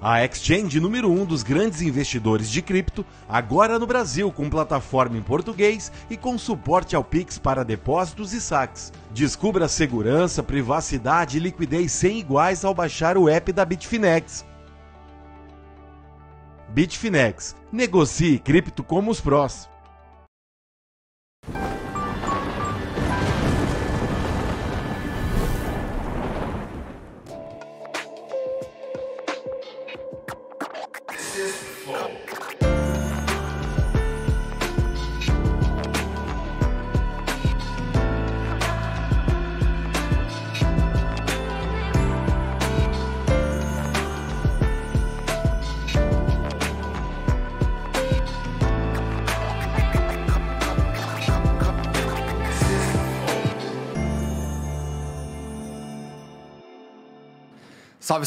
A exchange número um dos grandes investidores de cripto, agora no Brasil com plataforma em português e com suporte ao Pix para depósitos e saques. Descubra segurança, privacidade e liquidez sem iguais ao baixar o app da Bitfinex. Bitfinex. Negocie cripto como os prós.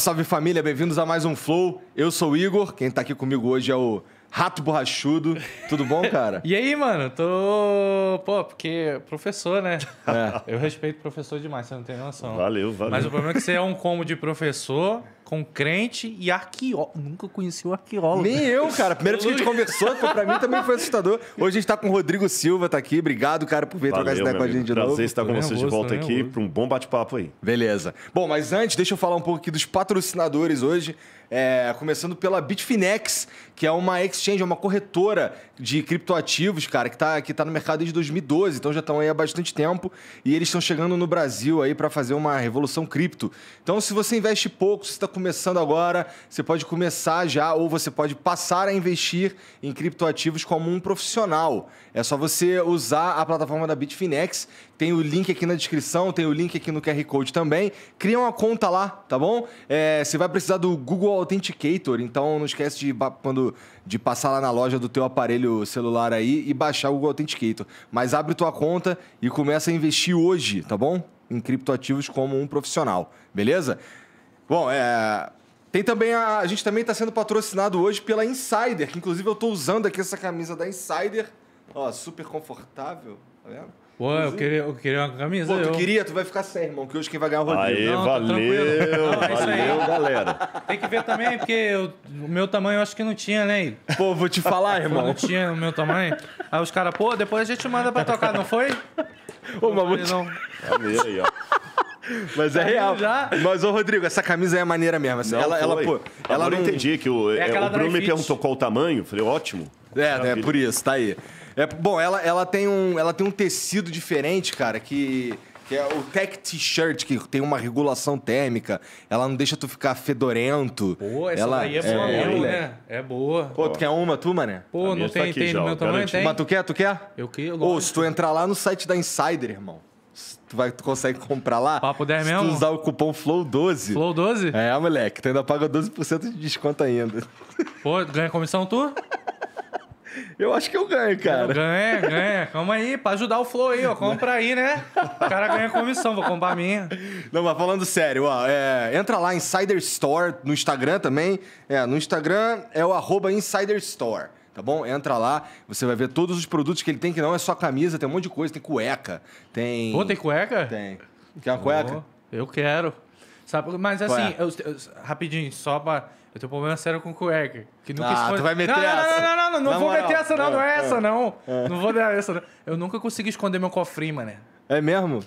Salve, salve família, bem-vindos a mais um Flow. Eu sou o Igor, quem tá aqui comigo hoje é o Rato Borrachudo. Tudo bom, cara? e aí, mano? Tô. Pô, porque professor, né? É. Eu respeito professor demais, você não tem noção. Valeu, valeu. Mas o problema é que você é um combo de professor com crente e arqueólogo. Nunca conheci o arqueólogo. Nem eu, cara. Primeiro que a gente conversou, foi, pra mim também foi assustador. Hoje a gente tá com o Rodrigo Silva, tá aqui. Obrigado, cara, por vir trocar ideia com a gente de Prazer novo. Prazer estar tô com vocês de volta aqui para um bom bate-papo aí. Beleza. Bom, mas antes, deixa eu falar um pouco aqui dos patrocinadores hoje. É, começando pela Bitfinex, que é uma exchange, é uma corretora de criptoativos, cara, que está que tá no mercado desde 2012, então já estão aí há bastante tempo e eles estão chegando no Brasil aí para fazer uma revolução cripto. Então, se você investe pouco, se está começando agora, você pode começar já ou você pode passar a investir em criptoativos como um profissional. É só você usar a plataforma da Bitfinex tem o link aqui na descrição, tem o link aqui no QR Code também. Cria uma conta lá, tá bom? É, você vai precisar do Google Authenticator, então não esquece de, quando, de passar lá na loja do teu aparelho celular aí e baixar o Google Authenticator. Mas abre tua conta e começa a investir hoje, tá bom? Em criptoativos como um profissional, beleza? Bom, é... Tem também a, a gente também está sendo patrocinado hoje pela Insider, que inclusive eu estou usando aqui essa camisa da Insider, ó, super confortável, tá vendo? Pô, eu queria, eu queria uma camisa. Pô, tu eu. queria? Tu vai ficar sem, irmão, que hoje quem vai ganhar é o Rodrigo. Aê, não, tá valeu, não, é valeu, galera. Tem que ver também, porque eu, o meu tamanho eu acho que não tinha, né? Pô, vou te falar, irmão. Não tinha o meu tamanho. Aí os caras, pô, depois a gente manda pra tocar, não foi? Ô, não, mas não. Te... aí, ó. Mas é real. Já... Mas, ô Rodrigo, essa camisa é maneira mesmo. Assim, não, ela, ela, pô, ela não... entendi que o, é, é o Bruno me perguntou qual o tamanho. Falei, ótimo. É, é, né, por isso, tá aí. É, bom, ela, ela, tem um, ela tem um tecido diferente, cara, que, que é o tech t-shirt, que tem uma regulação térmica. Ela não deixa tu ficar fedorento. Pô, essa ela, daí é, é Flamengo, né? é, né? É boa. Pô, tu quer uma, tu, mané? Pô, não tá tem, tem. Já, no meu tamanho tem. Mas tu quer, tu quer? Eu quero, Ou se tu entrar lá no site da Insider, irmão tu, vai, tu consegue comprar lá. Papo 10 mesmo? Se tu usar o cupom FLOW12. FLOW12? É, moleque. Tu ainda paga 12% de desconto ainda. Pô, ganha comissão tu? Eu acho que eu ganho, cara. Ganha, ganha. Calma aí, pra ajudar o Flow aí, ó. Compra aí, né? O cara ganha comissão, vou comprar a minha. Não, mas falando sério, ó. É, entra lá, Insider Store, no Instagram também. É, no Instagram é o arroba Insider Store tá bom? Entra lá, você vai ver todos os produtos que ele tem, que não é só camisa, tem um monte de coisa, tem cueca, tem... Pô, tem cueca? Tem. Quer uma cueca? Oh, eu quero. Sabe, mas é? assim, eu, eu, rapidinho, só pra... Eu tenho problema sério com cueca. Que nunca ah, esconde... tu vai meter não, essa. Não, não, não, não, não, não vou moral. meter essa, não, é, não é, é essa, não. É. Não vou dar essa, não. Eu nunca consegui esconder meu cofrinho, mané. É mesmo?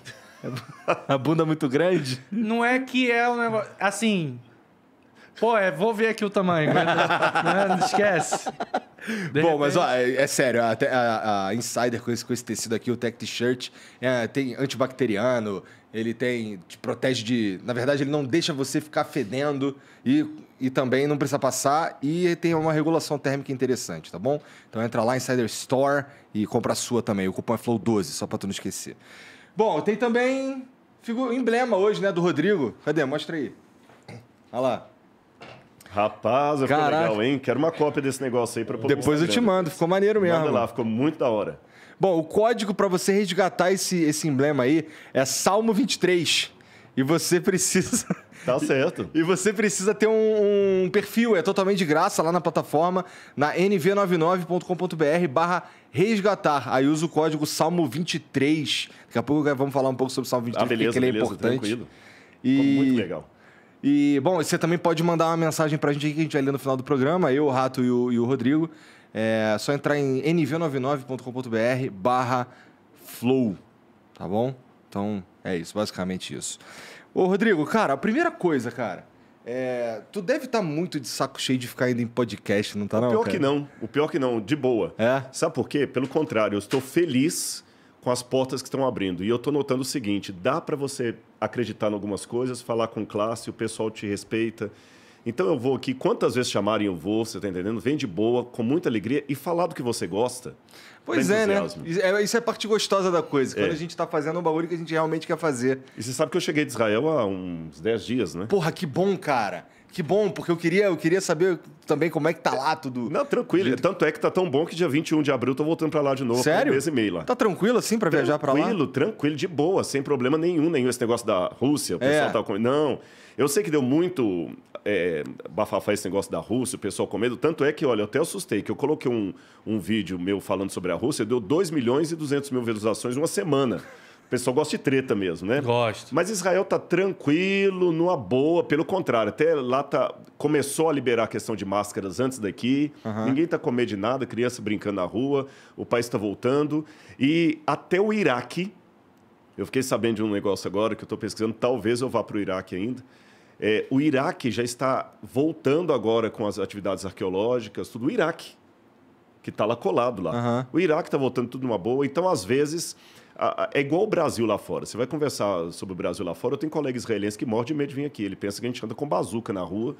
A bunda é muito grande? Não é que é um negócio. Assim. Pô, é, vou ver aqui o tamanho. não, né, não esquece. De Bom, repente... mas ó, é, é sério, a, a, a, Insider com esse, com esse tecido aqui, o Tech T-shirt, é, tem antibacteriano, ele tem. te protege de. Na verdade, ele não deixa você ficar fedendo. E e também não precisa passar e tem uma regulação térmica interessante, tá bom? Então entra lá, Insider Store, e compra a sua também. O cupom é FLOW12, só pra tu não esquecer. Bom, tem também figura, emblema hoje, né, do Rodrigo. Cadê? Mostra aí. Olha lá. Rapaz, ficou legal, hein? Quero uma cópia desse negócio aí pra poder. Depois eu te mando, ficou maneiro mesmo. Manda lá, ficou muito da hora. Bom, o código para você resgatar esse, esse emblema aí é Salmo 23. E você precisa. Tá certo. E, você precisa ter um, um, perfil, é totalmente de graça lá na plataforma, na nv99.com.br barra resgatar. Aí usa o código Salmo23. Daqui a pouco vamos falar um pouco sobre o Salmo 23, ah, beleza, porque ele é beleza, é importante. Tranquilo. E... muito legal. E, bom, você também pode mandar uma mensagem pra gente aqui, que a gente vai ler no final do programa, eu, o Rato e o, e o Rodrigo. É só entrar em nv99.com.br barra flow, tá bom? Então, é isso, basicamente isso. Ô, Rodrigo, cara, a primeira coisa, cara. É, tu deve estar tá muito de saco cheio de ficar indo em podcast, não tá o não? O pior cara? que não, o pior que não, de boa. É? Sabe por quê? Pelo contrário, eu estou feliz com as portas que estão abrindo. E eu estou notando o seguinte, dá para você acreditar em algumas coisas, falar com classe, o pessoal te respeita. Então eu vou aqui, quantas vezes chamarem eu vou, você tá entendendo? Vem de boa, com muita alegria e falar do que você gosta. Pois é, né? É, isso é parte gostosa da coisa, quando é. a gente está fazendo um bagulho que a gente realmente quer fazer. E você sabe que eu cheguei de Israel há uns 10 dias, né? Porra, que bom, cara. Que bom, porque eu queria, eu queria saber também como é que tá lá tudo. Não, tranquilo. Gente... Tanto é que tá tão bom que dia 21 de abril eu tô voltando para lá de novo. Sério? mês e meio lá. Tá tranquilo assim para viajar para lá? Tranquilo, tranquilo, de boa, sem problema nenhum, nenhum esse negócio da Rússia, o é. pessoal é. tá com... Não, eu sei que deu muito é, bafafá esse negócio da Rússia, o pessoal com medo. Tanto é que, olha, eu até assustei, que eu coloquei um, um vídeo meu falando sobre a Rússia, deu 2 milhões e 200 mil visualizações uma semana pessoal gosta de treta mesmo, né? Gosto. Mas Israel tá tranquilo, numa boa, pelo contrário, até lá tá começou a liberar a questão de máscaras antes daqui. Uhum. Ninguém tá com medo de nada, criança brincando na rua, o país está voltando e até o Iraque eu fiquei sabendo de um negócio agora que eu estou pesquisando, talvez eu vá para o Iraque ainda. É, o Iraque já está voltando agora com as atividades arqueológicas, tudo. O Iraque, que está lá colado lá. Uhum. O Iraque está voltando tudo numa boa. Então, às vezes, é igual o Brasil lá fora. Você vai conversar sobre o Brasil lá fora. Eu tenho colega israelense que morde de medo de vir aqui. Ele pensa que a gente anda com bazuca na rua.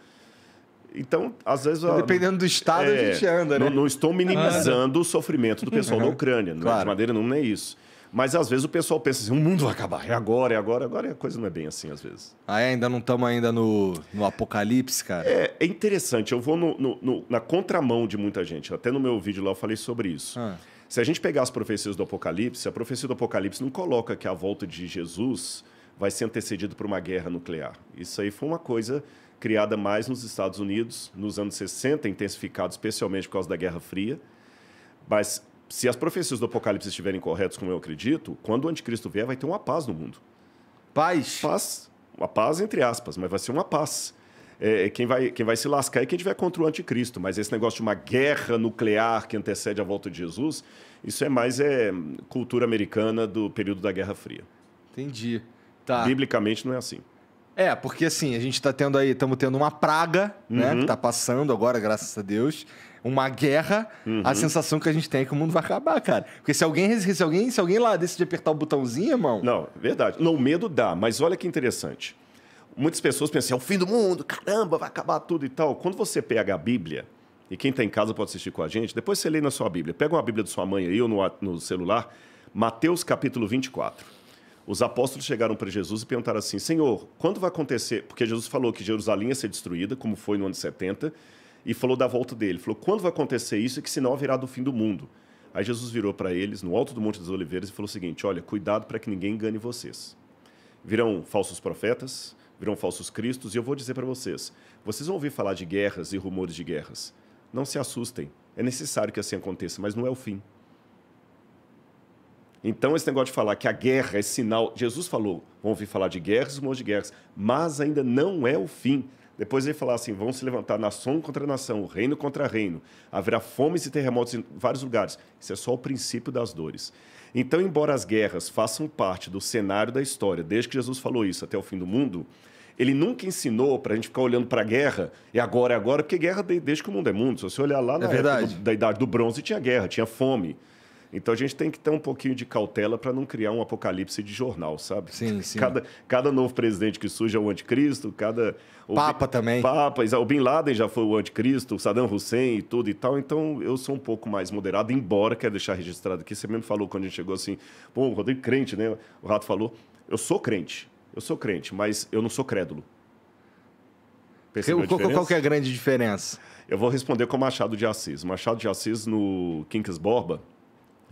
Então, às vezes. Então, dependendo do estado, é, a gente anda, né? Não, não estou minimizando o sofrimento do pessoal uhum. da Ucrânia. Né? Claro. De maneira não é isso. Mas às vezes o pessoal pensa assim: o mundo vai acabar, é agora, é agora, agora a coisa não é bem assim, às vezes. Ah, é? ainda não estamos ainda no, no apocalipse, cara? É, é interessante, eu vou no, no, no, na contramão de muita gente. Até no meu vídeo lá eu falei sobre isso. Ah. Se a gente pegar as profecias do Apocalipse, a profecia do Apocalipse não coloca que a volta de Jesus vai ser antecedida por uma guerra nuclear. Isso aí foi uma coisa criada mais nos Estados Unidos, nos anos 60, intensificado especialmente por causa da Guerra Fria. Mas se as profecias do Apocalipse estiverem corretas, como eu acredito, quando o anticristo vier, vai ter uma paz no mundo. Paz? Paz. Uma paz entre aspas, mas vai ser uma paz. É, é, quem, vai, quem vai se lascar é quem tiver contra o anticristo. Mas esse negócio de uma guerra nuclear que antecede a volta de Jesus, isso é mais é, cultura americana do período da Guerra Fria. Entendi. Tá. Biblicamente não é assim. É, porque assim, a gente está tendo aí, estamos tendo uma praga, né, uhum. né? Que tá passando agora, graças a Deus. Uma guerra, uhum. a sensação que a gente tem é que o mundo vai acabar, cara. Porque se alguém se alguém, se alguém lá decide apertar o botãozinho, irmão. Não, verdade. Não, medo dá, mas olha que interessante muitas pessoas pensam, assim, é o fim do mundo, caramba, vai acabar tudo e tal. Quando você pega a Bíblia, e quem está em casa pode assistir com a gente, depois você lê na sua Bíblia. Pega uma Bíblia de sua mãe aí ou no, no celular, Mateus capítulo 24. Os apóstolos chegaram para Jesus e perguntaram assim: Senhor, quando vai acontecer? Porque Jesus falou que Jerusalém ia ser destruída, como foi no ano 70, e falou da volta dele. Falou: quando vai acontecer isso? E que sinal virá do fim do mundo. Aí Jesus virou para eles, no alto do Monte das Oliveiras, e falou o seguinte: Olha, cuidado para que ninguém engane vocês. Virão falsos profetas, viram falsos cristos, e eu vou dizer para vocês: vocês vão ouvir falar de guerras e rumores de guerras. Não se assustem. É necessário que assim aconteça, mas não é o fim. Então, esse negócio de falar que a guerra é sinal. Jesus falou: vão ouvir falar de guerras e rumores de guerras, mas ainda não é o fim. Depois ele falar assim: vão se levantar nação contra nação, reino contra reino, haverá fomes e terremotos em vários lugares. Isso é só o princípio das dores. Então, embora as guerras façam parte do cenário da história, desde que Jesus falou isso até o fim do mundo, ele nunca ensinou para a gente ficar olhando para a guerra, E agora, é agora, porque guerra desde que o mundo é mundo. Se você olhar lá na é época do, da Idade do Bronze, tinha guerra, tinha fome. Então a gente tem que ter um pouquinho de cautela para não criar um apocalipse de jornal, sabe? Sim, sim. Cada, cada novo presidente que surge é o anticristo, cada. O Papa Bin, também. Papa, o Bin Laden já foi o anticristo, o Saddam Hussein e tudo e tal. Então eu sou um pouco mais moderado, embora quero deixar registrado aqui. Você mesmo falou quando a gente chegou assim, pô, Rodrigo crente, né? O Rato falou, eu sou crente. Eu sou crente, mas eu não sou crédulo. Percebeu qual, que é a grande diferença? Eu vou responder com Machado de Assis. Machado de Assis, no Quincas Borba,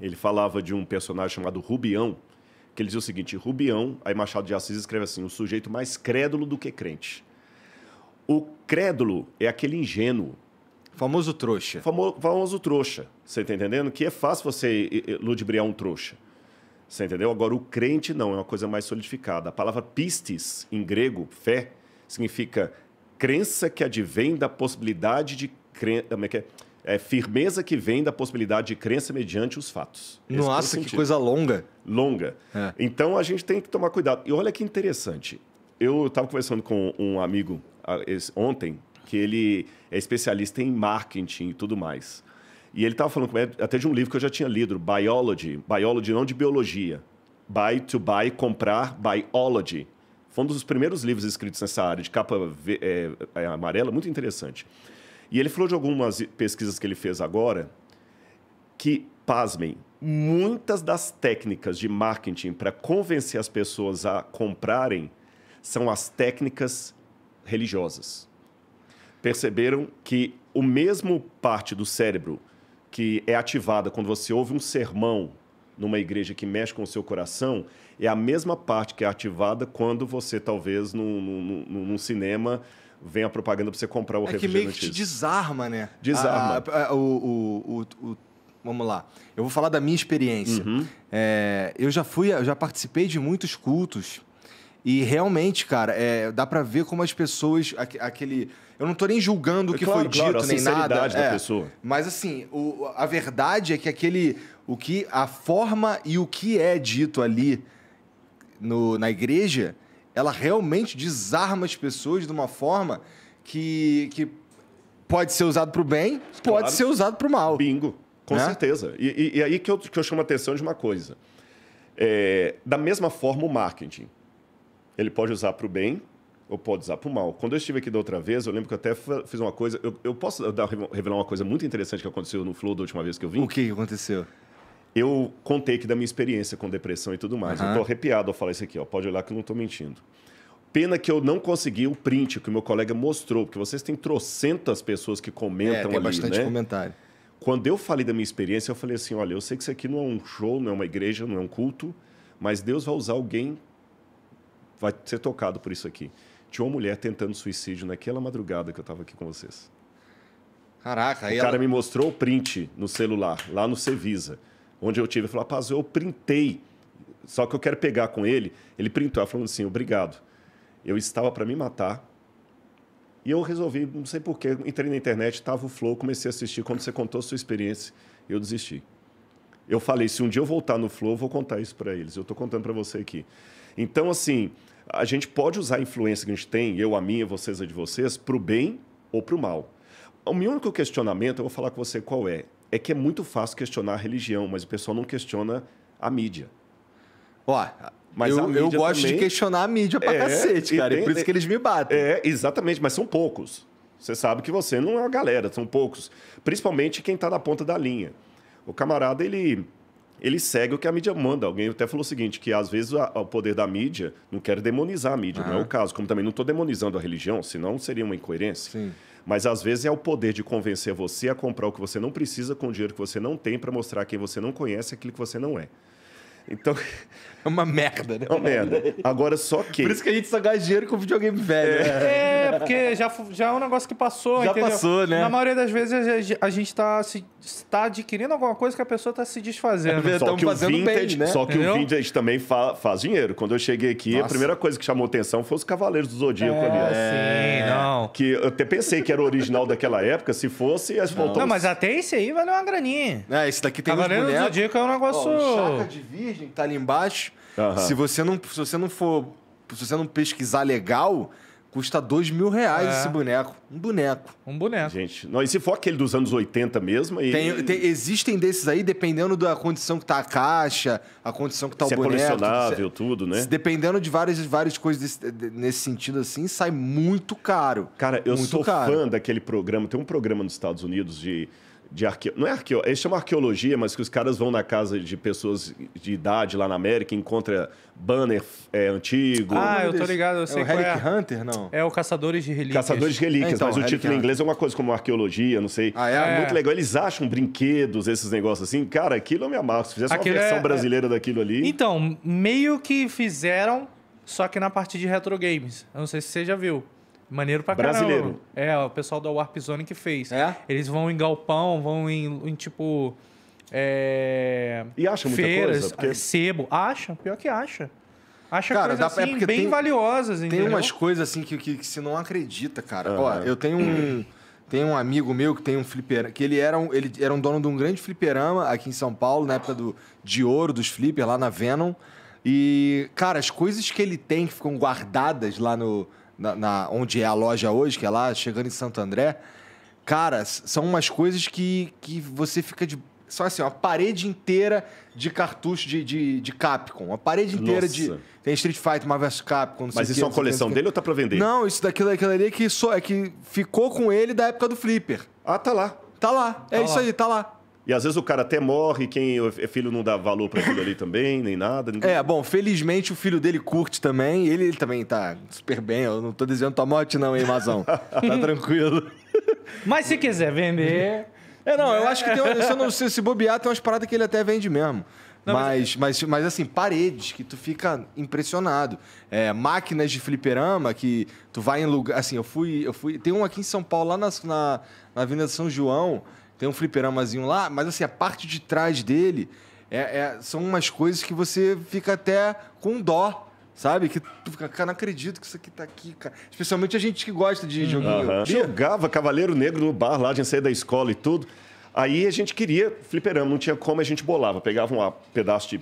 ele falava de um personagem chamado Rubião, que ele dizia o seguinte: Rubião, aí Machado de Assis escreve assim, o um sujeito mais crédulo do que crente. O crédulo é aquele ingênuo. Famoso trouxa. Famo, famoso trouxa. Você está entendendo? Que é fácil você ludibriar um trouxa. Você entendeu? Agora, o crente não, é uma coisa mais solidificada. A palavra pistis, em grego, fé, significa crença que advém da possibilidade de. Como é, é? é firmeza que vem da possibilidade de crença mediante os fatos. Nossa, assim que coisa longa. Longa. É. Então a gente tem que tomar cuidado. E olha que interessante. Eu estava conversando com um amigo ah, ontem, que ele é especialista em marketing e tudo mais. E ele estava falando até de um livro que eu já tinha lido, Biology. Biology não de biologia. Buy to buy, comprar, biology. Foi um dos primeiros livros escritos nessa área, de capa é, é, amarela, muito interessante. E ele falou de algumas pesquisas que ele fez agora, que, pasmem, muitas das técnicas de marketing para convencer as pessoas a comprarem são as técnicas religiosas. Perceberam que o mesmo parte do cérebro que é ativada quando você ouve um sermão numa igreja que mexe com o seu coração, é a mesma parte que é ativada quando você, talvez, num, num, num cinema vem a propaganda para você comprar o é refrigerante. É que meio que te desarma, né? Desarma. A, a, o, o, o, vamos lá. Eu vou falar da minha experiência. Uhum. É, eu já fui, eu já participei de muitos cultos e realmente, cara, é, dá para ver como as pessoas aquele eu não tô nem julgando o que claro, foi claro, dito, nem nada. Da é. pessoa. Mas assim, o, a verdade é que aquele. O que, a forma e o que é dito ali no, na igreja, ela realmente desarma as pessoas de uma forma que, que pode ser usado para o bem, pode claro. ser usado para o mal. Bingo, com né? certeza. E, e, e, aí que eu, que eu chamo a atenção de uma coisa. É, da mesma forma, o marketing. Ele pode usar para o bem, ou pode usar para o mal. Quando eu estive aqui da outra vez, eu lembro que eu até fiz uma coisa. Eu, eu posso dar, revelar uma coisa muito interessante que aconteceu no Flow da última vez que eu vim? O que aconteceu? Eu contei aqui da minha experiência com depressão e tudo mais. Uhum. Eu estou arrepiado ao falar isso aqui, ó. Pode olhar que eu não estou mentindo. Pena que eu não consegui o print que o meu colega mostrou, porque vocês têm trocentas pessoas que comentam é, tem ali, bastante né? comentário. Quando eu falei da minha experiência, eu falei assim, olha, eu sei que isso aqui não é um show, não é uma igreja, não é um culto, mas Deus vai usar alguém, vai ser tocado por isso aqui tinha uma mulher tentando suicídio naquela madrugada que eu estava aqui com vocês. Caraca, aí O ela... cara me mostrou o print no celular, lá no Cevisa, onde eu tive. Eu falou, rapaz, eu printei, só que eu quero pegar com ele. Ele printou, falou assim, obrigado. Eu estava para me matar, e eu resolvi, não sei porquê, entrei na internet, estava o Flow, comecei a assistir. Quando você contou a sua experiência, eu desisti. Eu falei, se um dia eu voltar no Flow, eu vou contar isso para eles. Eu estou contando para você aqui. Então, assim, a gente pode usar a influência que a gente tem, eu a minha, vocês a de vocês, para o bem ou para o mal. O meu único questionamento, eu vou falar com você qual é, é que é muito fácil questionar a religião, mas o pessoal não questiona a mídia. Ó, mas eu, eu gosto também... de questionar a mídia pra é, cacete, cara. Tem, é por isso que eles me batem. É, exatamente, mas são poucos. Você sabe que você não é uma galera, são poucos. Principalmente quem está na ponta da linha. O camarada, ele ele segue o que a mídia manda. Alguém até falou o seguinte, que às vezes o poder da mídia, não quero demonizar a mídia, uhum. não é o ah. caso, como também não estou demonizando a religião, senão seria uma incoerência. Sim. Mas às vezes é o poder de convencer você a comprar o que você não precisa com o dinheiro que você não tem para mostrar quem você não conhece aquilo que você não é. Então. É uma merda, né? É uma merda. Agora, só que. Por isso que a gente só gasta dinheiro com videogame velho. Né? É, é porque já, já é um negócio que passou. Já entendeu? passou, né? Na maioria das vezes a gente tá, se, tá adquirindo alguma coisa que a pessoa tá se desfazendo. É, só, que o vintage, né? só que entendeu? o vintage também fa, faz dinheiro. Quando eu cheguei aqui, Nossa. a primeira coisa que chamou atenção foi os Cavaleiros do Zodíaco é, ali. É, sim, não. Que eu até pensei que era original daquela época, se fosse, as voltou. Não, mas até esse aí valeu uma graninha. É, esse daqui tem Cavaleiros do Zodíaco é um negócio. Oh, chaca de vir origem tá ali embaixo. Uhum. Se, você não, se você não for. Se você não pesquisar legal, custa dois mil reais é. esse boneco. Um boneco. Um boneco. Gente, não, e se for aquele dos anos 80 mesmo? E... Tem, tem, existem desses aí, dependendo da condição que tá a caixa, a condição que tá se o é boneco. colecionável, tudo, é- tudo né? Se, dependendo de várias, várias coisas desse, de, nesse sentido assim, sai muito caro. Cara, eu muito sou caro. fã daquele programa. Tem um programa nos Estados Unidos de de arqueologia. Não é arqueologia, eles chamam arqueologia, mas que os caras vão na casa de pessoas de idade lá na América e encontram banner é, antigo. Ah, eu tô ligado, eu sei é o Relic é. Hunter, não? É o Caçadores de Relíquias. Caçadores de Relíquias, então, mas o título em inglês é uma coisa como arqueologia, não sei. Ah, é? é? Muito legal. Eles acham brinquedos, esses negócios assim. Cara, aquilo eu me amarro. Se fizesse aquilo uma versão é- brasileira daquilo ali. Então, meio que fizeram, só que na parte de retro games. Eu não sei se você já viu. Maneiro pra Brasileiro. caramba. Brasileiro. É, o pessoal da Warp Zone que fez. É? Eles vão em galpão, vão em, em tipo. É... E acha muita feiras, coisa? Porque... Sebo. Acha, pior que acha. Acha cara, coisas é assim, é bem tem, valiosas, entendeu? Tem umas coisas assim que, que, que você não acredita, cara. É. Ó, eu tenho um. Tem um amigo meu que tem um fliperama, que ele era um, ele era um dono de um grande fliperama aqui em São Paulo, na época do, de ouro dos flippers, lá na Venom. E, cara, as coisas que ele tem que ficam guardadas lá no, na, na, onde é a loja hoje, que é lá, chegando em Santo André, cara, são umas coisas que, que você fica de. Só assim, uma parede inteira de cartucho de, de, de Capcom. Uma parede inteira Nossa. de. Tem Street Fighter, Marvel vs Capcom. Mas isso é uma coleção dele ou tá pra vender? Não, isso daquilo, daquilo ali é que, só, é que ficou com ele da época do Flipper. Ah, tá lá. Tá lá. É tá é lá. isso aí, tá lá. E às vezes o cara até morre, quem é filho não dá valor para aquilo ali também, nem nada. Ninguém... É, bom, felizmente o filho dele curte também, ele, ele também tá super bem. Eu não tô dizendo tua morte, não, hein, Mazão? tá tranquilo. Mas se quiser vender. É, não, eu acho que tem. se, não, se, se bobear, tem umas paradas que ele até vende mesmo. Não, mas, mas, mas, assim, paredes que tu fica impressionado. É, máquinas de fliperama que tu vai em lugar. Assim, eu fui. eu fui Tem um aqui em São Paulo, lá na, na, na Avenida São João tem um fliperamazinho lá, mas assim, a parte de trás dele é, é, são umas coisas que você fica até com dó. Sabe? Que tu fica, cara, não acredito que isso aqui tá aqui, cara. Especialmente a gente que gosta de jogar Uhum. Jogava Cavaleiro Negro no bar lá, a gente saía da escola e tudo. Aí a gente queria fliperama, não tinha como, a gente bolava. Pegava um ah, pedaço de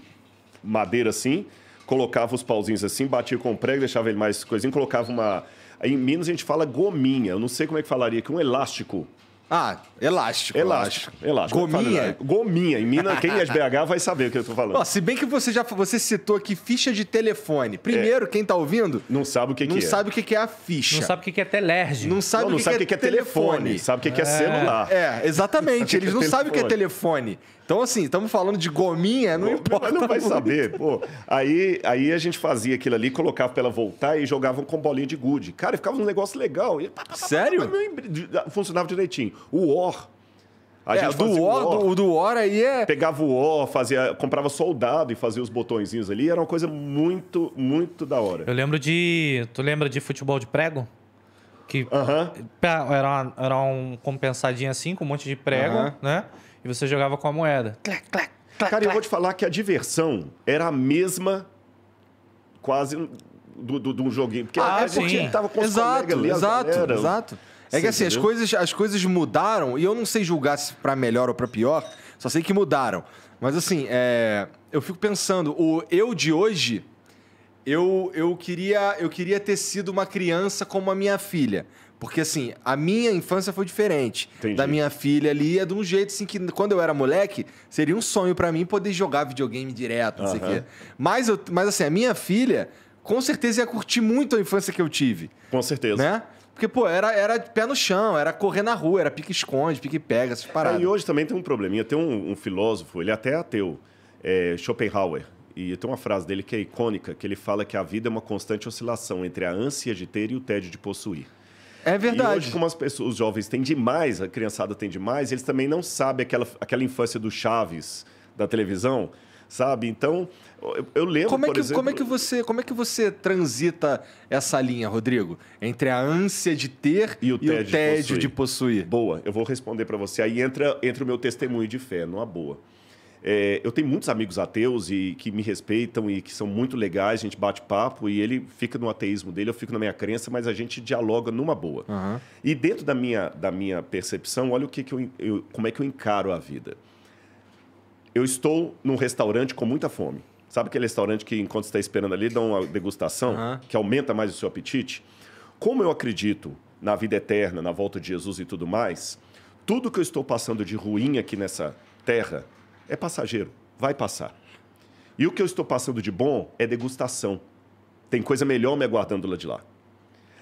madeira assim, colocava os pauzinhos assim, batia com o prego, deixava ele mais coisinho, colocava uma. Aí em Minas a gente fala gominha, eu não sei como é que falaria, que é um elástico ah, elástico. Elástico, elástico. Gominha? Né? Gominha. Em Minas, quem é de BH vai saber o que eu tô falando. Ó, se bem que você já você citou aqui ficha de telefone. Primeiro, é. quem tá ouvindo... Não sabe o que, que é. Não sabe o que é a ficha. Não sabe o que é telerge. Não sabe não, o que, não sabe que, é que, é, telefone. telefone. Sabe o que é, é celular. É, exatamente. Eles é não sabem o que é telefone. Então, assim, estamos falando de gominha, não importa. Não vai muito. saber, pô. Aí, aí a gente fazia aquilo ali, colocava pra ela voltar e jogavam com bolinha de gude. Cara, ficava um negócio legal. E, pá, pá, Sério? Pá, ah, funcionava direitinho. O OR, a é, gente do war, war. Do, do war aí é. Pegava o O, fazia, comprava soldado e fazia os botõezinhos ali. Era uma coisa muito, muito da hora. Eu lembro de. Tu lembra de futebol de prego? Que uh -huh. era, era um compensadinho assim, com um monte de prego, uh -huh. né? e você jogava com a moeda. Clac, clac, clac, Cara, eu vou te falar que a diversão era a mesma, quase, do, do, do joguinho. Porque, ah, é sim. porque tava com exato, ali, exato, galera, exato. É que assim, as coisas, as coisas mudaram, e eu não sei julgar se para melhor ou para pior, só sei que mudaram. Mas assim, é, eu fico pensando, o eu de hoje, eu, eu, queria, eu queria ter sido uma criança como a minha filha. Porque, assim, a minha infância foi diferente. Entendi. Da minha filha ali, é de um jeito, assim, que quando eu era moleque, seria um sonho para mim poder jogar videogame direto, não sei o quê. Mas, mas, assim, a minha filha, com certeza, ia curtir muito a infância que eu tive. Com certeza. Né? Porque, pô, era, era pé no chão, era correr na rua, era pique-esconde, pique-pega, essas paradas. É, e hoje também tem um probleminha. Tem um, um filósofo, ele é até ateu, é Schopenhauer. E tem uma frase dele que é icônica, que ele fala que a vida é uma constante oscilação entre a ânsia de ter e o tédio de possuir. É verdade. E hoje, como as pessoas, os jovens têm demais, a criançada tem demais, eles também não sabem aquela, aquela infância do Chaves da televisão, sabe? Então, eu, eu lembro, é como é que, exemplo... Como é que, você, como é que você transita essa linha, Rodrigo? Entre a ânsia de ter e o e tédio, o tédio de, possuir. de possuir. Boa, eu vou responder para você. Aí entra, entra o meu testemunho de fé, numa boa. É, eu tenho muitos amigos ateus e que me respeitam e que são muito legais, a gente bate papo e ele fica no ateísmo dele, eu fico na minha crença, mas a gente dialoga numa boa. Uhum. E dentro da minha, da minha percepção, olha o que, que eu, eu, como é que eu encaro a vida. Eu estou num restaurante com muita fome. Sabe aquele restaurante que, enquanto está esperando ali, dá uma degustação uhum. que aumenta mais o seu apetite? Como eu acredito na vida eterna, na volta de Jesus e tudo mais, tudo que eu estou passando de ruim aqui nessa terra é passageiro, vai passar. E o que eu estou passando de bom é degustação. Tem coisa melhor me aguardando lá de lá.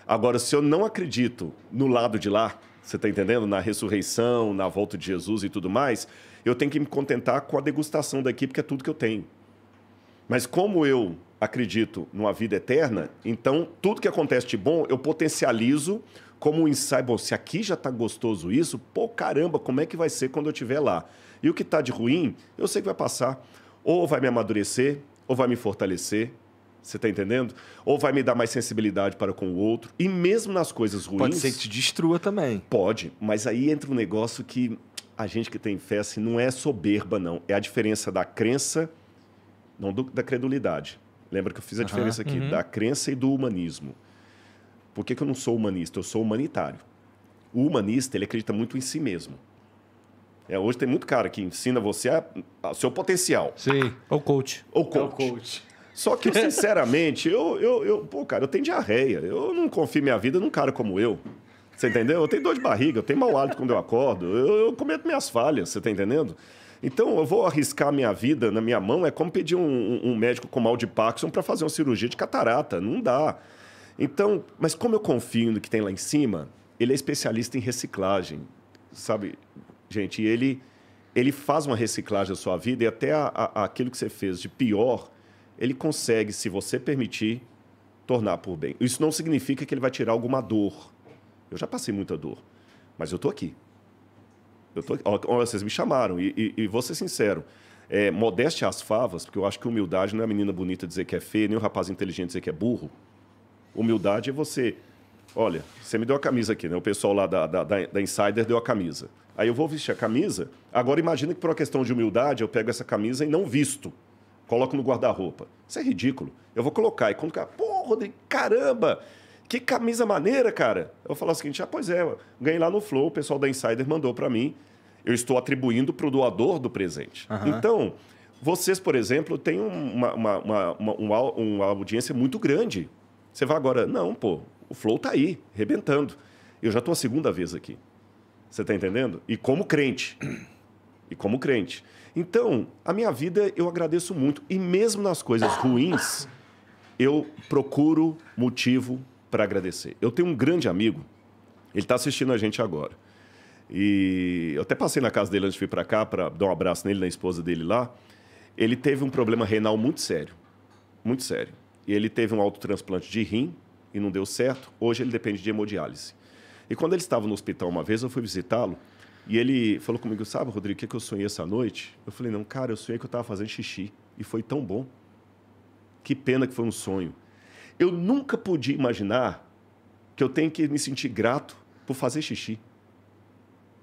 Agora, se eu não acredito no lado de lá, você está entendendo? Na ressurreição, na volta de Jesus e tudo mais, eu tenho que me contentar com a degustação daqui, porque é tudo que eu tenho. Mas como eu acredito numa vida eterna, então tudo que acontece de bom eu potencializo como um ensaio. Bom, se aqui já está gostoso isso, pô, caramba, como é que vai ser quando eu estiver lá? E o que está de ruim, eu sei que vai passar. Ou vai me amadurecer, ou vai me fortalecer. Você está entendendo? Ou vai me dar mais sensibilidade para com o outro. E mesmo nas coisas ruins. Pode ser que te destrua também. Pode, mas aí entra um negócio que a gente que tem fé assim, não é soberba, não. É a diferença da crença, não do, da credulidade. Lembra que eu fiz a uhum, diferença aqui, uhum. da crença e do humanismo. Por que, que eu não sou humanista? Eu sou humanitário. O humanista, ele acredita muito em si mesmo. É, hoje tem muito cara que ensina você a, seu potencial. Sim. Ou coach. Ou coach. o coach. Só que, sinceramente, eu, eu, eu, pô, cara, eu tenho diarreia. Eu não confio minha vida num cara como eu. Você entendeu? Eu tenho dor de barriga, eu tenho mau hálito quando eu acordo, eu, eu cometo minhas falhas, você tá entendendo? Então, eu vou arriscar minha vida na minha mão, é como pedir um, um, um médico com mal de Parkinson para fazer uma cirurgia de catarata. Não dá. Então, mas como eu confio no que tem lá em cima, ele é especialista em reciclagem, sabe? gente. E ele, ele faz uma reciclagem da sua vida e até a, a, aquilo que você fez de pior, ele consegue, se você permitir, tornar por bem. Isso não significa que ele vai tirar alguma dor. Eu já passei muita dor, mas eu estou aqui. Eu tô, ó, vocês me chamaram, e, e, e vou ser sincero. É, modéstia às favas, porque eu acho que humildade não é a menina bonita dizer que é feia, nem o rapaz inteligente dizer que é burro. Humildade é você Olha, você me deu a camisa aqui, né? O pessoal lá da, da, da Insider deu a camisa. Aí eu vou vestir a camisa. Agora imagina que por uma questão de humildade eu pego essa camisa e não visto. Coloco no guarda-roupa. Isso é ridículo. Eu vou colocar. E quando o cara, pô, Rodrigo, caramba! Que camisa maneira, cara! Eu vou falar o seguinte: ah, pois é, ganhei lá no Flow, o pessoal da Insider mandou para mim. Eu estou atribuindo para o doador do presente. Uhum. Então, vocês, por exemplo, têm uma, uma, uma, uma, uma audiência muito grande. Você vai agora, não, pô, o Flow está aí, rebentando. Eu já estou a segunda vez aqui. Você está entendendo? E como crente. E como crente. Então, a minha vida eu agradeço muito. E mesmo nas coisas ruins, eu procuro motivo para agradecer. Eu tenho um grande amigo, ele está assistindo a gente agora. E eu até passei na casa dele antes de vir para cá para dar um abraço nele, na esposa dele lá. Ele teve um problema renal muito sério. Muito sério. E ele teve um autotransplante de rim e não deu certo, hoje ele depende de hemodiálise. E quando ele estava no hospital uma vez, eu fui visitá-lo e ele falou comigo: Sabe, Rodrigo, o que, é que eu sonhei essa noite? Eu falei: Não, cara, eu sonhei que eu estava fazendo xixi e foi tão bom. Que pena que foi um sonho. Eu nunca podia imaginar que eu tenho que me sentir grato por fazer xixi.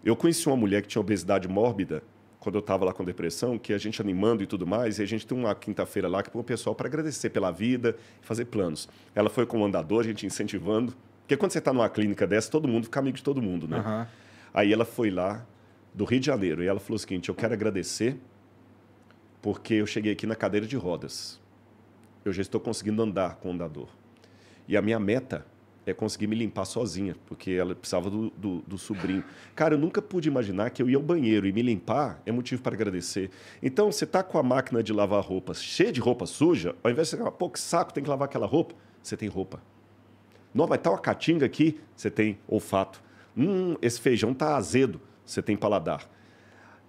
Eu conheci uma mulher que tinha obesidade mórbida quando eu estava lá com depressão, que a gente animando e tudo mais, e a gente tem uma quinta-feira lá que põe o pessoal para agradecer pela vida e fazer planos. Ela foi com o andador, a gente incentivando. Porque quando você está numa clínica dessa, todo mundo fica amigo de todo mundo, né? Uhum. Aí ela foi lá, do Rio de Janeiro, e ela falou o seguinte: eu quero agradecer porque eu cheguei aqui na cadeira de rodas. Eu já estou conseguindo andar com o andador. E a minha meta é, conseguir me limpar sozinha, porque ela precisava do, do, do, sobrinho. Cara, eu nunca pude imaginar que eu ia ao banheiro e me limpar é motivo para agradecer. Então, você tá com a máquina de lavar roupa cheia de roupa suja, ao invés de você falar, pô, que saco, tem que lavar aquela roupa, você tem roupa. Não, mas tá uma catinga aqui, você tem olfato. Hum, esse feijão tá azedo, você tem paladar.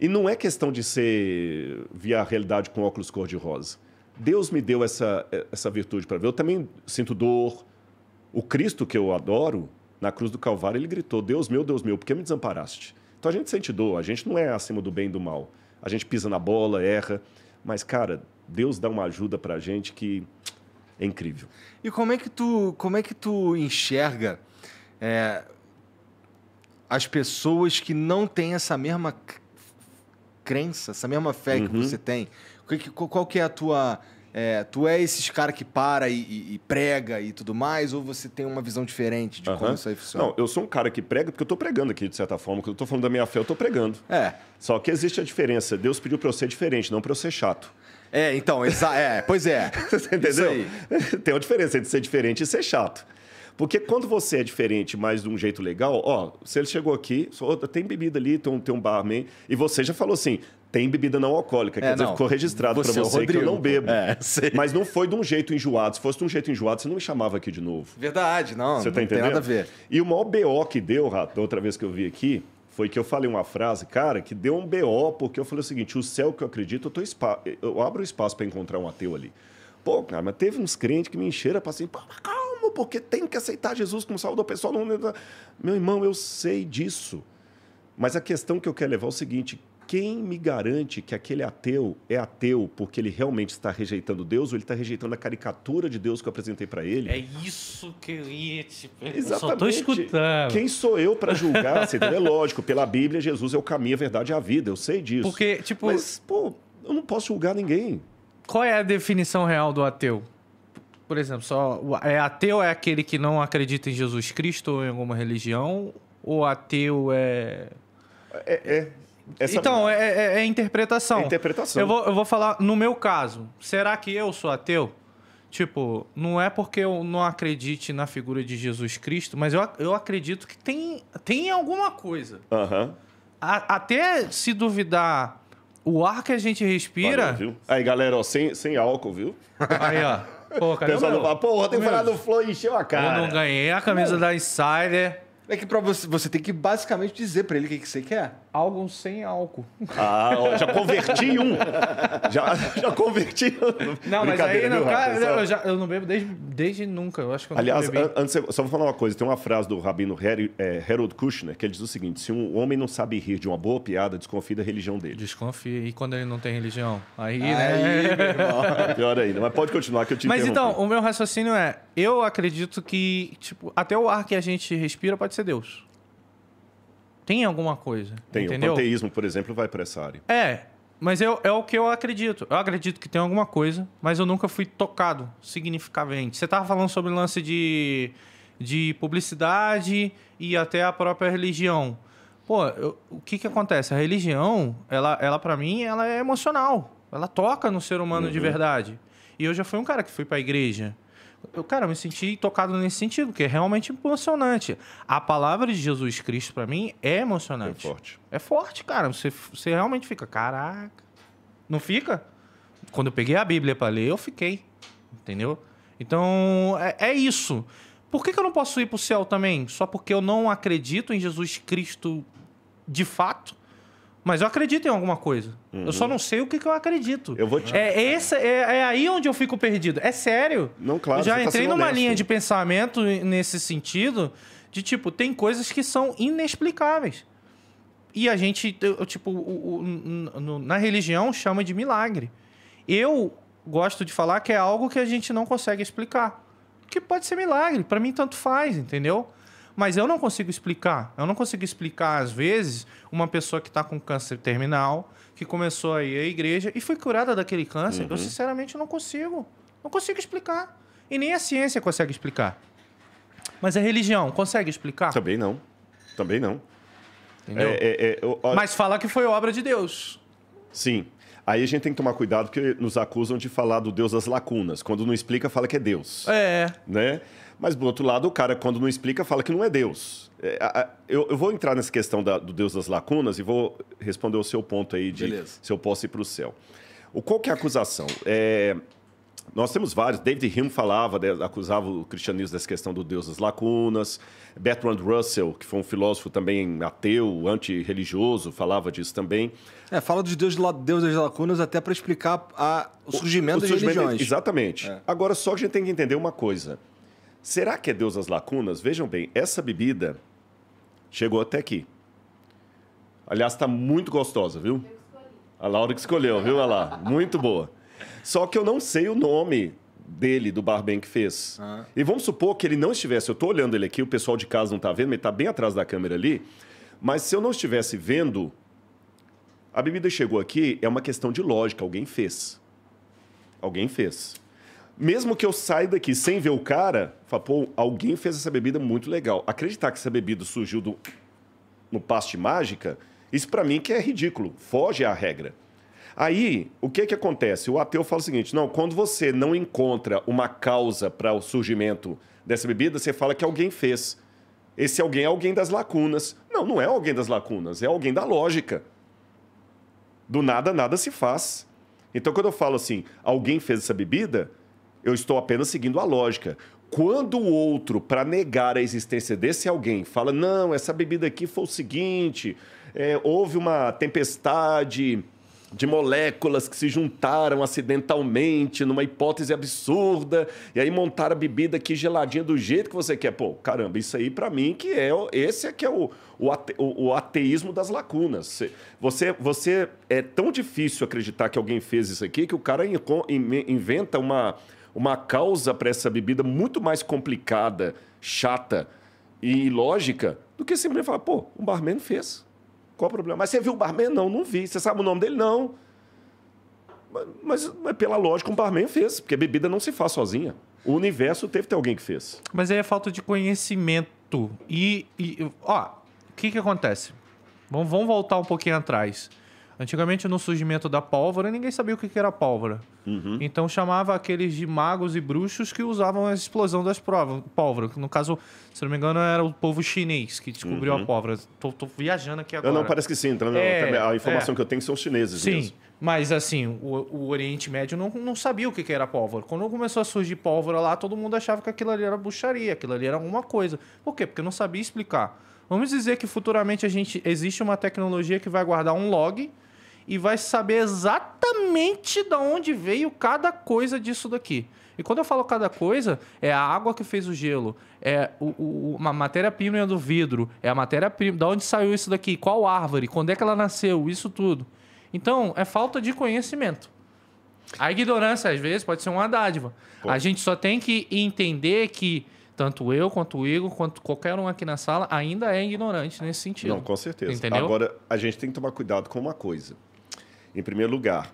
E não é questão de ser via a realidade com óculos cor-de-rosa. Deus me deu essa, essa virtude para ver. Eu também sinto dor, o Cristo que eu adoro, na cruz do Calvário, ele gritou: Deus meu, Deus meu, por que me desamparaste? Então a gente sente dor, a gente não é acima do bem e do mal. A gente pisa na bola, erra. Mas, cara, Deus dá uma ajuda pra gente que é incrível. E como é que tu, como é que tu enxerga é, as pessoas que não têm essa mesma crença, essa mesma fé uhum. que você tem? Qual que é a tua é, tu é esses cara que para e, e, e, prega e tudo mais, ou você tem uma visão diferente de uhum. como isso aí funciona? Não, eu sou um cara que prega porque eu estou pregando aqui, de certa forma. Quando eu estou falando da minha fé, eu estou pregando. É. Só que existe a diferença. Deus pediu para eu ser diferente, não para eu ser chato. É, então, é, pois é. Você entendeu? Tem uma diferença entre ser diferente e ser chato. Porque quando você é diferente, mas de um jeito legal, ó, se ele chegou aqui, tem bebida ali, tem um, tem um barman, e você já falou assim, tem bebida não alcoólica. É, quer não. dizer, ficou registrado para você, é você que eu não bebo. É, mas não foi de um jeito enjoado. Se fosse de um jeito enjoado, você não me chamava aqui de novo. Verdade, não. Você não tá entendendo? tem nada a ver. E o maior BO que deu, Rato, da outra vez que eu vi aqui, foi que eu falei uma frase, cara, que deu um BO, porque eu falei o seguinte: o céu que eu acredito, eu, tô spa... eu abro espaço para encontrar um ateu ali. Pô, cara, mas teve uns crentes que me encheram para assim, pô, calma, porque tem que aceitar Jesus como salvador pessoal. Não... Meu irmão, eu sei disso. Mas a questão que eu quero levar é o seguinte: quem me garante que aquele ateu é ateu porque ele realmente está rejeitando Deus ou ele está rejeitando a caricatura de Deus que eu apresentei para ele? É isso que eu ia te perguntar. Exatamente. Eu só estou escutando. Quem sou eu para julgar? É lógico, pela Bíblia, Jesus é o caminho, a verdade e a vida. Eu sei disso. Porque, tipo. Mas, pô, eu não posso julgar ninguém. Qual é a definição real do ateu? Por exemplo, só é ateu é aquele que não acredita em Jesus Cristo ou em alguma religião? Ou ateu é. É, é, essa... Então, é, é, é interpretação. É interpretação. Eu vou, eu vou falar, no meu caso, será que eu sou ateu? Tipo, não é porque eu não acredite na figura de Jesus Cristo, mas eu, eu acredito que tem, tem alguma coisa. Uhum. A, até se duvidar o ar que a gente respira. Valeu, Aí, galera, ó, sem, sem álcool, viu? Aí, ó. Pô, cadê Pessoal, meu? porra, tem falado do Flow e encheu a cara. Eu não ganhei a camisa não. da Insider. É que pra você, você tem que basicamente dizer para ele o que, que você quer álcool sem álcool. Ah, ó, já converti um. já, já converti um. Não, mas aí, não, cara, eu, já, eu não bebo desde, desde nunca. Eu acho que eu Aliás, antes, só vou falar uma coisa. Tem uma frase do rabino é, Harold Kushner que ele diz o seguinte: se um homem não sabe rir de uma boa piada, desconfie da religião dele. Desconfie. E quando ele não tem religião? Aí, né? aí né? Meu Pior ainda. Mas pode continuar que eu te Mas então, o meu raciocínio é: eu acredito que, tipo, até o ar que a gente respira pode ser Deus tem alguma coisa. Tem. Entendeu? O panteísmo, por exemplo, vai para essa área. É, mas eu, é o que eu acredito. Eu acredito que tem alguma coisa, mas eu nunca fui tocado significativamente. Você estava falando sobre o lance de, de publicidade e até a própria religião. Pô, eu, o que que acontece? A religião, ela, ela para mim, ela é emocional. Ela toca no ser humano uhum. de verdade. E eu já fui um cara que fui para a igreja eu, cara, me senti tocado nesse sentido, que é realmente emocionante. A palavra de Jesus Cristo, para mim, é emocionante. É forte. É forte, cara. Você, você realmente fica, caraca. Não fica? Quando eu peguei a Bíblia para ler, eu fiquei. Entendeu? Então, é, é isso. Por que, que eu não posso ir pro céu também? Só porque eu não acredito em Jesus Cristo de fato? Mas eu acredito em alguma coisa. Uhum. Eu só uhum. não sei o que, que eu acredito. Eu vou te... é, é, é, é aí onde eu fico perdido. É sério. Não, claro. Eu já tá entrei tá numa honesto. linha de pensamento nesse sentido de tipo, tem coisas que são inexplicáveis. E a gente, tipo, na religião chama de milagre. Eu gosto de falar que é algo que a gente não consegue explicar. Que pode ser milagre, para mim tanto faz, entendeu? Mas eu não consigo explicar. Eu não consigo explicar, às vezes, uma pessoa que está com câncer terminal, que começou aí a igreja e foi curada daquele câncer. Uhum. Eu, sinceramente, não consigo. Não consigo explicar. E nem a ciência consegue explicar. Mas a religião consegue explicar? Também não. Também não. É, é, é, eu... Mas fala que foi obra de Deus. Sim. Aí a gente tem que tomar cuidado porque nos acusam de falar do Deus das lacunas. Quando não explica, fala que é Deus. É. Né? Mas, do outro lado, o cara, quando não explica, fala que não é Deus. É, eu, eu vou entrar nessa questão da, do Deus das lacunas e vou responder o seu ponto aí de Beleza. se eu posso ir para o céu. O, qual que é a acusação? É, nós temos vários. David Hume falava, né, acusava o cristianismo dessa questão do Deus das lacunas. Bertrand Russell, que foi um filósofo também ateu, antirreligioso, falava disso também. É, fala de Deus, Deus das lacunas até para explicar a, o surgimento o, o das surgimento, religiões. Exatamente. É. Agora, só que a gente tem que entender uma coisa. Será que é Deus das lacunas? Vejam bem, essa bebida chegou até aqui. Aliás, está muito gostosa, viu? A Laura que escolheu, viu? Olha lá, muito boa. Só que eu não sei o nome dele, do barman que fez. Ah. E vamos supor que ele não estivesse, eu estou olhando ele aqui, o pessoal de casa não está vendo, mas está bem atrás da câmera ali. Mas se eu não estivesse vendo, a bebida chegou aqui, é uma questão de lógica, alguém fez. Alguém fez mesmo que eu saia daqui sem ver o cara, fala, pô, alguém fez essa bebida muito legal. Acreditar que essa bebida surgiu do no paste mágica, isso para mim que é ridículo, foge à regra. Aí, o que que acontece? O ateu fala o seguinte: não, quando você não encontra uma causa para o surgimento dessa bebida, você fala que alguém fez. Esse alguém é alguém das lacunas. Não, não é alguém das lacunas, é alguém da lógica. Do nada, nada se faz. Então, quando eu falo assim, alguém fez essa bebida, eu estou apenas seguindo a lógica. Quando o outro, para negar a existência desse alguém, fala: não, essa bebida aqui foi o seguinte, é, houve uma tempestade de moléculas que se juntaram acidentalmente numa hipótese absurda e aí montaram a bebida aqui geladinha do jeito que você quer. Pô, caramba, isso aí para mim que é esse é que é o, o, ate, o, o ateísmo das lacunas. Você, você é tão difícil acreditar que alguém fez isso aqui que o cara inventa uma uma causa para essa bebida muito mais complicada, chata e lógica do que simplesmente falar, pô, um barman fez. Qual o problema? Mas você viu o barman? Não, não vi. Você sabe o nome dele? Não. Mas, mas pela lógica, um barman fez, porque bebida não se faz sozinha. O universo teve que ter alguém que fez. Mas aí é falta de conhecimento. E, e ó, o que, que acontece? Vamos, vamos voltar um pouquinho atrás. Antigamente, no surgimento da pólvora, ninguém sabia o que era pólvora. Uhum. Então, chamava aqueles de magos e bruxos que usavam a explosão das provas, pólvora. No caso, se não me engano, era o povo chinês que descobriu uhum. a pólvora. Tô, tô, viajando aqui agora. Não, não parece que sim. Então, é, a informação é. que eu tenho são os chineses Sim, mesmo. mas assim, o, o, Oriente Médio não, não sabia o que era pólvora. Quando começou a surgir pólvora lá, todo mundo achava que aquilo ali era bruxaria, aquilo ali era alguma coisa. Por quê? Porque não sabia explicar. Vamos dizer que futuramente a gente existe uma tecnologia que vai guardar um log e vai saber exatamente de onde veio cada coisa disso daqui. E quando eu falo cada coisa, é a água que fez o gelo, é o, o, uma matéria-prima do vidro, é a matéria-prima, da onde saiu isso daqui, qual árvore, quando é que ela nasceu, isso tudo. Então, é falta de conhecimento. A ignorância, às vezes, pode ser uma dádiva. Pô. A gente só tem que entender que tanto eu, quanto o Igor, quanto qualquer um aqui na sala, ainda é ignorante nesse sentido. Não, com certeza. Entendeu? Agora, a gente tem que tomar cuidado com uma coisa. Em primeiro lugar,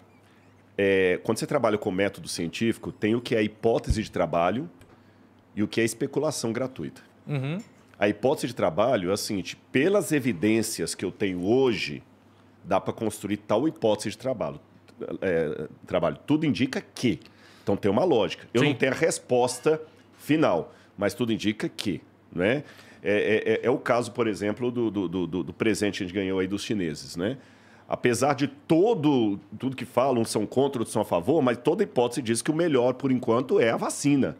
é, quando você trabalha com método científico, tem o que é hipótese de trabalho e o que é especulação gratuita. Uhum. A hipótese de trabalho é a seguinte: pelas evidências que eu tenho hoje, dá para construir tal hipótese de trabalho. É, trabalho. Tudo indica que. Então tem uma lógica. Eu Sim. não tenho a resposta final, mas tudo indica que. Né? É, é, é, é o caso, por exemplo, do, do, do, do presente que a gente ganhou aí dos chineses. Né? apesar de todo tudo que falam são contra, ou são a favor, mas toda hipótese diz que o melhor por enquanto é a vacina.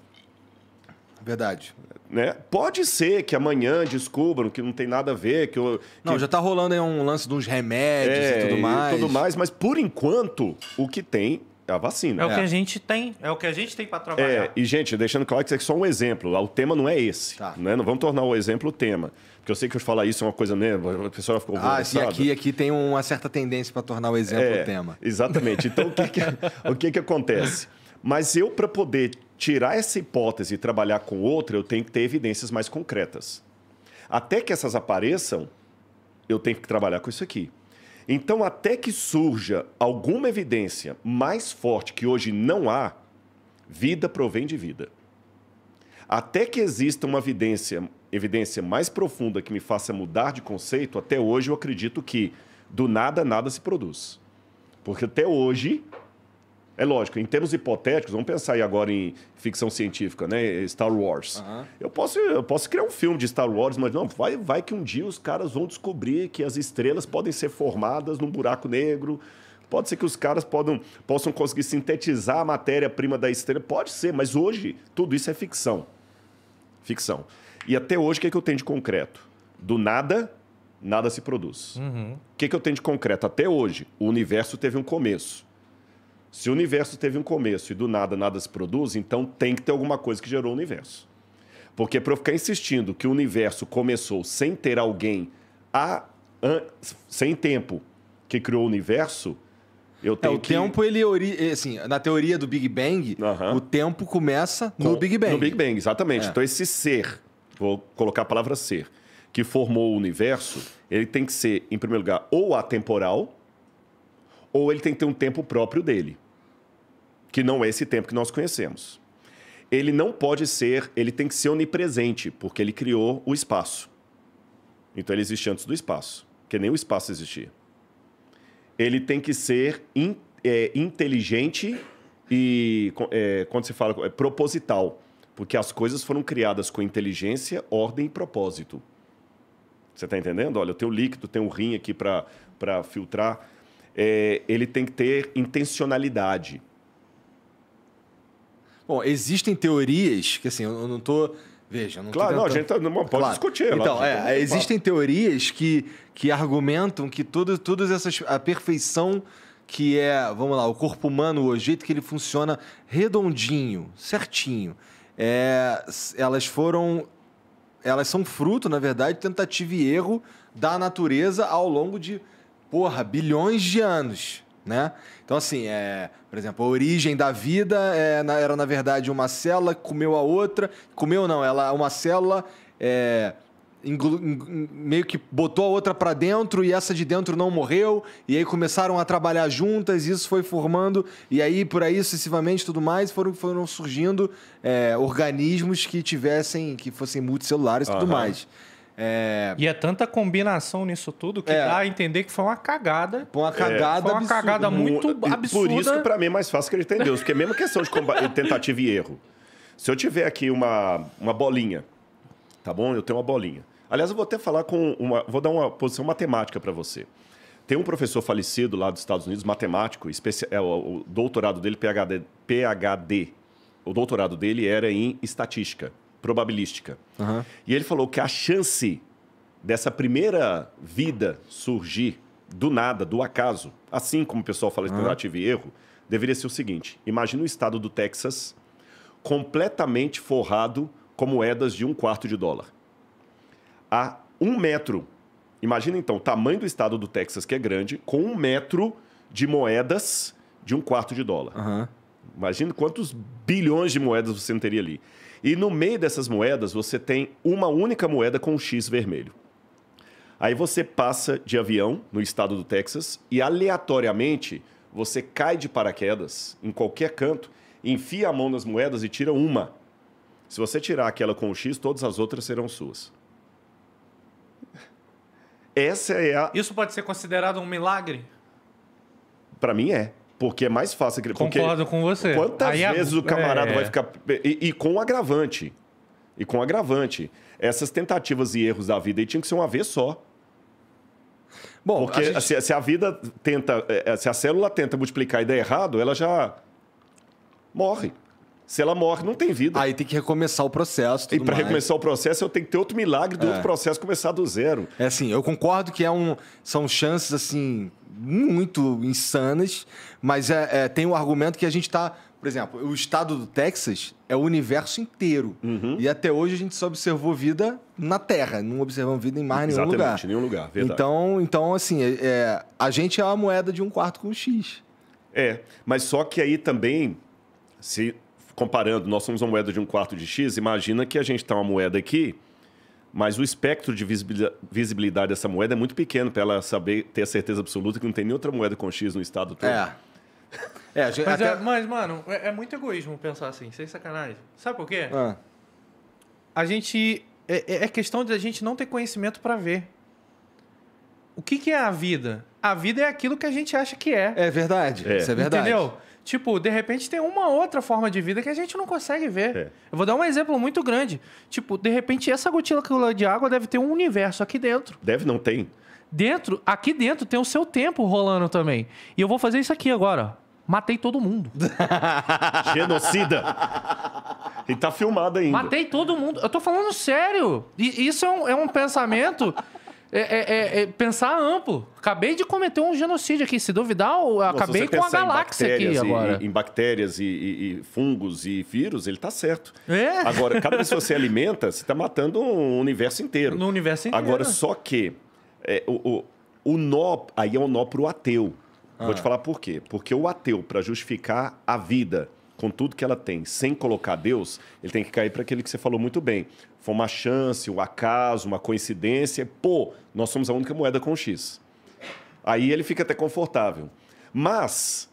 Verdade. Né? Pode ser que amanhã descubram que não tem nada a ver, que eu, Não, já está rolando aí um lance dos remédios é, e tudo mais. E tudo mais, mas por enquanto o que tem é a vacina. É, o que é. a gente tem, é o que a gente tem para trabalhar. É, e gente, deixando claro que isso é só um exemplo, o tema não é esse, tá. né? Não vamos tornar o exemplo o tema. Porque eu sei que eu falar isso é uma coisa, né? A pessoa ficou. Ah, e aqui, aqui tem uma certa tendência para tornar o exemplo é, o tema. Exatamente. Então, o que, que o que, que acontece? Mas eu, para poder tirar essa hipótese e trabalhar com outra, eu tenho que ter evidências mais concretas. Até que essas apareçam, eu tenho que trabalhar com isso aqui. Então, até que surja alguma evidência mais forte que hoje não há, vida provém de vida. Até que exista uma evidência evidência mais profunda que me faça mudar de conceito, até hoje eu acredito que do nada nada se produz. Porque até hoje, é lógico, em termos hipotéticos, vamos pensar aí agora em ficção científica, né? Star Wars. Uhum. Eu, posso, eu posso criar um filme de Star Wars, mas não, vai, vai que um dia os caras vão descobrir que as estrelas podem ser formadas num buraco negro. Pode ser que os caras podam, possam conseguir sintetizar a matéria-prima da estrela. Pode ser, mas hoje tudo isso é ficção. Ficção. E até hoje, o que, é que eu tenho de concreto? Do nada, nada se produz. Uhum. O que, é que eu tenho de concreto até hoje? O universo teve um começo. Se o universo teve um começo e do nada nada se produz, então tem que ter alguma coisa que gerou o universo. Porque para eu ficar insistindo que o universo começou sem ter alguém a, a sem tempo que criou o universo, eu é, tenho é, o que... tempo ele é, assim, na teoria do Big Bang, o tempo começa Com, no Big Bang. No Big Bang, exatamente. É. Então esse ser vou colocar a palavra ser, que formou o universo, ele tem que ser, em primeiro lugar, ou atemporal, ou ele tem que ter um tempo próprio dele, que não é esse tempo que nós conhecemos. Ele não pode ser, ele tem que ser onipresente, porque ele criou o espaço. Então ele existe antes do espaço, que nem o espaço existia. Ele tem que ser in, é, inteligente e, é, quando se fala, é proposital porque as coisas foram criadas com inteligência, ordem e propósito. Você está entendendo? Olha, eu tenho líquido, tenho um rim aqui para filtrar. É, ele tem que ter intencionalidade. Bom, existem teorias que, assim, eu não estou. Veja, não Claro, não, a gente tá, não, pode claro. discutir. É então, lá, é, existem teorias que, que argumentam que todas todas essas. A perfeição que é, vamos lá, o corpo humano, o jeito que ele funciona redondinho, certinho é, elas foram. Elas são fruto, na verdade, de tentativa e erro da natureza ao longo de, porra, bilhões de anos. Né? Então, assim, é, por exemplo, a origem da vida é, na, era, na verdade, uma célula que comeu a outra. Comeu, não, ela uma célula é, meio que botou a outra para dentro e essa de dentro não morreu e aí começaram a trabalhar juntas e isso foi formando e aí por aí sucessivamente tudo mais foram, foram surgindo é, organismos que tivessem que fossem multicelulares e uhum. tudo mais é... E é tanta combinação nisso tudo que é. dá a entender que foi uma cagada. Foi uma é. cagada, foi uma absurda. cagada muito absurda. Por isso que para mim é mais fácil que ele tem Deus, porque é mesmo questão de tentativa e erro. Se eu tiver aqui uma, uma bolinha, tá bom? Eu tenho uma bolinha. Aliás, eu vou até falar com uma. Vou dar uma posição matemática para você. Tem um professor falecido lá dos Estados Unidos, matemático, especi... é, o, doutorado dele, PhD, PhD. O doutorado dele era em estatística, probabilística. Uhum. E ele falou que a chance dessa primeira vida surgir do nada, do acaso, assim como o pessoal fala de tentativa uhum. e erro, deveria ser o seguinte: imagina o estado do Texas completamente forrado com moedas de um quarto de dólar a um metro. Imagina então o tamanho do estado do Texas, que é grande, com um metro de moedas de um quarto de dólar. Uhum. Imagina quantos bilhões de moedas você não teria ali. E no meio dessas moedas, você tem uma única moeda com um X vermelho. Aí você passa de avião no estado do Texas e aleatoriamente você cai de paraquedas em qualquer canto, enfia a mão nas moedas e tira uma. Se você tirar aquela com o X, todas as outras serão suas. Essa é a. Isso pode ser considerado um milagre? Para mim é. Porque é mais fácil. Concordo com você. Quantas Aí vezes a... o camarada é... vai ficar. E, e com agravante. E com agravante. Essas tentativas e erros da vida tinham que ser uma vez só. Bom, Porque a gente... se, se, a vida tenta. Eh, eh, se a célula tenta multiplicar e der errado, ela já morre. Se ela morre, não tem vida. Aí tem que recomeçar o processo. e para recomeçar o processo, eu tenho que ter outro milagre do é. outro processo começar do zero. É assim, eu concordo que é um, são chances assim muito insanas, mas é, é tem o argumento que a gente está por exemplo, o estado do Texas é o universo inteiro. Uhum. E até hoje a gente só observou vida na Terra, não observamos vida em mais nenhum lugar. Exatamente, nenhum lugar, verdade. Então, então assim, é, é, a gente é uma moeda de um quarto com um X. É, mas só que aí também, se comparando, nós somos uma moeda de um quarto de X, imagina que a gente está uma moeda aqui, mas o espectro de visibilidade dessa moeda é muito pequeno para ela saber, ter a certeza absoluta que não tem nenhuma outra moeda com X no estado todo. É. é gente, mas, até... é, mas, mano, é, é, muito egoísmo pensar assim, sem sacanagem. Sabe por quê? Ah. A gente. É, é, é questão de a gente não ter conhecimento para ver. O que, que é a vida? A vida é aquilo que a gente acha que é. É verdade. É. Isso é verdade. Entendeu? Tipo, de repente tem uma outra forma de vida que a gente não consegue ver. É. Eu vou dar um exemplo muito grande. Tipo, de repente essa gotícula de água deve ter um universo aqui dentro. Deve, não tem. Dentro, aqui dentro tem o seu tempo rolando também. E eu vou fazer isso aqui agora. Matei todo mundo. Genocida. E tá filmado ainda. Matei todo mundo. Eu tô falando sério. isso é um, é um pensamento é, é, é, é, pensar amplo. Acabei de cometer um genocídio aqui. Se duvidar, eu acabei Nossa, com a galáxia aqui e, agora. Em bactérias e, e, e, fungos e vírus, ele tá certo. É. Agora, cada vez que você alimenta, você está matando um universo inteiro. No universo inteiro. Agora, só que é, o, o, o, nó, aí é um nó para o ateu. Ah. Vou te falar por quê. Porque o ateu, para justificar a vida com tudo que ela tem, sem colocar Deus, ele tem que cair para aquele que você falou muito bem. Foi uma chance, um acaso, uma coincidência. Pô, nós somos a única moeda com X. Aí ele fica até confortável. Mas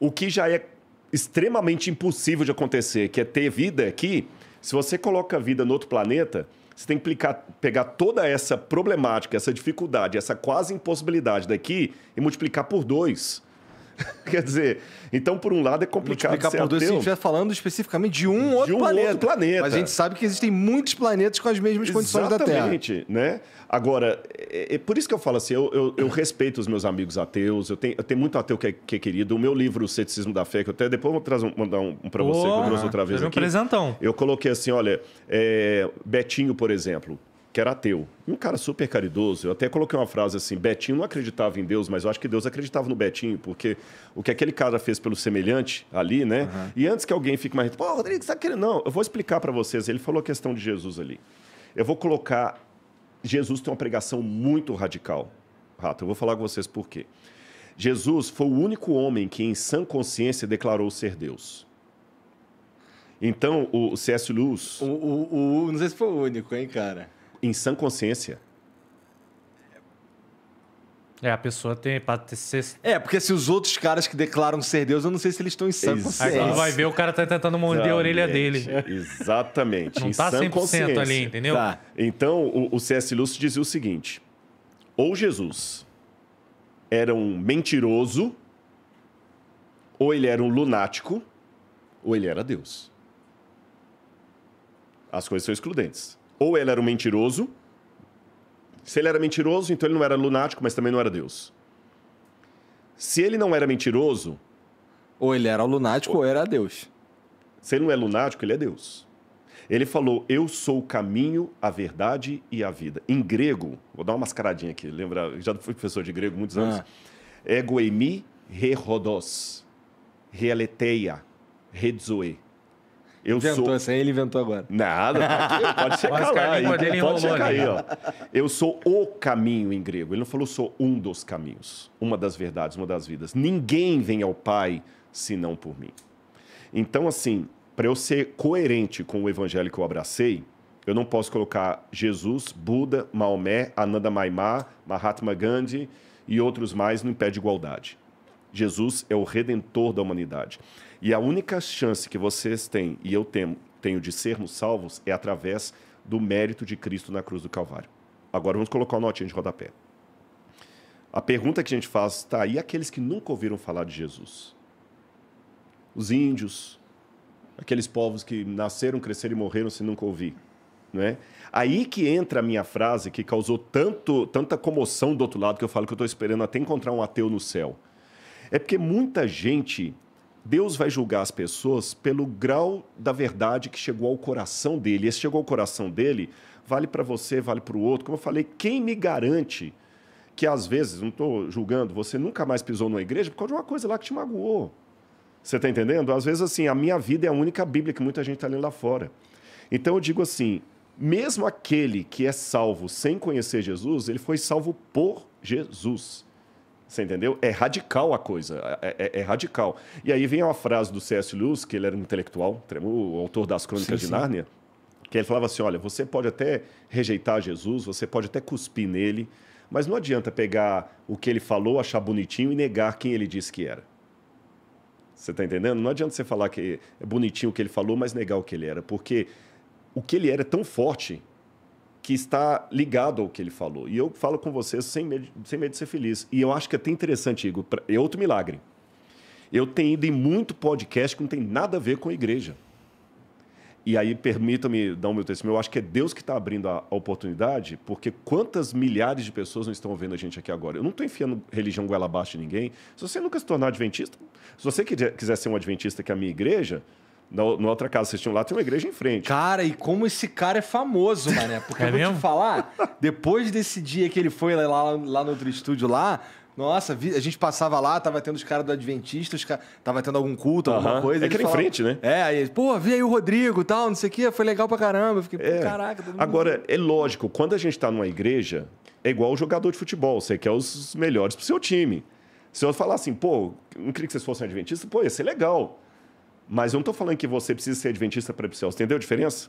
o que já é extremamente impossível de acontecer, que é ter vida aqui, é se você coloca a vida no outro planeta, você tem que pegar toda essa problemática, essa dificuldade, essa quase impossibilidade daqui e multiplicar por dois. Quer dizer, então por um lado é complicado Multiplicar ser por dois, se a gente estiver falando especificamente de um, de outro, um planeta. outro planeta. Mas a gente sabe que existem muitos planetas com as mesmas condições da Terra. Exatamente, né? Agora, é, é, por isso que eu falo assim, eu, eu, eu respeito os meus amigos ateus, eu tenho, eu tenho muito ateu que é, que é, querido. O meu livro, O Ceticismo da Fé, que eu até depois vou trazer um, mandar um, para você, oh, que eu trouxe outra vez aqui. um presentão. Eu coloquei assim, olha, é, Betinho, por exemplo, que era ateu. Um cara super caridoso. Eu até coloquei uma frase assim: Betinho não acreditava em Deus, mas eu acho que Deus acreditava no Betinho, porque o que aquele cara fez pelo semelhante ali, né? Uhum. E antes que alguém fique mais. Pô, Rodrigo, sabe tá querendo? Não, eu vou explicar para vocês. Ele falou a questão de Jesus ali. Eu vou colocar. Jesus tem uma pregação muito radical. Rato, eu vou falar com vocês por quê. Jesus foi o único homem que, em sã consciência, declarou ser Deus. Então, o C.S. Lewis. O, o, o, não sei se foi o único, hein, cara? em sã consciência. É, a pessoa tem para ser. É, porque se os outros caras que declaram ser Deus, eu não sei se eles estão em sã consciência. Aí quando vai ver, o cara tá tentando morder a orelha dele. Exatamente. Não em tá sã 100% consciência. ali, entendeu? Tá. Então, o, o C.S. Lúcio dizia o seguinte: ou Jesus era um mentiroso, ou ele era um lunático, ou ele era Deus. As coisas são excludentes. Ou ele era um mentiroso. Se ele era mentiroso, então ele não era lunático, mas também não era Deus. Se ele não era mentiroso. Ou ele era lunático ou, ou era Deus. Se ele não é lunático, ele é Deus. Ele falou: Eu sou o caminho, a verdade e a vida. Em grego, vou dar uma mascaradinha aqui, lembra? Já fui professor de grego muitos anos. Ah. Egoemi re rodos, realeteia, redzoe. Eu inventou sou... aí, ele inventou agora. Nada, pode ser cair. Pode, pode ser cair, né? ó. Eu sou o caminho em grego. Ele não falou sou um dos caminhos, uma das verdades, uma das vidas. Ninguém vem ao Pai senão por mim. Então, assim, para eu ser coerente com o evangelho que eu abracei, eu não posso colocar Jesus, Buda, Maomé, Ananda Mayma, Mahatma Gandhi e outros mais no pé de igualdade. Jesus é o redentor da humanidade. E a única chance que vocês têm, e eu tenho, tenho de sermos salvos, é através do mérito de Cristo na cruz do Calvário. Agora vamos colocar uma notinha de rodapé. A pergunta que a gente faz, está aí aqueles que nunca ouviram falar de Jesus? Os índios, aqueles povos que nasceram, cresceram e morreram sem nunca ouvir. Né? Aí que entra a minha frase que causou tanto, tanta comoção do outro lado que eu falo que eu estou esperando até encontrar um ateu no céu. É porque muita gente Deus vai julgar as pessoas pelo grau da verdade que chegou ao coração dele. Esse chegou ao coração dele, vale para você, vale para o outro. Como eu falei, quem me garante que às vezes, não estou julgando, você nunca mais pisou numa igreja por causa de uma coisa lá que te magoou. Você está entendendo? Às vezes, assim, a minha vida é a única Bíblia que muita gente está lendo lá fora. Então eu digo assim: mesmo aquele que é salvo sem conhecer Jesus, ele foi salvo por Jesus. Você entendeu? É radical a coisa, é, é, é, é, radical. E aí vem uma frase do C.S. Lewis, que ele era um intelectual, o autor das Crônicas sim, de Nárnia, que ele falava assim: olha, você pode até rejeitar Jesus, você pode até cuspir nele, mas não adianta pegar o que ele falou, achar bonitinho e negar quem ele disse que era. Você está entendendo? Não adianta você falar que é bonitinho o que ele falou, mas negar o que ele era, porque o que ele era é tão forte que está ligado ao que ele falou. E eu falo com vocês sem medo, sem medo de ser feliz. E eu acho que é até interessante, Igor, é outro milagre. Eu tenho ido em muito podcast que não tem nada a ver com a igreja. E aí, permita-me dar o meu testemunho. Eu acho que é Deus que está abrindo a oportunidade, porque quantas milhares de pessoas não estão vendo a gente aqui agora? Eu não estou enfiando religião goela abaixo de ninguém. Se você nunca se tornar adventista, se você quiser ser um adventista que é a minha igreja, na, na, outra casa vocês tinham lá, tem uma igreja em frente. Cara, e como esse cara é famoso, mané. Porque é eu vou te falar, depois desse dia que ele foi lá, lá, no outro estúdio lá, nossa, a gente passava lá, tava tendo os caras do Adventista, os cara, tava tendo algum culto, alguma coisa. É que era em frente, né? É, aí, pô, vi aí o Rodrigo e tal, não sei o quê, foi legal pra caramba. Eu fiquei, é. caraca. Mundo... Agora, é lógico, quando a gente tá numa igreja, é igual o jogador de futebol, você quer os melhores pro seu time. Se eu falar assim, pô, não queria que vocês fossem adventistas, pô, ia ser legal. Mas eu não estou falando que você precisa ser adventista para ir para o céu. Você entendeu a diferença?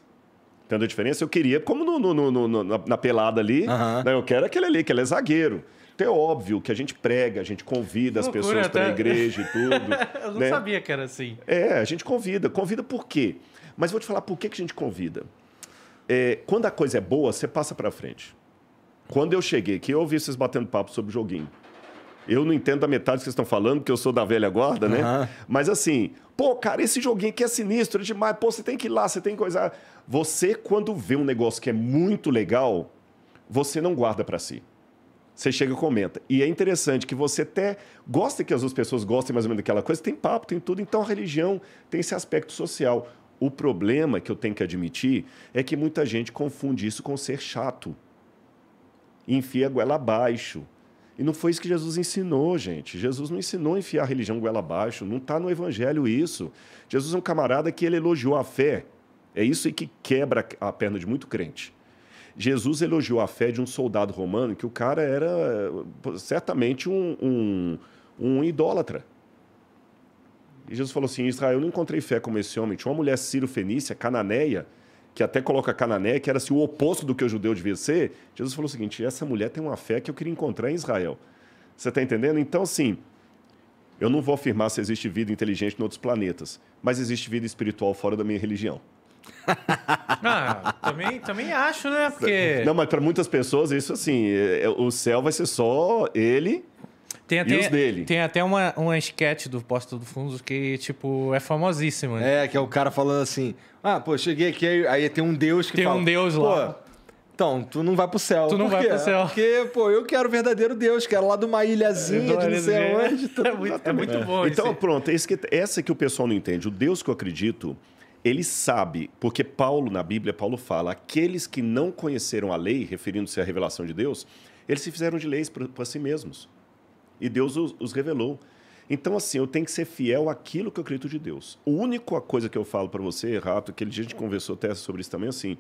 Entendeu a diferença? Eu queria, como no, no, no, na, na, pelada ali, uhum. né? eu quero aquele ali, que ele é zagueiro. Então é óbvio que a gente prega, a gente convida as pessoas para a igreja e tudo. eu não né? sabia que era assim. É, a gente convida. Convida por quê? Mas vou te falar por que, a gente convida. É, quando a coisa é boa, você passa para frente. Quando eu cheguei que eu ouvi vocês batendo papo sobre o joguinho. Eu não entendo a metade que vocês estão falando, porque eu sou da velha guarda, né? Mas assim, pô, cara, esse joguinho aqui é sinistro é demais. Pô, você tem que ir lá, você tem que coisa. Você, quando vê um negócio que é muito legal, você não guarda para si. Você chega e comenta. E é interessante que você até gosta que as outras pessoas gostem mais ou menos daquela coisa, tem papo, tem tudo. Então a religião tem esse aspecto social. O problema que eu tenho que admitir é que muita gente confunde isso com ser chato. Enfia a goela abaixo. E não foi isso que Jesus ensinou, gente. Jesus não ensinou a enfiar a religião goela abaixo, não está no evangelho isso. Jesus é um camarada que ele elogiou a fé. É isso aí que quebra a perna de muito crente. Jesus elogiou a fé de um soldado romano que o cara era certamente um, um, um idólatra. E Jesus falou assim: Israel eu não encontrei fé como esse homem. Tinha uma mulher Ciro fenícia cananeia, que até coloca Canané, que era assim, o oposto do que o judeu devia ser, Jesus falou o seguinte: essa mulher tem uma fé que eu queria encontrar em Israel. Você está entendendo? Então, assim, eu não vou afirmar se existe vida inteligente em outros planetas, mas existe vida espiritual fora da minha religião. ah, também, também acho, né? Porque... Não, mas para muitas pessoas, isso assim, é, é, o céu vai ser só ele tem até, e os dele. Tem até uma, uma do Posto do Fundo que, tipo, é famosíssima. Né? É, que é o cara falando assim: ah, pô, cheguei aqui, aí, aí tem um Deus que tem fala. Tem um Deus lá. Então, tu não vai pro céu. Tu não vai pro céu. Porque, pô, eu quero o verdadeiro Deus, quero lá de uma ilhazinha de não sei onde. é, muito, é muito bom. Então, esse... pronto, esse é que, essa que o pessoal não entende. O Deus que eu acredito, ele sabe, porque Paulo, na Bíblia, Paulo fala, aqueles que não conheceram a lei, referindo-se à revelação de Deus, eles se fizeram de leis para si mesmos. E Deus os, os revelou. Então, assim, eu tenho que ser fiel àquilo que eu acredito de Deus. A única coisa que eu falo para você, Rato, aquele dia a gente conversou até sobre isso também, é assim,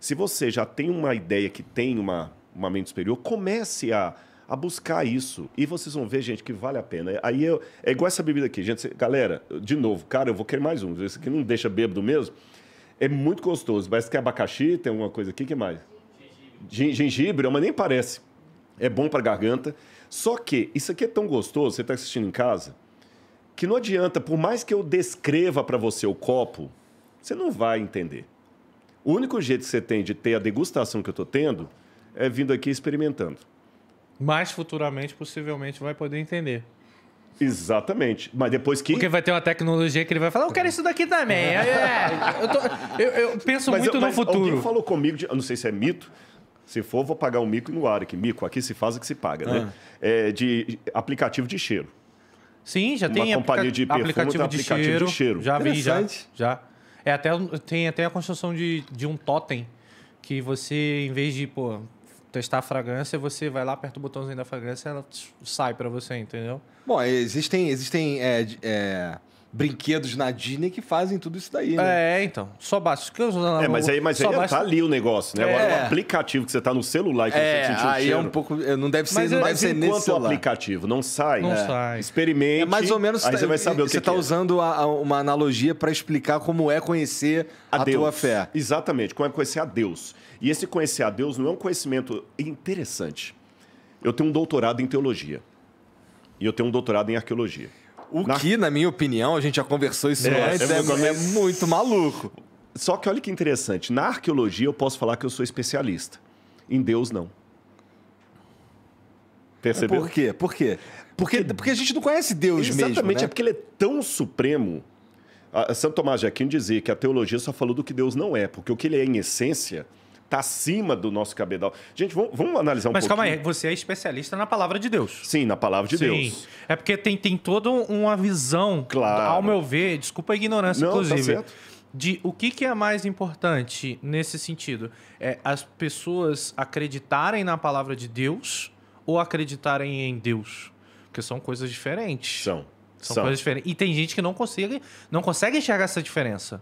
se você já tem uma ideia que tem uma, uma mente superior, comece a, a buscar isso. E vocês vão ver, gente, que vale a pena. Aí eu, é igual essa bebida aqui, gente. Galera, de novo, cara, eu vou querer mais um. Esse aqui não deixa bêbado mesmo. É muito gostoso. Parece que é abacaxi, tem alguma coisa aqui, que mais? Gengibre. Gengibre, mas nem parece. É bom para garganta. Só que isso aqui é tão gostoso, você está assistindo em casa, que não adianta, por mais que eu descreva para você o copo, você não vai entender. O único jeito que você tem de ter a degustação que eu estou tendo é vindo aqui experimentando. Mas futuramente, possivelmente, vai poder entender. Exatamente. Mas depois que. Porque vai ter uma tecnologia que ele vai falar, eu quero isso daqui também. É, é, é, eu, tô, eu, eu, penso mas, muito no futuro. Alguém falou comigo, de, eu não sei se é mito, se for, vou pagar um mico no ar aqui. Mico, aqui se faz o que se paga, né? ah. né? É, de aplicativo de cheiro. Sim, já Uma tem companhia de perfume, aplicativo, tem aplicativo de, cheiro, de cheiro. Já vi, já. já. É, até, tem até a construção de, de um totem que você, em vez de pô, testar a fragrância, você vai lá, aperta o botãozinho da fragrância ela sai para você, entendeu? Bom, existem, existem é, é brinquedos na Disney que fazem tudo isso daí, né? É, então. Só basta. É, mas aí, mas aí é, basta... tá ali o negócio, né? Agora, é. o aplicativo que você tá no celular que é, você sentiu aí é cheiro. é um pouco... É, não deve ser, mas, não deve mas ser enquanto o aplicativo não sai, não é. sai. experimente. É mais ou menos... Aí tá, você vai saber o que Você que tá que é. usando a, a, uma analogia para explicar como é conhecer a, a tua fé. Exatamente, como é conhecer a Deus. E esse conhecer a Deus não é um conhecimento interessante. Eu tenho um doutorado em teologia. E eu tenho um doutorado em arqueologia. O na... que, na minha opinião, a gente já conversou isso é, antes, é, né, é, é muito maluco. Só que olha que interessante. Na arqueologia, eu posso falar que eu sou especialista. Em Deus, não. Percebeu? Por quê? Por quê? Porque, porque a gente não conhece Deus Exatamente, mesmo. Exatamente, né? é porque ele é tão supremo. A Santo Tomás de Aquino dizia que a teologia só falou do que Deus não é, porque o que ele é em essência está acima do nosso cabedal. Gente, vamos, vamos analisar um Mas pouquinho. Mas calma aí, você é especialista na palavra de Deus. Sim, na palavra de Sim. Deus. É porque tem, tem toda uma visão, claro. ao meu ver, desculpa a ignorância, Não, tá inclusive. Tá de o que, que é mais importante nesse sentido? É as pessoas acreditarem na palavra de Deus ou acreditarem em Deus? Porque são coisas diferentes. São. São, são. coisas diferentes. E tem gente que não consegue, não consegue enxergar essa diferença.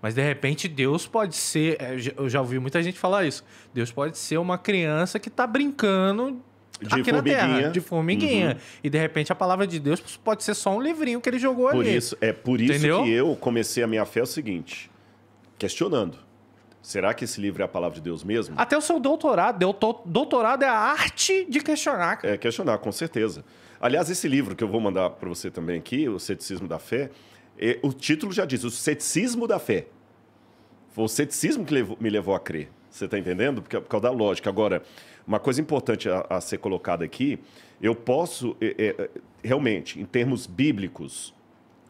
Mas de repente Deus pode ser, é, eu já ouvi muita gente falar isso. Deus pode ser uma criança que está brincando de aqui formiguinha. Terra, de formiguinha. Uhum. E de repente a palavra de Deus pode ser só um livrinho que ele jogou por ali. Isso, é por isso Entendeu? que eu comecei a minha fé é o seguinte, questionando. Será que esse livro é a palavra de Deus mesmo? Até o seu doutorado. Doutorado é a arte de questionar. Cara. É questionar, com certeza. Aliás, esse livro que eu vou mandar para você também aqui, O Ceticismo da Fé, o título já diz, o ceticismo da fé. Foi o ceticismo que levou, me levou a crer. Você está entendendo? Porque, é por causa da lógica. Agora, uma coisa importante a, a ser colocada aqui, eu posso, é, é, realmente, em termos bíblicos,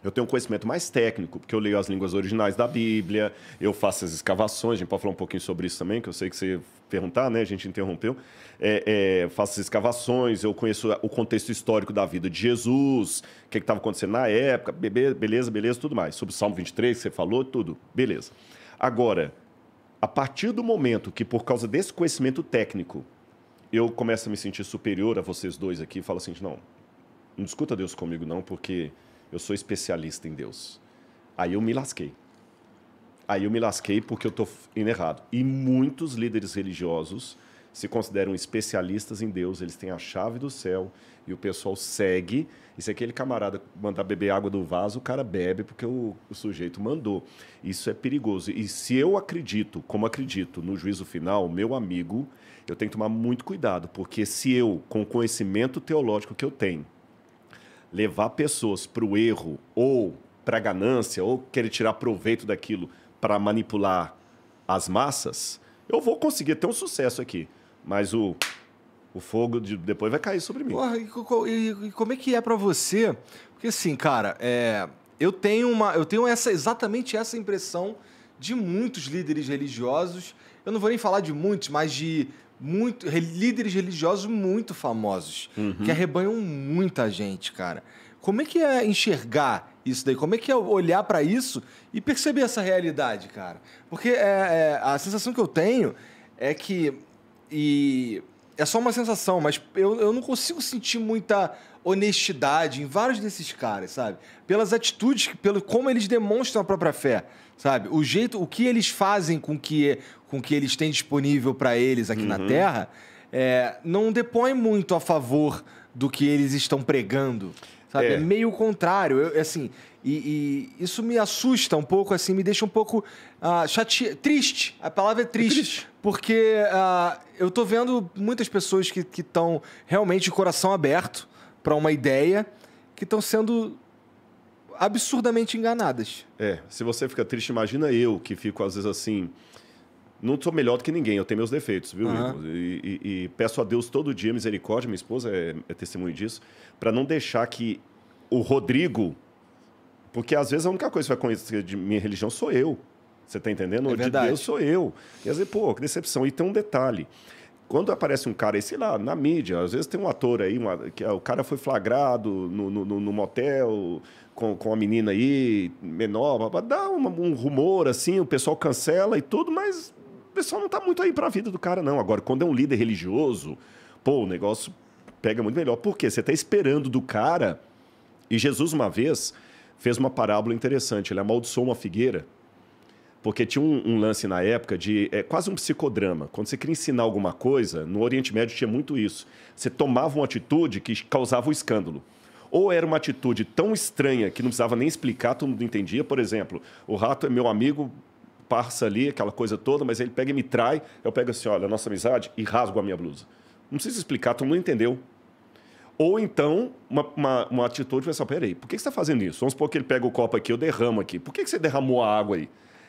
eu tenho um conhecimento mais técnico, porque eu leio as línguas originais da Bíblia, eu faço as escavações, a gente pode falar um pouquinho sobre isso também, que eu sei que você perguntar, né? A gente interrompeu. É, é, faço escavações, eu conheço o contexto histórico da vida de Jesus, o que é estava acontecendo na época, beleza, beleza, tudo mais. Sobre o Salmo 23 que você falou, tudo, beleza. Agora, a partir do momento que, por causa desse conhecimento técnico, eu começo a me sentir superior a vocês dois aqui, falo assim, não, não discuta Deus comigo não, porque eu sou especialista em Deus. Aí eu me lasquei aí eu me lasquei porque eu estou indo errado. E muitos líderes religiosos se consideram especialistas em Deus, eles têm a chave do céu e o pessoal segue. E se aquele camarada mandar beber água do vaso, o cara bebe porque o, o sujeito mandou. Isso é perigoso. E se eu acredito, como acredito, no juízo final, meu amigo, eu tenho que tomar muito cuidado, porque se eu, com o conhecimento teológico que eu tenho, levar pessoas para o erro ou para a ganância ou querer tirar proveito daquilo para manipular as massas, eu vou conseguir ter um sucesso aqui. Mas o, o fogo de, depois vai cair sobre mim. Porra, e, e, e como é que é para você? Porque assim, cara, é, eu tenho uma, eu tenho essa exatamente essa impressão de muitos líderes religiosos. Eu não vou nem falar de muitos, mas de muito, líderes religiosos muito famosos uhum. que arrebanham muita gente, cara. Como é que é enxergar isso daí? Como é que é olhar para isso e perceber essa realidade, cara? Porque é, é, a sensação que eu tenho é que. E é só uma sensação, mas eu, eu não consigo sentir muita honestidade em vários desses caras, sabe? Pelas atitudes, pelo como eles demonstram a própria fé, sabe? O jeito, o que eles fazem com que com que eles têm disponível para eles aqui uhum. na Terra, é, não depõe muito a favor do que eles estão pregando. Sabe? É, é meio contrário. Eu, é assim, e, e, isso me assusta um pouco, assim, me deixa um pouco uh, ah, chate... triste. A palavra é triste. É triste. Porque uh, eu tô vendo muitas pessoas que estão realmente de coração aberto para uma ideia que estão sendo absurdamente enganadas. É, se você fica triste, imagina eu que fico às vezes assim. Não sou melhor do que ninguém, eu tenho meus defeitos, viu, uhum. E, e, e, peço a Deus todo dia misericórdia, minha esposa é, é testemunho disso, para não deixar que o Rodrigo. Porque às vezes a única coisa que vai conhecer de minha religião sou eu. Você está entendendo? É de Deus sou eu. Quer dizer, pô, que decepção. E tem um detalhe. Quando aparece um cara sei lá, na mídia, às vezes tem um ator aí, uma, que é, o cara foi flagrado no, no, no motel com, com a menina aí, menor, dá um, um rumor assim, o pessoal cancela e tudo, mas pessoal não está muito aí para a vida do cara, não. Agora, quando é um líder religioso, pô, o negócio pega muito melhor. Por quê? Você está esperando do cara. E Jesus, uma vez, fez uma parábola interessante. Ele amaldiçoou uma figueira, porque tinha um, um lance na época de. É quase um psicodrama. Quando você queria ensinar alguma coisa, no Oriente Médio tinha muito isso. Você tomava uma atitude que causava o um escândalo. Ou era uma atitude tão estranha que não precisava nem explicar, todo mundo entendia. Por exemplo, o rato é meu amigo, parça ali, aquela coisa toda, mas ele pega e me trai. Eu pego assim, olha, nossa amizade, e rasgo a minha blusa. Não precisa explicar, tu não entendeu. Ou então, uma, uma, uma atitude, pessoal, peraí, por que você está fazendo isso? Vamos supor que ele pega o copo aqui, eu derramo aqui. Por que você derramou a água aí?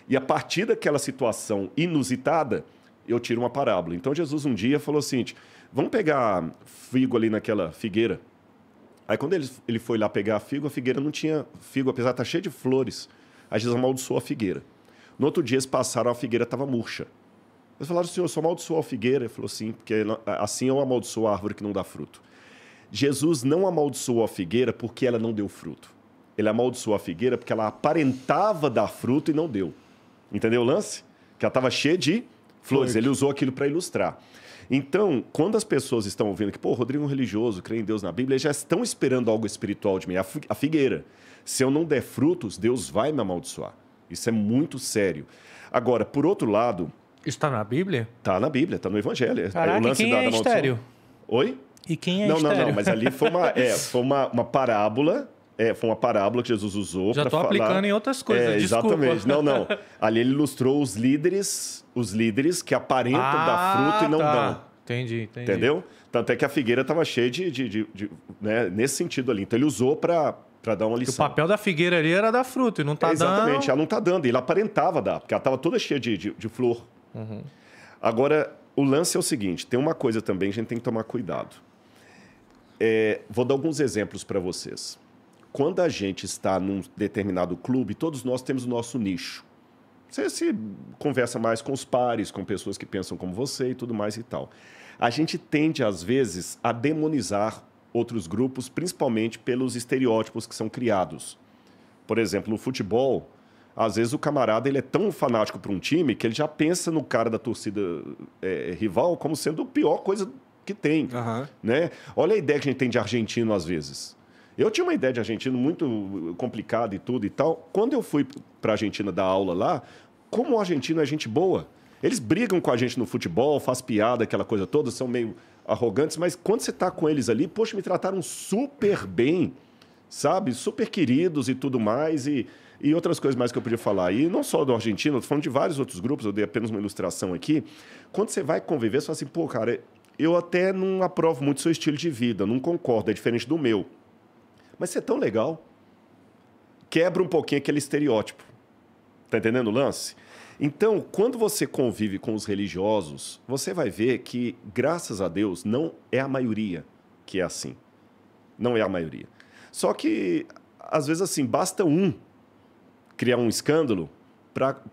E a partir daquela situação inusitada, eu tiro uma parábola. Então, Jesus um dia falou assim, vamos pegar figo ali naquela figueira. Aí, quando ele, ele foi lá pegar a figo, a figueira não tinha figo, apesar de estar tá cheia de flores. Aí, Jesus amaldiçoou a figueira. No outro dia eles passaram, a figueira estava murcha. Eles falaram, senhor, só amaldiçoou a figueira? Ele falou, sim, porque assim eu amaldiçoo a árvore que não dá fruto. Jesus não amaldiçoou a figueira porque ela não deu fruto. Ele amaldiçoou a figueira porque ela aparentava dar fruto e não deu. Entendeu o lance? Que ela estava cheia de flores. Ele usou aquilo para ilustrar. Então, quando as pessoas estão ouvindo que, pô, Rodrigo é um religioso, crê em Deus na Bíblia, eles já estão esperando algo espiritual de mim, a figueira. Se eu não der frutos, Deus vai me amaldiçoar. Isso é muito sério. Agora, por outro lado. Isso está na Bíblia? Está na Bíblia, está no Evangelho. É, Caraca, o lance quem da, é da maldição. Oi? E quem é Não, estéreo? não, não, mas ali foi uma, é, foi uma, uma parábola. É, foi uma parábola que Jesus usou para falar... Já estou aplicando em outras coisas, é, desculpa. Exatamente, não, não. Ali ele ilustrou os líderes, os líderes que aparentam ah, dar fruto e não tá. dão. Entendi, entendi. Entendeu? Tanto é que a figueira estava cheia de, de, de, de né, nesse sentido ali. Então ele usou para para dar uma lição. Porque o papel da figueira ali era dar fruto e não tá é, exatamente, dando. Exatamente, ela não tá dando. E ela aparentava dar, porque ela estava toda cheia de, de, de flor. Uhum. Agora, o lance é o seguinte: tem uma coisa também que a gente tem que tomar cuidado. É, vou dar alguns exemplos para vocês. Quando a gente está num determinado clube, todos nós temos o nosso nicho. Você se conversa mais com os pares, com pessoas que pensam como você e tudo mais e tal. A gente tende, às vezes, a demonizar outros grupos, principalmente pelos estereótipos que são criados. Por exemplo, no futebol, às vezes o camarada ele é tão fanático para um time que ele já pensa no cara da torcida é, rival como sendo a pior coisa que tem. Uhum. Né? Olha a ideia que a gente tem de argentino às vezes. Eu tinha uma ideia de argentino muito complicada e tudo e tal. Quando eu fui para a Argentina dar aula lá, como o argentino é gente boa. Eles brigam com a gente no futebol, faz piada, aquela coisa toda, são meio arrogantes, mas quando você está com eles ali, poxa, me trataram super bem, sabe? Super queridos e tudo mais, e, e outras coisas mais que eu podia falar. E não só do argentino, estou falando de vários outros grupos, eu dei apenas uma ilustração aqui. Quando você vai conviver, você fala assim, pô, cara, eu até não aprovo muito seu estilo de vida, não concordo, é diferente do meu. Mas você é tão legal. Quebra um pouquinho aquele estereótipo. Tá entendendo o lance? Então, quando você convive com os religiosos, você vai ver que, graças a Deus, não é a maioria que é assim. Não é a maioria. Só que, às vezes, assim, basta um criar um escândalo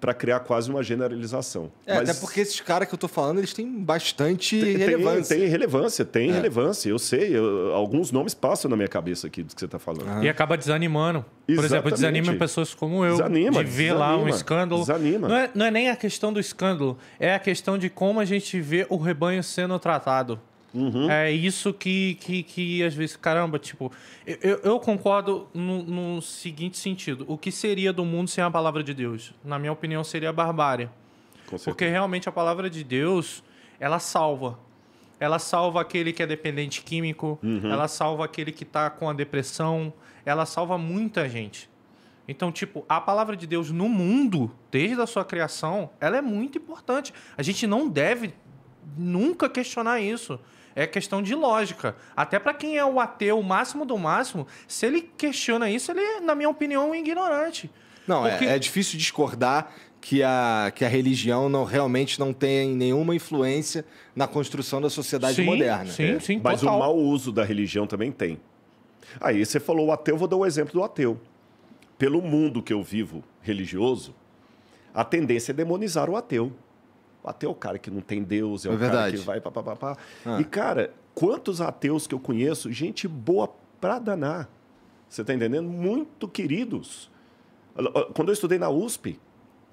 para criar quase uma generalização. É, Mas... até porque esses caras que eu estou falando, eles têm bastante tem, relevância. Tem, tem relevância, tem é. relevância. Eu sei, eu, alguns nomes passam na minha cabeça aqui do que você está falando. Ah. E acaba desanimando. Por exemplo, desanima pessoas como eu. Desanima, de ver desanima, lá um escândalo. Desanima. Não é, não é nem a questão do escândalo, é a questão de como a gente vê o rebanho sendo tratado. Uhum. É isso que, que, que às vezes, caramba, tipo, eu, eu concordo no, no, seguinte sentido: o que seria do mundo sem a palavra de Deus? Na minha opinião, seria a barbárie. Porque realmente a palavra de Deus, ela salva. Ela salva aquele que é dependente químico, uhum. ela salva aquele que está com a depressão, ela salva muita gente. Então, tipo, a palavra de Deus no mundo, desde a sua criação, ela é muito importante. A gente não deve nunca questionar isso. É questão de lógica. Até para quem é o ateu o máximo do máximo, se ele questiona isso, ele, na minha opinião, é um ignorante. Não, é, Porque... é, é difícil discordar que a, que a religião não, realmente não tem nenhuma influência na construção da sociedade sim, moderna. Sim, é, sim, Mas total. o mau uso da religião também tem. Aí você falou o ateu, vou dar o um exemplo do ateu. Pelo mundo que eu vivo religioso, a tendência é demonizar o ateu. Até o cara que não tem Deus, é, é o cara que vai papapá. Ah. E, cara, quantos ateus que eu conheço, gente boa pra danar. Você tá entendendo? Muito queridos. Quando eu estudei na USP,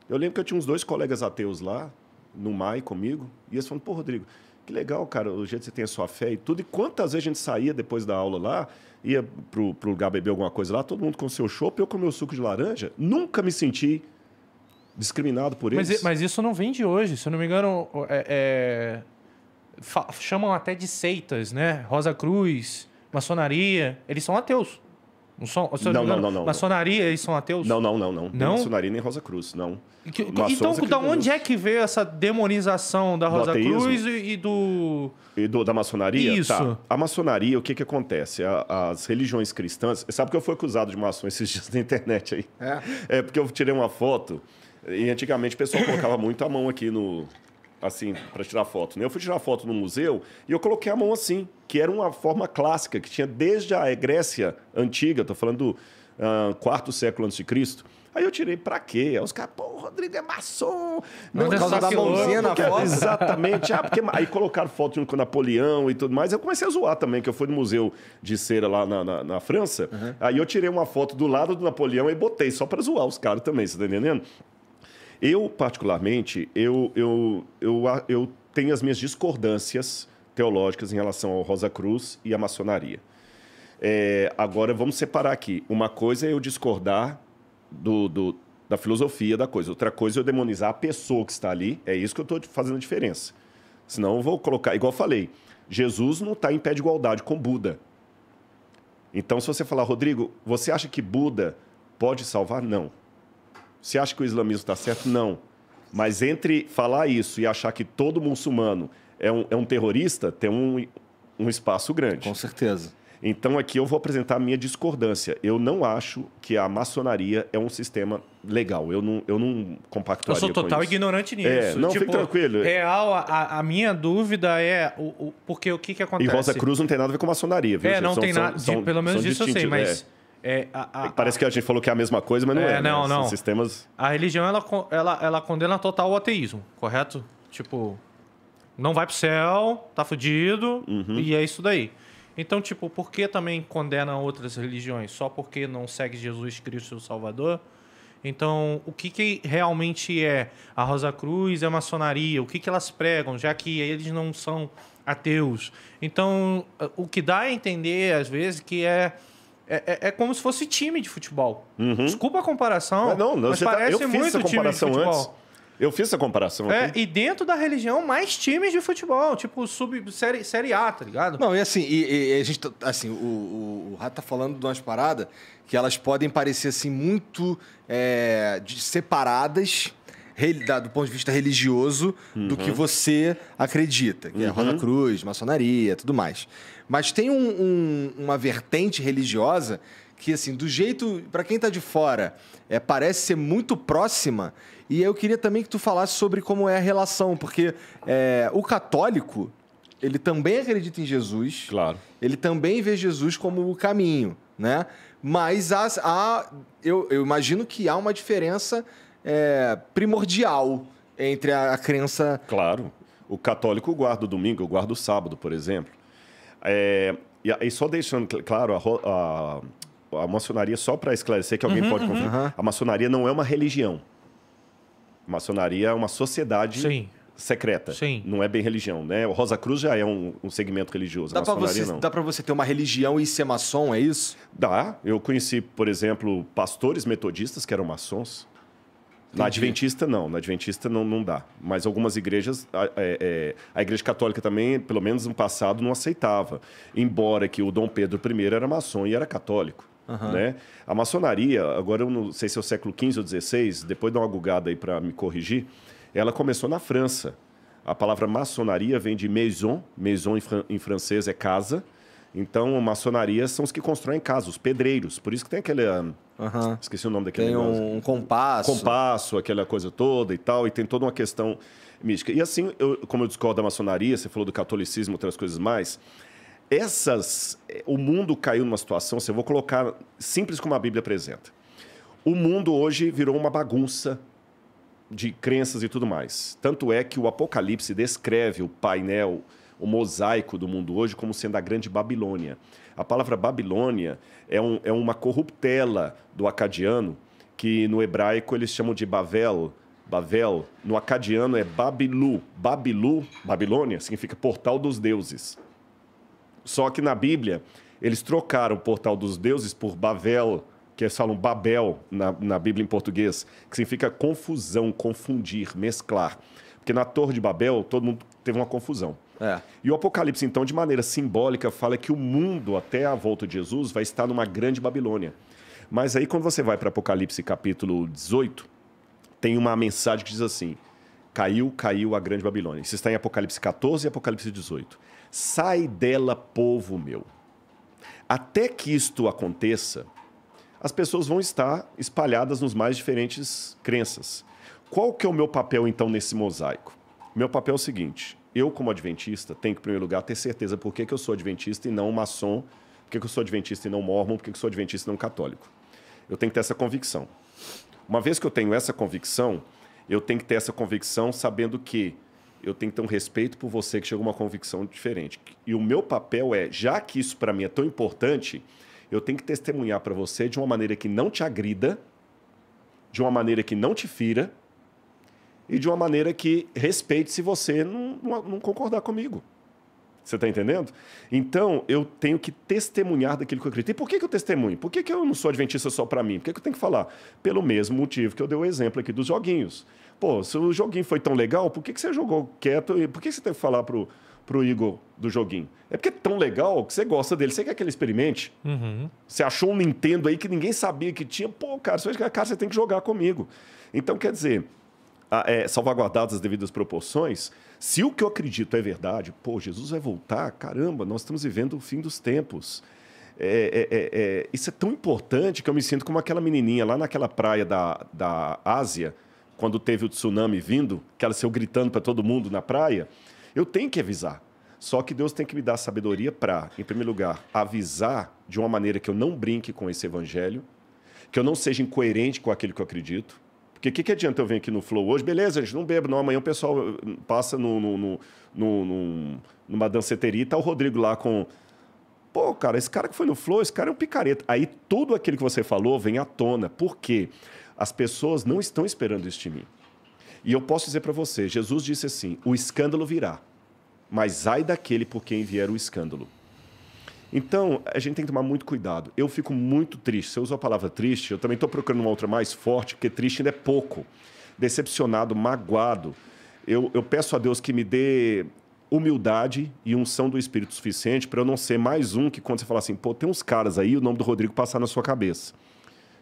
eu lembro que eu tinha uns dois colegas ateus lá, no MAI comigo, e eles falando pô, Rodrigo, que legal, cara, o jeito que você tem a sua fé e tudo. E quantas vezes a gente saía depois da aula lá, ia pro, pro lugar beber alguma coisa lá, todo mundo com seu chopp, eu com meu suco de laranja, nunca me senti discriminado por eles. Mas, mas isso não vem de hoje, se eu não me engano, é, é, chamam até de seitas, né? Rosa Cruz, maçonaria, eles são ateus. Não, são, não, não, engano, não, não, Maçonaria, eles são ateus? Não, não, não, não. não? Nem maçonaria nem Rosa Cruz, não. Que, então, é da onde é que veio essa demonização da Rosa Cruz e, e, do... E do, da maçonaria? Tá. Isso. Tá. A maçonaria, o que que acontece? A, as religiões cristãs... Sabe que eu fui acusado de maçom esses dias na internet aí? É. É porque eu tirei uma foto e antigamente o pessoal colocava muito a mão aqui no. Assim, para tirar foto. Né? Eu fui tirar foto no museu e eu coloquei a mão assim, que era uma forma clássica que tinha desde a Grécia antiga, estou falando do ah, quarto século antes de Cristo. Aí eu tirei pra quê? Aí os caras, pô, o Rodrigo é maçom. Não, por é causa da mãozinha na foto. Exatamente. Ah, porque... Aí colocaram foto junto com Napoleão e tudo mais. Eu comecei a zoar também, que eu fui no museu de cera lá na, na, na França. Uhum. Aí eu tirei uma foto do lado do Napoleão e botei, só pra zoar os caras também, você tá entendendo? Eu, particularmente, eu, eu, eu, eu tenho as minhas discordâncias teológicas em relação ao Rosa Cruz e à maçonaria. É, agora, vamos separar aqui. Uma coisa é eu discordar do, do, da filosofia da coisa, outra coisa é eu demonizar a pessoa que está ali. É isso que eu estou fazendo a diferença. Senão eu vou colocar, igual eu falei, Jesus não está em pé de igualdade com Buda. Então, se você falar, Rodrigo, você acha que Buda pode salvar? Não. Você acha que o islamismo está certo? Não. Mas entre falar isso e achar que todo muçulmano é um, é um terrorista, tem um, um espaço grande. Com certeza. Então, aqui eu vou apresentar a minha discordância. Eu não acho que a maçonaria é um sistema legal. Eu não, eu não compactuaria Eu sou total ignorante é, nisso. É, não, tipo, fique tranquilo. Real, a, a minha dúvida é... O, o, porque o que, que acontece? E Rosa Cruz não tem nada a ver com maçonaria, viu? É, não são, tem nada... Pelo menos disso eu sei, mas... É. É, a, a, é Parece que a gente falou que é a mesma coisa, mas não é. é não, né? não. sistemas... A religião, ela, ela, ela condena total o ateísmo, correto? Tipo, não vai pro céu, tá fudido, uhum. e é isso daí. Então, tipo, por que também condena outras religiões? Só porque não segue Jesus Cristo, o Salvador? Então, o que, que realmente é a Rosa Cruz e é a maçonaria? O que, que elas pregam, já que eles não são ateus? Então, o que dá a entender, às vezes, que é é, é, é, como se fosse time de futebol. Uhum. Desculpa a comparação. Não, não, mas tá- parece tá... eu muito essa comparação time de Antes. Eu fiz essa comparação. É, aqui. e dentro da religião, mais times de futebol, tipo sub, série, série A, tá ligado? Não, e assim, e, e a gente, tá, assim, o, o, o Rato tá falando de umas paradas que elas podem parecer, assim, muito é, separadas do ponto de vista religioso uhum. do que uhum. você acredita, que é uhum. Rosa Cruz, maçonaria, tudo mais. Mas tem um, um, uma vertente religiosa que, assim, do jeito, para quem está de fora, é, parece ser muito próxima. E eu queria também que tu falasse sobre como é a relação, porque é, o católico, ele também acredita em Jesus. Claro. Ele também vê Jesus como o caminho, né? Mas há, há eu, eu, imagino que há uma diferença é, primordial entre a, a crença. Claro. O católico guarda o domingo, eu guardo o sábado, por exemplo. É, e, e, só deixando claro, a, a, a maçonaria, só para esclarecer que alguém uhum, pode confundir, uhum. a maçonaria não é uma religião. A maçonaria é uma sociedade Sim secreta. Sim. Não é bem religião, né? O Rosa Cruz já é um, um segmento religioso. Dá para você, não. dá você ter uma religião e ser maçom, é isso? Dá. Eu conheci, por exemplo, pastores metodistas que eram maçons. Na Adventista, não. Na Adventista, não, não dá. Mas algumas igrejas, a, é, é, a Igreja Católica também, pelo menos no passado, não aceitava. Embora que o Dom Pedro I era maçom e era católico. Uhum. Né? A maçonaria, agora eu não sei se é o século XV ou XVI, depois dá uma gugada aí para me corrigir, ela começou na França. A palavra maçonaria vem de maison, maison em, fran em francês é casa, então, maçonarias são os que constroem casas, os pedreiros. Por isso que tem aquele. Uhum. Esqueci o nome daquele Tem negócio. um compasso. Compasso, aquela coisa toda e tal. E tem toda uma questão mística. E assim, eu, como eu discordo da maçonaria, você falou do catolicismo outras coisas mais. Essas. Eh, o mundo caiu numa situação, se eu vou colocar simples como a Bíblia apresenta. O mundo hoje virou uma bagunça de crenças e tudo mais. Tanto é que o Apocalipse descreve o painel o mosaico do mundo hoje como sendo a grande Babilônia. A palavra Babilônia é, um, é uma corruptela do acadiano, que no hebraico eles chamam de Bavel, Bavel, no acadiano é Babilu. Babilu, Babilônia, significa portal dos deuses. Só que na Bíblia, eles trocaram o portal dos deuses por Bavel, que eles falam Babel na, na Bíblia em português, que significa confusão, confundir, mesclar. Porque na Torre de Babel, todo mundo teve uma confusão. É. E o Apocalipse, então, de maneira simbólica, fala que o mundo, até a volta de Jesus, vai estar numa grande Babilônia. Mas aí, quando você vai para Apocalipse capítulo 18, tem uma mensagem que diz assim: Caiu, caiu a grande Babilônia. Isso está em Apocalipse 14 e Apocalipse 18. Sai dela, povo meu. Até que isto aconteça, as pessoas vão estar espalhadas nos mais diferentes crenças. Qual que é o meu papel, então, nesse mosaico? Meu papel é o seguinte: eu, como adventista, tenho que, em primeiro lugar, ter certeza por que, que eu sou adventista e não maçom, por que, que eu sou adventista e não mormon, por que, que eu sou adventista e não católico. Eu tenho que ter essa convicção. Uma vez que eu tenho essa convicção, eu tenho que ter essa convicção sabendo que eu tenho que ter um respeito por você que chegou a uma convicção diferente. E o meu papel é, já que isso para mim é tão importante, eu tenho que testemunhar para você de uma maneira que não te agrida, de uma maneira que não te fira, e de uma maneira que respeite se você não, não, não concordar comigo. Você está entendendo? Então, eu tenho que testemunhar daquilo que eu acredito. E por que, que eu testemunho? Por que, que eu não sou adventista só para mim? Por que, que eu tenho que falar? Pelo mesmo motivo que eu dei o exemplo aqui dos joguinhos. Pô, se o joguinho foi tão legal, por que, que você jogou quieto? E por que você tem que falar pro, pro Igor do joguinho? É porque é tão legal que você gosta dele. Você quer que ele experimente? Uhum. Você achou um Nintendo aí que ninguém sabia que tinha? Pô, cara, se cara, você tem que jogar comigo. Então, quer dizer é, salvaguardadas as devidas proporções, se o que eu acredito é verdade, pô, Jesus vai voltar, caramba, nós estamos vivendo o fim dos tempos. É é, é, é, isso é tão importante que eu me sinto como aquela menininha lá naquela praia da, da Ásia, quando teve o tsunami vindo, que ela saiu gritando para todo mundo na praia. Eu tenho que avisar. Só que Deus tem que me dar sabedoria para, em primeiro lugar, avisar de uma maneira que eu não brinque com esse evangelho, que eu não seja incoerente com aquilo que eu acredito, porque o que, que adianta eu vir aqui no Flow hoje? Beleza, a gente não bebe, não. Amanhã o pessoal eh, passa no, no, no, no numa danceteria e tá o Rodrigo lá com. Pô, cara, esse cara que foi no Flow, esse cara é um picareta. Aí tudo aquilo que você falou vem à tona. Por quê? As pessoas não estão esperando isso de mim. E eu posso dizer para você: Jesus disse assim: o escândalo virá, mas ai daquele por quem vier o escândalo. Então, a gente tem que tomar muito cuidado. Eu fico muito triste. Você usou a palavra triste, eu também estou procurando uma outra mais forte, porque triste ainda é pouco. Decepcionado, magoado. Eu, eu peço a Deus que me dê humildade e unção do Espírito suficiente para eu não ser mais um que, quando você fala assim, pô, tem uns caras aí, o nome do Rodrigo passar na sua cabeça.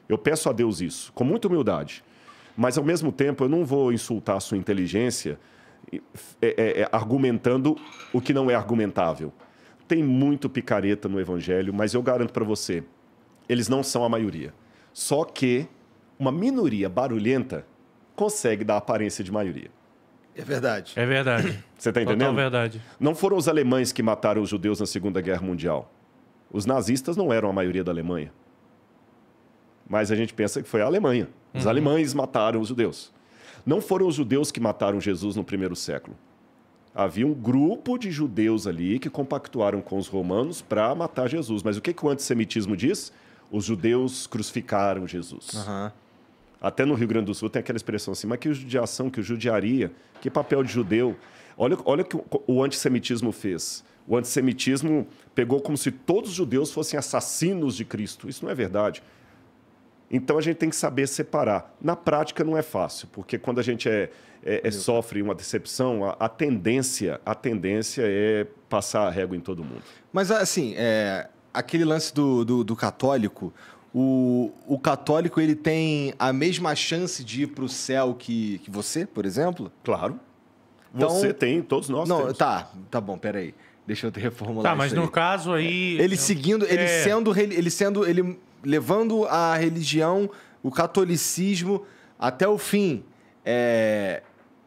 Eu peço a Deus isso, com muita humildade. Mas, ao mesmo tempo, eu não vou insultar a sua inteligência é, é, é, argumentando o que não é argumentável. Tem muito picareta no evangelho, mas eu garanto para você, eles não são a maioria. Só que uma minoria barulhenta consegue dar aparência de maioria. É verdade. É verdade. Você está entendendo? É verdade. Não foram os alemães que mataram os judeus na Segunda Guerra Mundial. Os nazistas não eram a maioria da Alemanha. Mas a gente pensa que foi a Alemanha. Os uhum. alemães mataram os judeus. Não foram os judeus que mataram Jesus no primeiro século havia um grupo de judeus ali que compactuaram com os romanos para matar Jesus. Mas o que, que o antissemitismo diz? Os judeus crucificaram Jesus. Uhum. Até no Rio Grande do Sul tem aquela expressão assim, mas que judiação, que judiaria, que papel de judeu. Olha, olha o que o antissemitismo fez. O antissemitismo pegou como se todos os judeus fossem assassinos de Cristo. Isso não é verdade. Então a gente tem que saber separar. Na prática não é fácil, porque quando a gente é, é, é sofre uma decepção, a, a, tendência, a tendência é passar a régua em todo mundo. Mas assim, é, aquele lance do, do, do católico, o, o, católico ele tem a mesma chance de ir para o céu que, que, você, por exemplo? Claro. Então, você tem, todos nós não, temos. Tá, tá bom, peraí. Deixa eu reformular Tá, mas no caso aí... Ele eu... É, seguindo, é. ele sendo... Ele sendo ele levando a religião, o catolicismo até o fim. É,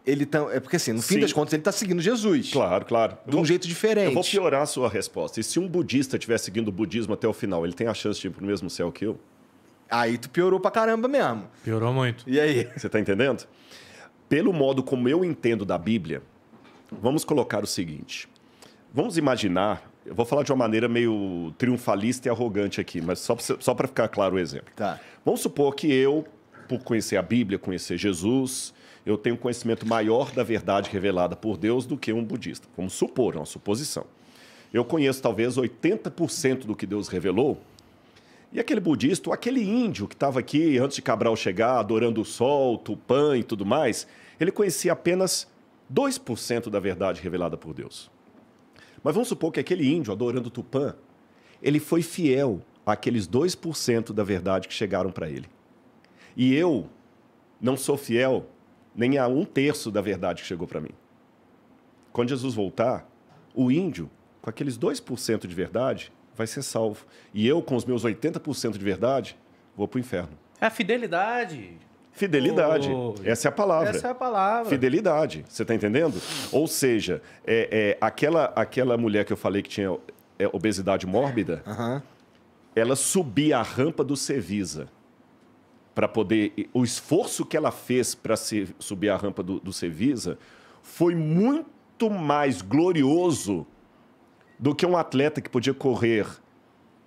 ele tá, é porque assim, no Sim. fim das contas, ele está seguindo Jesus. Claro, claro. De um vou, jeito diferente. Eu vou piorar a sua resposta. E se um budista estiver seguindo o budismo até o final, ele tem a chance de ir pro mesmo céu que eu? Aí tu piorou pra caramba mesmo. Piorou muito. E aí? Você tá entendendo? Pelo modo como eu entendo da Bíblia, vamos colocar o seguinte. Vamos imaginar eu vou falar de uma maneira meio triunfalista e arrogante aqui, mas só para só ficar claro o exemplo. Tá. Vamos supor que eu, por conhecer a Bíblia, conhecer Jesus, eu tenho um conhecimento maior da verdade revelada por Deus do que um budista. Vamos supor, é uma suposição. Eu conheço talvez 80% do que Deus revelou, e aquele budista, ou aquele índio que estava aqui antes de Cabral chegar, adorando o sol, Tupã e tudo mais, ele conhecia apenas 2% da verdade revelada por Deus. Mas vamos supor que aquele índio adorando Tupã, ele foi fiel àqueles 2% da verdade que chegaram para ele. E eu não sou fiel nem a um terço da verdade que chegou para mim. Quando Jesus voltar, o índio, com aqueles 2% de verdade, vai ser salvo. E eu, com os meus 80% de verdade, vou para o inferno. É a fidelidade. Fidelidade. Oh, essa é a palavra. Essa é a palavra. Fidelidade. Você está entendendo? Ou seja, é, é, aquela, aquela mulher que eu falei que tinha é, obesidade mórbida, ela subia a rampa do Cevisa para poder. O esforço que ela fez para subir a rampa do, do Cevisa foi muito mais glorioso do que um atleta que podia correr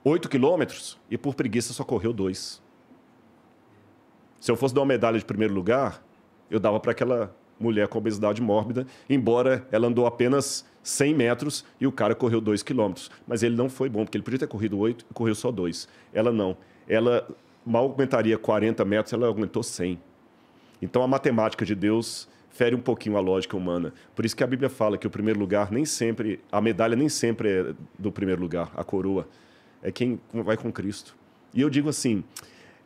8 quilômetros e por preguiça só correu 2. Se eu fosse dar uma medalha de primeiro lugar, eu dava para aquela mulher com obesidade mórbida, embora ela andou apenas 100 metros e o cara correu 2 quilômetros. Mas ele não foi bom, porque ele podia ter corrido 8 e correu só 2. Ela não. Ela mal aumentaria 40 metros, ela aumentou 100. Então a matemática de Deus fere um pouquinho a lógica humana. Por isso que a Bíblia fala que o primeiro lugar nem sempre, a medalha nem sempre é do primeiro lugar, a coroa. É quem vai com Cristo. E eu digo assim,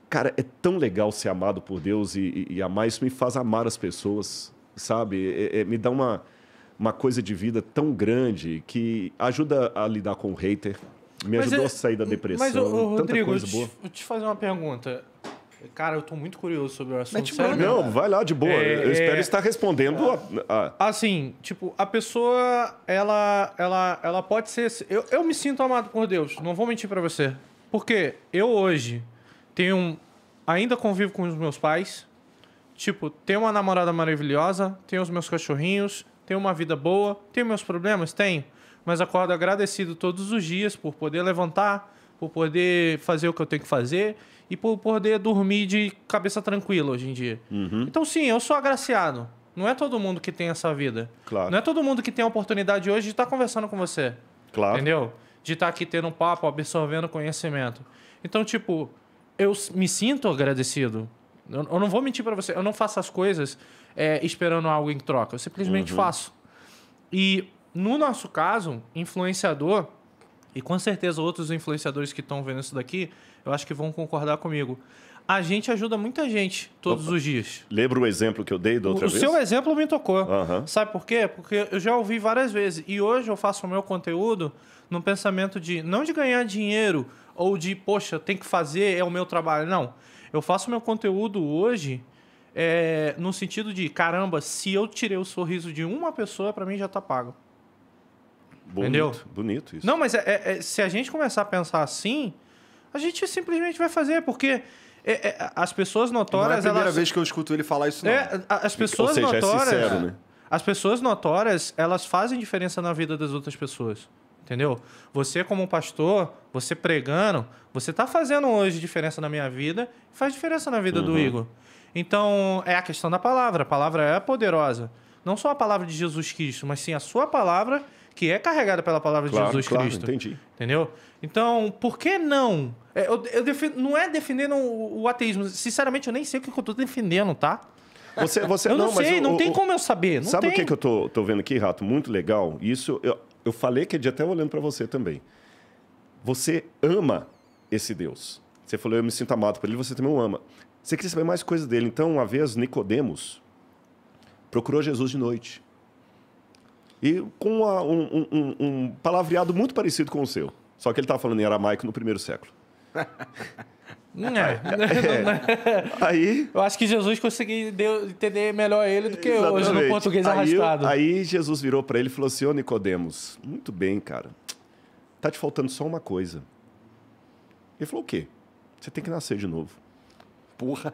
Cara, é tão legal ser amado por Deus e, e, e amar isso me faz amar as pessoas, sabe? É, é, me dá uma, uma coisa de vida tão grande que ajuda a lidar com o hater, me mas ajudou é, a sair da depressão. Mas, ô, ô, Rodrigo, eu te, eu te fazer uma pergunta. Cara, eu tô muito curioso sobre o assunto. Sério, não, cara. vai lá, de boa. É, eu espero é... estar respondendo. A, a... Assim, tipo, a pessoa, ela, ela, ela pode ser. Eu, eu me sinto amado por Deus, não vou mentir para você. Porque eu hoje tenho. Ainda convivo com os meus pais. Tipo, tenho uma namorada maravilhosa, tenho os meus cachorrinhos, tenho uma vida boa, tenho meus problemas? Tenho. Mas acordo agradecido todos os dias por poder levantar, por poder fazer o que eu tenho que fazer e por poder dormir de cabeça tranquila hoje em dia. Uhum. Então, sim, eu sou agraciado. Não é todo mundo que tem essa vida. Claro. Não é todo mundo que tem a oportunidade hoje de estar conversando com você. Claro. Entendeu? De estar aqui tendo um papo, absorvendo conhecimento. Então, tipo, eu me sinto agradecido. Eu, eu não vou mentir para você. Eu não faço as coisas é, esperando algo em troca. Eu simplesmente uhum. faço. E no nosso caso, influenciador, e com certeza outros influenciadores que estão vendo isso daqui, eu acho que vão concordar comigo. A gente ajuda muita gente todos Opa. os dias. Lembra o exemplo que eu dei da outra o, vez? O seu exemplo me tocou. Uhum. Sabe por quê? Porque eu já ouvi várias vezes. E hoje eu faço o meu conteúdo no pensamento de não de ganhar dinheiro ou de, poxa, tem que fazer, é o meu trabalho. Não. Eu faço meu conteúdo hoje é, no sentido de, caramba, se eu tirei o sorriso de uma pessoa, para mim já tá pago. Bonito, Entendeu? bonito isso. Não, mas é, é, é, se a gente começar a pensar assim, a gente simplesmente vai fazer, porque é, é, as pessoas notórias. Não é a primeira elas... vez que eu escuto ele falar isso, não. É, as pessoas Ou seja, notórias. É sincero, né? As pessoas notórias, elas fazem diferença na vida das outras pessoas entendeu? Você como pastor, você pregando, você está fazendo hoje diferença na minha vida, faz diferença na vida uhum. do Igor. Então, é a questão da palavra. A palavra é poderosa. Não só a palavra de Jesus Cristo, mas sim a sua palavra, que é carregada pela palavra claro, de Jesus claro, Cristo. entendi. Entendeu? Então, por que não? É, eu, eu defino, não é defendendo o, o ateísmo. Sinceramente, eu nem sei o que eu estou defendendo, tá? Você, você, eu não, não sei, o, não tem o, como eu saber. sabe tem. o que, que eu tô, tô vendo aqui, Rato? Muito legal. Isso, eu, eu falei que é dia até olhando para você também. Você ama esse Deus. Você falou, eu me sinto amado por ele, você também o ama. Você queria saber mais coisas dele. Então, uma vez, Nicodemos procurou Jesus de noite. E com uma, um, um, um palavreado muito parecido com o seu. Só que ele estava falando em aramaico no primeiro século. É. É, é. Aí, eu acho que Jesus conseguiu entender melhor ele do que exatamente. hoje no português arrastado. Aí Jesus virou para ele e falou assim: Ô Nicodemos, muito bem, cara. Tá te faltando só uma coisa. Ele falou: o quê? Você tem que nascer de novo. Porra.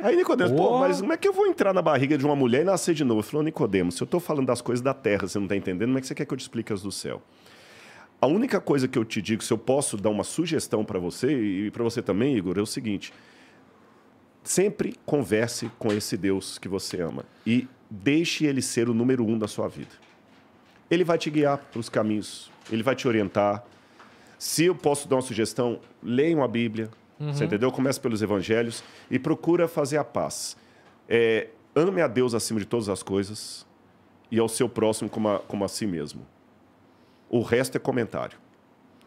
Aí Nicodemos, pô, mas como é que eu vou entrar na barriga de uma mulher e nascer de novo? Ele falou, Nicodemos, se eu estou falando das coisas da terra, você não está entendendo, como é que você quer que eu te explique as do céu? A única coisa que eu te digo, se eu posso dar uma sugestão para você e para você também, Igor, é o seguinte: sempre converse com esse Deus que você ama e deixe ele ser o número um da sua vida. Ele vai te guiar para os caminhos, ele vai te orientar. Se eu posso dar uma sugestão, leiam a Bíblia, uhum. você entendeu? Comece pelos evangelhos e procura fazer a paz. É, ame a Deus acima de todas as coisas e ao seu próximo como a, como a si mesmo. O resto é comentário.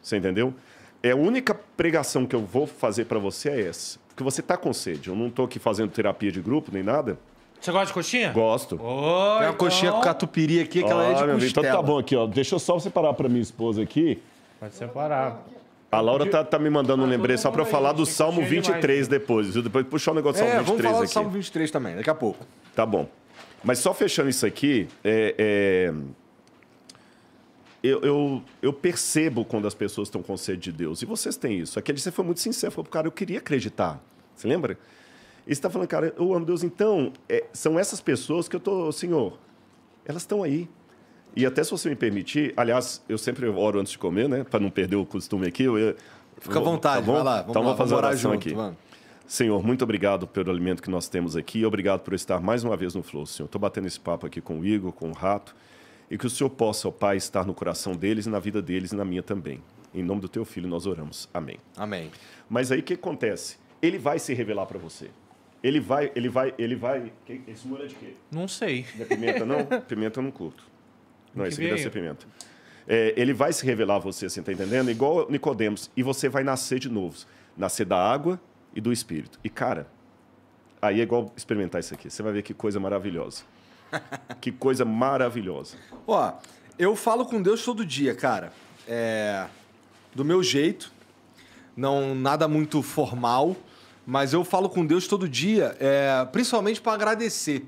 Você entendeu? É a única pregação que eu vou fazer para você é essa. Porque você tá com sede. Eu não tô aqui fazendo terapia de grupo nem nada. Você gosta de coxinha? Gosto. Oh, Tem uma coxinha com então. catupiry aqui, aquela é de costela. Então tá bom aqui, ó. Deixa eu só separar para minha esposa aqui. Pode separar. A Laura tá, tá me mandando um lembrete só para falar do Salmo 23 demais, depois, viu? Depois puxar o um negócio do é, Salmo 23 vamos falar do aqui. Salmo 23 também, daqui a pouco. Tá bom. Mas só fechando isso aqui, é... é eu, eu, eu, percebo quando as pessoas estão com sede de Deus. E vocês têm isso. Aquele você foi muito sincero. Falou, cara, eu queria acreditar. Você lembra? E você está falando, cara, eu amo Deus. Então, é, são essas pessoas que eu estou, Senhor, elas estão aí. E até se você me permitir, aliás, eu sempre oro antes de comer, né? Para não perder o costume aqui. Eu, Fica à tá vontade, tá bom? vai lá. Então vamos então, lá, vamos fazer vamos oração junto, aqui. Senhor, muito obrigado pelo alimento que nós temos aqui. Obrigado por estar mais uma vez no Flow, Senhor. Estou batendo esse papo aqui com o Igor, com o Rato e que o Senhor possa, ó Pai, estar no coração deles na vida deles e na minha também. Em nome do teu filho nós oramos. Amém. Amém. Mas aí o que acontece? Ele vai se revelar para você. Ele vai, ele vai, ele vai. Esse molho é de quê? Não sei. Não é pimenta, não? Pimenta eu não curto. Não, que esse aqui deve ser pimenta. É, ele vai se revelar a você, assim, tá entendendo? Igual Nicodemos. E você vai nascer de novo. Nascer da água e do Espírito. E, cara, aí é igual experimentar isso aqui. Você vai ver que coisa maravilhosa. que coisa maravilhosa. Ó, eu falo com Deus todo dia, cara. É, do meu jeito, não nada muito formal, mas eu falo com Deus todo dia, é, principalmente para agradecer.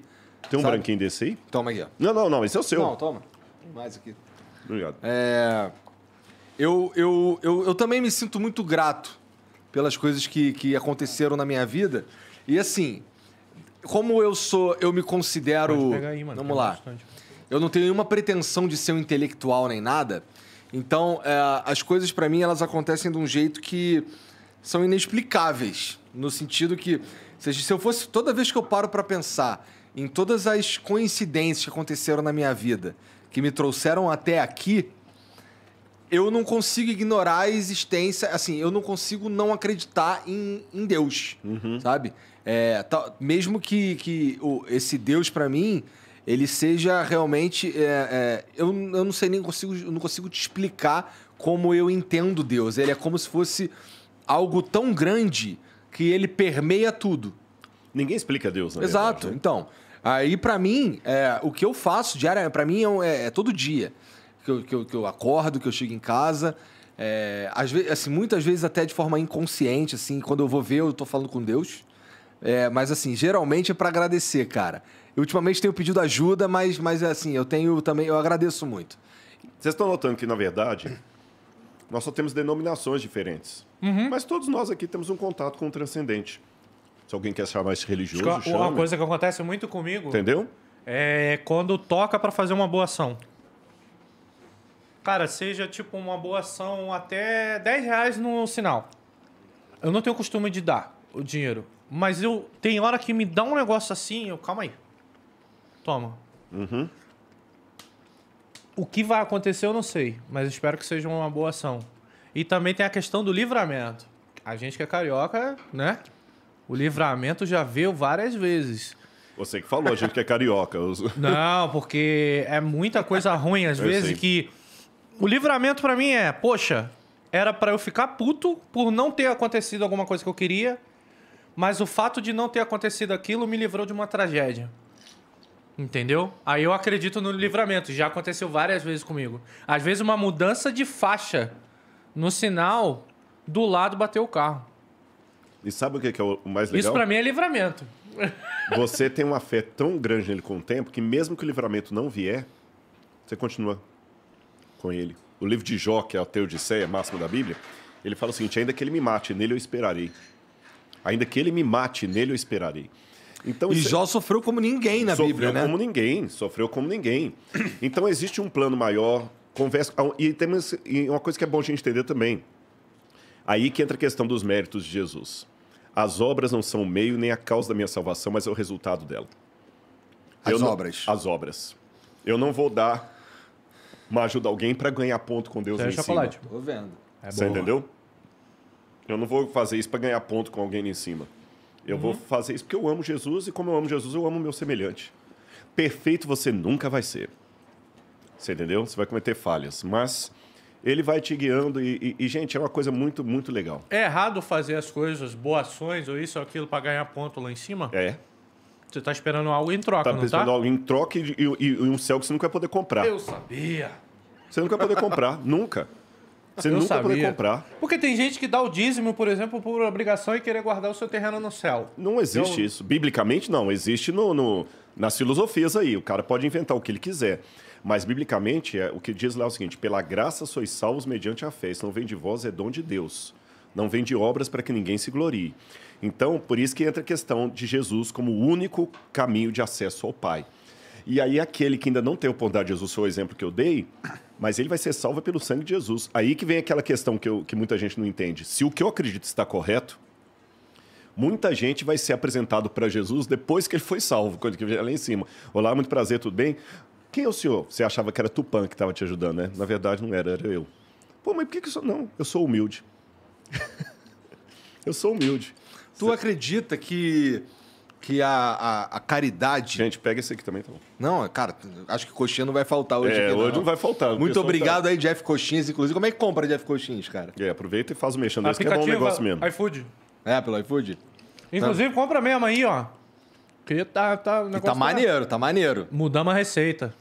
Tem um sabe? branquinho desse aí? Toma aqui, ó. Não, não, não, esse é o seu. Não, toma. Tem mais aqui. Obrigado. É, eu, eu, eu, eu também me sinto muito grato pelas coisas que, que aconteceram na minha vida. E assim, como eu sou, eu me considero. Aí, mano, vamos é lá. Bastante. Eu não tenho nenhuma pretensão de ser um intelectual nem nada. Então, é, as coisas para mim elas acontecem de um jeito que são inexplicáveis, no sentido que se eu fosse toda vez que eu paro para pensar em todas as coincidências que aconteceram na minha vida, que me trouxeram até aqui, eu não consigo ignorar a existência, assim, eu não consigo não acreditar em, em Deus, uhum. sabe? É, mesmo que, que o, esse Deus para mim ele seja realmente é, é, eu, eu não sei nem consigo não consigo te explicar como eu entendo Deus ele é como se fosse algo tão grande que ele permeia tudo ninguém explica Deus né? exato verdade, né? então aí para mim é, o que eu faço diariamente para mim é, é, é, todo dia que eu, que eu, que eu acordo que eu chego em casa é, às vezes, assim, muitas vezes até de forma inconsciente, assim, quando eu vou ver, eu tô falando com Deus. É, mas assim, geralmente é para agradecer, cara. Eu, ultimamente tenho pedido ajuda, mas, mas assim, eu tenho também, eu agradeço muito. Vocês estão notando que, na verdade, nós só temos denominações diferentes. Uhum. Mas todos nós aqui temos um contato com o transcendente. Se alguém quer ser mais religioso, Uma chame. coisa que acontece muito comigo... Entendeu? É quando toca para fazer uma boa ação. Cara, seja tipo uma boa ação até 10 reais no sinal. Eu não tenho costume de dar o dinheiro. Mas eu. Tem hora que me dá um negócio assim, eu. Calma aí. Toma. Uhum. O que vai acontecer eu não sei, mas espero que seja uma boa ação. E também tem a questão do livramento. A gente que é carioca, né? O livramento já veio várias vezes. Você que falou, a gente que é carioca. Não, porque é muita coisa ruim às eu vezes sei. que o livramento para mim é, poxa, era para eu ficar puto por não ter acontecido alguma coisa que eu queria mas o fato de não ter acontecido aquilo me livrou de uma tragédia. Entendeu? Aí eu acredito no livramento. Já aconteceu várias vezes comigo. Às vezes uma mudança de faixa no sinal do lado bateu o carro. E sabe o que é o mais legal? Isso para mim é livramento. Você tem uma fé tão grande nele com o tempo que mesmo que o livramento não vier, você continua com ele. O livro de Jó, que é a Teodiceia, máximo da Bíblia, ele fala o seguinte: ainda que ele me mate, nele eu esperarei. Ainda que ele me mate, nele eu esperarei. Então, e isso... É- Jó sofreu como ninguém na sofreu Bíblia, né? Sofreu como ninguém, sofreu como ninguém. Então existe um plano maior, conversa. Ah, e temos uma coisa que é bom a gente entender também. Aí que entra a questão dos méritos de Jesus. As obras não são o meio nem a causa da minha salvação, mas é o resultado dela. As Eu obras. Não... As obras. Eu não vou dar uma ajuda a alguém para ganhar ponto com Deus Você é em é chocolate. Cima. Tô vendo. É Você boa. entendeu? Eu não vou fazer isso para ganhar ponto com alguém em cima. Eu uhum. vou fazer isso porque eu amo Jesus e como eu amo Jesus, eu amo o meu semelhante. Perfeito você nunca vai ser. Você entendeu? Você vai cometer falhas, mas ele vai te guiando e, e, e, gente, é uma coisa muito, muito legal. É errado fazer as coisas, boas ações ou isso ou aquilo para ganhar ponto lá em cima? É. Você está esperando algo em troca, tá não esperando tá? algo em troca e, e, um céu que você nunca vai poder comprar. Eu sabia. Você nunca vai poder comprar, nunca. Você eu nunca sabia. poder comprar. Porque tem gente que dá o dízimo, por exemplo, por obrigação e querer guardar o seu terreno no céu. Não existe então... isso. Biblicamente, não. Existe no, no, nas filosofias aí. O cara pode inventar o que ele quiser. Mas, biblicamente, é, o que diz lá é o seguinte: pela graça sois salvos mediante a fé. Isso não vem de vós, é dom de Deus. Não vem de obras para que ninguém se glorie. Então, por isso que entra a questão de Jesus como o único caminho de acesso ao Pai. E aí, aquele que ainda não tem o poder de Jesus, foi o exemplo que eu dei, mas ele vai ser salvo pelo sangue de Jesus. Aí que vem aquela questão que, eu, que muita gente não entende. Se o que eu acredito está correto, muita gente vai ser apresentado para Jesus depois que ele foi salvo, quando que lá em cima. Olá, muito prazer, tudo bem? Quem é o senhor? Você achava que era Tupã que estava te ajudando, né? Na verdade, não era, era eu. Pô, mas por que, que eu sou? Não, eu sou humilde. eu sou humilde. Tu Você... acredita que que a, a, a, caridade. Gente, pega esse aqui também, tá bom. Não, cara, acho que coxinha não vai faltar hoje. É, aqui, hoje não vai faltar. Muito obrigado tá... aí, Jeff Coxinhas. Inclusive, como é que compra Jeff Coxinhas, cara? É, aproveita e faz o mexendo. Esse que é bom negócio mesmo. iFood. É, pelo iFood? Inclusive, compra mesmo aí, ó. Que tá, tá, e tá maneiro, tá maneiro. Mudamos a receita.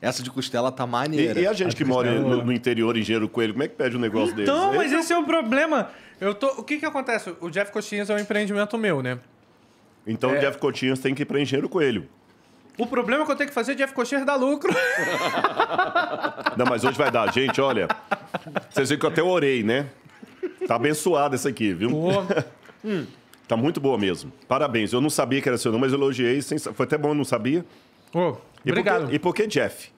Essa de costela tá maneira. E, e a gente a que mora no, no, interior, engenheiro coelho, como é que pede um negócio então, desse? Então, mas esse é o problema. Eu tô... O que que acontece? O Jeff Coxinhas é um empreendimento meu, né? Então é. o Jeff Coutinho tem que ir para Engenheiro Coelho. O problema é que eu tenho que fazer o é Jeff Coutinho dar lucro. Não, mas hoje vai dar. Gente, olha, vocês viram que eu até orei, né? Tá abençoada essa aqui, viu? Hum. Tá muito boa mesmo. Parabéns. Eu não sabia que era seu nome, mas elogiei. Foi até bom, eu não sabia. Oh, e obrigado. Por que... E por que Jeff?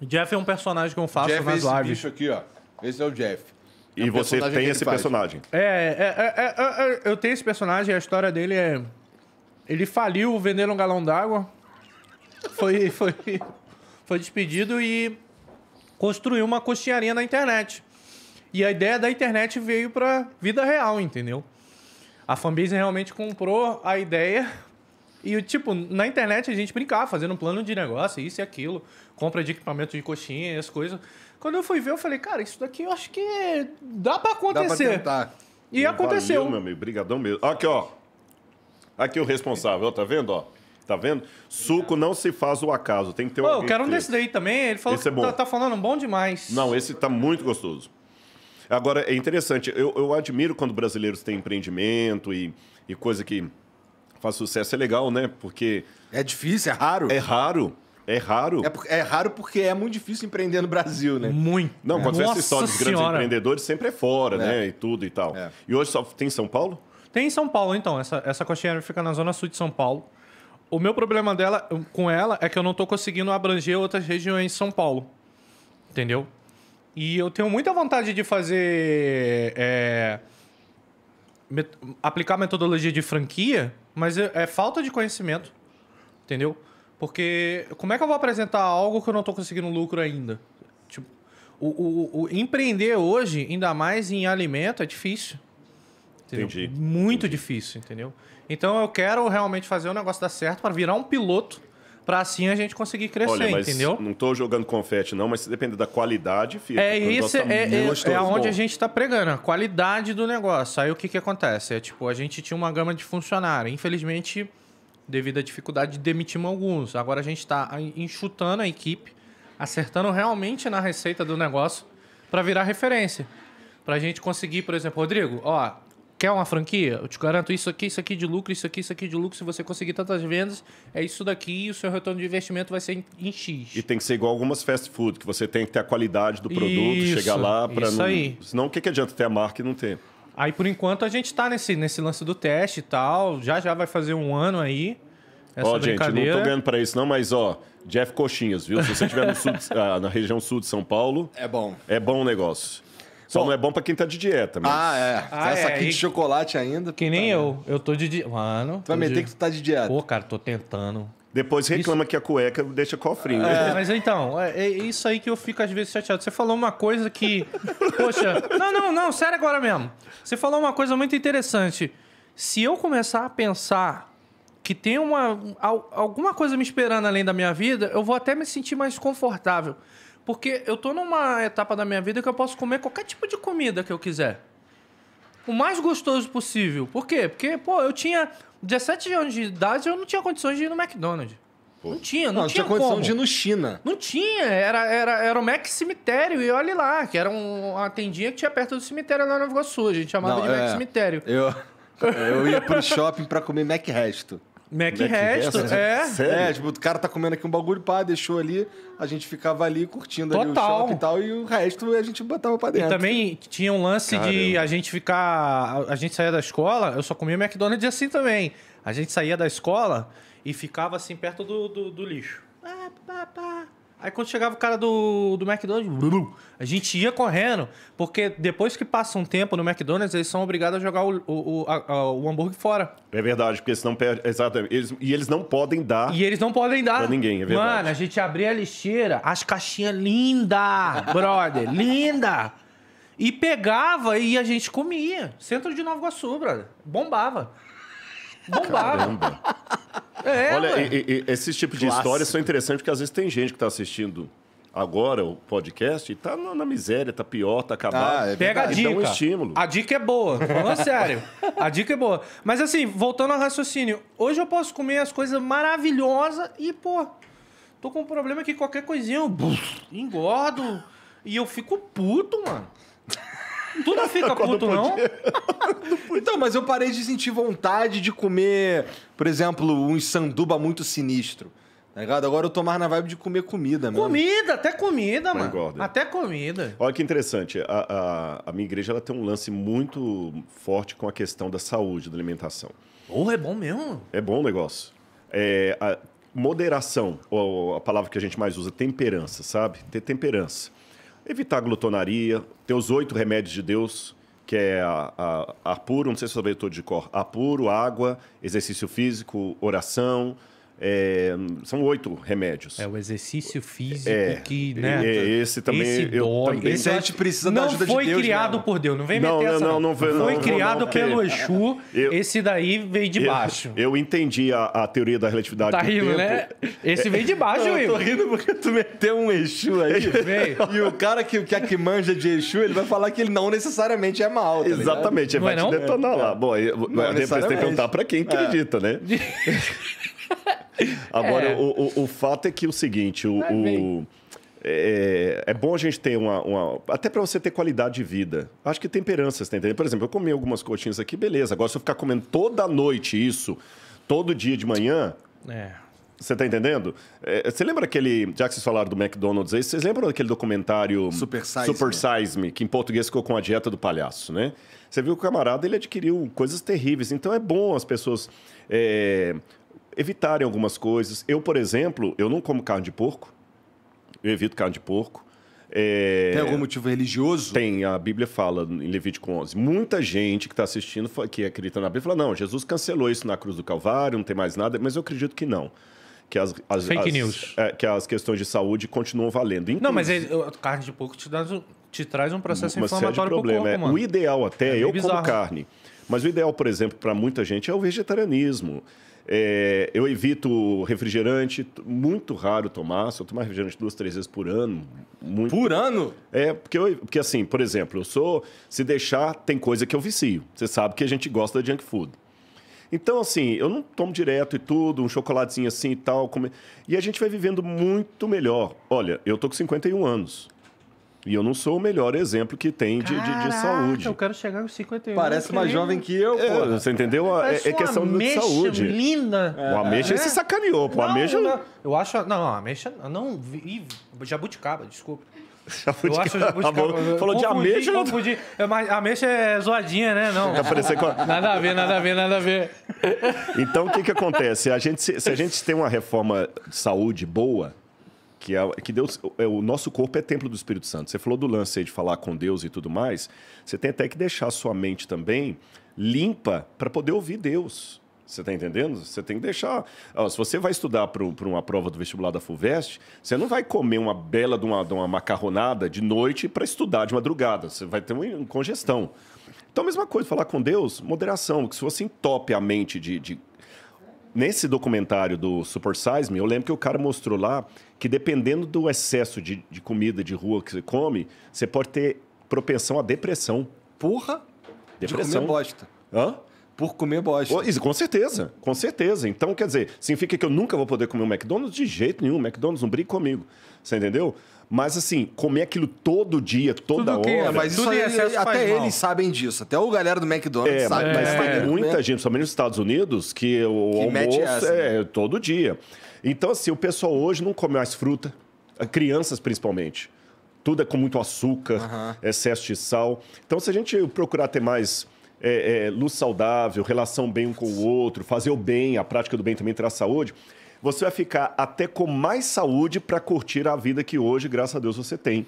Jeff é um personagem que eu faço Jeff é nas é esse lives. Bicho aqui, ó. Esse é o Jeff e você tem esse faz. personagem. É é, é, é, é, eu tenho esse personagem, a história dele é. Ele faliu vendendo um galão d'água. Foi, foi, foi despedido e construiu uma coxinharia na internet. E a ideia da internet veio pra vida real, entendeu? A fanbase realmente comprou a ideia. E, tipo, na internet a gente brincava, fazendo um plano de negócio, isso e aquilo, compra de equipamento de coxinha, essas coisas. Quando eu fui ver, eu falei, cara, isso daqui eu acho que dá para acontecer. Dá pra tentar. E Não, aconteceu. Valeu, meu amigo, brigadão mesmo. Aqui, ó. Aqui o responsável, tá vendo, ó? Tá vendo? Suco não se faz o acaso, tem que ter Pô, eu quero um desse daí também, ele falou esse é que é Tá, tá falando bom demais. Não, esse tá muito gostoso. Agora, é interessante, eu, eu admiro quando brasileiros têm empreendimento e, e coisa que faz sucesso, é legal, né? Porque... É difícil, é raro. É raro. É raro. É, é, raro porque é muito difícil empreender no Brasil, né? Muito. Não, quando é. você história dos grandes empreendedores, sempre é fora, é. né? E tudo e tal. É. E hoje só tem São Paulo? Tem em São Paulo, então. Essa, essa coxinha fica na zona sul de São Paulo. O meu problema dela, com ela é que eu não estou conseguindo abranger outras regiões de São Paulo. Entendeu? E eu tenho muita vontade de fazer. É, met aplicar metodologia de franquia, mas é, é falta de conhecimento. Entendeu? Porque como é que eu vou apresentar algo que eu não estou conseguindo lucro ainda? Tipo, o, o, o, empreender hoje, ainda mais em alimento, é difícil. Entendeu? Entendi. Muito Entendi. difícil, entendeu? Então eu quero realmente fazer o negócio dar certo para virar um piloto para assim a gente conseguir crescer, Olha, entendeu? Não estou jogando confete, não, mas depende da qualidade, fica. É isso, é, é, é onde bom. a gente está pregando, a qualidade do negócio. Aí o que, que acontece? É tipo, a gente tinha uma gama de funcionário. Infelizmente, devido à dificuldade, de demitir alguns. Agora a gente está enxutando a equipe, acertando realmente na receita do negócio para virar referência. Para a gente conseguir, por exemplo, Rodrigo, ó, quer uma franquia? Eu te garanto isso aqui, isso aqui é de lucro, isso aqui, isso aqui é de lucro. Se você conseguir tantas vendas, é isso daqui e o seu retorno de investimento vai ser em, em X. E tem que ser igual algumas fast food, que você tem que ter a qualidade do produto, isso, chegar lá para não. Aí. Senão, o que, que adianta ter a marca e não ter? Aí, por enquanto, a gente tá nesse, nesse lance do teste e tal. Já já vai fazer um ano aí. Essa ó, gente, não tô ganhando pra isso não, mas ó, Jeff Coxinhas, viu? Se você estiver ah, na região sul de São Paulo... É bom. É bom o negócio. Só bom, não é bom pra quem tá de dieta, mas... Ah, é. Ah, tá essa é, aqui de chocolate ainda. Que nem eu. Eu tô de dieta. Mano. Tu vai meter de... que tu tá de dieta. Pô, cara, tô tentando. Depois reclama isso... que a cueca deixa cofrinho. É, mas então, é, é, isso aí que eu fico às vezes chateado. Você falou uma coisa que. Poxa. Não, não, não, sério agora mesmo. Você falou uma coisa muito interessante. Se eu começar a pensar que tem uma, alguma coisa me esperando além da minha vida, eu vou até me sentir mais confortável. Porque eu tô numa etapa da minha vida que eu posso comer qualquer tipo de comida que eu quiser. O mais gostoso possível. Por quê? Porque, pô, eu tinha 17 anos de idade e eu não tinha condições de ir no McDonald's. Pô. Não tinha, não, não, tinha, tinha condição como. de ir no China. Não tinha, era, era, era o Mac Cemitério, e olha lá, que era um, uma tendinha que tinha perto do cemitério lá no Nova Iguaçu, a gente chamava não, de é, Mac Cemitério. Eu, eu ia pro shopping pra comer Mac Resto. Mac, Mac resto, é. Sério? É, tipo, o cara tá comendo aqui um bagulho, pá, deixou ali, a gente ficava ali curtindo Total. ali o shopping e tal, e o resto a gente botava pra dentro. E também tinha um lance Caramba. de a gente ficar. A gente saía da escola, eu só comia McDonald's assim também. A gente saía da escola e ficava assim perto do, do, do lixo. Pá, pá, pá. Aí quando chegava o cara do, do McDonald's, a gente ia correndo, porque depois que passa um tempo no McDonald's, eles são obrigados a jogar o, o, a, o hambúrguer fora. É verdade, porque senão perde. Exatamente. Eles, e eles não podem dar. E eles não podem dar. Pra ninguém, é verdade. Mano, a gente abria a lixeira, as caixinhas linda, brother, linda. E pegava e a gente comia. Centro de Nova Iguaçu, brother. Bombava bombaram. É, Olha, e, e, esses tipos de histórias são interessantes porque às vezes tem gente que está assistindo agora o podcast e tá na, na miséria, tá pior, tá acabado. Ah, é Pega a então, dica. Um estímulo. A dica é boa, falando sério. A dica é boa. Mas assim, voltando ao raciocínio, hoje eu posso comer as coisas maravilhosas e, pô, tô com um problema que qualquer coisinha eu engordo e eu fico puto, mano. Tu não fica puto, não? não então, mas eu parei de sentir vontade de comer, por exemplo, um sanduba muito sinistro. Tá ligado? Agora eu tô mais na vibe de comer comida mesmo. Comida, até comida, mano. Engorda. Até comida. Olha que interessante. A, a, a minha igreja ela tem um lance muito forte com a questão da saúde, da alimentação. Porra, é bom mesmo. É bom o negócio. É, a moderação, ou a palavra que a gente mais usa, temperança, sabe? Ter temperança evitar glutonaria, ter os oito remédios de Deus, que é a, a, a puro, não sei se eu sabia todo de cor, apuro, puro, água, exercício físico, oração, é, são oito remédios. É o exercício físico é, que, né? É, esse também. Esse eu Também. Esse a gente precisa não da ajuda de Deus. Não foi criado por Deus, não vem não, meter não, essa. Não, não, não foi, não, foi criado pelo Exu. Eu, esse daí veio de baixo. Eu, eu entendi a, a, teoria da relatividade. Tá rindo, né? Esse veio de baixo, não, Eu tô rindo porque tu meteu um Exu aí. e o cara que, que, é que manja de Exu, ele vai falar que ele não necessariamente é mal. Tá Exatamente, ele vai é te detonar lá. Bom, eu, depois tem que perguntar pra quem acredita, né? Agora, é. o, o, o, fato é que o seguinte, o, o é, é, bom a gente ter uma. uma até para você ter qualidade de vida. Acho que temperança, você tá entendendo? Por exemplo, eu comi algumas coxinhas aqui, beleza. Agora, se eu ficar comendo toda noite isso, todo dia de manhã. É. Você tá entendendo? É, você lembra aquele. Já que vocês falaram do McDonald's aí, vocês lembram daquele documentário Super Size, Super Size Me, que em português ficou com a dieta do palhaço, né? Você viu que o camarada ele adquiriu coisas terríveis. Então é bom as pessoas é, evitarem algumas coisas. Eu, por exemplo, eu não como carne de porco. Eu evito carne de porco. É... Tem algum motivo religioso? Tem, a Bíblia fala em Levítico 11. Muita gente que está assistindo, que acredita na Bíblia, fala: não, Jesus cancelou isso na cruz do Calvário, não tem mais nada, mas eu acredito que não. Que as, as Fake as, news. É, que as questões de saúde continuam valendo. Inclusive, não, mas ele, carne de porco te, dá, te traz um processo uma inflamatório série de problema. Corpo, é, o ideal até, é, é eu bizarro. como carne, mas o ideal, por exemplo, para muita gente é o vegetarianismo. É, eu evito refrigerante, muito raro tomar, só tomar refrigerante duas, três vezes por ano. Muito... Por ano? É, porque, eu, porque assim, por exemplo, eu sou. Se deixar, tem coisa que eu vicio. Você sabe que a gente gosta de junk food. Então, assim, eu não tomo direto e tudo, um chocolatezinho assim e tal. Come... E a gente vai vivendo muito melhor. Olha, eu tô com 51 anos. E eu não sou o melhor exemplo que tem de, de, de saúde. Eu quero chegar aos 51. Parece mais jovem que eu, é, pô. É, você entendeu? é, é questão de saúde. linda. É. O ameixa é. se sacaneou, pô. Não, ameixa... Não. Eu acho... Não, não ameixa... Não, vi, jabuticaba, desculpa. Jabuticaba. Eu acho jabuticaba. Tá Falou de ameixa... Confundi, não... É, mas ameixa é zoadinha, né? Não. Tá nada a ver, nada a ver, nada a ver. Então, o que que acontece? A gente, se, se a gente tem uma reforma de saúde boa que é que Deus, é, o nosso corpo é templo do Espírito Santo. Você falou do lance aí de falar com Deus e tudo mais. Você tem até que deixar a sua mente também limpa para poder ouvir Deus. Você está entendendo? Você tem que deixar. Ó, se você vai estudar para uma prova do vestibular da FUVEST, você não vai comer uma bela de uma, de uma macarronada de noite para estudar de madrugada. Você vai ter uma congestão. Então, a mesma coisa, falar com Deus, moderação. Que se você entope a mente de, de nesse documentário do Super Size Me, eu lembro que o cara mostrou lá que dependendo do excesso de, de comida de rua que você come, você pode ter propensão à depressão. Porra! Depressão. De comer bosta. Hã? Por comer bosta. Oh, isso, com certeza, com certeza. Então, quer dizer, significa que eu nunca vou poder comer um McDonald's? De jeito nenhum. McDonald's não briga comigo. Você entendeu? Mas assim, comer aquilo todo dia, toda Tudo hora. É, mas isso aí, é até eles mal. sabem disso. Até o galera do McDonald's é, sabe. Mas, mas tem é. muita gente, somente nos Estados Unidos, que o que almoço essa, né? é né? todo dia. Então, assim, o pessoal hoje não come mais fruta, crianças principalmente. Tudo é com muito açúcar, uhum. excesso de sal. Então, se a gente procurar ter mais é, é, luz saudável, relação bem um com o outro, fazer o bem, a prática do bem também traz saúde você vai ficar até com mais saúde para curtir a vida que hoje, graças a Deus, você tem.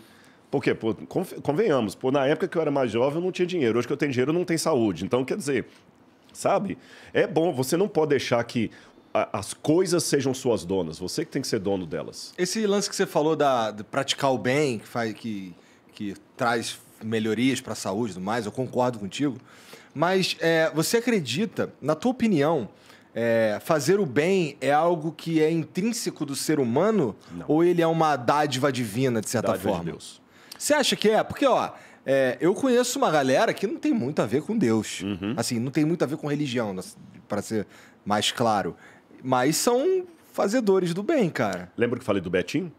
Porque, pô, convenhamos, pô, na época que eu era mais jovem eu não tinha dinheiro, hoje que eu tenho dinheiro eu não tenho saúde. Então, quer dizer, sabe? É bom, você não pode deixar que as coisas sejam suas donas, você que tem que ser dono delas. Esse lance que você falou da, de praticar o bem, que, faz, que, que traz melhorias para a saúde e tudo mais, eu concordo contigo. Mas é, você acredita, na tua opinião, é, fazer o bem é algo que é intrínseco do ser humano Não. ou ele é uma dádiva divina, de certa dádiva forma? De Deus. Você acha que é? Porque, ó, é, eu conheço uma galera que não tem muito a ver com Deus. Uhum. Assim, não tem muito a ver com religião, para ser mais claro. Mas são fazedores do bem, cara. Lembra que falei do Betinho?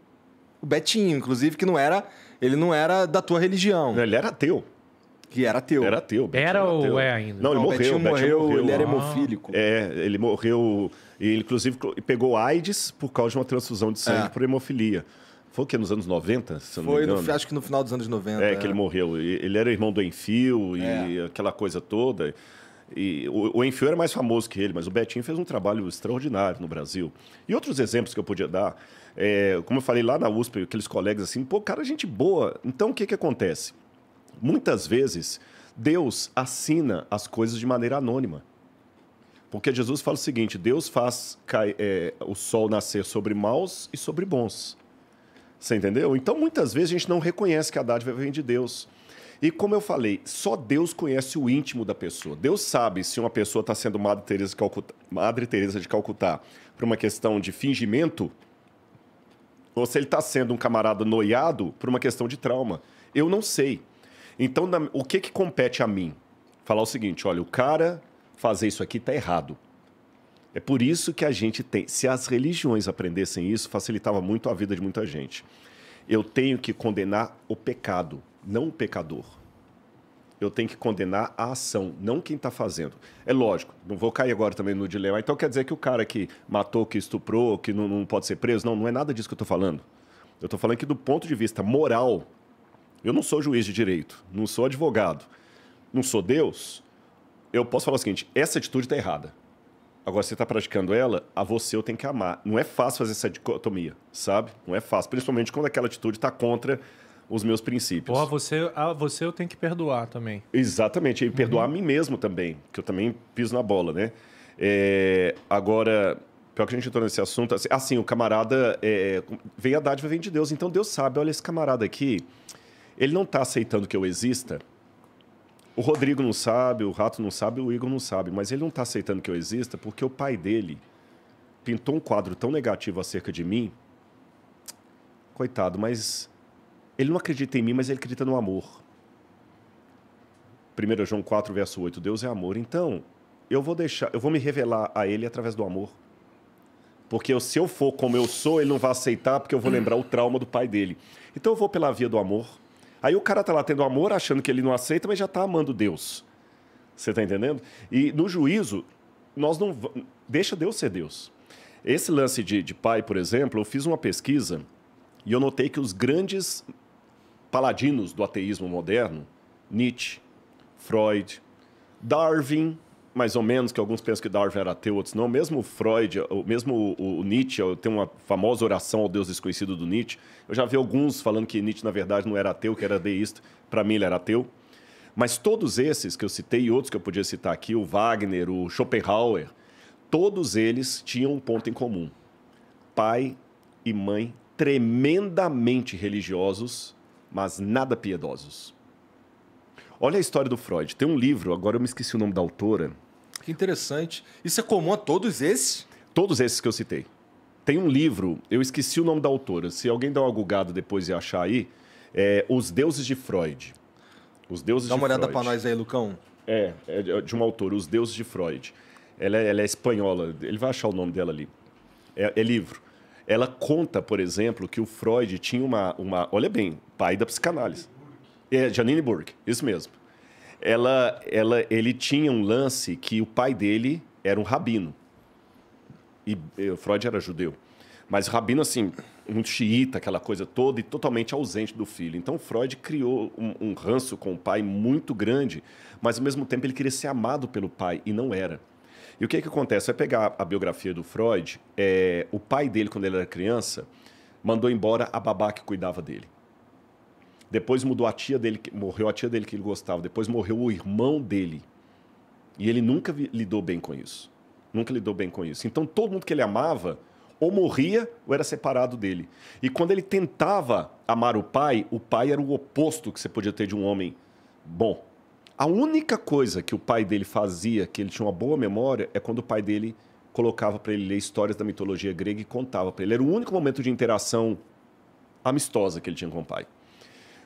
O Betinho, inclusive, que não era. Ele não era da tua religião. Ele era teu. Que era teu Era teu Betinho era, era ou é ainda? Não, ele não, morreu, morreu, morreu. Ele era ah. hemofílico. É, ele morreu. Ele, inclusive, pegou AIDS por causa de uma transfusão de sangue é. por hemofilia. Foi o que? Nos anos 90? Foi, no, acho que no final dos anos 90. É, é. que ele morreu. Ele era irmão do Enfio é. e aquela coisa toda. E o, o Enfio era mais famoso que ele, mas o Betinho fez um trabalho extraordinário no Brasil. E outros exemplos que eu podia dar, é, como eu falei lá na USP, aqueles colegas assim, pô, cara, gente boa. Então o que, que acontece? Muitas vezes, Deus assina as coisas de maneira anônima. Porque Jesus fala o seguinte: Deus faz cair, é, o sol nascer sobre maus e sobre bons. Você entendeu? Então, muitas vezes a gente não reconhece que a dádiva vem de Deus. E como eu falei, só Deus conhece o íntimo da pessoa. Deus sabe se uma pessoa está sendo Madre Teresa de Calcutá, de Calcutá por uma questão de fingimento, ou se ele está sendo um camarada noiado por uma questão de trauma. Eu não sei. Então, na, o que, que compete a mim? Falar o seguinte: olha, o cara fazer isso aqui está errado. É por isso que a gente tem. Se as religiões aprendessem isso, facilitava muito a vida de muita gente. Eu tenho que condenar o pecado, não o pecador. Eu tenho que condenar a ação, não quem está fazendo. É lógico, não vou cair agora também no dilema. Então quer dizer que o cara que matou, que estuprou, que não, não pode ser preso? Não, não é nada disso que eu estou falando. Eu estou falando que, do ponto de vista moral, eu não sou juiz de direito, não sou advogado, não sou Deus. Eu posso falar o seguinte: essa atitude está errada. Agora, você está praticando ela, a você eu tenho que amar. Não é fácil fazer essa dicotomia, sabe? Não é fácil, principalmente quando aquela atitude está contra os meus princípios. Ou a você, a você eu tenho que perdoar também. Exatamente, e perdoar uhum. a mim mesmo também, que eu também piso na bola, né? É, agora, pior que a gente entrou nesse assunto, assim, assim o camarada é, a dádiva, vem de Deus, então Deus sabe, olha esse camarada aqui, ele não está aceitando que eu exista. O Rodrigo não sabe, o Rato não sabe, o Igor não sabe, mas ele não está aceitando que eu exista porque o pai dele pintou um quadro tão negativo acerca de mim. Coitado, mas ele não acredita em mim, mas ele acredita no amor. 1 João 4, verso 8, Deus é amor. Então, eu vou deixar, eu vou me revelar a ele através do amor. Porque se eu for como eu sou, ele não vai aceitar, porque eu vou lembrar o trauma do pai dele. Então eu vou pela via do amor. Aí o cara tá lá tendo amor, achando que ele não aceita, mas já tá amando Deus. Você tá entendendo? E no juízo, nós não. Deixa Deus ser Deus. Esse lance de, de pai, por exemplo, eu fiz uma pesquisa e eu notei que os grandes paladinos do ateísmo moderno, Nietzsche, Freud, Darwin, mais ou menos, que alguns pensam que Darwin era ateu, outros não. Mesmo Freud, mesmo o, Nietzsche, tem uma famosa oração ao Deus desconhecido do Nietzsche. Eu já vi alguns falando que Nietzsche, na verdade, não era ateu, que era deísta. Para mim, ele era ateu. Mas todos esses que eu citei e outros que eu podia citar aqui, o Wagner, o Schopenhauer, todos eles tinham um ponto em comum. Pai e mãe tremendamente religiosos, mas nada piedosos. Olha a história do Freud. Tem um livro, agora eu me esqueci o nome da autora, que interessante. Isso é comum a todos esses? Todos esses que eu citei. Tem um livro, eu esqueci o nome da autora. Se alguém der uma gugada depois e achar aí, é Os Deuses de Freud. Os Deuses Dá uma olhada para nós aí, Lucão. É, é de um autor, Os Deuses de Freud. Ela é, ela é espanhola, ele vai achar o nome dela ali. É, é, livro. Ela conta, por exemplo, que o Freud tinha uma, uma. Olha bem, pai da psicanálise. É, Janine Burke, isso mesmo ela, ela, ele tinha um lance que o pai dele era um rabino. E eh, Freud era judeu. Mas rabino, assim, muito xiita, aquela coisa toda, e totalmente ausente do filho. Então, Freud criou um, um ranço com o pai muito grande, mas, ao mesmo tempo, ele queria ser amado pelo pai, e não era. E o que, que acontece? Vai pegar a biografia do Freud, é, o pai dele, quando ele era criança, mandou embora a babá que cuidava dele. Depois mudou a tia dele, morreu a tia dele que ele gostava. Depois morreu o irmão dele. E ele nunca lidou bem com isso. Nunca lidou bem com isso. Então todo mundo que ele amava ou morria ou era separado dele. E quando ele tentava amar o pai, o pai era o oposto que você podia ter de um homem bom. A única coisa que o pai dele fazia, que ele tinha uma boa memória, é quando o pai dele colocava para ele ler histórias da mitologia grega e contava para ele. Era o único momento de interação amistosa que ele tinha com o pai.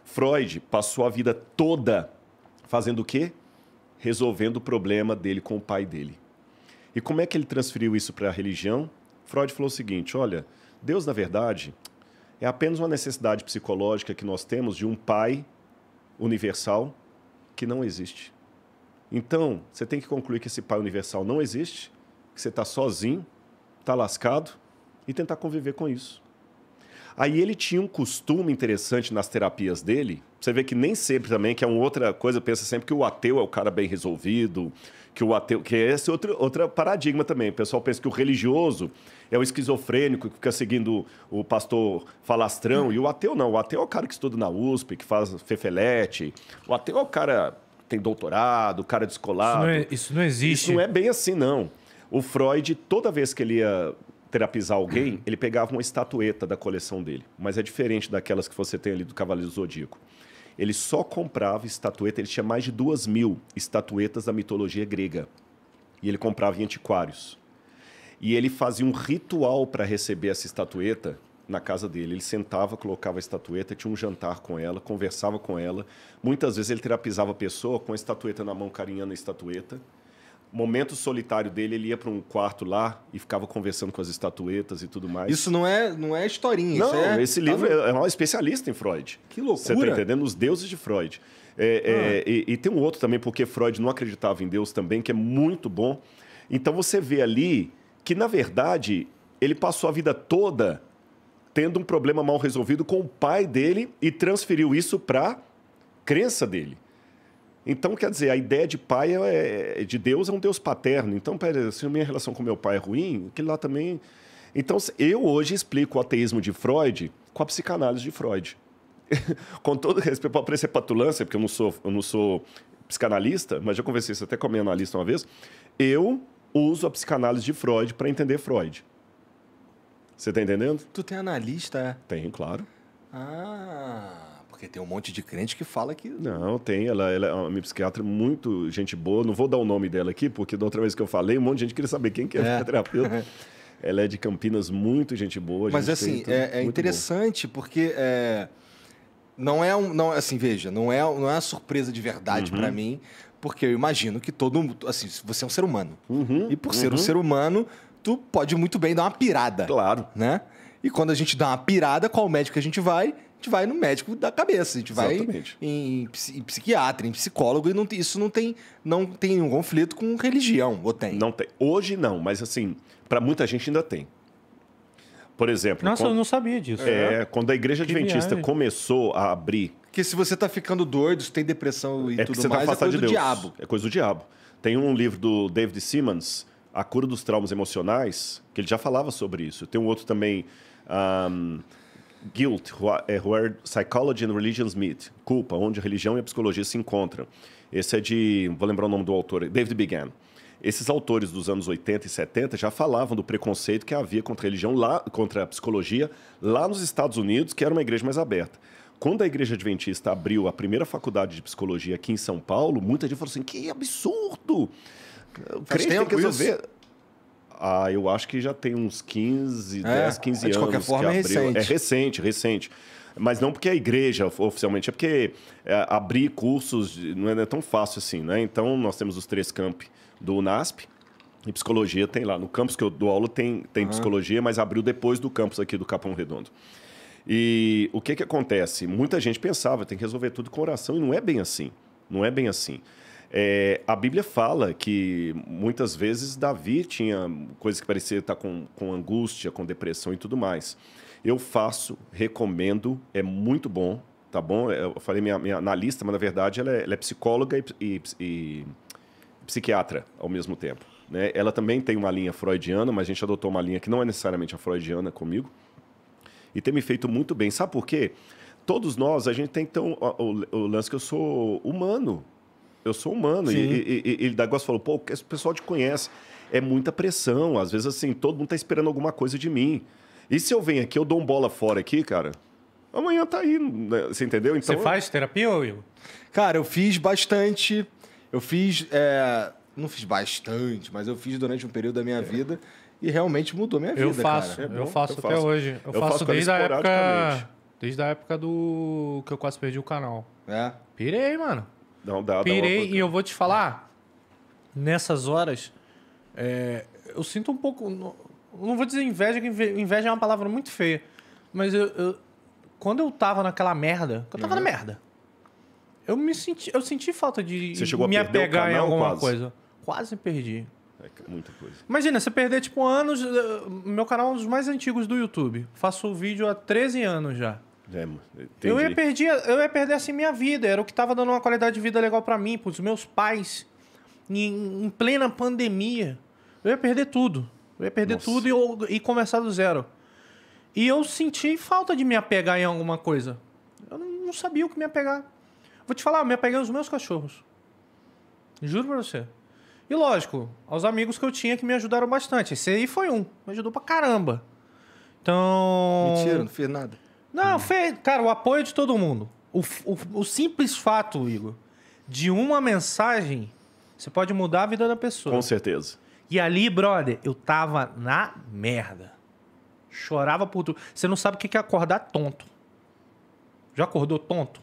Freud passou a vida toda fazendo o quê? Resolvendo o problema dele com o pai dele. E como é que ele transferiu isso para a religião? Freud falou o seguinte: olha, Deus, na verdade, é apenas uma necessidade psicológica que nós temos de um pai universal que não existe. Então, você tem que concluir que esse pai universal não existe, que você está sozinho, está lascado e tentar conviver com isso. Aí ele tinha um costume interessante nas terapias dele. Você vê que nem sempre também, que é uma outra coisa, pensa sempre que o ateu é o cara bem resolvido, que o ateu. que é esse outro, outro paradigma também. O pessoal pensa que o religioso é o esquizofrênico que fica seguindo o pastor falastrão. E o ateu não. O ateu é o cara que estuda na USP, que faz fefelete. O ateu é o cara que tem doutorado, o cara descolado. Isso não, é, isso não existe. Isso não é bem assim, não. O Freud, toda vez que ele ia terapizar alguém, ele pegava uma estatueta da coleção dele. Mas é diferente daquelas que você tem ali do Cavaleiro Zodíaco. Ele só comprava estatueta, ele tinha mais de duas mil estatuetas da mitologia grega. E ele comprava em antiquários. E ele fazia um ritual para receber essa estatueta na casa dele. Ele sentava, colocava a estatueta, tinha um jantar com ela, conversava com ela. Muitas vezes ele terapizava a pessoa com a estatueta na mão, carinhando a estatueta momento solitário dele, ele ia para um quarto lá e ficava conversando com as estatuetas e tudo mais. Isso não é, não é historinha. Não, é... esse livro é, é um especialista em Freud. Que tá loucura! Você está entendendo? Os deuses de Freud. É, é, ah. e, e, tem um outro também, porque Freud não acreditava em Deus também, que é muito bom. Então você vê ali que, na verdade, ele passou a vida toda tendo um problema mal resolvido com o pai dele e transferiu isso para crença dele. Então, quer dizer, a ideia de pai é, é, de Deus é um Deus paterno. Então, pera, se a minha relação com meu pai é ruim, aquilo lá também. Então, eu hoje explico o ateísmo de Freud com a psicanálise de Freud. com todo respeito, pode parecer patulância, porque eu não sou, eu não sou psicanalista, mas já conversei isso até com a minha analista uma vez. Eu uso a psicanálise de Freud para entender Freud. Você está entendendo? Tu tem analista, é? Tem, claro. Ah. Porque tem um monte de crente que fala que. Não, tem. Ela, ela é uma psiquiatra muito gente boa. Não vou dar o nome dela aqui, porque da outra vez que eu falei, um monte de gente queria saber quem que é, é. terapeuta. ela é de Campinas, muito gente boa. Mas gente assim, feita, é, é interessante bom. porque é, não é um, não assim veja, não é não é uma surpresa de verdade uhum. para mim, porque eu imagino que todo mundo, assim, você é um ser humano uhum. e por ser uhum. um ser humano tu pode muito bem dar uma pirada. Claro, né? E quando a gente dá uma pirada, qual médico a gente vai? a gente vai no médico da cabeça, a gente Exatamente. vai em, em, psiquiatra, em psicólogo, e não, isso não tem, não tem um conflito com religião, ou tem? Não tem. Hoje não, mas assim, para muita gente ainda tem. Por exemplo. Nossa, quando, eu não sabia disso. É, é, quando a igreja que adventista viagem. começou a abrir. Porque se você está ficando doido, se tem depressão e é tudo você tá mais, tá é coisa de do Deus. diabo. É coisa do diabo. Tem um livro do David Simmons, A Cura dos Traumas Emocionais, que ele já falava sobre isso. Tem um outro também. Um, Guilt, Where é, Psychology and Religions Meet, Culpa, onde a religião e a psicologia se encontram. Esse é de, vou lembrar o nome do autor, David Began. Esses autores dos anos 80 e 70 já falavam do preconceito que havia contra a religião lá, contra a psicologia lá nos Estados Unidos, que era uma igreja mais aberta. Quando a Igreja Adventista abriu a primeira faculdade de psicologia aqui em São Paulo, muita gente falou assim: que absurdo! O crente que Isso ah, eu acho que já tem uns 15, é, 10, 15 anos. De qualquer forma, é recente. É recente, recente. Mas não porque a igreja, oficialmente, é porque é, abrir cursos não é, não é, tão fácil assim, né? Então, nós temos os três campi do UNASP, e psicologia tem lá. No campus que eu dou aula tem, tem uhum. psicologia, mas abriu depois do campus aqui do Capão Redondo. E o que, que acontece? Muita gente pensava, tem que resolver tudo com oração, e não é bem assim. Não é bem assim. É, a Bíblia fala que muitas vezes Davi tinha coisas que parecia estar tá com, com angústia, com depressão e tudo mais. Eu faço, recomendo, é muito bom, tá bom? É, eu falei minha, minha analista, mas na verdade ela é, ela é psicóloga e, e, e, psiquiatra ao mesmo tempo. Né? Ela também tem uma linha freudiana, mas a gente adotou uma linha que não é necessariamente a freudiana comigo. E tem me feito muito bem. Sabe por quê? Todos nós, a gente tem então o, o, o lance que eu sou humano eu sou humano. E, e, da e falou, pô, o pessoal te conhece. É muita pressão. Às vezes, assim, todo mundo tá esperando alguma coisa de mim. E se eu venho aqui, eu dou um bola fora aqui, cara? Amanhã tá aí, né? você entendeu? Então, você faz terapia, eu Cara, eu fiz bastante. Eu fiz. É... Não fiz bastante, mas eu fiz durante um período da minha é. vida e realmente mudou minha eu vida. Faço, cara. É eu faço, eu faço até hoje. Eu, eu faço, faço desde a época. Desde a época do. que eu quase perdi o canal. É. Pirei, mano. Não, dá, Pirei dá e eu vou te falar, nessas horas, é, eu sinto um pouco. Não vou dizer inveja, que inveja é uma palavra muito feia. Mas eu, eu quando eu tava naquela merda, eu tava uhum. na merda. Eu me senti, eu senti falta de você chegou me a perder canal, em alguma quase. coisa. Quase perdi. É muita coisa. Imagina, você perder, tipo, anos. Eh, meu canal é um dos mais antigos do YouTube. Faço vídeo há 13 anos já. É, eu, ia perder, eu ia perder assim minha vida. Era o que estava dando uma qualidade de vida legal para mim, para os meus pais, em, em, plena pandemia. Eu ia perder tudo. Eu ia perder Nossa. tudo e, e, começar do zero. E eu senti falta de me apegar em alguma coisa. Eu não sabia o que me apegar. Vou te falar, eu me apeguei aos meus cachorros. Juro pra você. E lógico, aos amigos que eu tinha que me ajudaram bastante. Esse aí foi um. Me ajudou pra caramba. Então. Mentira, não fiz nada. Não, hum. foi, cara, o apoio de todo mundo. O, o, o simples fato, Igor, de uma mensagem, você pode mudar a vida da pessoa. Com certeza. E ali, brother, eu tava na merda. Chorava por tudo. Você não sabe o que é acordar tonto. Já acordou tonto?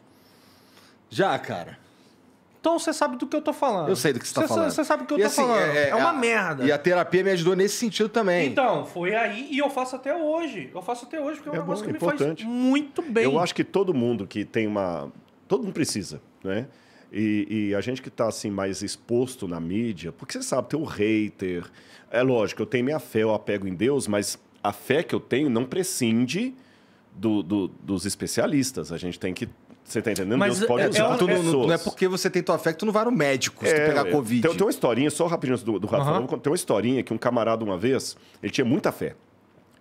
Já, cara. Então você sabe do que eu tô falando. Eu sei do que você tá cê, falando. Você sabe do que eu e tô assim, falando. É, é, é uma a, merda. E a terapia me ajudou nesse sentido também. Então, foi aí e eu faço até hoje. Eu faço até hoje, porque é, é um negócio que é importante. me faz muito bem. Eu acho que todo mundo que tem uma. Todo mundo precisa, né? E, e, a gente que está assim mais exposto na mídia, porque você sabe, tem o hater. É lógico, eu tenho minha fé, eu apego em Deus, mas a fé que eu tenho não prescinde do, do, dos especialistas. A gente tem que você tá entendendo? Mas Deus pode é, usar é, tu, é, não, não, é porque você tem teu afeto, tu não vai no médico se é, tu pegar Covid. Tem, tem, uma historinha, só rapidinho do, do Rafa, uhum. tem uma historinha que um camarada uma vez, ele tinha muita fé.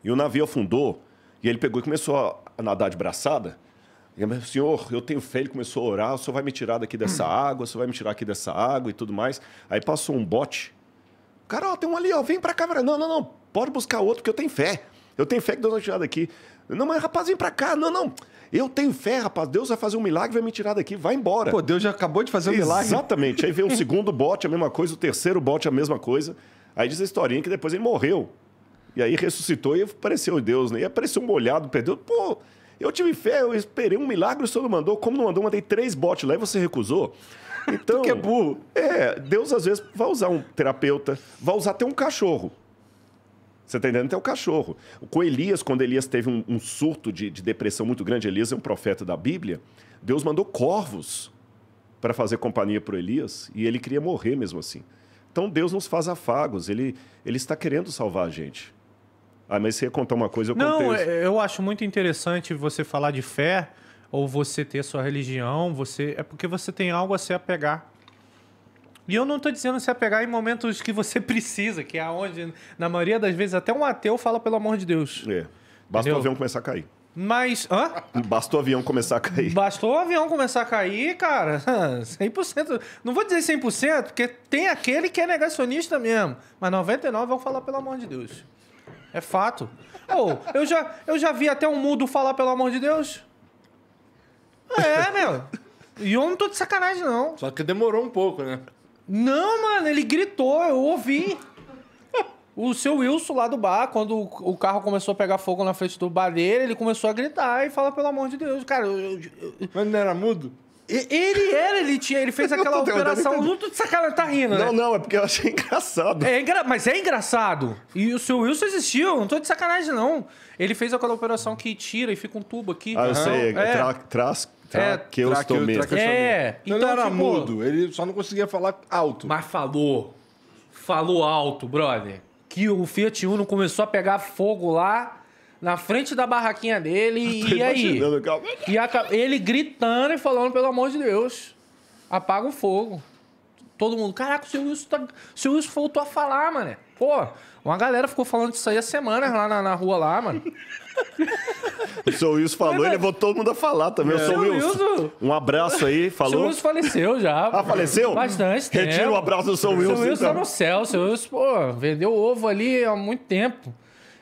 E o navio afundou, e ele pegou e começou a nadar de braçada. E ele disse, senhor, eu tenho fé, ele começou a orar, o senhor vai me tirar daqui dessa hum. água, o senhor vai me tirar aqui dessa água e tudo mais. Aí passou um bote. Cara, ó, tem um ali, ó, vem pra cá. Não, não, não, pode buscar outro, porque eu tenho fé. Eu tenho fé que Deus vai tirar daqui. Não, mas rapaz, vem pra cá. Não, não, eu tenho fé, rapaz, Deus vai fazer um milagre, vai me tirar daqui, vai embora. Pô, Deus já acabou de fazer um milagre. Exatamente. Aí veio o segundo bote, a mesma coisa, o terceiro bote, a mesma coisa. Aí diz a historinha que depois ele morreu. E aí ressuscitou e apareceu Deus, né? E apareceu molhado, perdeu. Pô, eu tive fé, eu esperei um milagre, o senhor não mandou. Como não mandou, mandei três botes lá e você recusou. Então, que é burro. É, Deus às vezes vai usar um terapeuta, vai usar até um cachorro. Você está entendendo? Até o cachorro. Com Elias, quando Elias teve um, um surto de, de, depressão muito grande, Elias é um profeta da Bíblia, Deus mandou corvos para fazer companhia para Elias e ele queria morrer mesmo assim. Então Deus nos faz afagos, ele, ele está querendo salvar a gente. Ah, mas você ia contar uma coisa, eu Não, contei. É, eu acho muito interessante você falar de fé ou você ter sua religião, você é porque você tem algo a se apegar. E eu não estou dizendo se apegar em momentos que você precisa, que é onde, na maioria das vezes, até um ateu fala, pelo amor de Deus. É. Basta Entendeu? o avião começar a cair. Mas. Hã? Basta o avião começar a cair. Bastou o avião começar a cair, cara. 100%. Não vou dizer 100%, porque tem aquele que é negacionista mesmo. Mas 99% vão falar, pelo amor de Deus. É fato. Ou, oh, eu, já, eu já vi até um mudo falar, pelo amor de Deus. É, meu. E eu não tô de sacanagem, não. Só que demorou um pouco, né? Não, mano, ele gritou, eu ouvi. O seu Wilson lá do bar, quando o carro começou a pegar fogo na frente do bar dele, ele começou a gritar e fala, pelo amor de Deus, cara, eu, eu, eu... Mas não era mudo? Ele era, ele tinha, ele fez aquela operação. Luto de sacanagem, tá rindo, né? Não, não, é porque eu achei engraçado. É engra... Mas é engraçado. E o seu Wilson existiu, não tô de sacanagem, não. Ele fez aquela operação que tira e fica um tubo aqui. Ah, eu sei, é, é. tra... Traqueostomia. Tá? É, traqueostomia. é. Então, era tipo, mudo, ele só não conseguia falar alto. Mas falou. Falou alto, brother. Que o Fiat Uno começou a pegar fogo lá na frente da barraquinha dele e aí? E a, ele gritando e falando, pelo amor de Deus, apaga o fogo. Todo mundo, caraca, o seu Wilson, tá, o seu Wilson voltou a falar, mano. Pô, uma galera ficou falando disso aí há semanas lá na, na rua lá, mano. O seu Wilson falou é, e levou todo mundo a falar também. É. O seu Wilson, Wilson, um abraço aí, falou. O seu Wilson faleceu já. Ah, faleceu? Bastante tempo. Retira o um abraço do seu Wilson. O seu Wilson tá então. tá no céu. O seu Wilson, pô, vendeu ovo ali há muito tempo.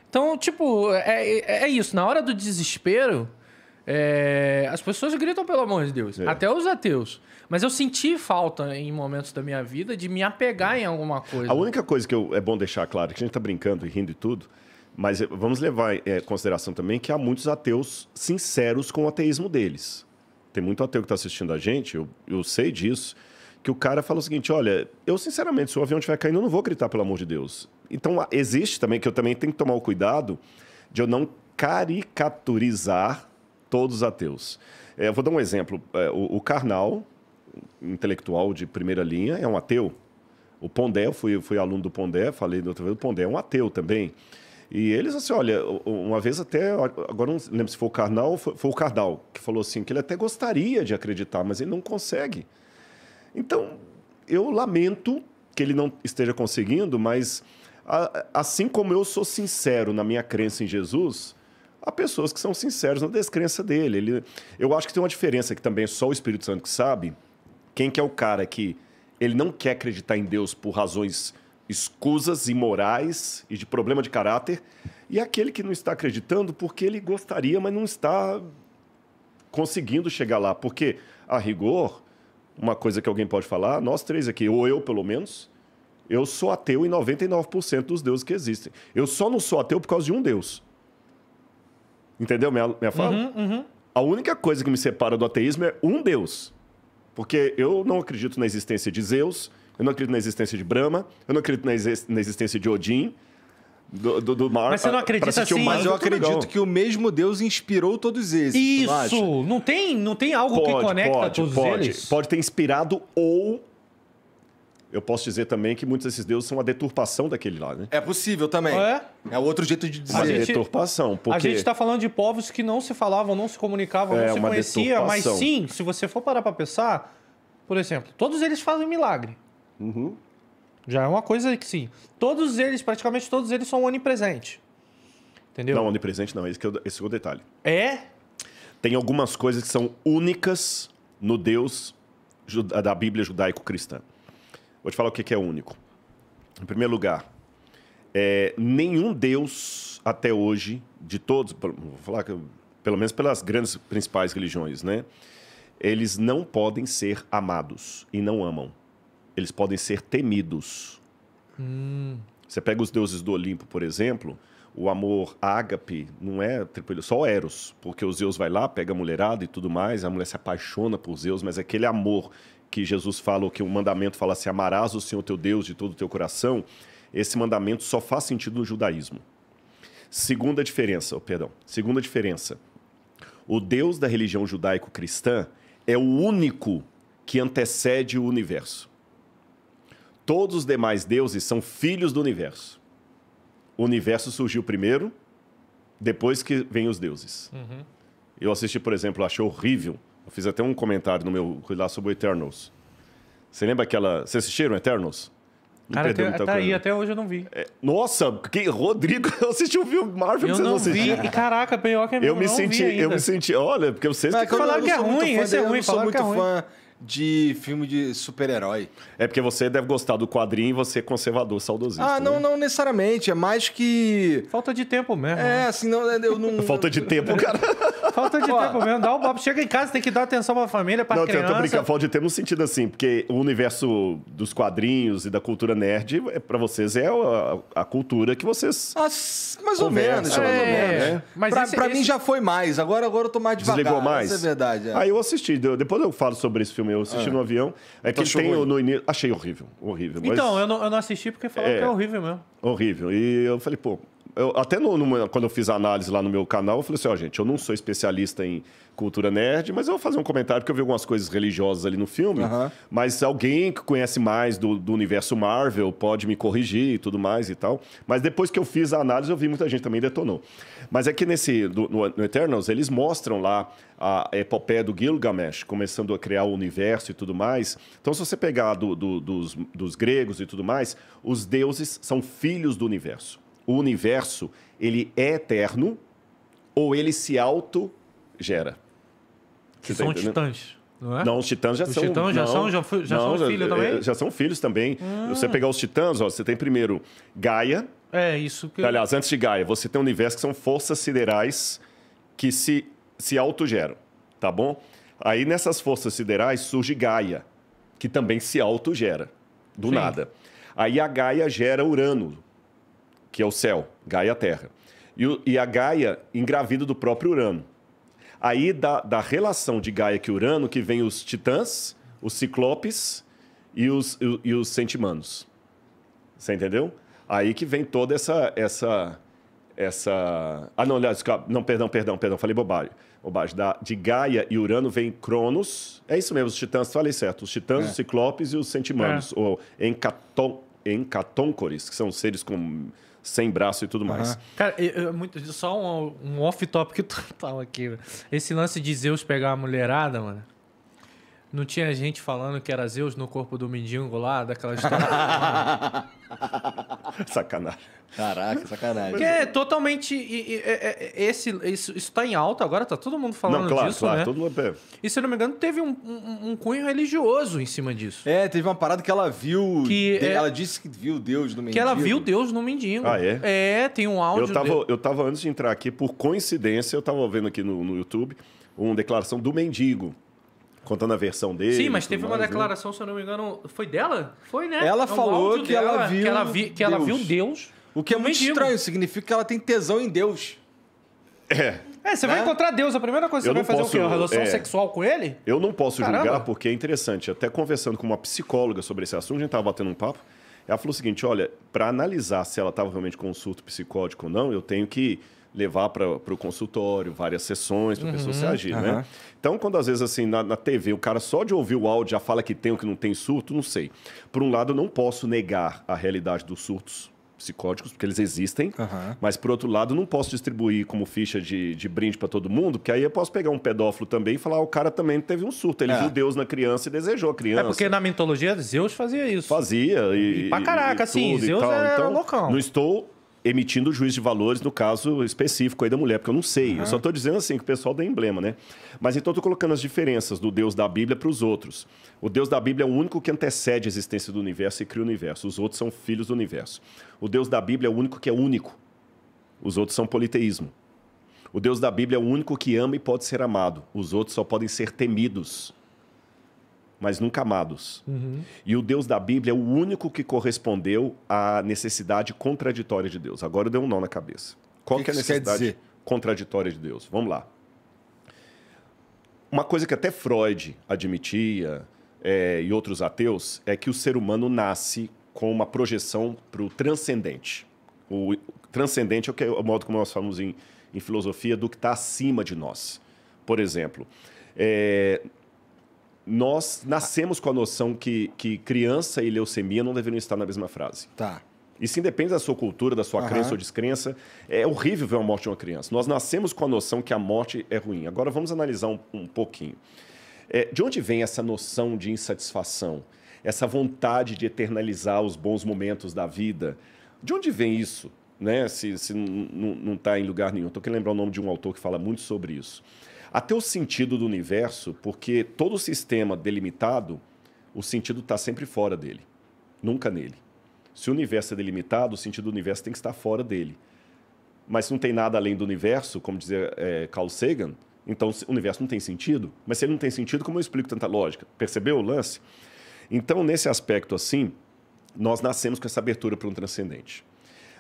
Então, tipo, é, é, é isso. Na hora do desespero, é, as pessoas gritam, pelo amor de Deus. É. Até os ateus. Mas eu senti falta em momentos da minha vida de me apegar em alguma coisa. A única coisa que eu, é bom deixar claro, que a gente está brincando e rindo e tudo, mas eh, vamos levar em é, consideração também que há muitos ateus sinceros com o ateísmo deles. Tem muito ateu que está assistindo a gente, eu, eu sei disso, que o cara fala o seguinte: olha, eu sinceramente, se o avião estiver caindo, eu não vou gritar, pelo amor de Deus. Então, existe também, que eu também tenho que tomar o cuidado de eu não caricaturizar todos os ateus. É, vou dar um exemplo. É, o, o Karnal, intelectual de primeira linha é um ateu. O Pondé, eu fui, fui aluno do Pondé, falei da outra vez, o Pondé é um ateu também. E eles, assim, olha, uma vez até, agora não lembro se foi o carnal foi, foi o Cardal, que falou assim, que ele até gostaria de acreditar, mas ele não consegue. Então, eu lamento que ele não esteja conseguindo, mas assim como eu sou sincero na minha crença em Jesus, há pessoas que são sinceras na descrença dele. Ele, eu acho que tem uma diferença que também só o Espírito Santo que sabe, quem que é o cara que ele não quer acreditar em Deus por razões escusas e morais e de problema de caráter, e é aquele que não está acreditando porque ele gostaria, mas não está conseguindo chegar lá, porque a rigor, uma coisa que alguém pode falar, nós três aqui, ou eu pelo menos, eu sou ateu em 99% dos deuses que existem. Eu só não sou ateu por causa de um deus. Entendeu minha, minha fala? Uhum, uhum. A única coisa que me separa do ateísmo é um deus. Porque eu não acredito na existência de Zeus, eu não acredito na existência de Brahma, eu não acredito na, existência de Odin. Do, do, do mar, mas você não acredita assim? mas eu acredito legal. que o mesmo Deus inspirou todos eles. Isso! Não, não, tem, não tem algo pode, que conecta pode, todos pode, eles? Pode ter inspirado ou eu posso dizer também que muitos desses deuses são a deturpação daquele lá, né? É possível também. Ah, é? É outro jeito de dizer. Uma deturpação, porque... A gente está falando de povos que não se falavam, não se comunicavam, é, não se conheciam, mas sim, se você for parar para pensar, por exemplo, todos eles fazem milagre. Uhum. Já é uma coisa que sim. Todos eles, praticamente todos eles são onipresentes. Entendeu? Não, onipresente não, esse, que é esse é o detalhe. É? Tem algumas coisas que são únicas no Deus da Bíblia judaico-cristã. Vou te falar o que, é único. Em primeiro lugar, é, nenhum Deus até hoje, de todos, vou falar que, pelo menos pelas grandes principais religiões, né? Eles não podem ser amados e não amam. Eles podem ser temidos. Hum. Você pega os deuses do Olimpo, por exemplo, o amor ágape não é só Eros, porque o Zeus vai lá, pega a mulherada e tudo mais, a mulher se apaixona por Zeus, mas aquele amor que Jesus fala, que o mandamento fala assim: amarás o Senhor teu Deus de todo o teu coração, esse mandamento só faz sentido no judaísmo. Segunda diferença, oh, perdão. Segunda diferença. O Deus da religião judaico-cristã é o único que antecede o universo. Todos os demais deuses são filhos do universo. O universo surgiu primeiro, depois que vêm os deuses. Uhum. Eu assisti, por exemplo, achei horrível eu fiz até um comentário no meu lá sobre o Eternals. Você lembra aquela. Vocês assistiram Eternals? Não Cara, até, tá aí, até hoje eu não vi. É, nossa, que, Rodrigo, eu assisti o filme Marvel eu que vocês não assistiram. Vi. E caraca, pior que é mesmo, eu me senti, Eu me senti, olha, porque vocês que falaram que é ruim, esse é ruim, falaram que é ruim. Fã de filme de super-herói. É porque você deve gostar do quadrinho e você é conservador, saudosista. Ah, não, né? não necessariamente. É mais que. Falta de tempo mesmo. É, né? assim, não, é, eu não. Falta de tempo, cara. Falta de Pô. tempo mesmo. Dá o bob. Chega em casa, tem que dar atenção pra família, pra não, criança. Não, tô brincando. Falta de tempo no sentido assim, porque o universo dos quadrinhos e da cultura nerd, é, pra vocês, é a, a cultura que vocês. As, ah, mais ou menos, é, mais ou menos. É. Mas pra, esse, pra esse... mim já foi mais. Agora, agora eu tô mais devagar. Desligou mais? é verdade. É. Aí ah, eu assisti. Depois eu falo sobre esse filme eu assisti ah. no avião. É então que tem ruim? no início. Achei horrível, horrível. mas- Então, eu não, eu não assisti porque falaram É. que é horrível mesmo. Horrível. E eu falei, pô. Eu, até no- quando eu fiz a análise lá no meu canal, eu falei assim: ó, gente, eu não sou especialista em cultura nerd, mas eu vou fazer um comentário, porque eu vi algumas coisas religiosas ali no filme, uhum. mas alguém que conhece mais do, do, universo Marvel pode me corrigir e tudo mais e tal. Mas depois que eu fiz a análise, eu vi muita gente também detonou. Mas é que nesse, do, no, no Eternals, eles mostram lá a epopeia do Gilgamesh, começando a criar o universo e tudo mais. Então, se você pegar do, dos, dos gregos e tudo mais, os deuses são filhos do universo. O universo, ele é eterno ou ele se auto-gera. Que tá são tá titãs. Não, é? não, os titãs já os são. Os titãs já não, são, já, já não, são filhos também? É, já são filhos também. Ah. Você pegar os titãs, ó, você tem primeiro Gaia. É, isso que. Aliás, antes de Gaia, você tem um universo que são forças siderais que se, se autogeram, tá bom? Aí nessas forças siderais surge Gaia, que também se autogera, do Sim. nada. Aí a Gaia gera Urano, que é o céu, Gaia-Terra. E, e a Gaia engravida do próprio Urano. Aí da, da relação de Gaia e Urano que vem os titãs, os ciclopes e os, e, e os sentimanos. Você entendeu? Aí que vem toda essa essa essa Ah, não, aliás, não, perdão, perdão, perdão, falei bobagem. Bobagem da de Gaia e Urano vem Cronos. É isso mesmo, os titãs, falei certo. Os titãs, é. os ciclopes e os sentimanos é. ou encaton, encatoncoris, que são seres com sem braço e tudo mais. Uhum. Cara, eu, eu, só um, um off-topic total aqui. Esse lance de Zeus pegar a mulherada, mano. Não tinha gente falando que era Zeus no corpo do mendigo lá, daquela história. sacanagem. Caraca, sacanagem. Que é totalmente. É, é, é, esse, isso, está em alta agora, tá todo mundo falando não, claro, disso. Claro, né? todo mundo. E se eu não me engano, teve um, um, um, cunho religioso em cima disso. É, teve uma parada que ela viu. Que de, é... Ela disse que viu Deus no mendigo. Que ela viu Deus no mendigo. Ah, é? É, tem um áudio. Eu tava, de... eu tava antes de entrar aqui, por coincidência, eu tava vendo aqui no, no YouTube uma declaração do mendigo contando a versão dele. Sim, mas teve mais, uma né? declaração, né? se eu não me engano, foi dela? Foi, né? Ela é falou que dela, ela viu que ela, vi, que ela viu Deus. O que é muito mendigo. estranho, significa que ela tem tesão em Deus. É. É, você né? vai encontrar Deus, a primeira coisa que você vai fazer posso, é o quê? Uma relação é, sexual com ele? Eu não posso Caramba. julgar porque é interessante. Até conversando com uma psicóloga sobre esse assunto, a gente estava batendo um papo. Ela falou o seguinte: olha, para analisar se ela estava realmente com um surto psicótico ou não, eu tenho que levar para o consultório, várias sessões para a uhum, pessoa se uhum. agir, uhum. né? Então, quando às vezes assim na, na, TV o cara só de ouvir o áudio já fala que tem ou que não tem surto, não sei. Por um lado, eu não posso negar a realidade dos surtos psicóticos, porque eles existem, uhum. mas por outro lado, não posso distribuir como ficha de, de brinde para todo mundo, porque aí eu posso pegar um pedófilo também e falar: o cara também teve um surto, ele é. viu Deus na criança e desejou a criança. É porque na mitologia Zeus fazia isso. Fazia. E, e pra caraca, e, e assim, Zeus era então, loucão. Não estou emitindo o juiz de valores no caso específico aí da mulher, porque eu não sei. Uhum. Eu só estou dizendo assim que o pessoal dá emblema, né? Mas então estou colocando as diferenças do Deus da Bíblia para os outros. O Deus da Bíblia é o único que antecede a existência do universo e cria o universo. Os outros são filhos do universo. O Deus da Bíblia é o único que é único. Os outros são politeísmo. O Deus da Bíblia é o único que ama e pode ser amado. Os outros só podem ser temidos mas nunca amados. Uhum. E o Deus da Bíblia é o único que correspondeu à necessidade contraditória de Deus. Agora deu um nó na cabeça. Qual que que é a necessidade contraditória de Deus? Vamos lá. Uma coisa que até Freud admitia é, e outros ateus é que o ser humano nasce com uma projeção para o transcendente. O transcendente é o é modo como nós falamos em, em filosofia do que está acima de nós. Por exemplo, é, nós nascemos com a noção que, que criança e leucemia não deveriam estar na mesma frase. Tá. Isso independe da sua cultura, da sua uhum. crença ou descrença. É horrível ver a morte de uma criança. Nós nascemos com a noção que a morte é ruim. Agora vamos analisar um, um pouquinho. É, de onde vem essa noção de insatisfação? Essa vontade de eternalizar os bons momentos da vida? De onde vem isso? Né? Se, se não está em lugar nenhum. Estou querendo lembrar o nome de um autor que fala muito sobre isso até o sentido do universo, porque todo sistema delimitado, o sentido está sempre fora dele, nunca nele. Se o universo é delimitado, o sentido do universo tem que estar fora dele. Mas se não tem nada além do universo, como dizia é, Carl Sagan, então o universo não tem sentido. Mas se ele não tem sentido, como eu explico tanta lógica? Percebeu o lance? Então, nesse aspecto assim, nós nascemos com essa abertura para um transcendente.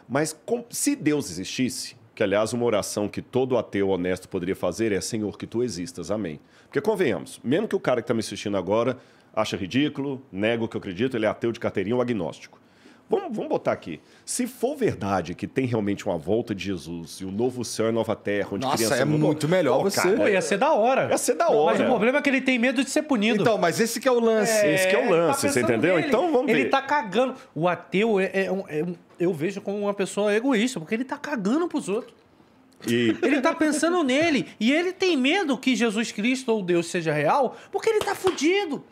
Mas se Deus existisse, que aliás uma oração que todo ateu honesto poderia fazer é Senhor que tu existas, amém. Porque convenhamos, mesmo que o cara que está me assistindo agora acha ridículo, nega o que eu acredito, ele é ateu de carteirinha ou agnóstico. Vamos, vamos botar aqui. Se for verdade que tem realmente uma volta de Jesus e o um novo céu e nova terra, onde Nossa, criança é muito melhor pô, você. Cara, ia ser da hora. Ia ser da hora. Mas o problema é que ele tem medo de ser punido. Então, mas esse que é o lance. É, esse que é o tá lance, tá você entendeu? Nele. Então vamos ver. Ele tá cagando. O ateu é, é, é, eu vejo como uma pessoa egoísta, porque ele tá cagando pros outros. E... Ele tá pensando nele. E ele tem medo que Jesus Cristo ou Deus seja real, porque ele tá fudido.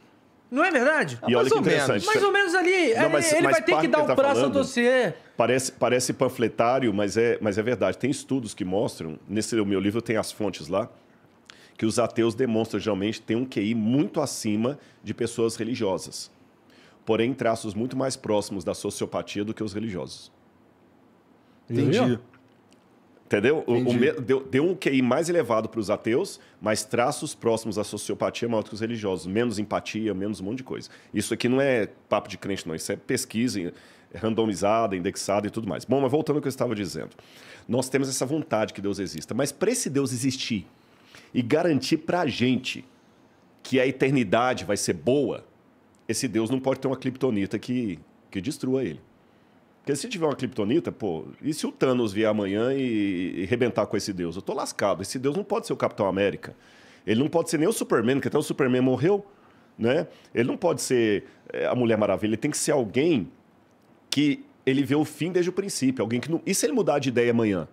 Não é verdade? E mais olha que interessante. Mais ou menos ali. Não, é, mas, ele mas vai ter que dar um tá braço falando, a você. Parece, parece panfletário, mas é, mas é verdade. Tem estudos que mostram, nesse meu livro tem as fontes lá, que os ateus demonstram geralmente ter um QI muito acima de pessoas religiosas. Porém, traços muito mais próximos da sociopatia do que os religiosos. Entendi. Entendeu? O, o, deu, deu um QI mais elevado para os ateus, mas traços próximos à sociopatia maior que os religiosos. Menos empatia, menos um monte de coisa. Isso aqui não é papo de crente, não. Isso é pesquisa randomizada, indexada e tudo mais. Bom, mas voltando ao que eu estava dizendo. Nós temos essa vontade que Deus exista. Mas para esse Deus existir e garantir para a gente que a eternidade vai ser boa, esse Deus não pode ter uma criptonita que, que destrua ele. Porque se tiver uma criptonita, pô, e se o Thanos vier amanhã e, e rebentar com esse deus? Eu tô lascado. Esse deus não pode ser o Capitão América. Ele não pode ser nem o Superman, porque até o Superman morreu, né? Ele não pode ser eh, a Mulher Maravilha. Ele tem que ser alguém que ele vê o fim desde o princípio. Alguém que não... E se ele mudar de ideia amanhã?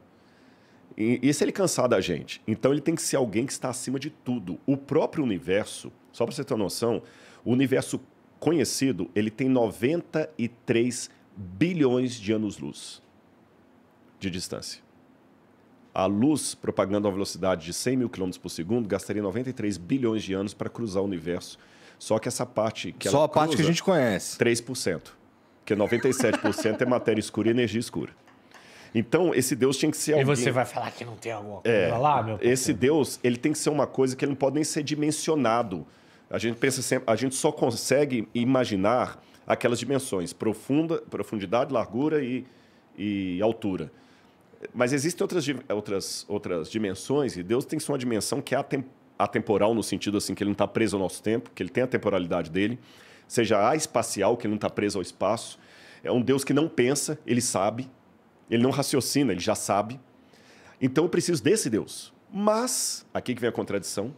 E, e se ele cansar da gente? Então ele tem que ser alguém que está acima de tudo. O próprio universo, só para você ter uma noção, o universo conhecido, ele tem 93 bilhões de anos-luz de distância. A luz, propagando a velocidade de 100 mil quilômetros por segundo, gastaria 93 bilhões de anos para cruzar o universo. Só que essa parte que Só a parte que a gente conhece. 3%. Porque 97% é matéria escura e energia escura. Então, esse Deus tinha que ser alguém... E você vai falar que não tem alguma é, coisa é, lá, meu parceiro. Esse Deus, ele tem que ser uma coisa que ele não pode nem ser dimensionado. A gente pensa sempre, a gente só consegue imaginar aquelas dimensões, profunda, profundidade, largura e, e altura. Mas existem outras, outras, outras dimensões, e Deus tem só uma dimensão que é atemporal, no sentido assim que ele não está preso ao nosso tempo, que ele tem a temporalidade dele, seja a espacial, que ele não está preso ao espaço. É um Deus que não pensa, ele sabe, ele não raciocina, ele já sabe. Então eu preciso desse Deus. Mas, aqui que vem a contradição,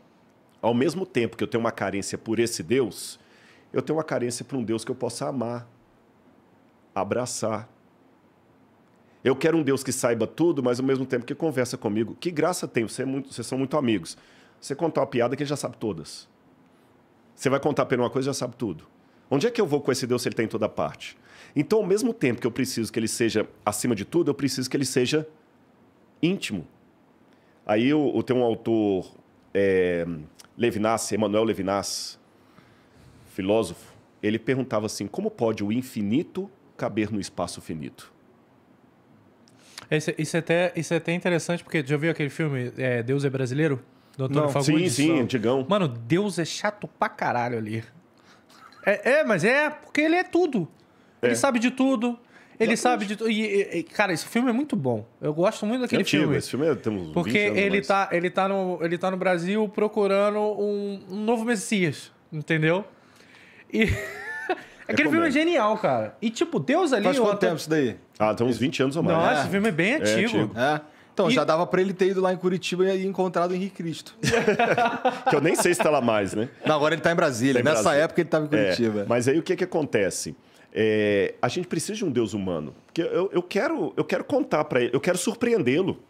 ao mesmo tempo que eu tenho uma carência por esse Deus, eu tenho uma carência para um Deus que eu possa amar, abraçar. Eu quero um Deus que saiba tudo, mas ao mesmo tempo que conversa comigo. Que graça tem, você é muito, vocês são muito amigos. Você contar uma piada que ele já sabe todas. Você vai contar apenas uma coisa já sabe tudo. Onde é que eu vou com esse Deus se ele está em toda parte? Então, ao mesmo tempo que eu preciso que ele seja acima de tudo, eu preciso que ele seja íntimo. Aí eu, eu tenho um autor, é, Levinas, Emmanuel Levinas, filósofo, ele perguntava assim: como pode o infinito caber no espaço finito? Esse, isso, é até, isso é até interessante, porque já viu aquele filme é, Deus é Brasileiro? Doutor Não, Sim, sim, antigão. Mano, Deus é chato pra caralho ali. É, é mas é porque ele é tudo. É. Ele sabe de tudo. Ele Exatamente. sabe de tudo. E, e, cara, esse filme é muito bom. Eu gosto muito daquele é antigo, filme. Esse filme é, temos Porque ele mais. tá, ele, tá no, ele tá no Brasil procurando um, um novo Messias, entendeu? E. É aquele filme é genial, cara. E, tipo, Deus ali. Faz quanto outra... tempo isso daí? Ah, tem uns 20 anos ou mais. Nossa, é. filme é bem é antigo. É antigo. É. Então, e... já dava pra ele ter ido lá em Curitiba e encontrado o Henrique Cristo. que eu nem sei se tá lá mais, né? Não, agora ele tá em Brasília. Tá em Nessa Brasília. época ele tava em Curitiba. É, mas aí o que que acontece? a gente precisa de um Deus humano. Porque eu, eu quero, eu quero contar para ele, eu quero surpreendê-lo.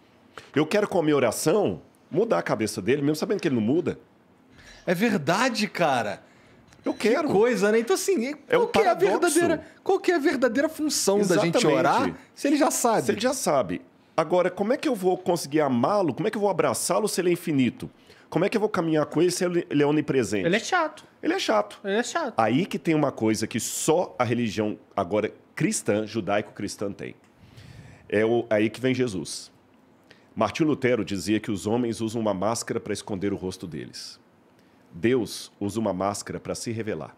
Eu quero, com a minha oração, mudar a cabeça dele, mesmo sabendo que ele não muda. É verdade, cara. Eu quero. Que coisa, né? Então, assim, é, é qual, que é a verdadeira, qual é a verdadeira função Exatamente. da gente orar se ele já sabe? Se ele já sabe. Agora, como é que eu vou conseguir amá-lo? Como é que eu vou abraçá-lo se ele é infinito? Como é que eu vou caminhar com ele se ele é onipresente? Ele é chato. Ele é chato. Ele é chato. Aí que tem uma coisa que só a religião agora cristã, judaico-cristã tem. É o, aí que vem Jesus. Martinho Lutero dizia que os homens usam uma máscara para esconder o rosto deles. Deus usa uma máscara para se revelar.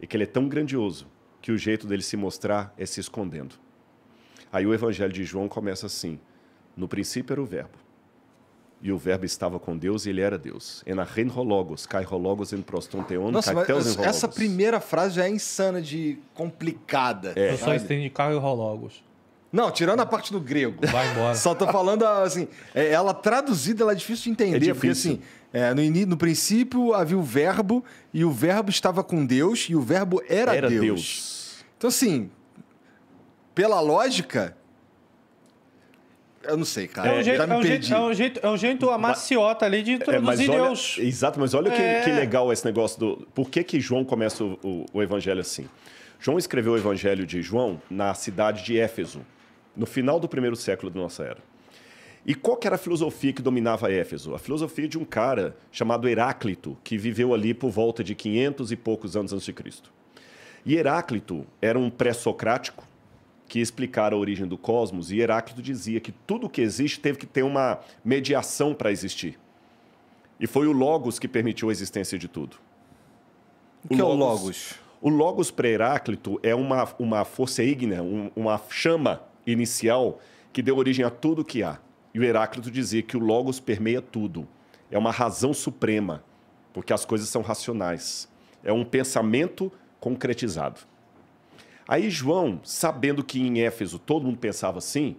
E que ele é tão grandioso que o jeito dele se mostrar é se escondendo. Aí o evangelho de João começa assim: No princípio era o verbo. E o verbo estava com Deus e ele era Deus. Enarren rologos, kai rologos en proston Nossa, mas essa primeira frase já é insana de complicada. É. Eu só entendi kai rologos. Não, tirando a parte do grego. Vai embora. Só tô falando assim, é, ela traduzida, ela é difícil de entender, é difícil. porque assim, é, no, no princípio havia o verbo, e o verbo estava com Deus, e o verbo era, era Deus. Deus. Então, assim, pela lógica, eu não sei, cara. É um jeito, é, é um jeito, é um jeito, é um jeito ali de é, introduzir é, olha, Deus. Exato, mas olha é. que, que, legal esse negócio do. Por que, que João começa o, o, o, evangelho assim? João escreveu o evangelho de João na cidade de Éfeso, no final do primeiro século da nossa era. E qual que era a filosofia que dominava Éfeso? A filosofia de um cara chamado Heráclito, que viveu ali por volta de 500 e poucos anos antes de Cristo. E Heráclito era um pré-socrático que explicara a origem do cosmos, e Heráclito dizia que tudo que existe teve que ter uma mediação para existir. E foi o Logos que permitiu a existência de tudo. O, o que Logos, é o Logos? O Logos para Heráclito é uma, uma força ígnea, um, uma chama inicial que deu origem a tudo que há. E o Heráclito dizia que o Logos permeia tudo. É uma razão suprema, porque as coisas são racionais. É um pensamento concretizado. Aí João, sabendo que em Éfeso todo mundo pensava assim,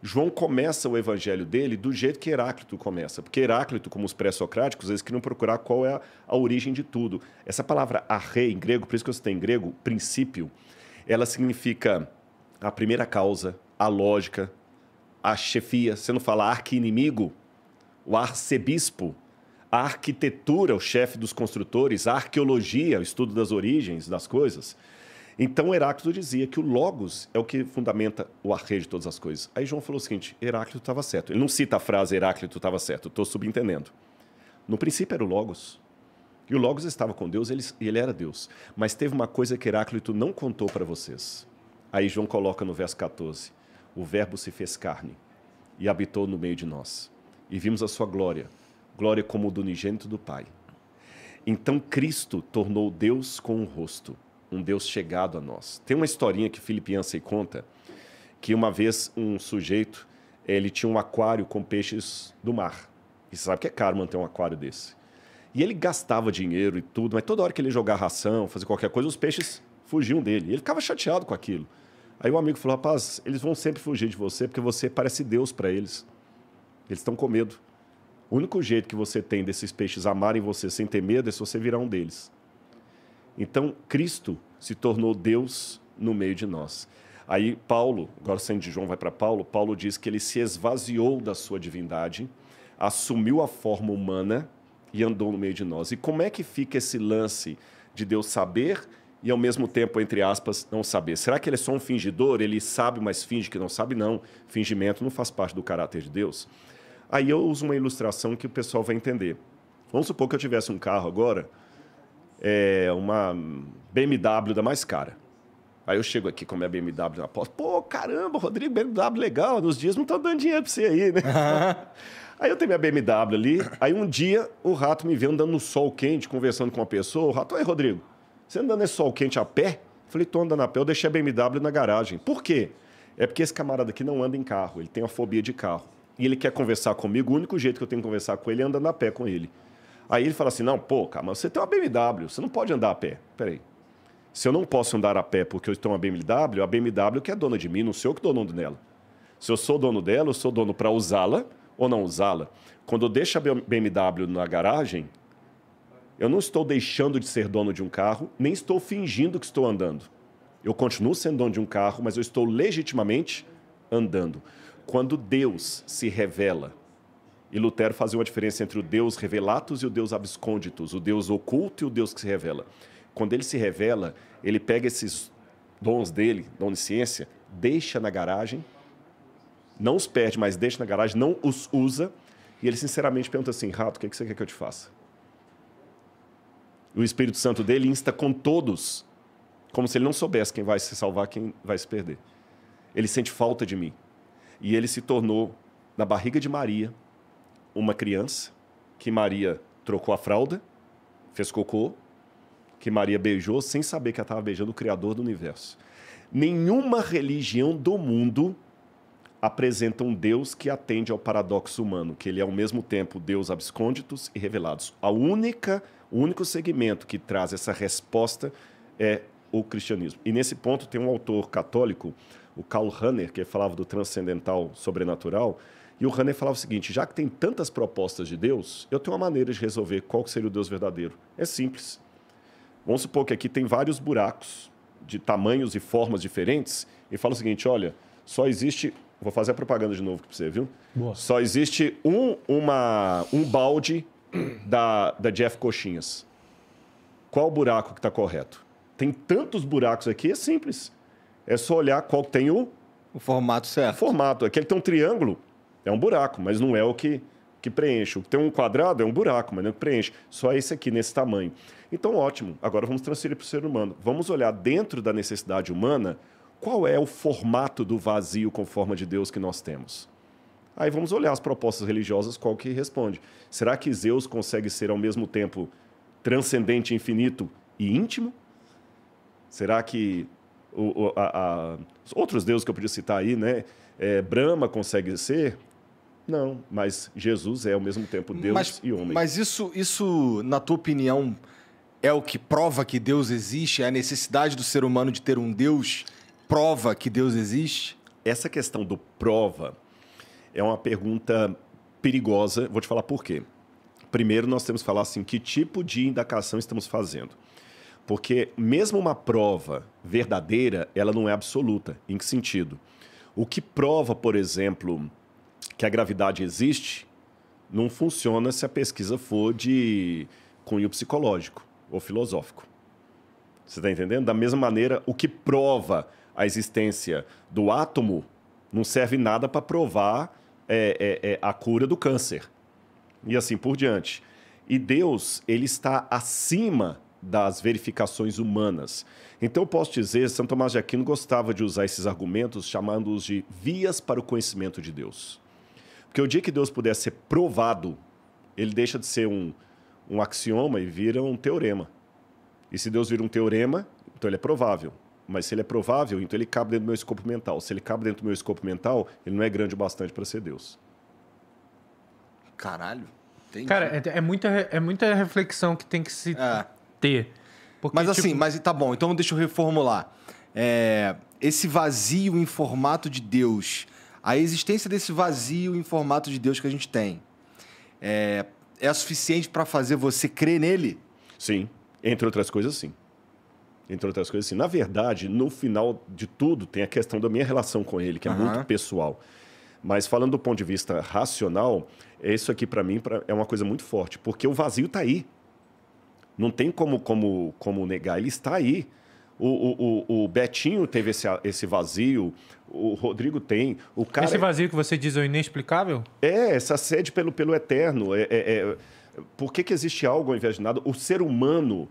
João começa o evangelho dele do jeito que Heráclito começa. Porque Heráclito, como os pré-socráticos, eles queriam procurar qual é a, a origem de tudo. Essa palavra arre em grego, por isso que eu citei em grego, princípio, ela significa a primeira causa, a lógica, a chefia, você não fala arqui-inimigo, o arcebispo, a arquitetura, o chefe dos construtores, a arqueologia, o estudo das origens das coisas. Então Heráclito dizia que o logos é o que fundamenta o arreio de todas as coisas. Aí João falou o seguinte: Heráclito estava certo. Ele não cita a frase Heráclito estava certo, estou subentendendo. No princípio era o logos. E o logos estava com Deus, ele, ele era Deus. Mas teve uma coisa que Heráclito não contou para vocês. Aí João coloca no verso 14: o Verbo se fez carne e habitou no meio de nós. E vimos a sua glória, glória como do unigênito do Pai. Então Cristo tornou Deus com o um rosto, um Deus chegado a nós. Tem uma historinha que Filipiança conta que uma vez um sujeito ele tinha um aquário com peixes do mar. E você sabe que é caro manter um aquário desse. E ele gastava dinheiro e tudo, mas toda hora que ele jogava ração, fazia qualquer coisa, os peixes fugiam dele. E ele ficava chateado com aquilo. Aí o um amigo falou: rapaz, eles vão sempre fugir de você porque você parece Deus para eles. Eles estão com medo. O único jeito que você tem desses peixes amarem você sem ter medo é se você virar um deles. Então, Cristo se tornou Deus no meio de nós. Aí, Paulo, agora saindo de João, vai para Paulo. Paulo diz que ele se esvaziou da sua divindade, assumiu a forma humana e andou no meio de nós. E como é que fica esse lance de Deus saber e ao mesmo tempo, entre aspas, não saber. Será que ele é só um fingidor? Ele sabe, mas finge que não sabe? Não. Fingimento não faz parte do caráter de Deus. Aí eu uso uma ilustração que o pessoal vai entender. Vamos supor que eu tivesse um carro agora, é, uma BMW da mais cara. Aí eu chego aqui com minha BMW na porta. Pô, caramba, Rodrigo, BMW legal. Nos dias não estão tá dando dinheiro para você aí, né? aí eu tenho minha BMW ali. Aí um dia o rato me vê andando no sol quente, conversando com uma pessoa. O rato, oi, Rodrigo, você andando nesse sol quente a pé? Eu falei, tô andando a pé, eu deixei a BMW na garagem. Por quê? É porque esse camarada aqui não anda em carro, ele tem uma fobia de carro. E ele quer conversar comigo, o único jeito que eu tenho que conversar com ele é andando a pé com ele. Aí ele fala assim: não, pô, mas você tem uma BMW, você não pode andar a pé. Peraí. Se eu não posso andar a pé porque eu tenho uma BMW, a BMW que é dona de mim, não sou eu que dou dono dela. Se eu sou dono dela, eu sou dono para usá-la ou não usá-la. Quando eu deixo a BMW na garagem, eu não estou deixando de ser dono de um carro, nem estou fingindo que estou andando. Eu continuo sendo dono de um carro, mas eu estou legitimamente andando. Quando Deus se revela, e Lutero fazia uma diferença entre o Deus revelatos e o Deus absconditus, o Deus oculto e o Deus que se revela. Quando ele se revela, ele pega esses dons dele, da onisciência, deixa na garagem, não os perde, mas deixa na garagem, não os usa, e ele sinceramente pergunta assim: Rato, o que você quer que eu te faça? o Espírito Santo dele insta com todos, como se ele não soubesse quem vai se salvar, quem vai se perder. Ele sente falta de mim. E ele se tornou, na barriga de Maria, uma criança que Maria trocou a fralda, fez cocô, que Maria beijou sem saber que ela estava beijando o Criador do universo. Nenhuma religião do mundo apresenta um Deus que atende ao paradoxo humano, que ele é ao mesmo tempo Deus absconditos e revelados. A única religião o único segmento que traz essa resposta é o cristianismo. E nesse ponto tem um autor católico, o Karl Rahner, que falava do transcendental sobrenatural, e o Rahner falava o seguinte: já que tem tantas propostas de Deus, eu tenho uma maneira de resolver qual seria o Deus verdadeiro. É simples. Vamos supor que aqui tem vários buracos de tamanhos e formas diferentes, e fala o seguinte: olha, só existe. Vou fazer a propaganda de novo para você, viu? Boa. Só existe um, uma, um balde da, da Jeff Coxinhas. Qual o buraco que está correto? Tem tantos buracos aqui, é simples. É só olhar qual tem o... O formato certo. O formato. Aquele tem um triângulo, é um buraco, mas não é o que, que preenche. O que tem um quadrado é um buraco, mas não é que preenche. Só esse aqui, nesse tamanho. Então, ótimo. Agora vamos transferir para o ser humano. Vamos olhar dentro da necessidade humana qual é o formato do vazio com forma de Deus que nós temos. Aí vamos olhar as propostas religiosas, qual que responde. Será que Zeus consegue ser ao mesmo tempo transcendente, infinito e íntimo? Será que o, a, a, os outros deuses que eu podia citar aí, né? É, Brahma consegue ser? Não, mas Jesus é ao mesmo tempo Deus mas, e homem. Mas isso, isso, na tua opinião, é o que prova que Deus existe? É a necessidade do ser humano de ter um Deus prova que Deus existe? Essa questão do prova é uma pergunta perigosa. Vou te falar por quê. Primeiro, nós temos que falar assim: que tipo de indagação estamos fazendo? Porque, mesmo uma prova verdadeira, ela não é absoluta. Em que sentido? O que prova, por exemplo, que a gravidade existe, não funciona se a pesquisa for de cunho psicológico ou filosófico. Você está entendendo? Da mesma maneira, o que prova a existência do átomo não serve nada para provar é, é, é a cura do câncer. E assim por diante. E Deus, ele está acima das verificações humanas. Então eu posso dizer, Santo Tomás de Aquino gostava de usar esses argumentos, chamando-os de vias para o conhecimento de Deus. Porque o dia que Deus puder ser provado, ele deixa de ser um, um axioma e vira um teorema. E se Deus vira um teorema, então ele é provável mas se ele é provável, então ele cabe dentro do meu escopo mental. Se ele cabe dentro do meu escopo mental, ele não é grande o bastante para ser Deus. Caralho. Entendi. Cara, é, é, muita, é muita reflexão que tem que se é. ter. Porque, mas assim, tipo... assim, mas tá bom, então deixa eu reformular. É, esse vazio em formato de Deus, a existência desse vazio em formato de Deus que a gente tem, é, é suficiente para fazer você crer nele? Sim, entre outras coisas, sim entre outras coisas. Assim, na verdade, no final de tudo, tem a questão da minha relação com ele, que é uhum. muito pessoal. Mas falando do ponto de vista racional, isso aqui para mim é uma coisa muito forte, porque o vazio está aí. Não tem como, como, como negar, ele está aí. O, o, o, Betinho teve esse, esse vazio, o Rodrigo tem. O cara... Esse vazio que você diz é inexplicável? É, essa sede pelo, pelo eterno. É, é, é... Por que, que existe algo ao invés de nada? O ser humano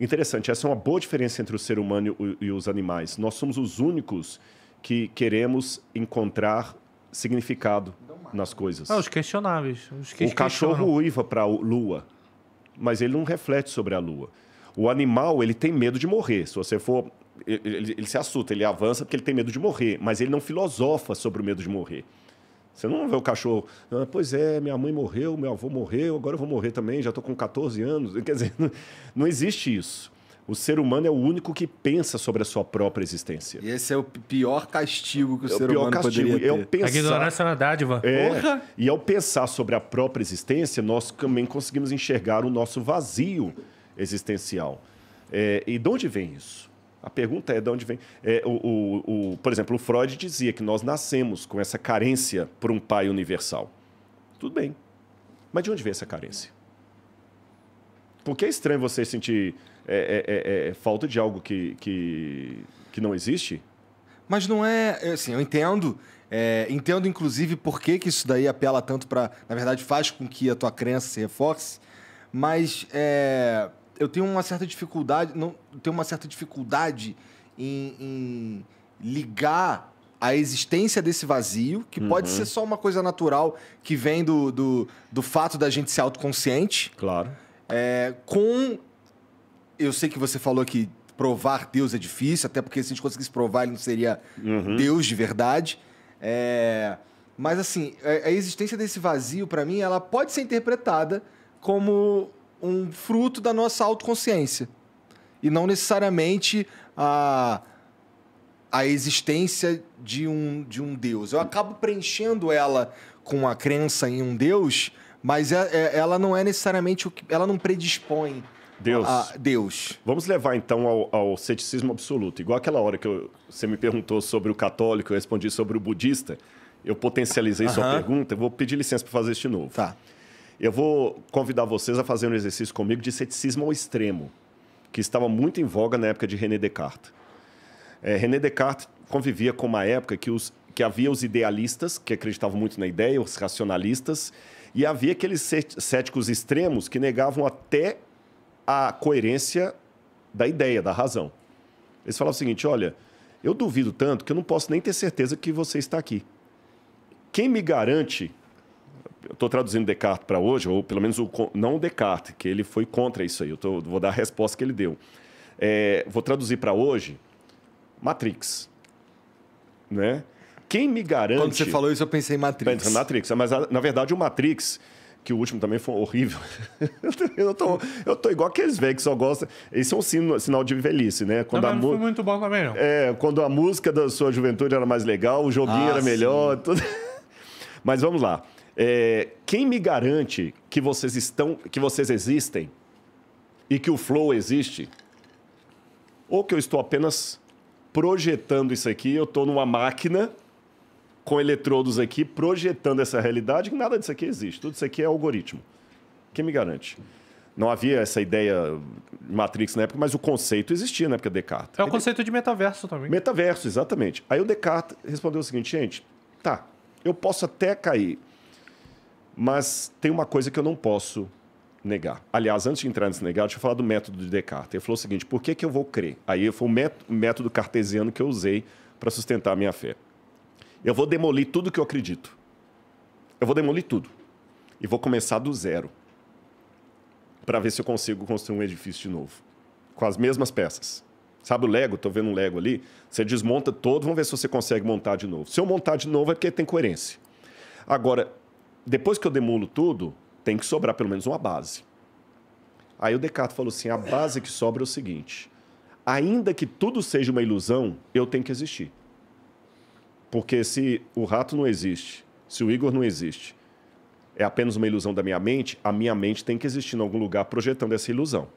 Interessante, essa é uma boa diferença entre o ser humano e os animais. Nós somos os únicos que queremos encontrar significado nas coisas. Ah, os questionáveis. Os que o cachorro uiva para a lua, mas ele não reflete sobre a lua. O animal, ele tem medo de morrer. Se você for. Ele, ele, ele se assusta, ele avança porque ele tem medo de morrer, mas ele não filosofa sobre o medo de morrer. Você não vê o cachorro, ah, pois é, minha mãe morreu, meu avô morreu, agora eu vou morrer também, já estou com 14 anos. Quer dizer, não, existe isso. O ser humano é o único que pensa sobre a sua própria existência. E esse é o pior castigo que o, é o ser humano castigo. poderia ter. É o pensar... A ignorância na é dádiva. É, Porra. E ao pensar sobre a própria existência, nós também conseguimos enxergar o nosso vazio existencial. É, e de onde vem isso? A pergunta é de onde vem. É, o, o, o, por exemplo, o Freud dizia que nós nascemos com essa carência por um pai universal. Tudo bem. Mas de onde vem essa carência? Porque é estranho você sentir é é, é, é, falta de algo que, que, que não existe. Mas não é, é. Assim, eu entendo. É, entendo, inclusive, por que, que isso daí apela tanto para. Na verdade, faz com que a tua crença se reforce. Mas é, eu tenho uma certa dificuldade, não tenho uma certa dificuldade em, em ligar a existência desse vazio, que uhum. pode ser só uma coisa natural que vem do, do, do fato da gente ser autoconsciente. Claro. É, com. Eu sei que você falou que provar Deus é difícil, até porque se a gente conseguisse provar, ele não seria uhum. Deus de verdade. É, mas, assim, a existência desse vazio, para mim, ela pode ser interpretada como um fruto da nossa autoconsciência. E não necessariamente a, a existência de um, de um Deus. Eu acabo preenchendo ela com a crença em um Deus, mas é, é, ela não é necessariamente o que. Ela não predispõe. Deus. A Deus. Vamos levar então ao, ao, ceticismo absoluto. Igual aquela hora que eu, você me perguntou sobre o católico, eu respondi sobre o budista. Eu potencializei sua pergunta, eu vou pedir licença para fazer isso de novo. Tá. Eu vou convidar vocês a fazer um exercício comigo de ceticismo ao extremo, que estava muito em voga na época de René Descartes. É, René Descartes convivia com uma época que, os, que havia os idealistas, que acreditavam muito na ideia, os racionalistas, e havia aqueles céticos extremos que negavam até a coerência da ideia, da razão. Eles falavam o seguinte: olha, eu duvido tanto que eu não posso nem ter certeza que você está aqui. Quem me garante eu estou traduzindo Descartes para hoje, ou pelo menos o, não o Descartes, que ele foi contra isso aí, eu tô, vou dar a resposta que ele deu. É, vou traduzir para hoje Matrix. Né? Quem me garante. Quando você falou isso, eu pensei em Matrix. Matrix, mas ah, na verdade o Matrix que o último também foi horrível. eu, tô, eu tô igual aqueles velhos que só gostam. Esse é um sino, sinal de velhice, né? Quando não, a não foi muito bom também, não. É, quando a música da sua juventude era mais legal, o joguinho ah, era melhor. Tudo... mas vamos lá. É, quem me garante que vocês estão, que vocês existem e que o flow existe? Ou que eu estou apenas projetando isso aqui, eu estou numa máquina com eletrodos aqui projetando essa realidade, que nada disso aqui existe, tudo isso aqui é algoritmo. Quem me garante? Não havia essa ideia Matrix na época, mas o conceito existia na época de Descartes. É o conceito de metaverso também. Metaverso, exatamente. Aí o Descartes respondeu o seguinte, gente, tá, eu posso até cair mas tem uma coisa que eu não posso negar. Aliás, antes de entrar nesse negar, deixa eu falar do método de Descartes. Ele falou o seguinte: por que, que eu vou crer? Aí foi o método cartesiano que eu usei para sustentar a minha fé. Eu vou demolir tudo que eu acredito. Eu vou demolir tudo. E vou começar do zero. Para ver se eu consigo construir um edifício de novo. Com as mesmas peças. Sabe o Lego? Estou vendo um Lego ali. Você desmonta todo, vamos ver se você consegue montar de novo. Se eu montar de novo é porque tem coerência. Agora, depois que eu demulo tudo, tem que sobrar pelo menos uma base. Aí o Descartes falou assim: a base que sobra é o seguinte: ainda que tudo seja uma ilusão, eu tenho que existir. Porque se o rato não existe, se o Igor não existe, é apenas uma ilusão da minha mente, a minha mente tem que existir em algum lugar projetando essa ilusão.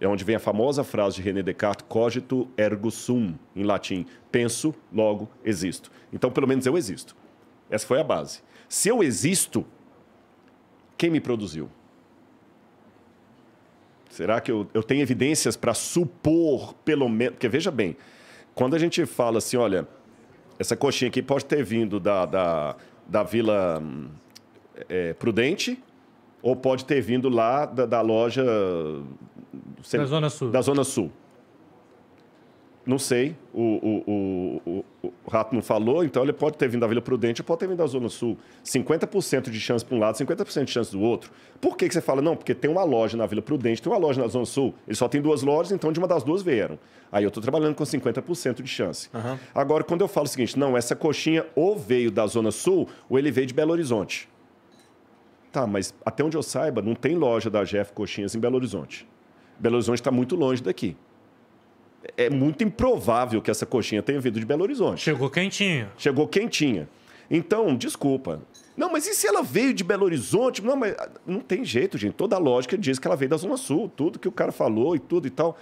É onde vem a famosa frase de René Descartes, cogito ergo sum, em latim, penso, logo existo. Então, pelo menos eu existo. Essa foi a base. Se eu existo, quem me produziu? Será que eu, eu tenho evidências para supor, pelo menos. Porque veja bem, quando a gente fala assim, olha, essa coxinha aqui pode ter vindo da, da, da Vila é, Prudente ou pode ter vindo lá da, da loja. da Zona Sul. Da Zona Sul. Não sei, o, o, o, o, Rato não falou, então ele pode ter vindo da Vila Prudente ou pode ter vindo da Zona Sul. 50% de chance para um lado, 50% de chance do outro. Por que, que você fala, não, porque tem uma loja na Vila Prudente, tem uma loja na Zona Sul, ele só tem duas lojas, então de uma das duas vieram. Aí eu estou trabalhando com 50% de chance. Uhum. Agora, quando eu falo o seguinte, não, essa coxinha ou veio da Zona Sul ou ele veio de Belo Horizonte. Tá, mas até onde eu saiba, não tem loja da Jeff Coxinhas em Belo Horizonte. Belo Horizonte está muito longe daqui é muito improvável que essa coxinha tenha vindo de Belo Horizonte. Chegou quentinha. Chegou quentinha. Então, desculpa. Não, mas e se ela veio de Belo Horizonte? Não, mas ah, não tem jeito, gente. Toda a lógica diz que ela veio da Zona Sul, tudo que o cara falou e tudo e tal.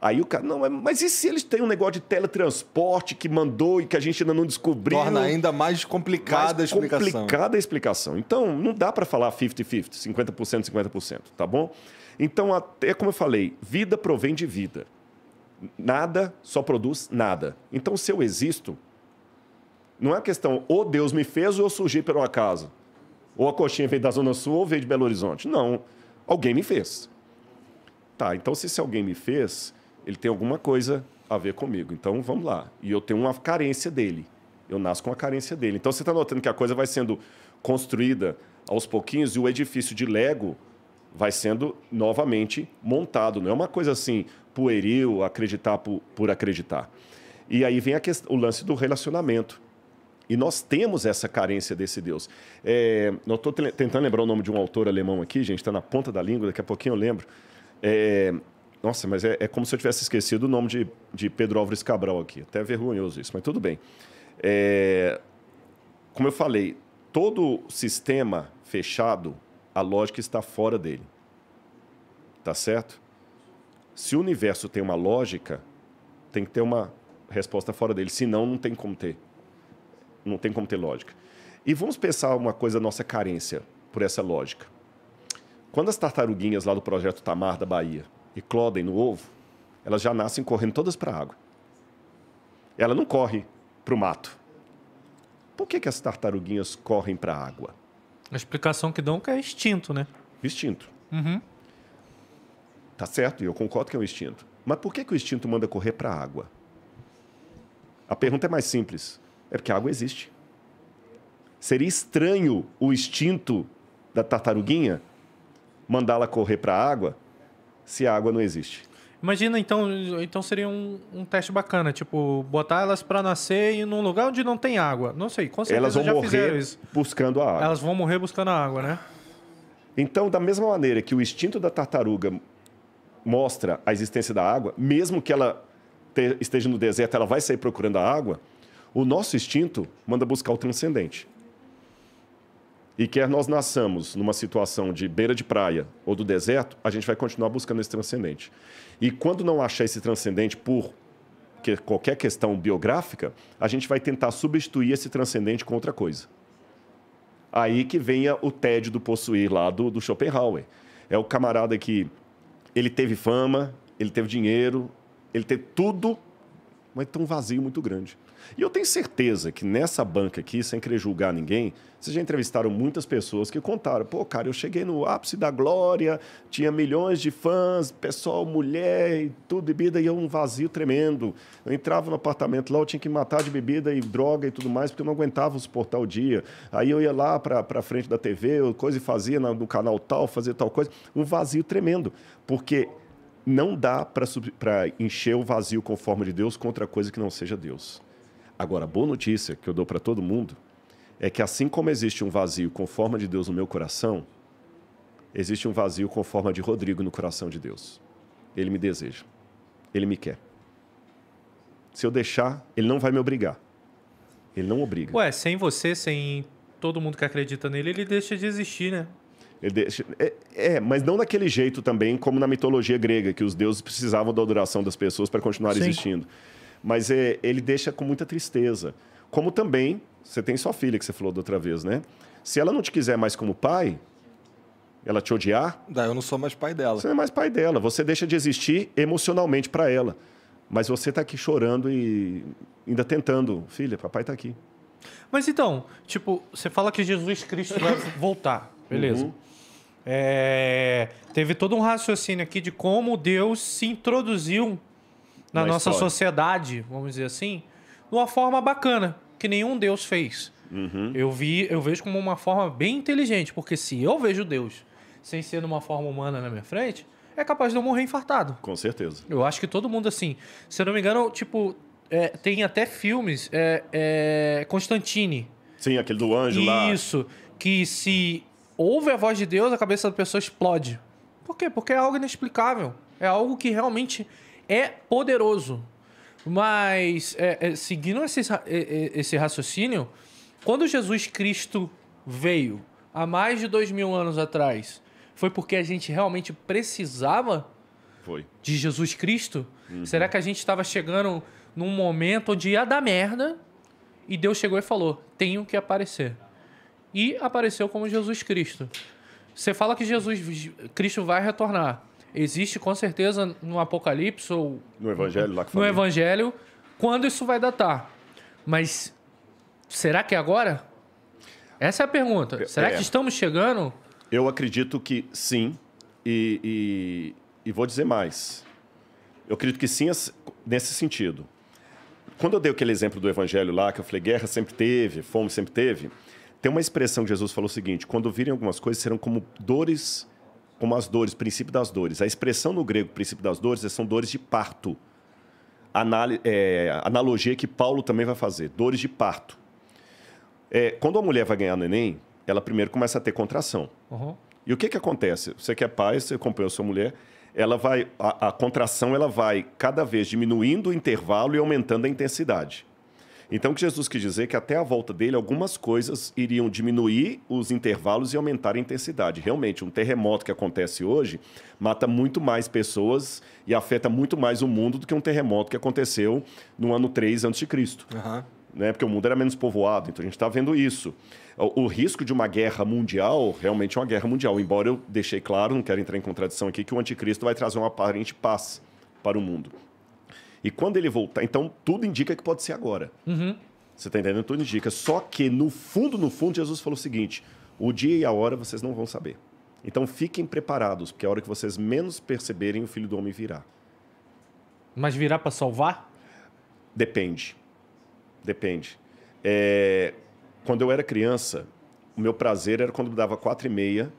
Aí o cara, não, é, mas e se eles têm um negócio de teletransporte que mandou e que a gente ainda não descobriu? Torna ainda mais complicada mais a explicação. complicada a explicação. Então, não dá para falar 50-50, 50%, 50%, tá bom? Então, até como eu falei, vida provém de vida nada só produz nada. Então, se eu existo, não é questão, ou Deus me fez ou eu surgi pelo acaso. Ou a coxinha veio da Zona Sul ou veio de Belo Horizonte. Não. Alguém me fez. Tá, então se esse alguém me fez, ele tem alguma coisa a ver comigo. Então vamos lá. E eu tenho uma carência dele. Eu nasço com a carência dele. Então você está notando que a coisa vai sendo construída aos pouquinhos e o edifício de Lego vai sendo novamente montado. Não é uma coisa assim, pueril, acreditar por, por acreditar. E aí vem questão, o lance do relacionamento. E nós temos essa carência desse Deus. É, eu estou tentando lembrar o nome de um autor alemão aqui, gente, está na ponta da língua, daqui a pouquinho eu lembro. É, nossa, mas é, é, como se eu tivesse esquecido o nome de, de Pedro Álvares Cabral aqui. Até vergonhoso isso, mas tudo bem. É, como eu falei, todo sistema fechado, a lógica está fora dele. Tá certo? Se o universo tem uma lógica, tem que ter uma resposta fora dele, senão não tem como ter. Não tem como ter lógica. E vamos pensar uma coisa nossa carência por essa lógica. Quando as tartaruguinhas lá do projeto Tamar da Bahia eclodem no ovo, elas já nascem correndo todas para a água. Ela não corre para o mato. Por que, que as tartaruguinhas correm para a água? A explicação que dão é que é extinto, né? Extinto. Uhum. Tá certo, e eu concordo que é um instinto. Mas por que, que o instinto manda correr para a água? A pergunta é mais simples. É porque a água existe. Seria estranho o instinto da tartaruguinha mandá-la correr para a água se a água não existe. Imagina, então, então seria um, um teste bacana, tipo, botar elas para nascer em um lugar onde não tem água. Não sei, com certeza elas vão já morrer buscando a água. Elas vão morrer buscando a água, né? Então, da mesma maneira que o instinto da tartaruga mostra a existência da água, mesmo que ela esteja no deserto, ela vai sair procurando a água, o nosso instinto manda buscar o transcendente. E quer nós nasçamos numa situação de beira de praia ou do deserto, a gente vai continuar buscando esse transcendente. E quando não achar esse transcendente por qualquer questão biográfica, a gente vai tentar substituir esse transcendente com outra coisa. Aí que venha o tédio do possuir lá do, do Schopenhauer. É o camarada que ele teve fama, ele teve dinheiro, ele teve tudo, mas tem um vazio muito grande. E eu tenho certeza que nessa banca aqui, sem querer julgar ninguém, vocês já entrevistaram muitas pessoas que contaram: pô, cara, eu cheguei no ápice da glória, tinha milhões de fãs, pessoal, mulher e tudo, bebida, e eu um vazio tremendo. Eu entrava no apartamento lá, eu tinha que matar de bebida e droga e tudo mais, porque eu não aguentava suportar o dia. Aí eu ia lá para frente da TV, eu coisa e fazia no canal tal, fazia tal coisa. Um vazio tremendo, porque não dá para encher o vazio com forma de Deus contra coisa que não seja Deus. Agora, a boa notícia que eu dou para todo mundo é que assim como existe um vazio com forma de Deus no meu coração, existe um vazio com forma de Rodrigo no coração de Deus. Ele me deseja. Ele me quer. Se eu deixar, ele não vai me obrigar. Ele não obriga. Ué, sem você, sem todo mundo que acredita nele, ele deixa de existir, né? Deixa... É, é, mas não daquele jeito também como na mitologia grega, que os deuses precisavam da adoração das pessoas para continuar Sim. existindo mas é, ele deixa com muita tristeza. Como também, você tem sua filha, que você falou da outra vez, né? Se ela não te quiser mais como pai, ela te odiar. Não, eu não sou mais pai dela. Você não é mais pai dela. Você deixa de existir emocionalmente para ela. Mas você está aqui chorando e ainda tentando. Filha, papai está aqui. Mas então, tipo, você fala que Jesus Cristo vai voltar. Beleza. Uhum. É... Teve todo um raciocínio aqui de como Deus se introduziu na, nossa história. sociedade, vamos dizer assim, de uma forma bacana, que nenhum Deus fez. Uhum. Eu, vi, eu vejo como uma forma bem inteligente, porque se eu vejo Deus sem ser de uma forma humana na minha frente, é capaz de eu morrer infartado. Com certeza. Eu acho que todo mundo, assim, se eu não me engano, tipo, é, tem até filmes, é, é, Constantine. Sim, aquele do anjo Isso, lá. Isso, que se ouve a voz de Deus, a cabeça da pessoa explode. Por quê? Porque é algo inexplicável. É algo que realmente é poderoso. Mas, é, é, seguindo esse, é, é, esse raciocínio, quando Jesus Cristo veio há mais de dois mil anos atrás, foi porque a gente realmente precisava foi. de Jesus Cristo? Uhum. Será que a gente estava chegando num momento onde ia dar merda e Deus chegou e falou: tenho que aparecer? E apareceu como Jesus Cristo. Você fala que Jesus Cristo vai retornar. Existe com certeza no Apocalipse ou. No Evangelho, lá que No Evangelho, quando isso vai datar. Mas será que é agora? Essa é a pergunta. É, será é. que estamos chegando? Eu acredito que sim. E, e, e vou dizer mais. Eu acredito que sim, nesse sentido. Quando eu dei aquele exemplo do evangelho lá, que eu falei, guerra sempre teve, fome sempre teve, tem uma expressão que Jesus falou o seguinte: quando virem algumas coisas, serão como dores como as dores, princípio das dores. A expressão no grego, princípio das dores, é, são dores de parto. Anal é, analogia que Paulo também vai fazer, dores de parto. É, quando a mulher vai ganhar neném, ela primeiro começa a ter contração. Uhum. E o que, que acontece? Você que é pai, você acompanha a sua mulher, ela vai, a, a contração ela vai cada vez diminuindo o intervalo e aumentando a intensidade. Então, o que Jesus quis dizer é que até a volta dele, algumas coisas iriam diminuir os intervalos e aumentar a intensidade. Realmente, um terremoto que acontece hoje mata muito mais pessoas e afeta muito mais o mundo do que um terremoto que aconteceu no ano 3 a.C. Uhum. Né? Porque o mundo era menos povoado, então a gente está vendo isso. O, o, risco de uma guerra mundial, realmente é uma guerra mundial, embora eu deixei claro, não quero entrar em contradição aqui, que o anticristo vai trazer uma aparente paz para o mundo. E quando ele voltar, então tudo indica que pode ser agora. Uhum. Você está entendendo? Tudo indica. Só que no fundo, no fundo, Jesus falou o seguinte: o dia e a hora vocês não vão saber. Então fiquem preparados, porque é a hora que vocês menos perceberem, o filho do homem virá. Mas virá para salvar? Depende. Depende. É... Quando eu era criança, o meu prazer era quando dava quatro e meia,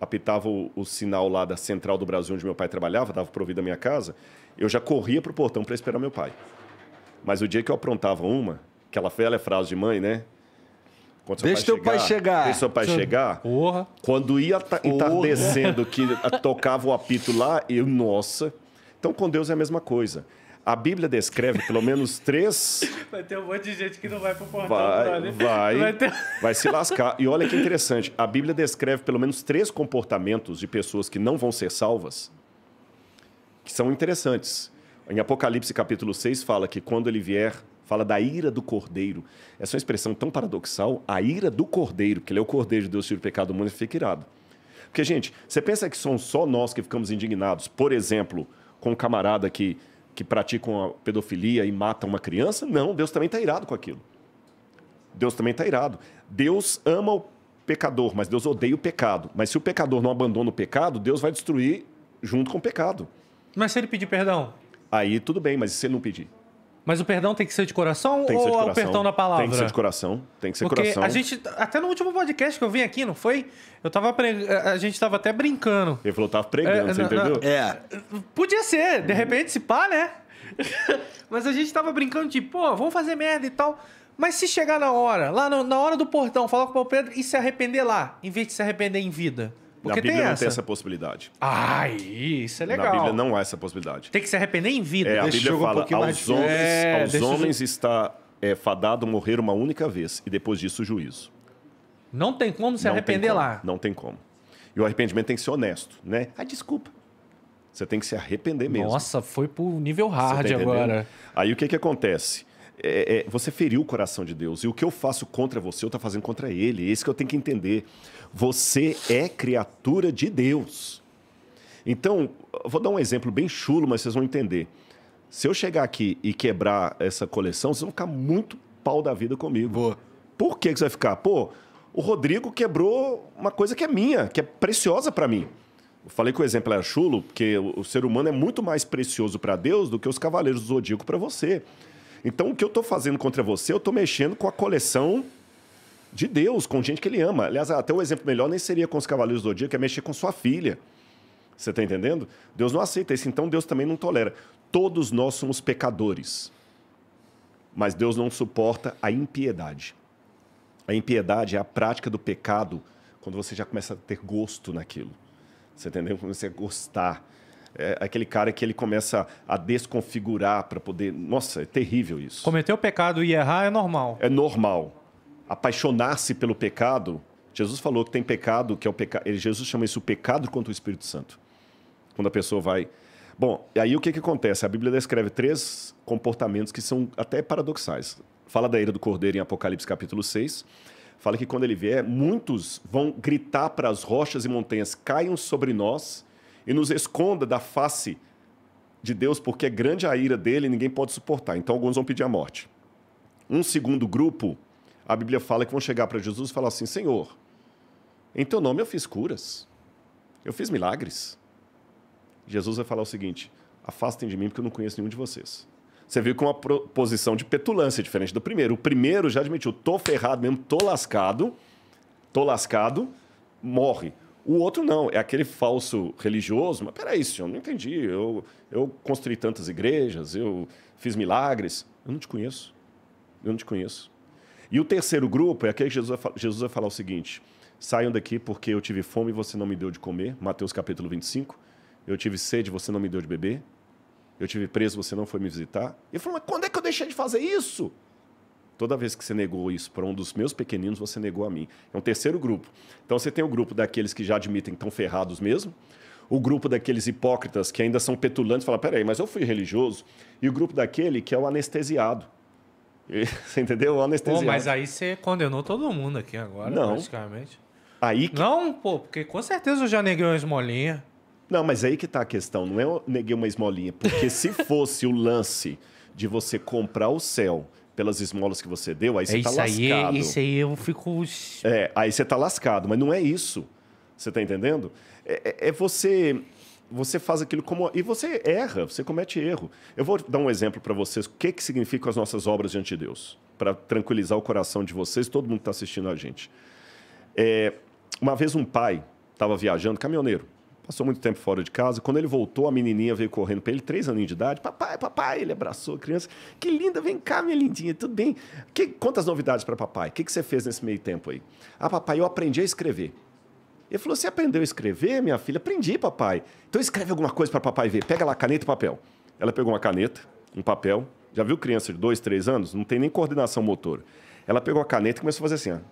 apitava o, o, sinal lá da central do Brasil onde meu pai trabalhava, dava pro a da minha casa, eu já corria para o portão para esperar meu pai. Mas o dia que eu aprontava uma, aquela velha frase de mãe, né? Quando deixa teu pai chegar. Deixa seu pai Você... chegar. Porra. Quando ia entardecendo, tá que tocava o apito lá, eu, nossa. Então, com Deus é a mesma coisa. A Bíblia descreve pelo menos três. Vai ter um monte de gente que não vai pro portão. Vai, né? vai, vai, ter... vai se lascar. E olha que interessante. A Bíblia descreve pelo menos três comportamentos de pessoas que não vão ser salvas que são interessantes. Em Apocalipse capítulo 6 fala que quando ele vier, fala da ira do cordeiro. Essa é uma expressão tão paradoxal, a ira do cordeiro, que ele é o cordeiro de Deus tira o pecado do mundo e fica irado. Porque, gente, você pensa que são só nós que ficamos indignados, por exemplo, com um camarada que, que pratica uma pedofilia e mata uma criança? Não, Deus também está irado com aquilo. Deus também está irado. Deus ama o pecador, mas Deus odeia o pecado. Mas se o pecador não abandona o pecado, Deus vai destruir junto com o pecado. Mas se ele pedir perdão? Aí tudo bem, mas se ele não pedir? Mas o perdão tem que ser de coração de ou coração, é o perdão na palavra? Tem que ser de coração, tem que ser Porque coração. A gente, até no último podcast que eu vim aqui, não foi? Eu tava pre... A gente tava até brincando. Ele falou, tava pregando, é, você na, entendeu? Na... É. Podia ser, de repente, se pá, né? Mas a gente tava brincando, de pô, vamos fazer merda e tal. Mas se chegar na hora, lá no, na hora do portão, falar com o Paulo Pedro e se arrepender lá, em vez de se arrepender em vida. Porque na Bíblia não essa. tem essa possibilidade. Ai, isso é legal. Na Bíblia não há essa possibilidade. Tem que se arrepender em vida. É, a Bíblia fala, um aos homens, é, aos homens eu... está é, fadado morrer uma única vez e depois disso o juízo. Não tem como se não arrepender como. lá. Não tem como. E o arrependimento tem que ser honesto, né? Ah, desculpa. Você tem que se arrepender mesmo. Nossa, foi pro nível tá hard tá agora. Aí o que que acontece? É, é, você feriu o coração de Deus. E o que eu faço contra você, eu estou fazendo contra ele. Esse é que eu tenho que entender. Você é criatura de Deus. Então, vou dar um exemplo bem chulo, mas vocês vão entender. Se eu chegar aqui e quebrar essa coleção, vocês vão ficar muito pau da vida comigo. Boa. Por que, que você vai ficar? Pô, o Rodrigo quebrou uma coisa que é minha, que é preciosa para mim. Eu falei que o exemplo era chulo, porque o ser humano é muito mais precioso para Deus do que os cavaleiros do zodíaco para você. Então, o que eu estou fazendo contra você, eu estou mexendo com a coleção de Deus, com gente que ele ama. Aliás, até o um exemplo melhor nem seria com os Cavaleiros do Dia que é mexer com sua filha. Você está entendendo? Deus não aceita isso, então Deus também não tolera. Todos nós somos pecadores, mas Deus não suporta a impiedade. A impiedade é a prática do pecado quando você já começa a ter gosto naquilo. Você entendeu? Quando você gostar. É aquele cara que ele começa a desconfigurar para poder. Nossa, é terrível isso. Cometer o pecado e errar é normal. É normal apaixonar-se pelo pecado, Jesus falou que tem pecado, que é o pecado. Jesus chama isso pecado contra o Espírito Santo. Quando a pessoa vai. Bom, e aí o que, que acontece? A Bíblia descreve três comportamentos que são até paradoxais. Fala da ira do cordeiro em Apocalipse capítulo 6. Fala que quando ele vier, muitos vão gritar para as rochas e montanhas: caiam sobre nós e nos esconda da face de Deus, porque é grande a ira dele e ninguém pode suportar. Então alguns vão pedir a morte. Um segundo grupo a Bíblia fala que vão chegar para Jesus e falar assim: Senhor, em teu nome eu fiz curas, eu fiz milagres. Jesus vai falar o seguinte: afastem de mim porque eu não conheço nenhum de vocês. Você viu com uma posição de petulância diferente do primeiro. O primeiro já admitiu: tô ferrado mesmo, tô lascado, tô lascado, morre. O outro não, é aquele falso religioso. Mas peraí, senhor, não entendi. Eu, eu construí tantas igrejas, eu fiz milagres. Eu não te conheço. Eu não te conheço. E o terceiro grupo é aquele que Jesus, Jesus vai falar o seguinte: saiam daqui porque eu tive fome e você não me deu de comer. Mateus capítulo 25. Eu tive sede, e você não me deu de beber. Eu tive preso, você não foi me visitar. Ele falou, mas quando é que eu deixei de fazer isso? Toda vez que você negou isso para um dos meus pequeninos, você negou a mim. É um terceiro grupo. Então você tem o grupo daqueles que já admitem que estão ferrados mesmo, o grupo daqueles hipócritas que ainda são petulantes, falam, peraí, mas eu fui religioso, e o grupo daquele que é o anestesiado. Você entendeu? O anestesiado. Pô, mas aí você condenou todo mundo aqui agora, não. praticamente. Aí que... Não, pô, porque com certeza eu já neguei uma esmolinha. Não, mas aí que tá a questão. Não é eu neguei uma esmolinha. Porque se fosse o lance de você comprar o céu pelas esmolas que você deu, aí é você tá isso tá aí, lascado. Isso aí eu fico. É, aí você tá lascado, mas não é isso. Você tá entendendo? É, é, é você você faz aquilo como. E você erra, você comete erro. Eu vou dar um exemplo para vocês, o que, que significam as nossas obras diante de Deus, para tranquilizar o coração de vocês, todo mundo que está assistindo a gente. É, uma vez um pai estava viajando, caminhoneiro, passou muito tempo fora de casa. Quando ele voltou, a menininha veio correndo para ele, três aninhos de idade. Papai, papai, ele abraçou a criança. Que linda, vem cá, minha lindinha, tudo bem? Que, conta as novidades para papai. O que, que você fez nesse meio tempo aí? Ah, papai, eu aprendi a escrever. Ele falou: Você aprendeu a escrever, minha filha? Aprendi, papai. Então escreve alguma coisa para papai ver. Pega lá caneta e papel. Ela pegou uma caneta, um papel. Já viu criança de dois, três anos? Não tem nem coordenação motora. Ela pegou a caneta e começou a fazer assim. Ó.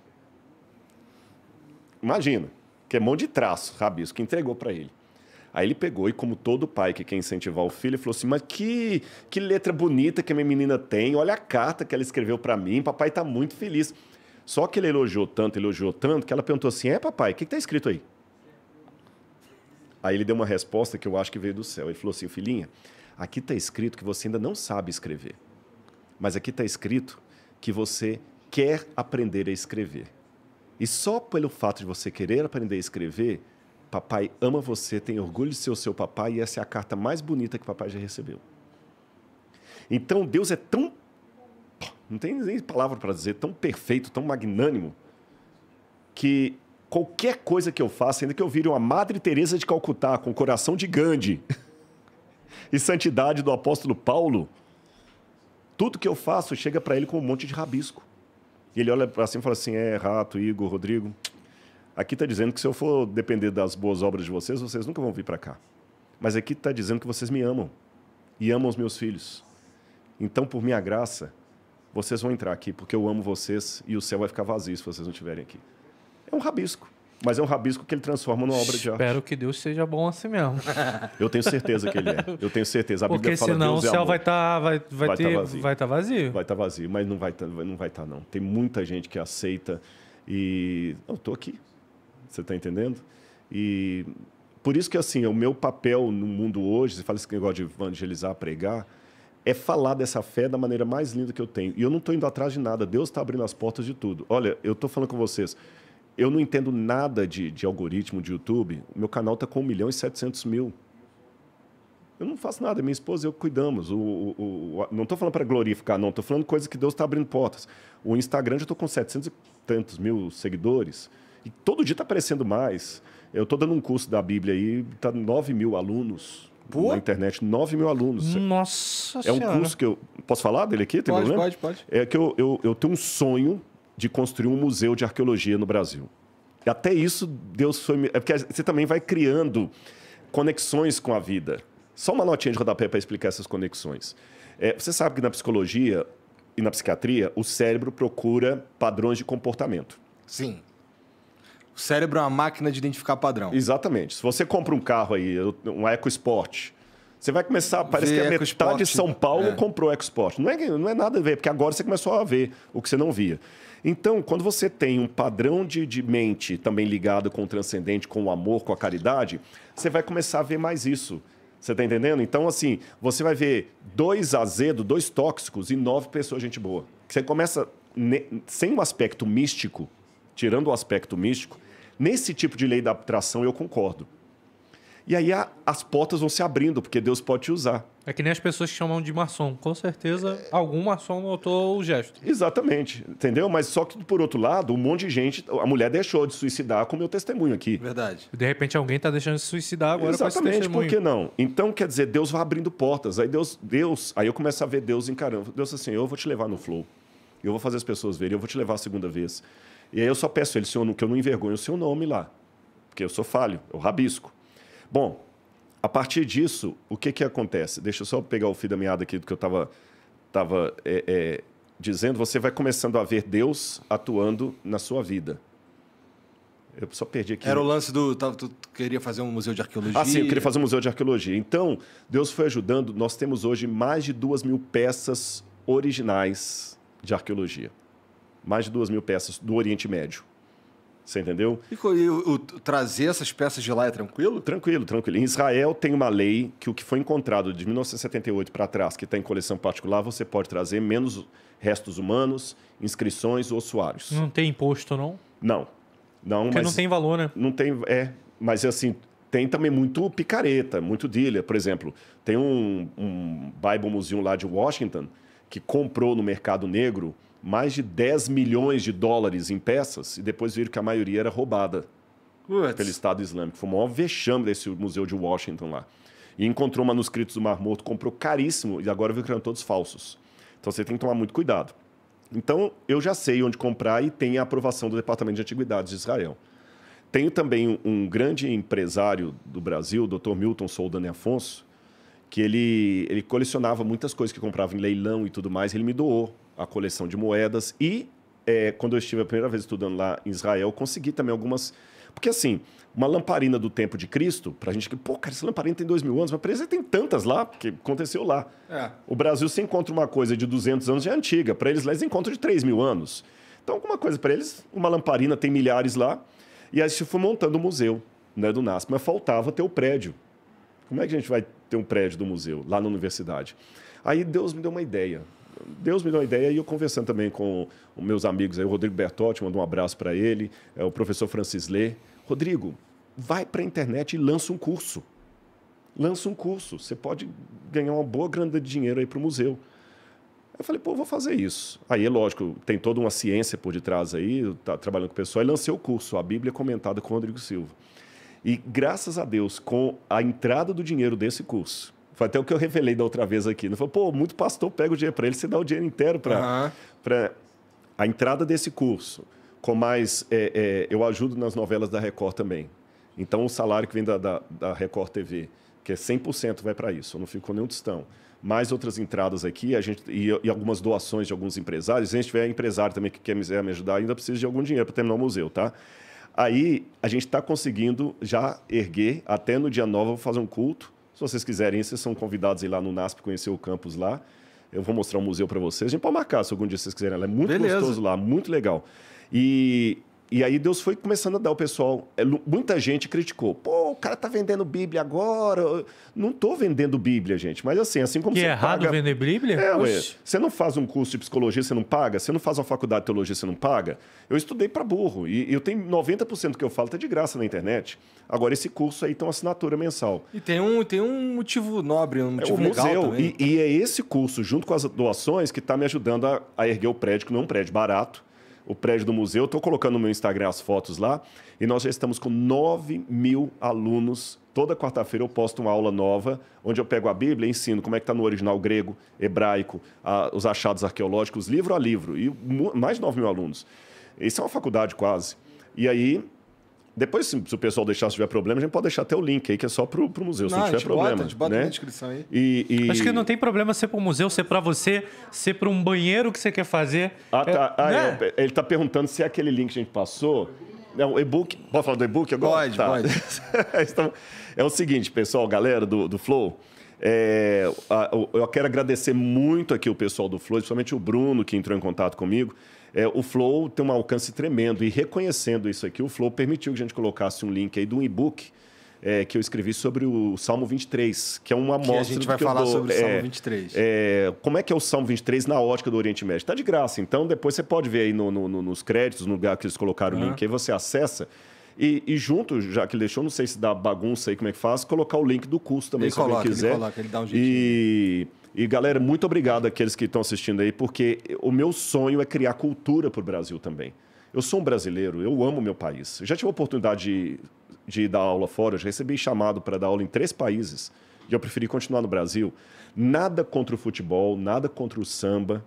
Imagina, que é mão de traço, rabisco, que entregou para ele. Aí ele pegou e, como todo pai que quer incentivar o filho, falou assim: Mas que, que letra bonita que a minha menina tem, olha a carta que ela escreveu para mim, papai está muito feliz. Só que ele elogiou tanto, elogiou tanto, que ela perguntou assim: É, papai, o que está escrito aí? Aí ele deu uma resposta que eu acho que veio do céu. Ele falou assim: Filhinha, aqui está escrito que você ainda não sabe escrever, mas aqui está escrito que você quer aprender a escrever. E só pelo fato de você querer aprender a escrever, papai ama você, tem orgulho de ser o seu papai e essa é a carta mais bonita que papai já recebeu. Então Deus é tão não tem nem palavra para dizer, tão perfeito, tão magnânimo, que qualquer coisa que eu faça, ainda que eu vire uma Madre Teresa de Calcutá com coração de Gandhi e santidade do apóstolo Paulo, tudo que eu faço chega para ele com um monte de rabisco. E ele olha para cima e fala assim: "É, rato, Igor, Rodrigo, aqui está dizendo que se eu for depender das boas obras de vocês, vocês nunca vão vir para cá. Mas aqui está dizendo que vocês me amam e amam os meus filhos. Então, por minha graça, vocês vão entrar aqui porque eu amo vocês e o céu vai ficar vazio se vocês não estiverem aqui. É um rabisco. Mas é um rabisco que ele transforma numa obra de arte. Espero que Deus seja bom assim mesmo. Eu tenho certeza que ele é. Eu tenho certeza. A Bíblia Porque fala senão Deus é o céu é vai estar tá, vai, vai, vai tá ter, tá vazio. Vai estar tá vazio. Vai estar tá vazio, mas não vai tá, não vai estar tá, não. Tem muita gente que aceita e eu estou aqui. Você está entendendo? E por isso que assim, o meu papel no mundo hoje, você fala esse negócio de evangelizar, pregar, é falar dessa fé da maneira mais linda que eu tenho. E eu não estou indo atrás de nada, Deus está abrindo as portas de tudo. Olha, eu estou falando com vocês, eu não entendo nada de, de algoritmo de YouTube, o meu canal está com 1 milhão e 700 mil. Eu não faço nada, minha esposa e eu cuidamos. O, o, o não estou falando para glorificar, não, estou falando coisa que Deus está abrindo portas. O Instagram já estou com 700 e tantos mil seguidores, e todo dia está aparecendo mais. Eu estou dando um curso da Bíblia aí, está 9 mil alunos Pô. na internet. 9 mil alunos. Nossa É um senhora. curso que eu. Posso falar dele aqui? Tem pode, problema? pode, pode. É que eu, eu, eu tenho um sonho de construir um museu de arqueologia no Brasil. E até isso, Deus foi. É porque você também vai criando conexões com a vida. Só uma notinha de rodapé para explicar essas conexões. É, você sabe que na psicologia e na psiquiatria, o cérebro procura padrões de comportamento. Sim. O cérebro é uma máquina de identificar padrão. Exatamente. Se você compra um carro aí, um EcoSport, você vai começar, parece ver que a metade de São Paulo é. comprou EcoSport. Não é, não é nada a ver, porque agora você começou a ver o que você não via. Então, quando você tem um padrão de, de mente também ligado com o transcendente, com o amor, com a caridade, você vai começar a ver mais isso. Você está entendendo? Então, assim, você vai ver dois azedos, dois tóxicos e nove pessoas gente boa. Você começa sem um aspecto místico, tirando o aspecto místico, Nesse tipo de lei da atração eu concordo. E aí a, as portas vão se abrindo, porque Deus pode te usar. É que nem as pessoas chamam de maçom. Com certeza, algum maçom notou o gesto. Exatamente, entendeu? Mas só que, por outro lado, um monte de gente... A mulher deixou de suicidar com o meu testemunho aqui. Verdade. De repente, alguém está deixando de suicidar agora Exatamente, com por que não? Então, quer dizer, Deus vai abrindo portas. Aí Deus... Deus aí eu começo a ver Deus encarando. Deus assim, eu vou te levar no flow. Eu vou fazer as pessoas verem. Eu vou te levar a segunda vez. E aí eu só peço ele que eu não envergonhe o seu nome lá, porque eu sou falho, eu rabisco. Bom, a partir disso, o que, que acontece? Deixa eu só pegar o fio da meada aqui do que eu estava tava, é, é, dizendo. Você vai começando a ver Deus atuando na sua vida. Eu só perdi aqui. Era o lance do. tu queria fazer um museu de arqueologia? Ah, sim, eu queria fazer um museu de arqueologia. Então, Deus foi ajudando. Nós temos hoje mais de duas mil peças originais de arqueologia mais de duas mil peças do Oriente Médio. Você entendeu? E, o, o, trazer essas peças de lá é tranquilo? Tranquilo, tranquilo. Em Israel tem uma lei que o que foi encontrado de 1978 para trás, que está em coleção particular, você pode trazer menos restos humanos, inscrições ou ossuários. Não tem imposto, não? Não. Não, Porque mas não tem valor, né? Não tem, é. Mas assim, tem também muito picareta, muito dealer. Por exemplo, tem um, um Bible Museum lá de Washington que comprou no mercado negro mais de 10 milhões de dólares em peças e depois viram que a maioria era roubada What? pelo Estado Islâmico. Foi o maior vexame desse museu de Washington lá. E encontrou manuscritos do Mar Morto, comprou caríssimo e agora viu que eram todos falsos. Então você tem que tomar muito cuidado. Então eu já sei onde comprar e tem a aprovação do Departamento de Antiguidades de Israel. Tenho também um grande empresário do Brasil, Dr. Milton Soldane Afonso, que ele, ele colecionava muitas coisas que comprava em leilão e tudo mais, ele me doou a coleção de moedas. E é, quando eu estive a primeira vez estudando lá em Israel, eu consegui também algumas. Porque assim, uma lamparina do tempo de Cristo, pra gente que, pô, cara, essa lamparina tem dois mil anos, mas parece que tem tantas lá, porque aconteceu lá. É. O Brasil se encontra uma coisa de 200 anos já é antiga, para eles lá eles encontram de 3 mil anos. Então, alguma coisa para eles, uma lamparina tem milhares lá, e aí se foi montando o um museu né, do NASP, mas faltava ter o prédio. Como é que a gente vai ter um prédio do museu lá na universidade? Aí Deus me deu uma ideia. Deus me deu uma ideia e eu conversando também com meus amigos aí, o Rodrigo Bertotti, mando um abraço para ele, é, o professor Francis Lê. Rodrigo, vai para a internet e lança um curso. Lança um curso. Você pode ganhar uma boa grana de dinheiro aí para o museu. Eu falei, pô, vou fazer isso. Aí, é lógico, tem toda uma ciência por detrás aí, eu tá trabalhando com o pessoal, e lancei o curso, a Bíblia comentada com o Rodrigo Silva. E graças a Deus, com a entrada do dinheiro desse curso, foi até o que eu revelei da outra vez aqui. Não né? falou, pô, muito pastor pega o dinheiro para ele, você dá o dinheiro inteiro para uhum. a entrada desse curso. Com mais, é, é, eu ajudo nas novelas da Record também. Então, o salário que vem da, da, da Record TV, que é 100%, vai para isso. Eu não fico com nenhum tostão mais outras entradas aqui a gente, e, e, algumas doações de alguns empresários. Se a gente tiver empresário também que quer me, me ajudar, ainda precisa de algum dinheiro para terminar o museu, tá? Aí a gente está conseguindo já erguer, até no dia Novo vou fazer um culto se vocês quiserem, vocês são convidados a ir lá no NASP conhecer o campus lá. Eu vou mostrar o um museu para vocês. A gente pode marcar se algum dia vocês quiserem. Ela é muito Beleza. gostoso lá, muito legal. E e aí Deus foi começando a dar o pessoal. É, muita gente criticou. Pô, o cara tá vendendo Bíblia agora. não tô vendendo Bíblia, gente. Mas assim, assim como que você. é errado paga... vender Bíblia? É, ué, Você não faz um curso de psicologia, você não paga. Você não faz uma faculdade de teologia, você não paga. Eu estudei para burro. E eu tenho 90% que eu falo tá de graça na internet. Agora, esse curso aí tem uma assinatura mensal. E tem um, tem um motivo nobre, um é, motivo é, museu. E, e, é esse curso, junto com as doações, que tá me ajudando a, a erguer o prédio, que não é um prédio barato o prédio do museu. Estou colocando no meu Instagram as fotos lá. E nós já estamos com 9 mil alunos. Toda quarta-feira eu posto uma aula nova, onde eu pego a Bíblia e ensino como é que está no original grego, hebraico, a, os achados arqueológicos, livro a livro. E mais de 9 mil alunos. Isso é uma faculdade quase. E aí depois, se, o pessoal deixar, se tiver problema, a gente pode deixar até o link aí, que é só pro, pro museu, não, se não tiver problema. Bota, a gente bota né? na descrição aí. E, e... Acho que não tem problema ser pro museu, ser para você, ser para um banheiro que você quer fazer. Ah, tá. É, ah, né? É, é, ele tá perguntando se é aquele link que a gente passou. É um e-book. Pode falar do e-book agora? Pode, tá. pode. então, é o seguinte, pessoal, galera do, do Flow. É, eu quero agradecer muito aqui o pessoal do Flow, principalmente o Bruno, que entrou em contato comigo é, o Flow tem um alcance tremendo. E reconhecendo isso aqui, o Flow permitiu que a gente colocasse um link aí do e-book é, que eu escrevi sobre o Salmo 23, que é uma amostra. Que a gente vai falar dou, sobre o é, Salmo é, 23. É, como é que é o Salmo 23 na ótica do Oriente Médio? Está de graça, então depois você pode ver aí no, no, nos créditos, no lugar que eles colocaram uhum. o link, aí você acessa. E, e, junto, já que ele deixou, não sei se dá bagunça aí como é que faz, colocar o link do curso também, ele se coloca, alguém quiser. Ele coloca, ele dá um jeito. E e galera, muito obrigado àqueles que estão assistindo aí, porque o meu sonho é criar cultura para o Brasil também. Eu sou um brasileiro, eu amo meu país. Eu já tive a oportunidade de, de dar aula fora, já recebi chamado para dar aula em três países e eu preferi continuar no Brasil. Nada contra o futebol, nada contra o samba,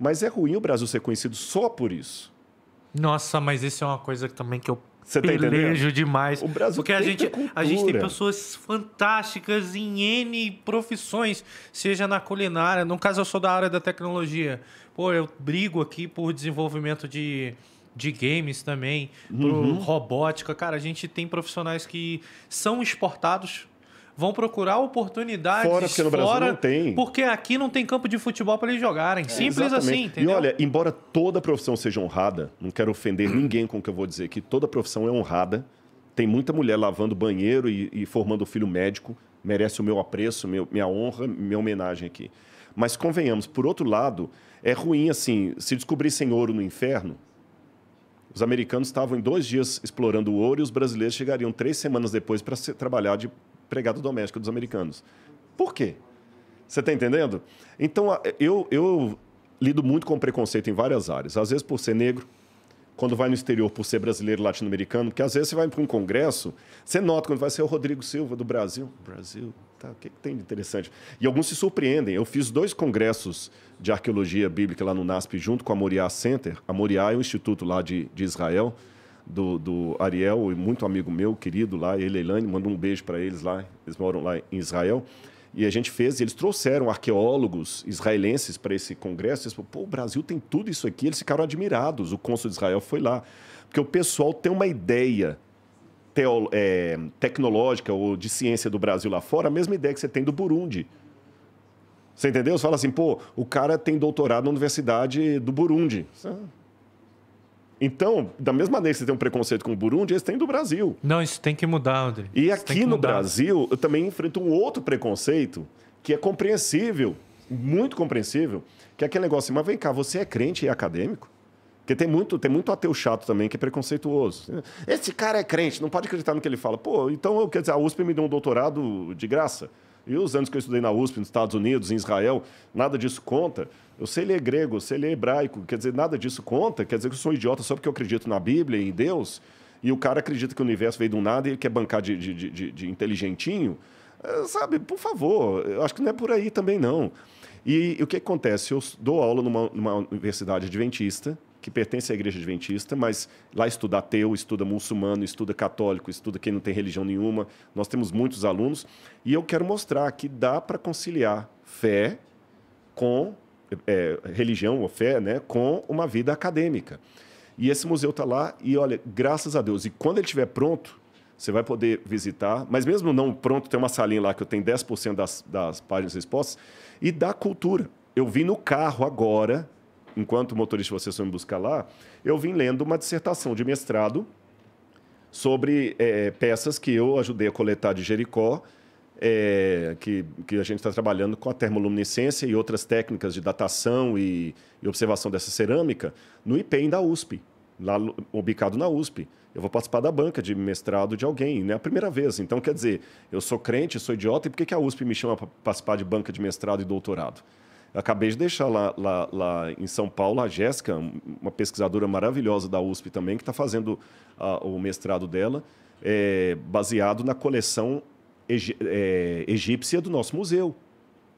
mas é ruim o Brasil ser conhecido só por isso. Nossa, mas isso é uma coisa também que eu você tá pelejo demais. O Brasil Porque a gente, a gente tem pessoas fantásticas em N profissões, seja na culinária. No caso, eu sou da área da tecnologia. Pô, eu brigo aqui por desenvolvimento de, de games também, uhum. robótica. Cara, a gente tem profissionais que são exportados vão procurar oportunidades fora, porque no fora, Brasil não tem. Porque aqui não tem campo de futebol para eles jogarem. É, Simples assim, exatamente. assim, entendeu? E olha, embora toda profissão seja honrada, não quero ofender ninguém com o que eu vou dizer que toda profissão é honrada. Tem muita mulher lavando banheiro e, e formando filho médico, merece o meu apreço, meu, minha honra, minha homenagem aqui. Mas convenhamos, por outro lado, é ruim assim, se descobrissem ouro no inferno, os americanos estavam em dois dias explorando o ouro e os brasileiros chegariam três semanas depois para trabalhar de empregado doméstico dos americanos. Por quê? Você está entendendo? Então, eu, eu lido muito com preconceito em várias áreas. Às vezes por ser negro, quando vai no exterior por ser brasileiro latino-americano, porque às vezes você vai para um congresso, você nota quando vai ser o Rodrigo Silva do Brasil. Brasil, tá, o que, que, tem de interessante? E alguns se surpreendem. Eu fiz dois congressos de arqueologia bíblica lá no NASP, junto com a Moriá Center. A Moriá é um instituto lá de, de Israel, do, do Ariel, muito amigo meu, querido lá, ele e Elaine, mando um beijo para eles lá, eles moram lá em Israel. E a gente fez, eles trouxeram arqueólogos israelenses para esse congresso. Eles falaram, pô, o Brasil tem tudo isso aqui. Eles ficaram admirados. O cônsul de Israel foi lá. Porque o pessoal tem uma ideia teo, é, tecnológica ou de ciência do Brasil lá fora, a mesma ideia que você tem do Burundi. Você entendeu? Você fala assim, pô, o cara tem doutorado na Universidade do Burundi. Então, da mesma maneira que você tem um preconceito com o Burundi, eles têm do Brasil. Não, isso tem que mudar, André. E isso aqui no Brasil, eu também enfrento um outro preconceito que é compreensível, muito compreensível, que é aquele negócio assim, mas vem cá, você é crente e é acadêmico? Porque tem muito, tem muito ateu chato também que é preconceituoso. Esse cara é crente, não pode acreditar no que ele fala. Pô, então, eu, quer dizer, a USP me deu um doutorado de graça. E os anos que eu estudei na USP, nos Estados Unidos, em Israel, nada disso conta. Eu sei ler grego, eu sei ler hebraico, quer dizer, nada disso conta, quer dizer que eu sou um idiota só porque eu acredito na Bíblia e em Deus, e o cara acredita que o universo veio do nada e ele quer bancar de, de, de, de inteligentinho. É, sabe, por favor, eu acho que não é por aí também não. E, e o que acontece? Eu dou aula numa, numa universidade adventista, que pertence à igreja adventista, mas lá estuda ateu, estuda muçulmano, estuda católico, estuda quem não tem religião nenhuma. Nós temos muitos alunos e eu quero mostrar que dá para conciliar fé com é, religião ou fé, né, com uma vida acadêmica. E esse museu está lá e, olha, graças a Deus. E quando ele estiver pronto, você vai poder visitar. Mas mesmo não pronto, tem uma salinha lá que eu tenho 10% das, das páginas expostas. E da cultura. Eu vim no carro agora, enquanto o motorista vocês vão me buscar lá, eu vim lendo uma dissertação de mestrado sobre é, peças que eu ajudei a coletar de Jericó é, que, que, a gente está trabalhando com a termoluminescência e outras técnicas de datação e, e observação dessa cerâmica no IPEM da USP, lá ubicado na USP. Eu vou participar da banca de mestrado de alguém, não é a primeira vez. Então, quer dizer, eu sou crente, sou idiota, e por que, que a USP me chama para participar de banca de mestrado e doutorado? Eu acabei de deixar lá, lá, lá, em São Paulo a Jéssica, uma pesquisadora maravilhosa da USP também, que está fazendo a, o mestrado dela, é, baseado na coleção é, egípcia do nosso museu.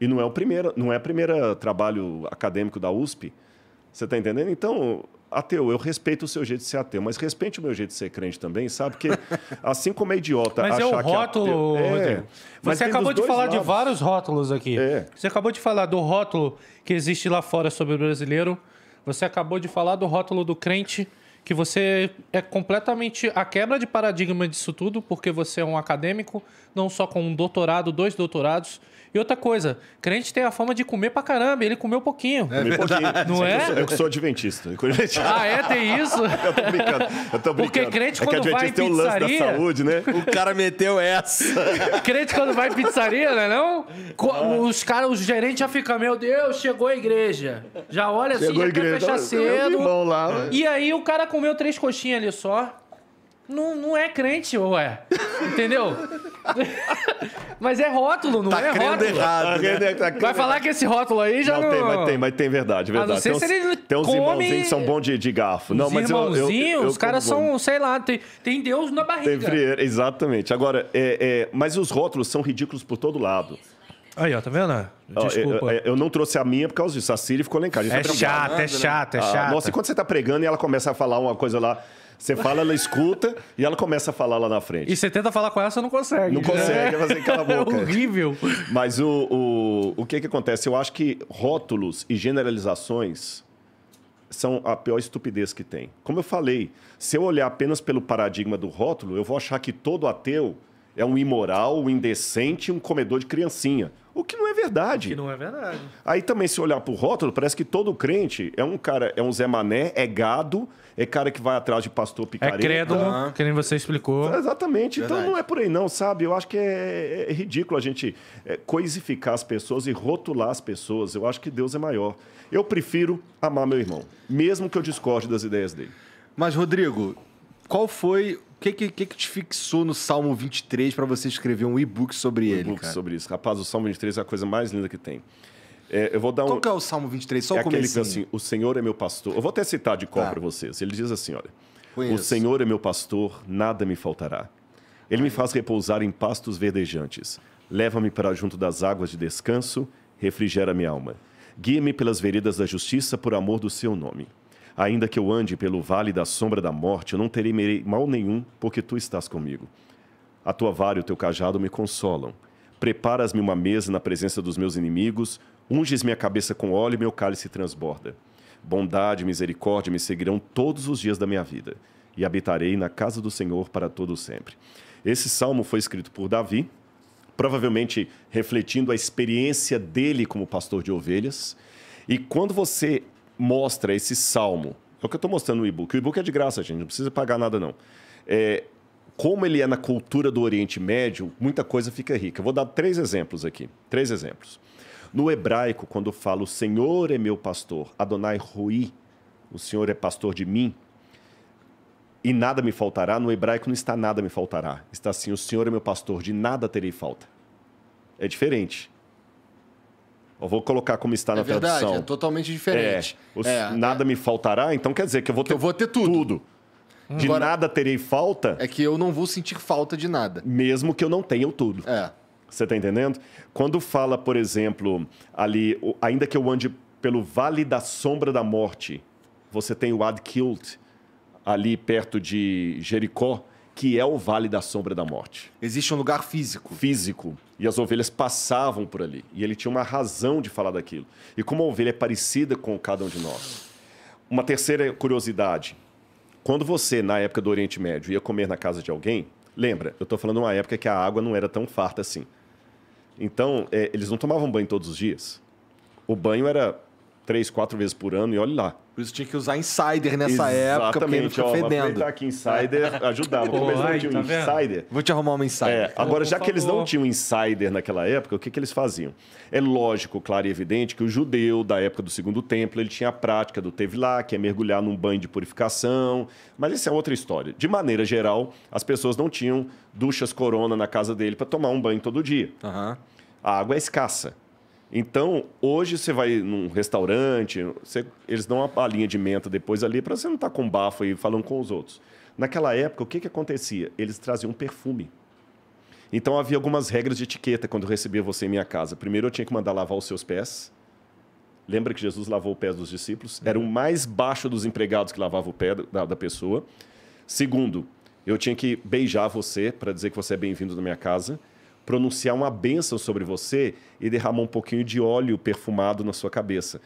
E não é o primeiro, não é o primeiro trabalho acadêmico da USP. Você está entendendo? Então, ateu, eu respeito o seu jeito de ser ateu, mas respeite o meu jeito de ser crente também, sabe? Que assim como é idiota mas é achar é o rótulo, que ateu... é, Você acabou de falar lados. de vários rótulos aqui. É. Você acabou de falar do rótulo que existe lá fora sobre o brasileiro. Você acabou de falar do rótulo do crente que você é completamente a quebra de paradigma disso tudo, porque você é um acadêmico, não só com um doutorado, dois doutorados, e outra coisa, crente tem a fama de comer pra caramba, ele comeu pouquinho. É, comeu pouquinho. É? Não é? Eu, sou, eu sou adventista. ah, é? Tem isso? eu tô brincando. Eu tô brincando. Porque crente quando é que vai em pizzaria... tem o lance da saúde, né? O cara meteu essa. crente quando vai em pizzaria, né não? Ah. Os caras, os gerentes já ficam, meu Deus, chegou a igreja. Já olha chegou assim, igreja. quer fechar cedo. Lá, né? e aí o cara comeu três coxinhas ali só não, não é crente, ou é? Entendeu? mas é rótulo, não tá é rótulo. Errado, tá né? tá vai falar que esse rótulo aí já não... não... tem, mas tem, mas tem verdade, verdade. Ah, tem, uns, tem uns irmãozinhos que são bons de, de garfo. Os não, mas irmãozinhos, eu, eu, eu os caras são, bom. sei lá, tem, tem Deus na barriga. Tem, exatamente. Agora, é, é, mas os rótulos são ridículos por todo lado. Aí, ó, tá vendo? Desculpa. Eu, eu, não trouxe a minha por causa disso. A Siri ficou lá em casa. É tá chato, é né? chato, é ah, chato. Ah, nossa, e quando você tá pregando e ela começa a falar uma coisa lá... Você fala, ela escuta e ela começa a falar lá na frente. E você tenta falar com ela, você não consegue. Não consegue, é. fazer cala a boca. É horrível. Mas o, o, o que, que acontece? Eu acho que rótulos e generalizações são a pior estupidez que tem. Como eu falei, se eu olhar apenas pelo paradigma do rótulo, eu vou achar que todo ateu é um imoral, um indecente, um comedor de criancinha. O que não é verdade. O que não é verdade. Aí também, se olhar para o rótulo, parece que todo crente é um cara, é um Zé Mané, é gado, é cara que vai atrás de pastor é picareta. É crédulo, que nem você explicou. É, exatamente. Então, verdade. Então não é por aí não, sabe? Eu acho que é, é, é ridículo a gente coisificar as pessoas e rotular as pessoas. Eu acho que Deus é maior. Eu prefiro amar meu irmão, mesmo que eu discorde das ideias dele. Mas, Rodrigo, qual foi o que, que, que, te fixou no Salmo 23 para você escrever um e-book sobre um ele? Um e-book sobre isso. Rapaz, o Salmo 23 é a coisa mais linda que tem. É, eu vou dar um... Qual que é o Salmo 23? Só é o aquele que assim, o Senhor é meu pastor. Eu vou até citar de cor tá. para vocês. Ele diz assim, olha... Conheço. O Senhor é meu pastor, nada me faltará. Ele me faz repousar em pastos verdejantes. Leva-me para junto das águas de descanso, refrigera minha alma. Guia-me pelas veredas da justiça por amor do seu nome. Ainda que eu ande pelo vale da sombra da morte, eu não terei mal nenhum, porque tu estás comigo. A tua vara e o teu cajado me consolam. Preparas-me uma mesa na presença dos meus inimigos, unges minha cabeça com óleo e meu cálice transborda. Bondade e misericórdia me seguirão todos os dias da minha vida, e habitarei na casa do Senhor para todo sempre. Esse salmo foi escrito por Davi, provavelmente refletindo a experiência dele como pastor de ovelhas. E quando você mostra esse salmo. É o que eu estou mostrando no e-book. O e-book é de graça, gente, não precisa pagar nada, não. É, como ele é na cultura do Oriente Médio, muita coisa fica rica. Eu vou dar três exemplos aqui. Três exemplos. No hebraico, quando fala o Senhor é meu pastor, Adonai Rui, o Senhor é pastor de mim, e nada me faltará, no hebraico não está nada me faltará. Está assim, o Senhor é meu pastor, de nada terei falta. É diferente. Eu vou colocar como está é na verdade, tradução. É totalmente diferente. É, os, é, nada me faltará, então quer dizer que eu vou ter, eu vou ter tudo. tudo. Hum. De Agora, nada terei falta. É que eu não vou sentir falta de nada. Mesmo que eu não tenha tudo. É. Você está entendendo? Quando fala, por exemplo, ali, ainda que eu ande pelo vale da sombra da morte, você tem o Ad ali perto de Jericó, que é o vale da sombra da morte. Existe um lugar físico. Físico e as ovelhas passavam por ali. E ele tinha uma razão de falar daquilo. E como a ovelha é parecida com cada um de nós. Uma terceira curiosidade. Quando você, na época do Oriente Médio, ia comer na casa de alguém, lembra, eu estou falando de uma época que a água não era tão farta assim. Então, é, eles não tomavam banho todos os dias. O banho era três, quatro vezes por ano e olhe lá. Por isso tinha que usar insider nessa Exatamente, época, porque não fica ó, fedendo. Aqui, insider é. ajudava, porque eles não tinham tá insider. Vendo? Vou te arrumar um é, insider. É, agora, já que eles não tinham insider naquela época, o que, que eles faziam? É lógico, claro e evidente que o judeu da época do Segundo Templo, ele tinha a prática do tevilá, que é mergulhar num banho de purificação, mas isso é outra história. De maneira geral, as pessoas não tinham duchas corona na casa dele para tomar um banho todo dia. Uhum. A água é escassa. Então, hoje você vai num restaurante, você, eles dão uma balinha de menta depois ali para você não estar tá com bafo e falando com os outros. Naquela época, o que, que acontecia? Eles traziam perfume. Então, havia algumas regras de etiqueta quando eu recebia você em minha casa. Primeiro, eu tinha que mandar lavar os seus pés. Lembra que Jesus lavou o pé dos discípulos? Era o mais baixo dos empregados que lavava o pé da, da pessoa. Segundo, eu tinha que beijar você para dizer que você é bem-vindo na minha casa pronunciar uma bênção sobre você e derramar um pouquinho de óleo perfumado na sua cabeça.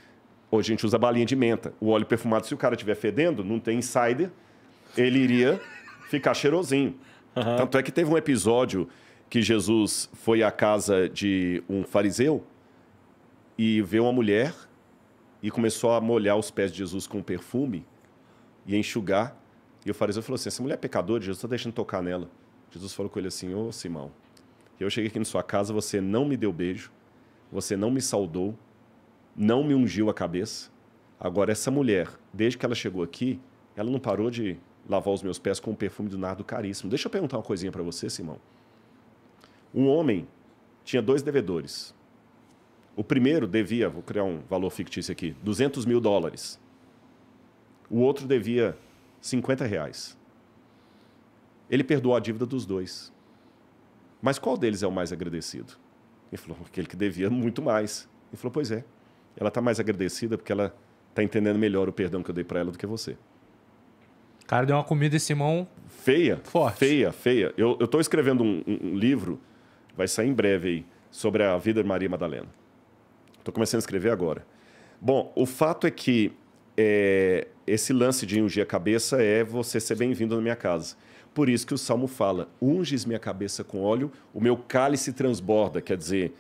Hoje a gente usa balinha de menta. O óleo perfumado, se o cara estiver fedendo, não tem insider, ele iria ficar cheirosinho. Uhum. Tanto é que teve um episódio que Jesus foi à casa de um fariseu e vê uma mulher e começou a molhar os pés de Jesus com perfume e enxugar. E o fariseu falou assim: Essa mulher é pecadora, Jesus está deixando tocar nela. Jesus falou com ele assim: Ô Simão, eu cheguei aqui na sua casa, você não me deu beijo, você não me saudou, não me ungiu a cabeça. Agora, essa mulher, desde que ela chegou aqui, ela não parou de lavar os meus pés com o perfume do nardo caríssimo. Deixa eu perguntar uma coisinha para você, Simão. Um homem tinha dois devedores. O primeiro devia, vou criar um valor fictício aqui, 200 mil dólares. O outro devia 50 reais. Ele perdoou a dívida dos dois. Mas qual deles é o mais agradecido? Ele falou, aquele que devia muito mais. Ele falou, pois é. Ela está mais agradecida porque ela está entendendo melhor o perdão que eu dei para ela do que você. Cara, deu uma comida em simão. feia, forte. feia, feia. Eu estou escrevendo um, um, livro, vai sair em breve aí, sobre a vida de Maria Madalena. Estou começando a escrever agora. Bom, o fato é que é, esse lance de ungir a cabeça é você ser bem-vindo na minha casa. Por isso que o salmo fala: unges minha cabeça com óleo, o meu cálice transborda, quer dizer,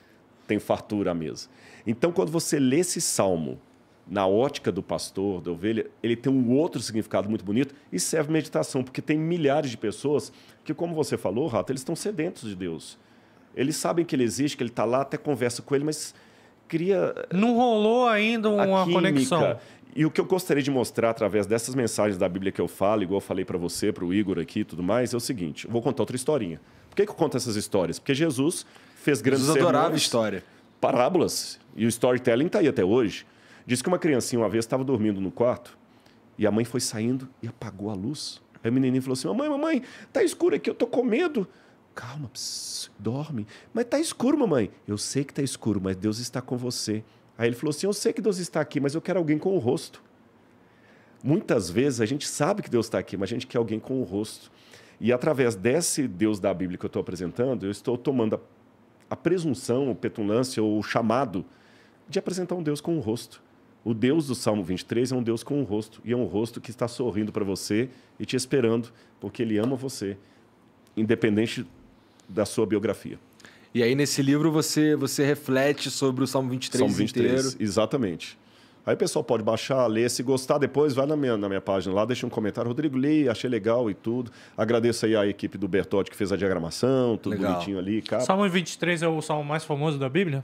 tem fartura à mesa. Então, quando você lê esse salmo na ótica do pastor, da ovelha, ele tem um outro significado muito bonito e serve meditação, porque tem milhares de pessoas que, como você falou, Rato, eles estão sedentos de Deus. Eles sabem que ele existe, que ele está lá, até conversa com ele, mas cria. Não rolou ainda uma conexão. E o que eu gostaria de mostrar através dessas mensagens da Bíblia que eu falo, igual eu falei para você, para o Igor aqui e tudo mais, é o seguinte: vou contar outra historinha. Por que, que eu conto essas histórias? Porque Jesus fez grandes Jesus adorava história. Parábolas. E o storytelling está aí até hoje. Diz que uma criancinha uma vez estava dormindo no quarto e a mãe foi saindo e apagou a luz. Aí o menininho falou assim: Mamãe, mamãe, tá escuro aqui, eu tô com medo. Calma, dorme. Mas tá escuro, mamãe. Eu sei que tá escuro, mas Deus está com você. Aí ele falou assim: Eu sei que Deus está aqui, mas eu quero alguém com o rosto. Muitas vezes a gente sabe que Deus está aqui, mas a gente quer alguém com o rosto. E através desse Deus da Bíblia que eu estou apresentando, eu estou tomando a, a presunção, o petulância ou o chamado de apresentar um Deus com o rosto. O Deus do Salmo 23 é um Deus com o rosto, e é um rosto que está sorrindo para você e te esperando, porque ele ama você, independente da sua biografia. E aí, nesse livro, você, você reflete sobre o Salmo 23 Salmo 23, inteiro. exatamente. Aí o pessoal pode baixar, ler, se gostar depois, vai na minha, na minha página lá, deixa um comentário. Rodrigo, li, achei legal e tudo. Agradeço aí a equipe do Bertotti que fez a diagramação, tudo legal. bonitinho ali. Capa. Salmo 23 é o salmo mais famoso da Bíblia?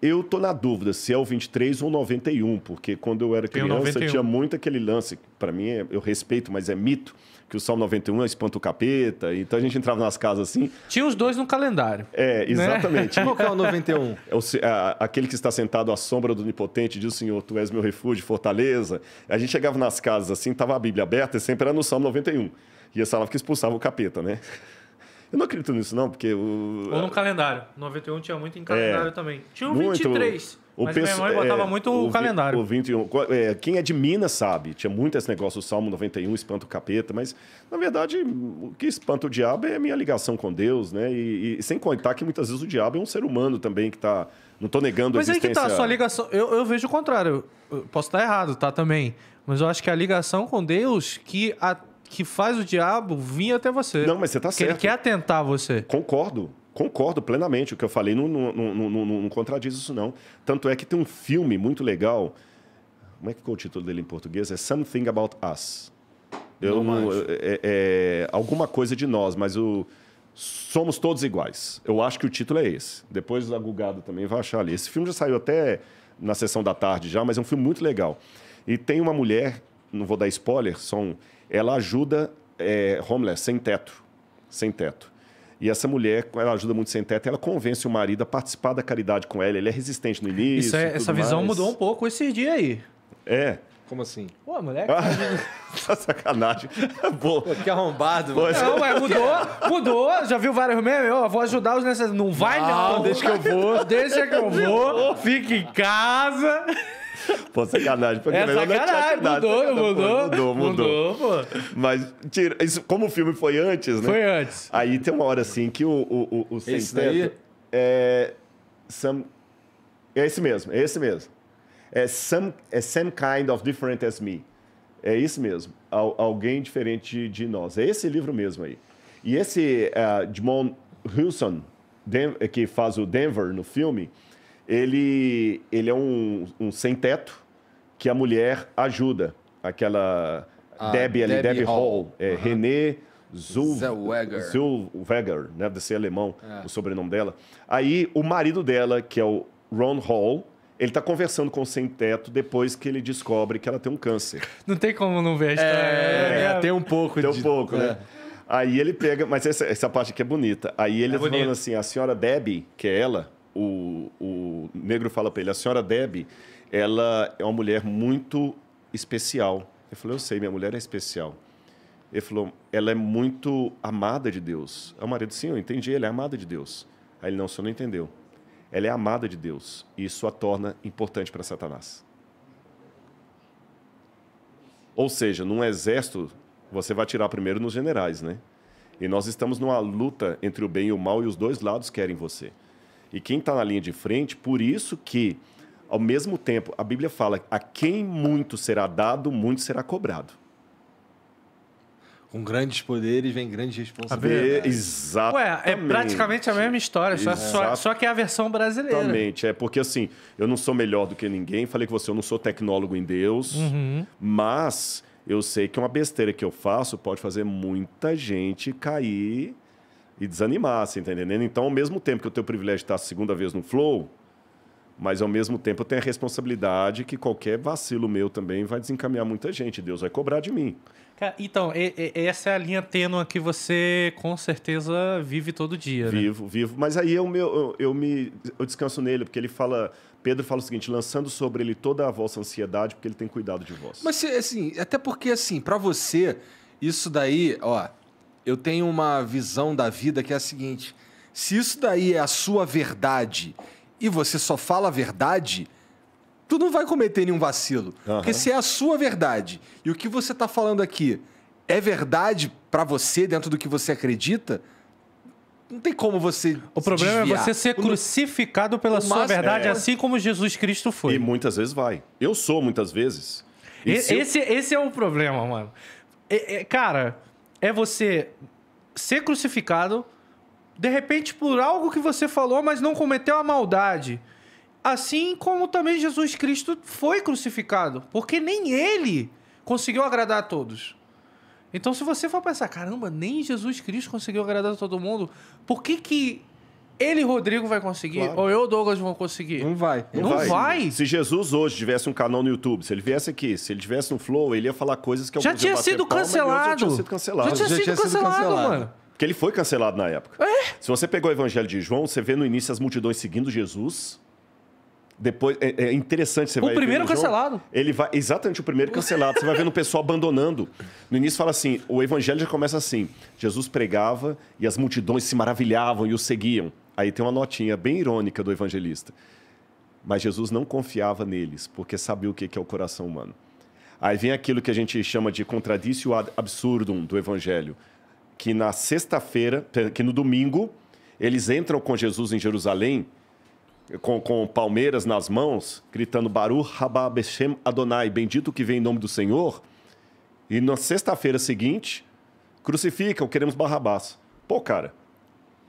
Eu tô na dúvida se é o 23 ou 91, porque quando eu era criança tinha muito aquele lance, para mim é, eu respeito, mas é mito, que o Salmo 91 espanta o capeta. Então a gente entrava nas casas assim. Tinha os dois no calendário. É, né? exatamente. Qual é o 91? É aquele que está sentado à sombra do Onipotente diz: o Senhor, tu és meu refúgio, fortaleza. A gente chegava nas casas assim, tava a Bíblia aberta e sempre era no Salmo 91. E essa lá que expulsava o capeta, né? Eu não acredito nisso, não, porque o. Ou no calendário. 91 tinha muito em é. calendário é, também. Tinha um 23. O Mas peço, minha mãe botava é, muito o, o calendário. O 21. É, quem é de Minas sabe. Tinha muito esse negócio, o Salmo 91, espanta o capeta. Mas, na verdade, o que espanta o diabo é a minha ligação com Deus, né? E, e sem contar que muitas vezes o diabo é um ser humano também que está... Não estou negando a Mas existência... Mas aí que tá, a sua ligação... Eu, eu vejo o contrário. Eu, posso estar errado, tá? Também. Mas eu acho que a ligação com Deus que... A, que faz o diabo vir até você. Não, mas você está certo. ele quer atentar você. Concordo. Concordo plenamente. O que eu falei não, não, não, não, contradiz isso, não. Tanto é que tem um filme muito legal. Como é que ficou o título dele em português? É Something About Us. Eu, é, é, é, alguma coisa de nós, mas o Somos Todos Iguais. Eu acho que o título é esse. Depois a Gugada também vai achar ali. Esse filme já saiu até na sessão da tarde já, mas é um filme muito legal. E tem uma mulher, não vou dar spoiler, só ela ajuda é, homeless, sem teto. Sem teto. E essa mulher, ela ajuda muito sem teto, ela convence o marido a participar da caridade com ela. Ele é resistente no início. Isso é, essa visão mais. mudou um pouco esse dia aí. É. Como assim? Pô, moleque. Tá ah, tá sacanagem. Pô, que arrombado. É. não, mas mudou, mudou. Já viu vários memes? Eu vou ajudar os necessários. Não vai, não. não. Deixa que eu vou. Deixa que eu vou. Fique em casa. Pô, sacanagem. Porque é, é sacanagem, é mudou, sacanagem. Mudou, mudou, mudou, mudou. Mudou, pô. Mas, tira, isso, como o filme foi antes, né? Foi antes. Aí tem uma hora, assim, que o, o, o, o Esse É, some, é esse mesmo, é esse mesmo. É some, é some kind of different as me. É isso mesmo. Al, alguém diferente de nós. É esse livro mesmo aí. E esse uh, Jimon Wilson, que faz o Denver no filme, ele, ele é um, um sem-teto que a mulher ajuda. Aquela ah, Debbie ali, Debbie, Hall, Hall é, uhum. René Zulweger Zulweger né? deve ser alemão é. o sobrenome dela. Aí o marido dela, que é o Ron Hall, ele está conversando com o sem-teto depois que ele descobre que ela tem um câncer. Não tem como não ver a história. É, né? é, é tem um pouco. Tem um de... pouco, né? É. Aí ele pega, mas essa, essa parte aqui é bonita. Aí ele é falando assim, a senhora Debbie, que é ela, o, o negro fala para ele: a senhora Deb, ela é uma mulher muito especial. Ele falou: eu sei, minha mulher é especial. Ele falou: ela é muito amada de Deus. Aí o marido: sim, eu entendi, ela é amada de Deus. Aí ele: não, o senhor não entendeu. Ela é amada de Deus. E isso a torna importante para Satanás. Ou seja, num exército, você vai tirar primeiro nos generais, né? E nós estamos numa luta entre o bem e o mal, e os dois lados querem você. E quem está na linha de frente, por isso que, ao mesmo tempo, a Bíblia fala: a quem muito será dado, muito será cobrado. Com grandes poderes vem grandes responsabilidades. Exatamente. Ué, é praticamente a mesma história, só, só, só, que é a versão brasileira. Exatamente. É porque assim, eu não sou melhor do que ninguém, falei com você, eu não sou tecnólogo em Deus, uhum. mas eu sei que uma besteira que eu faço pode fazer muita gente cair e desanimasse, tá entendendo? Então, ao mesmo tempo que eu tenho o privilégio de estar a segunda vez no Flow, mas ao mesmo tempo eu tenho a responsabilidade que qualquer vacilo meu também vai desencaminhar muita gente. Deus vai cobrar de mim. então, essa é a linha tênua que você com certeza vive todo dia, né? Vivo, né? vivo. Mas aí é eu, eu, eu, me, eu descanso nele, porque ele fala. Pedro fala o seguinte: lançando sobre ele toda a vossa ansiedade, porque ele tem cuidado de vós. Mas, assim, até porque, assim, para você, isso daí, ó, eu tenho uma visão da vida que é a seguinte: se isso daí é a sua verdade e você só fala a verdade, tu não vai cometer nenhum vacilo. Uhum. Porque se é a sua verdade e o que você está falando aqui é verdade para você, dentro do que você acredita, não tem como você. O problema é desviar. é você ser crucificado pela sua verdade, é... assim como Jesus Cristo foi. E muitas vezes vai. Eu sou muitas vezes. E esse, eu... esse é o problema, mano. cara, é você ser crucificado, de repente por algo que você falou, mas não cometeu a maldade. Assim como também Jesus Cristo foi crucificado, porque nem ele conseguiu agradar a todos. Então, se você for pensar, caramba, nem Jesus Cristo conseguiu agradar a todo mundo, por que, que ele e Rodrigo vai conseguir? Claro. Ou eu e Douglas vão conseguir? Não vai. Não, não vai. vai. Se Jesus hoje tivesse um canal no YouTube, se ele viesse aqui, se ele tivesse um Flow, ele ia falar coisas que... Já tinha sido cancelado. Já tinha sido cancelado. Já tinha, sido, cancelado, mano. Porque ele foi cancelado na época. É? Se você pegou o Evangelho de João, você vê no início as multidões seguindo Jesus. Depois é, é interessante você o vai. O primeiro cancelado. João, ele vai exatamente o primeiro cancelado. você vai vendo o pessoal abandonando. No início fala assim, o Evangelho já começa assim: Jesus pregava e as multidões se maravilhavam e o seguiam. Aí tem uma notinha bem irônica do evangelista. Mas Jesus não confiava neles, porque sabia o que é o coração humano. Aí vem aquilo que a gente chama de contradício absurdum do evangelho, que na sexta-feira, que no domingo, eles entram com Jesus em Jerusalém, com, com palmeiras nas mãos, gritando Baruch Rabba Beshem Adonai, bendito que vem em nome do Senhor. E na sexta-feira seguinte, crucificam, queremos Barrabás. Pô, cara,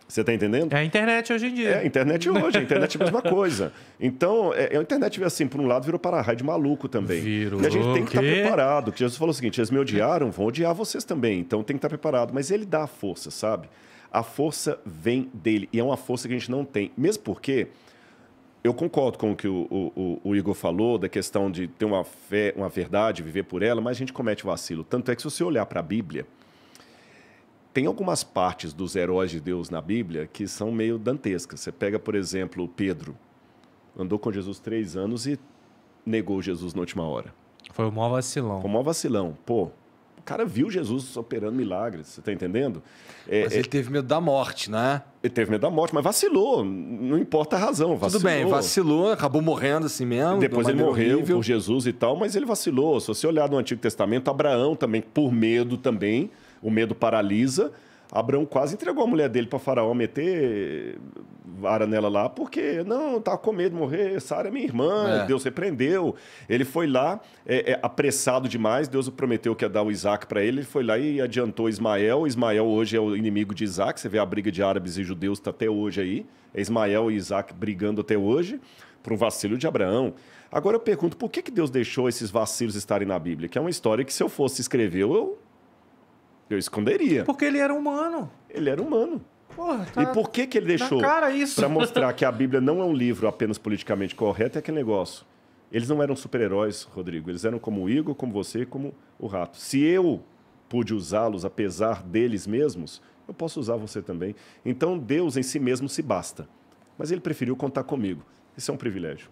você está entendendo? É a internet hoje em dia. É a internet é hoje, a internet é a mesma coisa. Então, é, é, a internet, assim, por um lado, virou para de maluco também. Virou. E a gente tem que estar tá preparado. Que Jesus falou o seguinte: eles me odiaram, vão odiar vocês também. Então tem que estar tá preparado. Mas ele dá a força, sabe? A força vem dele. E é uma força que a gente não tem. Mesmo porque eu concordo com o que o, o, o, Igor falou, da questão de ter uma fé, uma verdade, viver por ela, mas a gente comete vacilo. Tanto é que se você olhar para a Bíblia, tem algumas partes dos heróis de Deus na Bíblia que são meio dantescas. Você pega, por exemplo, Pedro. Andou com Jesus três anos e negou Jesus na última hora. Foi o maior vacilão. Foi o maior vacilão. Pô, o cara viu Jesus operando milagres, você tá entendendo? É, mas é ele é... teve medo da morte, né? Ele teve medo da morte, mas vacilou. Não importa a razão, vacilou. Tudo bem, vacilou, acabou morrendo assim mesmo. Depois ele morreu horrível. por Jesus e tal, mas ele vacilou. Se você olhar no Antigo Testamento, Abraão também, por medo também, o medo paralisa. Abraão quase entregou a mulher dele para Faraó meter vara nela lá, porque não, estava tá com medo de morrer. Sara é minha irmã, é. Deus repreendeu. Ele foi lá, é, é, apressado demais. Deus prometeu que ia dar o Isaac para ele. Ele foi lá e adiantou Ismael. Ismael hoje é o inimigo de Isaac. Você vê a briga de árabes e judeus tá até hoje aí. É Ismael e Isaac brigando até hoje por um vacilo de Abraão. Agora eu pergunto, por que, que Deus deixou esses vacilos estarem na Bíblia? Que é uma história que se eu fosse escrever, eu eu esconderia. Porque ele era humano. Ele era humano. Porra, tá, e por que, que ele deixou? Cara isso. Pra mostrar que a Bíblia não é um livro apenas politicamente correto, é aquele negócio. Eles não eram super-heróis, Rodrigo. Eles eram como o Igor, como você, como o Rato. Se eu pude usá-los apesar deles mesmos, eu posso usar você também. Então Deus em si mesmo se basta. Mas ele preferiu contar comigo. Isso é um privilégio.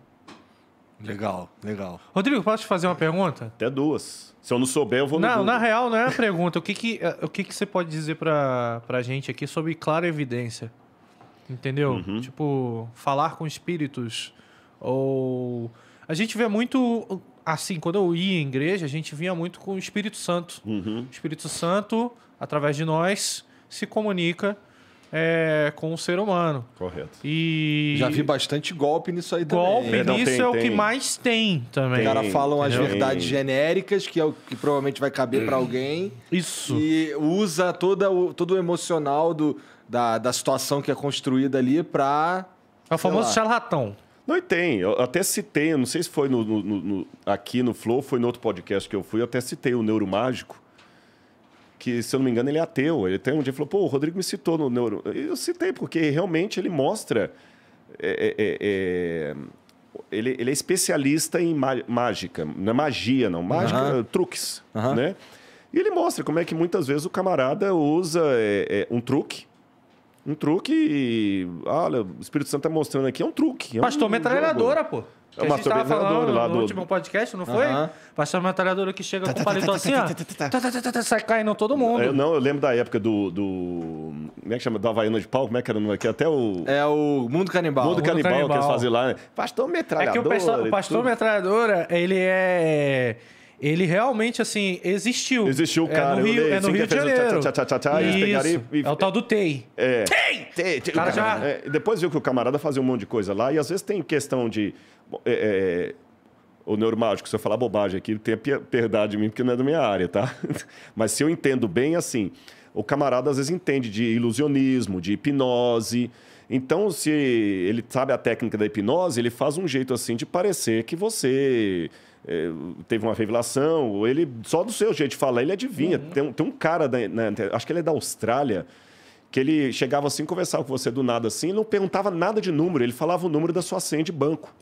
Legal, legal. Rodrigo, posso te fazer uma pergunta? Até duas. Se eu não souber, eu vou Não, na real, não é a pergunta. O que, que, eh, o que, que você pode dizer para a gente aqui sobre clara evidência? Entendeu? Uhum. Tipo, falar com espíritos. Ou. A gente vê muito. Assim, quando eu ia em igreja, a gente vinha muito com o Espírito Santo. Uhum. O Espírito Santo, através de nós, se comunica é, com o ser humano. Correto. E Já vi bastante golpe nisso aí golpe também. Golpe é, nisso é o tem. que mais tem também. Os caras falam as verdades genéricas, que é o que provavelmente vai caber hum. para alguém. Isso. E usa toda o, todo o emocional do, da, da situação que é construída ali para. É o famoso charlatão. Não, e tem. Eu até citei, eu não sei se foi no, no, no, aqui no Flow, foi no outro podcast que eu fui, eu até citei o Neuromágico, que, se eu não me engano, ele é ateu. Ele tem um dia falou, pô, o Rodrigo me citou no Neuro... Eu citei, porque realmente ele mostra... É, é, é, é ele, ele, é especialista em mágica, na é magia, não, mágica, uhum. truques, uhum. né? E ele mostra como é que muitas vezes o camarada usa é, é, um truque. Um truque e. Olha, o Espírito Santo está mostrando aqui, é um truque. É Pastor um metralhadora, jogo. pô. É uma metralhadora lá do. último podcast, não foi? Uhum. Uma metralhadora que chega tá, tá, com o palito assim, ó. Sai caindo todo mundo. Eu, não, eu lembro da época do. do como é que chama? Do Havaiana de Pau? Como é que era? aqui até o. É o Mundo Canibal. Mundo, Mundo Canibal, Canibal, que eles fazem lá. Né? Pastor metralhadora. É que o, o pastor metralhadora, ele é ele realmente, assim, existiu. Existiu, é cara. É no Rio, é no Rio de Janeiro. É o tal do TEI. É. TEI! Cara, já... É, depois viu que o camarada fazia um monte de coisa lá e às vezes tem questão de é, o neuromágico, se eu falar bobagem aqui, a piedade de mim, porque não é da minha área, tá? Mas se eu entendo bem, assim, o camarada às vezes entende de ilusionismo, de hipnose. Então, se ele sabe a técnica da hipnose, ele faz um jeito assim de parecer que você é, teve uma revelação, ele só do seu jeito de falar, ele adivinha. Uhum. Tem, tem um cara, da, né, acho que ele é da Austrália, que ele chegava assim, conversava com você do nada assim, não perguntava nada de número, ele falava o número da sua senha de banco.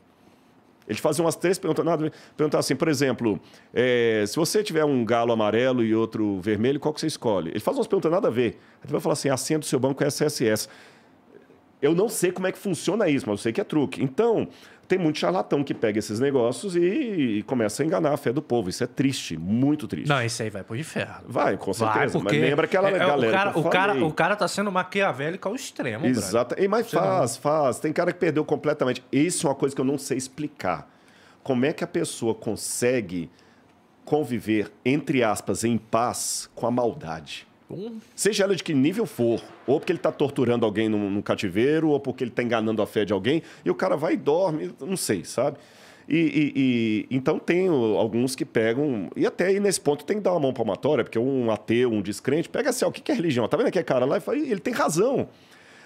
Ele fazia umas três perguntas, nada, perguntava assim, por exemplo, é, se você tiver um galo amarelo e outro vermelho, qual que você escolhe? Ele faz umas perguntas nada a ver. Ele vai falar assim, a senha do seu banco é SSS. Eu não sei como é que funciona isso, mas eu sei que é truque. Então, tem muito charlatão que pega esses negócios e, e, começa a enganar a fé do povo. Isso é triste, muito triste. Não, isso aí vai pro inferno. Vai, com certeza. Vai, mas lembra aquela é, é galera. O cara, que eu o, cara, o cara tá sendo maquiavélico ao extremo. Exato. E, mas faz, faz. Tem cara que perdeu completamente. Isso é uma coisa que eu não sei explicar. Como é que a pessoa consegue conviver, entre aspas, em paz com a maldade? Seja ela de que nível for, ou porque ele está torturando alguém no, cativeiro, ou porque ele está enganando a fé de alguém, e o cara vai e dorme, não sei, sabe? E, e, e então tem alguns que pegam, e até aí nesse ponto tem que dar uma mão palmatória, porque um ateu, um descrente, pega assim, ó, o que é religião? Tá vendo aquele cara lá e fala, ele tem razão.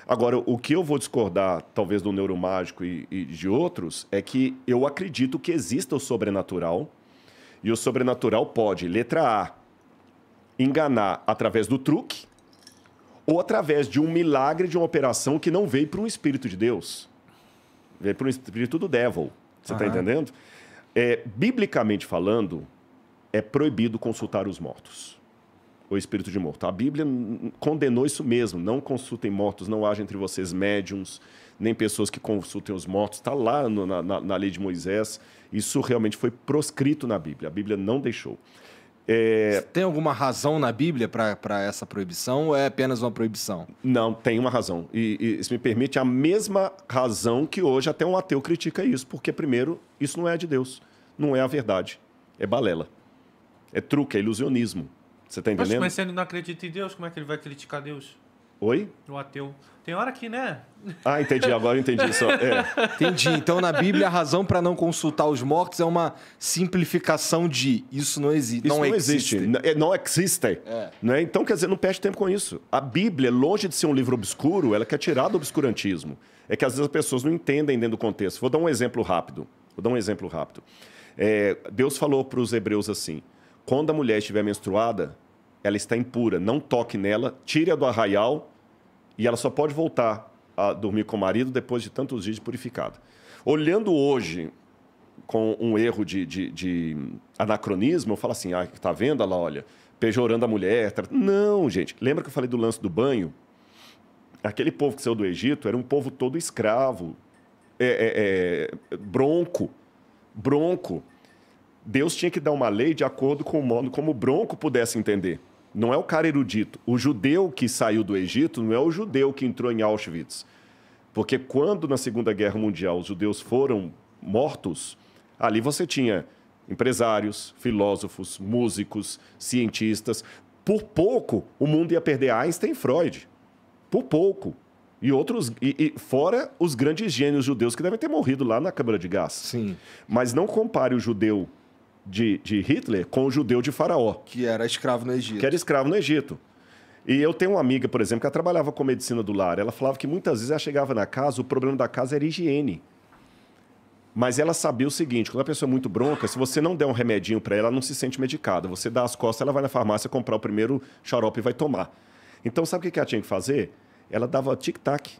Agora, o que eu vou discordar, talvez, do neuromágico e, e, de outros, é que eu acredito que exista o sobrenatural. E o sobrenatural pode, letra A, enganar através do truque ou através de um milagre de uma operação que não veio para um espírito de Deus. Veio para um espírito do devil. Você está entendendo? É, biblicamente falando, é proibido consultar os mortos. O espírito de morto. A Bíblia condenou isso mesmo. Não consultem mortos, não haja entre vocês médiums, nem pessoas que consultem os mortos. Está lá no, na, na lei de Moisés. Isso realmente foi proscrito na Bíblia. A Bíblia não deixou. É... Tem alguma razão na Bíblia para essa proibição ou é apenas uma proibição? Não, tem uma razão. E, e, se me permite, a mesma razão que hoje até um ateu critica isso, porque, primeiro, isso não é de Deus, não é a verdade, é balela, é truque, é ilusionismo. Você está entendendo? Mas, mas se ele não acredita em Deus, como é que ele vai criticar Deus? Oi? O ateu. Tem hora que, né? Ah, entendi. Agora entendi só. É. Entendi. Então, na Bíblia, a razão para não consultar os mortos é uma simplificação de isso não, existe. isso não, não existe. existe. É, não existe. É. Né? Então, quer dizer, não perde tempo com isso. A Bíblia, longe de ser um livro obscuro, ela quer tirar do obscurantismo. É que às vezes as pessoas não entendem dentro do contexto. Vou dar um exemplo rápido. Vou dar um exemplo rápido. É, Deus falou para os hebreus assim: quando a mulher estiver menstruada, ela está impura, não toque nela, tire-a do arraial e ela só pode voltar a dormir com o marido depois de tantos dias de purificada. Olhando hoje com um erro de, de, de anacronismo, eu falo assim, ah, tá vendo? Ela olha, pejorando a mulher. Não, gente. Lembra que eu falei do lance do banho? Aquele povo que saiu do Egito era um povo todo escravo, é, é, é, bronco, bronco. Deus tinha que dar uma lei de acordo com o modo como o bronco pudesse entender não é o cara erudito. O judeu que saiu do Egito não é o judeu que entrou em Auschwitz. Porque quando na Segunda Guerra Mundial os judeus foram mortos, ali você tinha empresários, filósofos, músicos, cientistas. Por pouco o mundo ia perder Einstein e Freud. Por pouco. E outros. E, e, fora os grandes gênios judeus que devem ter morrido lá na Câmara de Gás. Sim. Mas não compare o judeu de, de Hitler com o judeu de Faraó. Que era escravo no Egito. Que era escravo no Egito. E eu tenho uma amiga, por exemplo, que ela trabalhava com medicina do lar. Ela falava que muitas vezes ela chegava na casa, o problema da casa era higiene. Mas ela sabia o seguinte: quando a pessoa é muito bronca, se você não der um remedinho para ela, ela não se sente medicada. Você dá as costas, ela vai na farmácia comprar o primeiro xarope e vai tomar. Então, sabe o que ela tinha que fazer? Ela dava tic-tac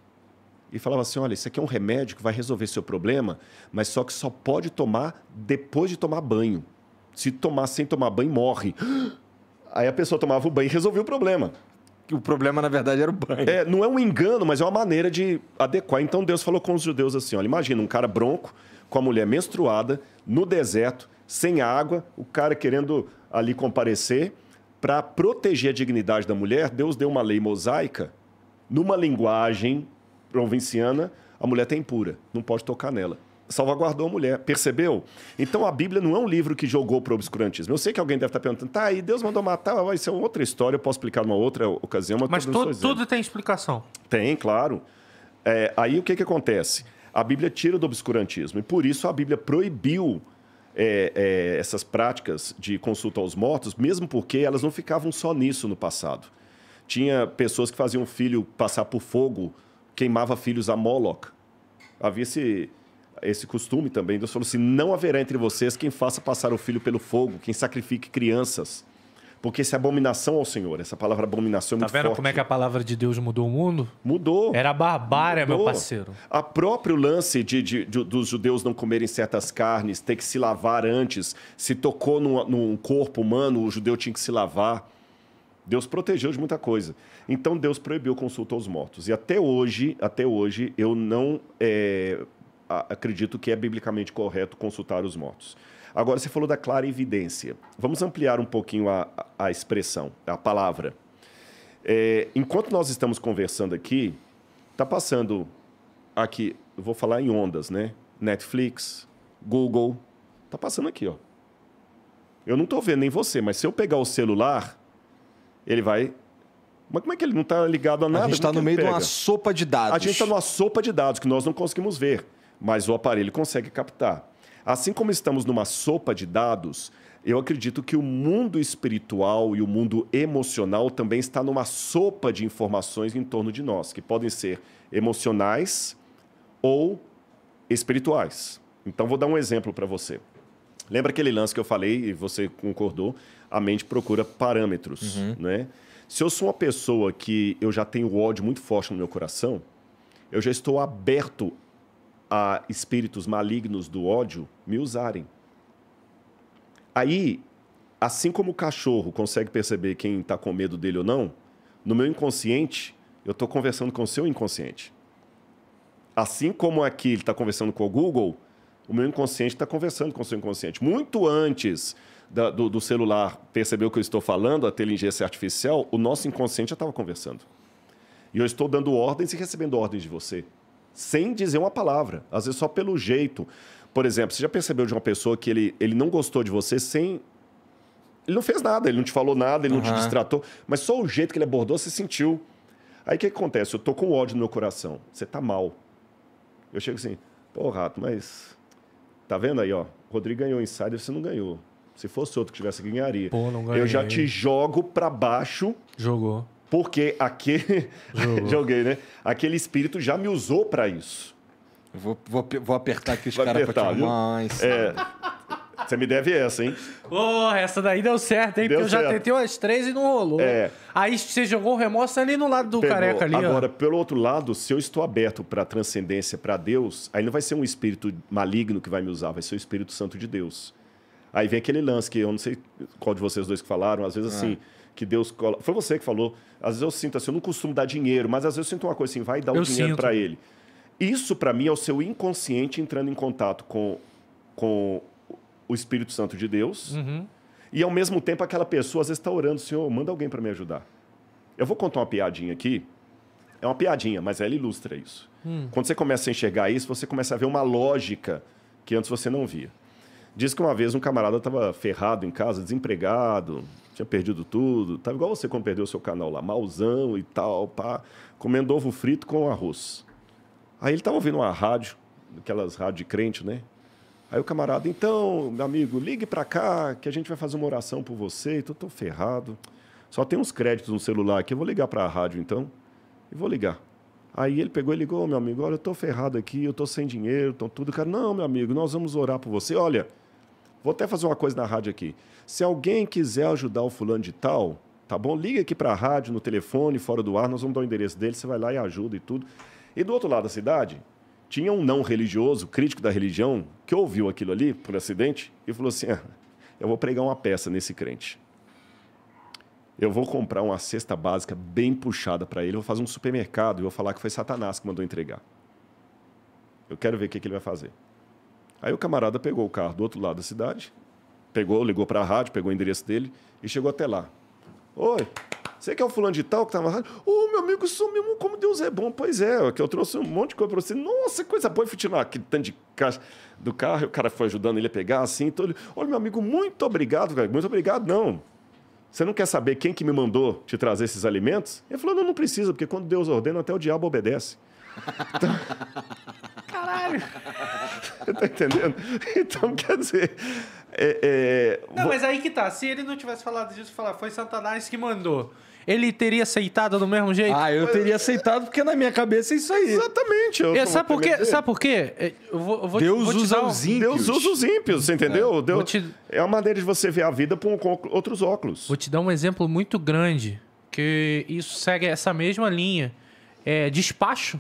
e falava assim: olha, isso aqui é um remédio que vai resolver seu problema, mas só que só pode tomar depois de tomar banho. Se tomar sem tomar banho, morre. Aí a pessoa tomava o banho e resolvia o problema. O problema, na verdade, era o banho. É, não é um engano, mas é uma maneira de adequar. Então Deus falou com os judeus assim: olha, imagina um cara bronco, com a mulher menstruada, no deserto, sem água, o cara querendo ali comparecer. Para proteger a dignidade da mulher, Deus deu uma lei mosaica, numa linguagem provinciana, a mulher tem tá impura, não pode tocar nela salvaguardou a mulher. Percebeu? Então a Bíblia não é um livro que jogou para o obscurantismo. Eu sei que alguém deve estar tá perguntando, tá, e Deus mandou matar, vai ser é outra história, eu posso explicar numa outra ocasião. Mas, mas tudo, é tudo tem explicação. Tem, claro. É, aí o que, que acontece? A Bíblia tira do obscurantismo, e por isso a Bíblia proibiu é, é essas práticas de consulta aos mortos, mesmo porque elas não ficavam só nisso no passado. Tinha pessoas que faziam filho passar por fogo, queimava filhos a Moloch. Havia esse, esse costume também. Deus falou assim: não haverá entre vocês quem faça passar o filho pelo fogo, quem sacrifique crianças. Porque isso é abominação ao Senhor. Essa palavra abominação é tá muito forte. Tá vendo como é que a palavra de Deus mudou o mundo? Mudou. Era barbárie, meu parceiro. A próprio lance de, de, de, dos judeus não comerem certas carnes, ter que se lavar antes. Se tocou num, num corpo humano, o judeu tinha que se lavar. Deus protegeu de muita coisa. Então Deus proibiu consulta aos mortos. E até hoje, até hoje, eu não é, acredito que é biblicamente correto consultar os mortos. Agora, você falou da clara evidência. Vamos ampliar um pouquinho a, a expressão, a palavra. É, enquanto nós estamos conversando aqui, está passando aqui, vou falar em ondas, né? Netflix, Google, está passando aqui, ó. Eu não estou vendo nem você, mas se eu pegar o celular, ele vai mas como é que ele não está ligado a nada? Tá a gente está no meio pega? de uma sopa de dados. A gente está numa sopa de dados que nós não conseguimos ver mas o aparelho consegue captar. Assim como estamos numa sopa de dados, eu acredito que o mundo espiritual e o mundo emocional também está numa sopa de informações em torno de nós, que podem ser emocionais ou espirituais. Então vou dar um exemplo para você. Lembra aquele lance que eu falei e você concordou? A mente procura parâmetros, uhum. né? Se eu sou uma pessoa que eu já tenho ódio muito forte no meu coração, eu já estou aberto a espíritos malignos do ódio me usarem. Aí, assim como o cachorro consegue perceber quem está com medo dele ou não, no meu inconsciente, eu estou conversando com o seu inconsciente. Assim como aqui ele está conversando com o Google, o meu inconsciente está conversando com o seu inconsciente. Muito antes da, do, do, celular perceber o que eu estou falando, a inteligência artificial, o nosso inconsciente já estava conversando. E eu estou dando ordens e recebendo ordens de você sem dizer uma palavra, às vezes só pelo jeito. Por exemplo, você já percebeu de uma pessoa que ele, ele não gostou de você sem. Ele não fez nada, ele não te falou nada, ele uhum. não te distratou, mas só o jeito que ele abordou, você sentiu. Aí o que, que acontece? Eu tô com ódio no meu coração, você tá mal. Eu chego assim, pô, rato, mas. Tá vendo aí, ó? Rodrigo ganhou o insider, você não ganhou. Se fosse outro que tivesse, ganharia. Pô, não ganharia. Eu já te jogo pra baixo. Jogou. Porque aquele. Joguei, né? Aquele espírito já me usou para isso. Eu vou, vou, vou apertar aqui os caras pra te mais. É. Você me deve essa, hein? Porra, essa daí deu certo, hein? Deu Porque eu já tentei umas três e não rolou. É. Aí você jogou o remorso ali no lado do Pegou. careca ali. Agora, ó. pelo outro lado, se eu estou aberto para transcendência, para Deus, aí não vai ser um espírito maligno que vai me usar, vai ser o Espírito Santo de Deus. Aí vem aquele lance que eu não sei qual de vocês dois que falaram, às vezes ah. assim, que Deus coloca. Foi você que falou. Às vezes eu sinto assim, eu não costumo dar dinheiro, mas às vezes eu sinto uma coisa assim, vai dar eu o dinheiro para ele. Isso, para mim, é o seu inconsciente entrando em contato com, com o Espírito Santo de Deus. Uhum. E, ao mesmo tempo, aquela pessoa às vezes está orando, Senhor, manda alguém para me ajudar. Eu vou contar uma piadinha aqui. É uma piadinha, mas ela ilustra isso. Hum. Quando você começa a enxergar isso, você começa a ver uma lógica que antes você não via. Diz que uma vez um camarada estava ferrado em casa, desempregado, tinha perdido tudo. Tava igual você quando perdeu o seu canal lá, malzão e tal, pá. Comendo ovo frito com arroz. Aí ele tava ouvindo uma rádio, aquelas rádios de crente, né? Aí o camarada, então, meu amigo, ligue para cá que a gente vai fazer uma oração por você. Então, tô ferrado. Só tem uns créditos no celular aqui. Eu vou ligar para a rádio, então. E vou ligar. Aí ele pegou e ligou, meu amigo, olha, eu tô ferrado aqui, eu tô sem dinheiro, tô tudo. Cara, não, meu amigo, nós vamos orar por você. Olha, Vou até fazer uma coisa na rádio aqui. Se alguém quiser ajudar o fulano de tal, tá bom? Liga aqui para a rádio, no telefone, fora do ar, nós vamos dar o endereço dele, você vai lá e ajuda e tudo. E do outro lado da cidade, tinha um não religioso, crítico da religião, que ouviu aquilo ali, por acidente, e falou assim: ah, eu vou pregar uma peça nesse crente. Eu vou comprar uma cesta básica bem puxada para ele, vou fazer um supermercado e vou falar que foi Satanás que mandou entregar. Eu quero ver o que, que ele vai fazer. Aí o camarada pegou o carro do outro lado da cidade, pegou, ligou para a rádio, pegou o endereço dele e chegou até lá. Oi, você que é o fulano de tal que tá na rádio? Ô, oh, meu amigo, sumiu, mesmo como Deus é bom. Pois é, é, que eu trouxe um monte de coisa para você. Nossa, coisa boa. Eu fui tirar aquele tanto de caixa do carro e o cara foi ajudando ele a pegar assim. Então olha, meu amigo, muito obrigado, cara. Muito obrigado, não. Você não quer saber quem que me mandou te trazer esses alimentos? Ele falou, não, não precisa, porque quando Deus ordena, até o diabo obedece. Então caralho. Você tá entendendo? Então, quer dizer. É, é, não, vou... mas aí que tá. Se ele não tivesse falado disso, falar, foi Satanás que mandou. Ele teria aceitado do mesmo jeito? Ah, eu mas... teria aceitado porque na minha cabeça é isso aí. Exatamente. Eu é, sabe, por quê? sabe por quê? Vou, vou Deus te, usa os ímpios. Deus usa os ímpios, você é, entendeu? É. Deus... Te... é uma maneira de você ver a vida com outros óculos. Vou te dar um exemplo muito grande que isso segue essa mesma linha. É, despacho.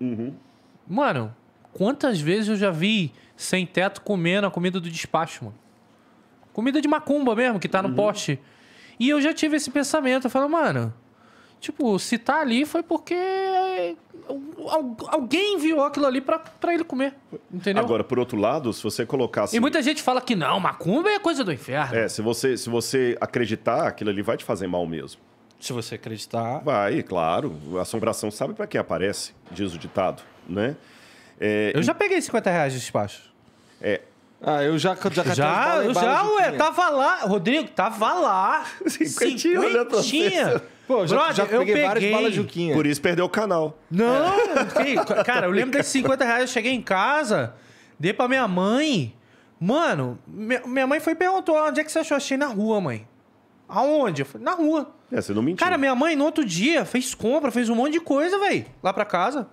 Uhum. Mano, Quantas vezes eu já vi sem teto comendo a comida do despacho, mano? Comida de macumba mesmo, que tá no uhum. poste. E eu já tive esse pensamento. Eu falo, mano, tipo, se tá ali foi porque eh, alguém viu aquilo ali para ele comer. Entendeu? Agora, por outro lado, se você colocasse. E assim muita gente fala que não, macumba é coisa do inferno. É, se você, se você acreditar, aquilo ali vai te fazer mal mesmo. Se você acreditar. Vai, claro. A assombração sabe para quem aparece, diz o ditado, né? É, eu já peguei 50 reais de despacho. É, ah, eu já já Já, eu já, ué, tava lá, Rodrigo, tava lá. Cinquentinha. Cinquentinha. Pô, já, Brother, já peguei, eu peguei várias balas Juquinha. Por isso perdeu o canal. Não, cara, eu lembro desses 50 reais, eu cheguei em casa, dei pra minha mãe. Mano, minha mãe foi e perguntou, ah, onde é que você achou? Achei na rua, mãe. Aonde? Eu falei, na rua. É, você não mentiu. Cara, minha mãe, no outro dia, fez compra, fez um monte de coisa, velho, lá pra casa.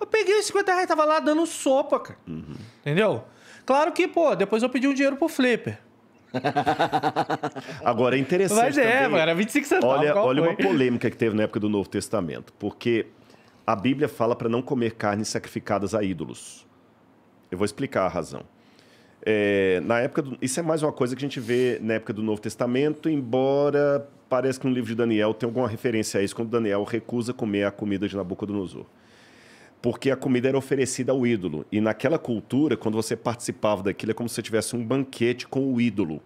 Eu peguei os 50 reais, tava lá dando sopa, cara. Uhum. Entendeu? Claro que, pô, depois eu pedi um dinheiro pro Flipper. Agora é interessante. Mas é, também. era 25 centavos. Olha, olha uma polêmica que teve na época do Novo Testamento, porque a Bíblia fala para não comer carnes sacrificadas a ídolos. Eu vou explicar a razão. É, na época do, isso é mais uma coisa que a gente vê na época do Novo Testamento, embora pareça que no livro de Daniel tem alguma referência a isso, quando Daniel recusa comer a comida de Nabucodonosor porque a comida era oferecida ao ídolo. E naquela cultura, quando você participava daquilo, é como se você tivesse um banquete com o ídolo.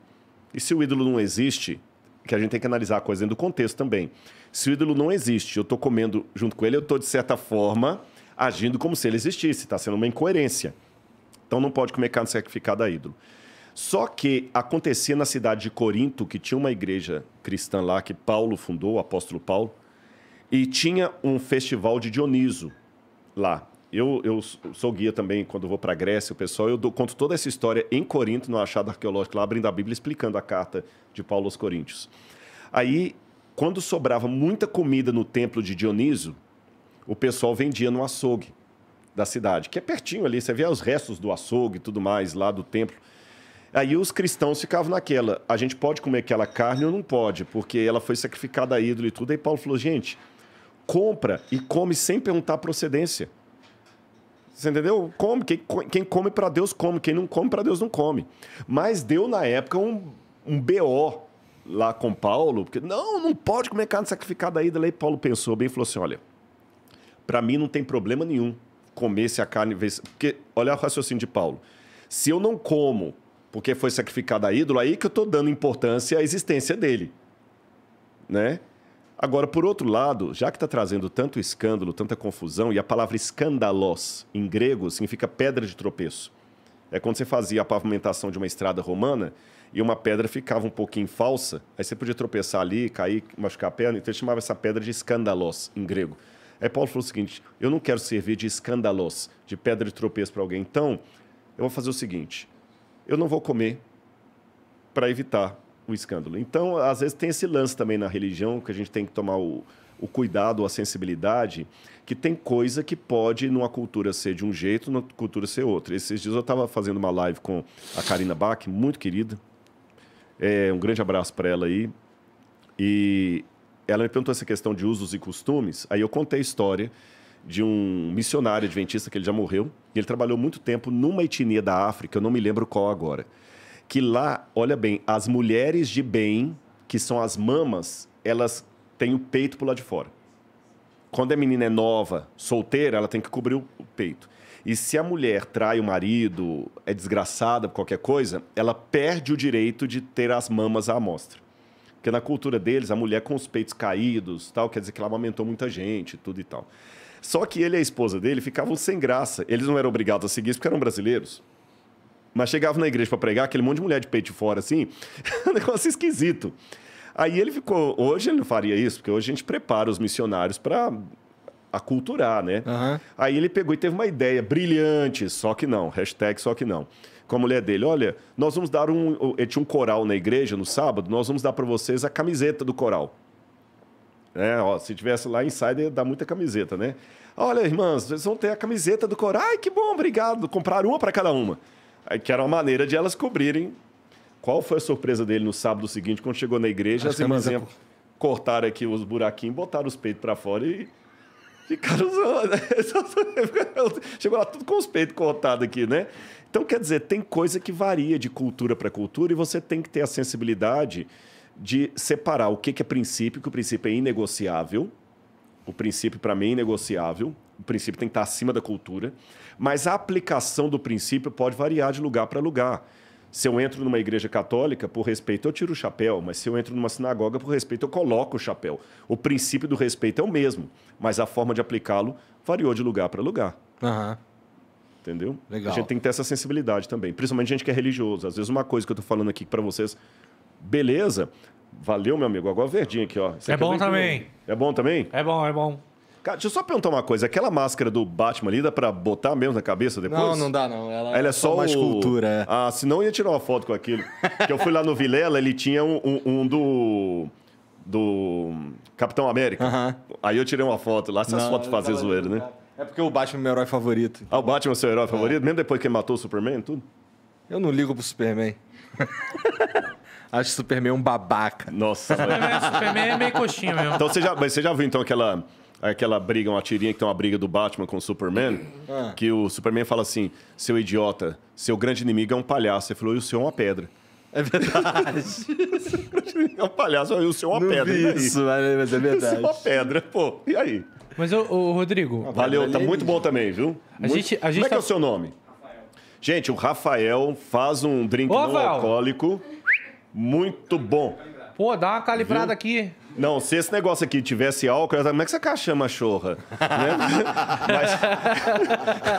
E se o ídolo não existe, que a gente tem que analisar a coisa dentro do contexto também. Se o ídolo não existe, eu estou comendo junto com ele, eu estou, de certa forma, agindo como se ele existisse. Está sendo uma incoerência. Então não pode comer carne sacrificada a ídolo. Só que acontecia na cidade de Corinto, que tinha uma igreja cristã lá que Paulo fundou, o apóstolo Paulo, e tinha um festival de Dioniso, lá. Eu, eu sou guia também quando vou para a Grécia, o pessoal, eu dou, conto toda essa história em Corinto, no achado arqueológico lá, abrindo a Bíblia, explicando a carta de Paulo aos Coríntios. Aí, quando sobrava muita comida no templo de Dioniso, o pessoal vendia no açougue da cidade, que é pertinho ali, você vê os restos do açougue e tudo mais lá do templo. Aí os cristãos ficavam naquela, a gente pode comer aquela carne ou não pode, porque ela foi sacrificada a ídolo e tudo. Aí Paulo falou, gente, compra e come sem perguntar a procedência. Você entendeu? Come. Quem, quem come para Deus come. Quem não come para Deus não come. Mas deu na época um, um BO lá com Paulo, porque não, não pode comer carne sacrificada aí. Daí Paulo pensou bem e falou assim: olha, para mim não tem problema nenhum comer se a carne. Porque olha o raciocínio de Paulo. Se eu não como porque foi sacrificado a ídolo, aí que eu estou dando importância à existência dele. Né? Agora, por outro lado, já que está trazendo tanto escândalo, tanta confusão, e a palavra escandalos em grego significa pedra de tropeço. É quando você fazia a pavimentação de uma estrada romana e uma pedra ficava um pouquinho falsa, aí você podia tropeçar ali, cair, machucar a perna, então ele chamava essa pedra de escandalos em grego. Aí Paulo falou o seguinte: eu não quero servir de escandalos, de pedra de tropeço para alguém, então eu vou fazer o seguinte: eu não vou comer para evitar o escândalo. Então, às vezes tem esse lance também na religião que a gente tem que tomar o, o cuidado, a sensibilidade, que tem coisa que pode, numa cultura, ser de um jeito, numa cultura, ser outra. Esses dias eu estava fazendo uma live com a Karina Bach, muito querida. É, um grande abraço para ela aí. E ela me perguntou essa questão de usos e costumes. Aí eu contei a história de um missionário adventista que ele já morreu. E ele trabalhou muito tempo numa etnia da África, eu não me lembro qual agora que lá, olha bem, as mulheres de bem, que são as mamas, elas têm o peito por lá de fora. Quando a menina é nova, solteira, ela tem que cobrir o peito. E se a mulher trai o marido, é desgraçada por qualquer coisa, ela perde o direito de ter as mamas à amostra. Porque na cultura deles, a mulher com os peitos caídos, tal, quer dizer que ela amamentou muita gente, tudo e tal. Só que ele e a esposa dele ficavam sem graça. Eles não eram obrigados a seguir isso porque eram brasileiros. Mas chegava na igreja para pregar, aquele monte de mulher de peito fora, assim, um negócio esquisito. Aí ele ficou. Hoje ele não faria isso, porque hoje a gente prepara os missionários para aculturar, né? Uhum. Aí ele pegou e teve uma ideia brilhante, só que não, hashtag só que não. Com a mulher dele, olha, nós vamos dar um. Ele tinha um coral na igreja no sábado, nós vamos dar para vocês a camiseta do coral. É, ó, se tivesse lá insider, ia dar muita camiseta, né? Olha, irmãs, vocês vão ter a camiseta do coral. Ai, que bom, obrigado. Comprar uma para cada uma que era uma maneira de elas cobrirem. Qual foi a surpresa dele no sábado seguinte, quando chegou na igreja? as irmãs cortaram aqui os buraquinhos, botaram os peitos para fora e ficaram usando. chegou lá tudo com os peitos cortados aqui, né? Então, quer dizer, tem coisa que varia de cultura para cultura e você tem que ter a sensibilidade de separar o que, que é princípio, que o princípio é inegociável. O princípio, para mim, é inegociável. O princípio tem que estar acima da cultura. Mas a aplicação do princípio pode variar de lugar para lugar. Se eu entro numa igreja católica, por respeito, eu tiro o chapéu, mas se eu entro numa sinagoga, por respeito, eu coloco o chapéu. O princípio do respeito é o mesmo, mas a forma de aplicá-lo variou de lugar para lugar. Uhum. Entendeu? Legal. A gente tem que ter essa sensibilidade também, principalmente gente que é religioso. Às vezes, uma coisa que eu estou falando aqui para vocês, beleza, valeu, meu amigo. Agora verdinho aqui, ó. Esse é aqui bom é também. Bom. É bom também? É bom, é bom. Cara, deixa eu só perguntar uma coisa. Aquela máscara do Batman ali dá pra botar mesmo na cabeça depois? Não, não dá, não. Ela, Ela é, é só, só uma o... escultura. É. Ah, senão eu ia tirar uma foto com aquilo. que eu fui lá no Vilela, ele tinha um, um, um do do Capitão América. Aí eu tirei uma foto lá, essas fotos fazer zoeira, né? É porque o Batman é meu herói favorito. Então. Ah, o Batman é seu herói é. favorito? Mesmo depois que ele matou o Superman e tudo? Eu não ligo pro Superman. Acho o Superman um babaca. Nossa. Superman, é Superman é meio coxinha mesmo. Então você já, você já viu então aquela aquela briga, uma tirinha que tem uma briga do Batman com o Superman, ah. que o Superman fala assim: seu idiota, seu grande inimigo é um palhaço. Ele falou: e o senhor é uma pedra. É verdade. é um palhaço, e o senhor é uma Não pedra. isso, mas é, é verdade. O senhor é uma pedra, pô. E aí? Mas, ô, Rodrigo. Ah, valeu, tá muito bom também, viu? A muito... gente, a gente Como é tá... que é tá- o seu nome? Rafael. Gente, o Rafael faz um drink ô, não Rafael. alcoólico muito bom. Pô, dá uma calibrada viu? aqui. Não, se esse negócio aqui tivesse álcool, eu ia como é que você chama chorra? né?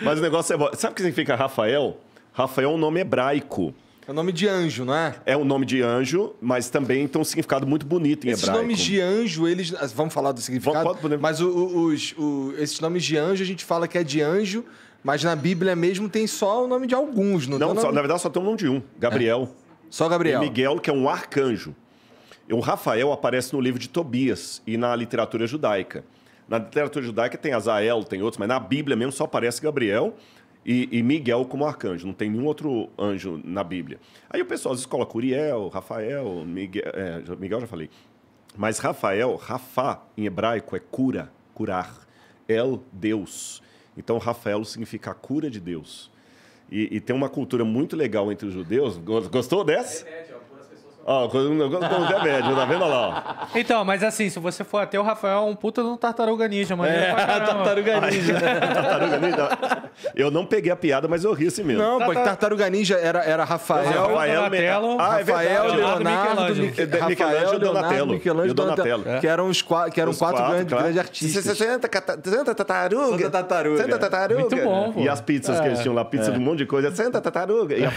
mas, mas o negócio é Sabe o que significa Rafael? Rafael é um nome hebraico. É o nome de anjo, não é? É o um nome de anjo, mas também tem um significado muito bonito em esses hebraico. Esses nomes de anjo, eles. Vamos falar do significado? Vamos, pode, Mas o, o, os, o, esses nomes de anjo, a gente fala que é de anjo, mas na Bíblia mesmo tem só o nome de alguns, não Não, nome... na verdade só tem o nome de um: Gabriel. É. Só Gabriel. E Miguel, que é um arcanjo. O Rafael aparece no livro de Tobias e na literatura judaica. Na literatura judaica tem Azael, tem outros, mas na Bíblia mesmo só aparece Gabriel e, e, Miguel como arcanjo. Não tem nenhum outro anjo na Bíblia. Aí o pessoal às vezes coloca Uriel, Rafael, Miguel, é, Miguel já falei. Mas Rafael, Rafa em hebraico é cura, curar. El, Deus. Então Rafael significa a cura de Deus. E, e tem uma cultura muito legal entre os judeus. Gostou dessa? Repete, é, é, é. Ó, quando é médio, tá vendo lá? Ó. Então, mas assim, se você for até o Rafael, é um puta de um tartaruga ninja, mano. É, é tartaruga ninja. tartaruga ninja. Eu não peguei a piada, mas eu ri assim mesmo. Não, Tartar... pô, tartaruga ninja era, era Rafael. Rafael, Donatello. Ah, é Rafael, Leonardo, Michelangelo. Donatello. Michelangelo e Donatello. É. Que eram, os que eram os quatro, quatro grandes, grandes artistas. Santa tartaruga. Santa tartaruga. Santa tartaruga. Muito bom, pô. E as pizzas que eles tinham lá, pizza de um monte de coisa. Santa tartaruga. E a,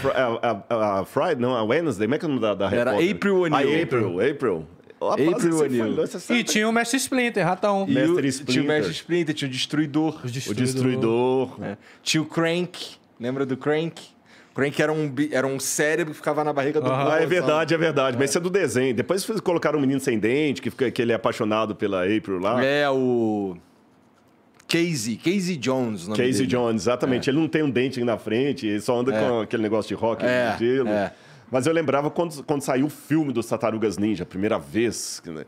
a, a, Friday, não, a Wednesday, como é que é o nome da, da April O'Neil. April, April. April O'Neil. E tinha o Mestre Splinter, ratão. E Mestre Splinter. Tinha o Mestre Splinter, tinha o Destruidor. O Destruidor. É. Tinha o Crank. Lembra do Crank? Crank era um, era um cérebro que ficava na barriga do. Ah, é verdade, é verdade. É. Mas isso é do desenho. Depois colocaram um menino sem dente, que, fica, que ele é apaixonado pela April lá. É, o. Casey, Casey Jones. Casey dele. Jones, exatamente. É. Ele não tem um dente na frente, ele só anda é. com aquele negócio de rock, é. de gelo. É. Mas eu lembrava quando, quando saiu o filme dos Tartarugas Ninja, a primeira vez. Né?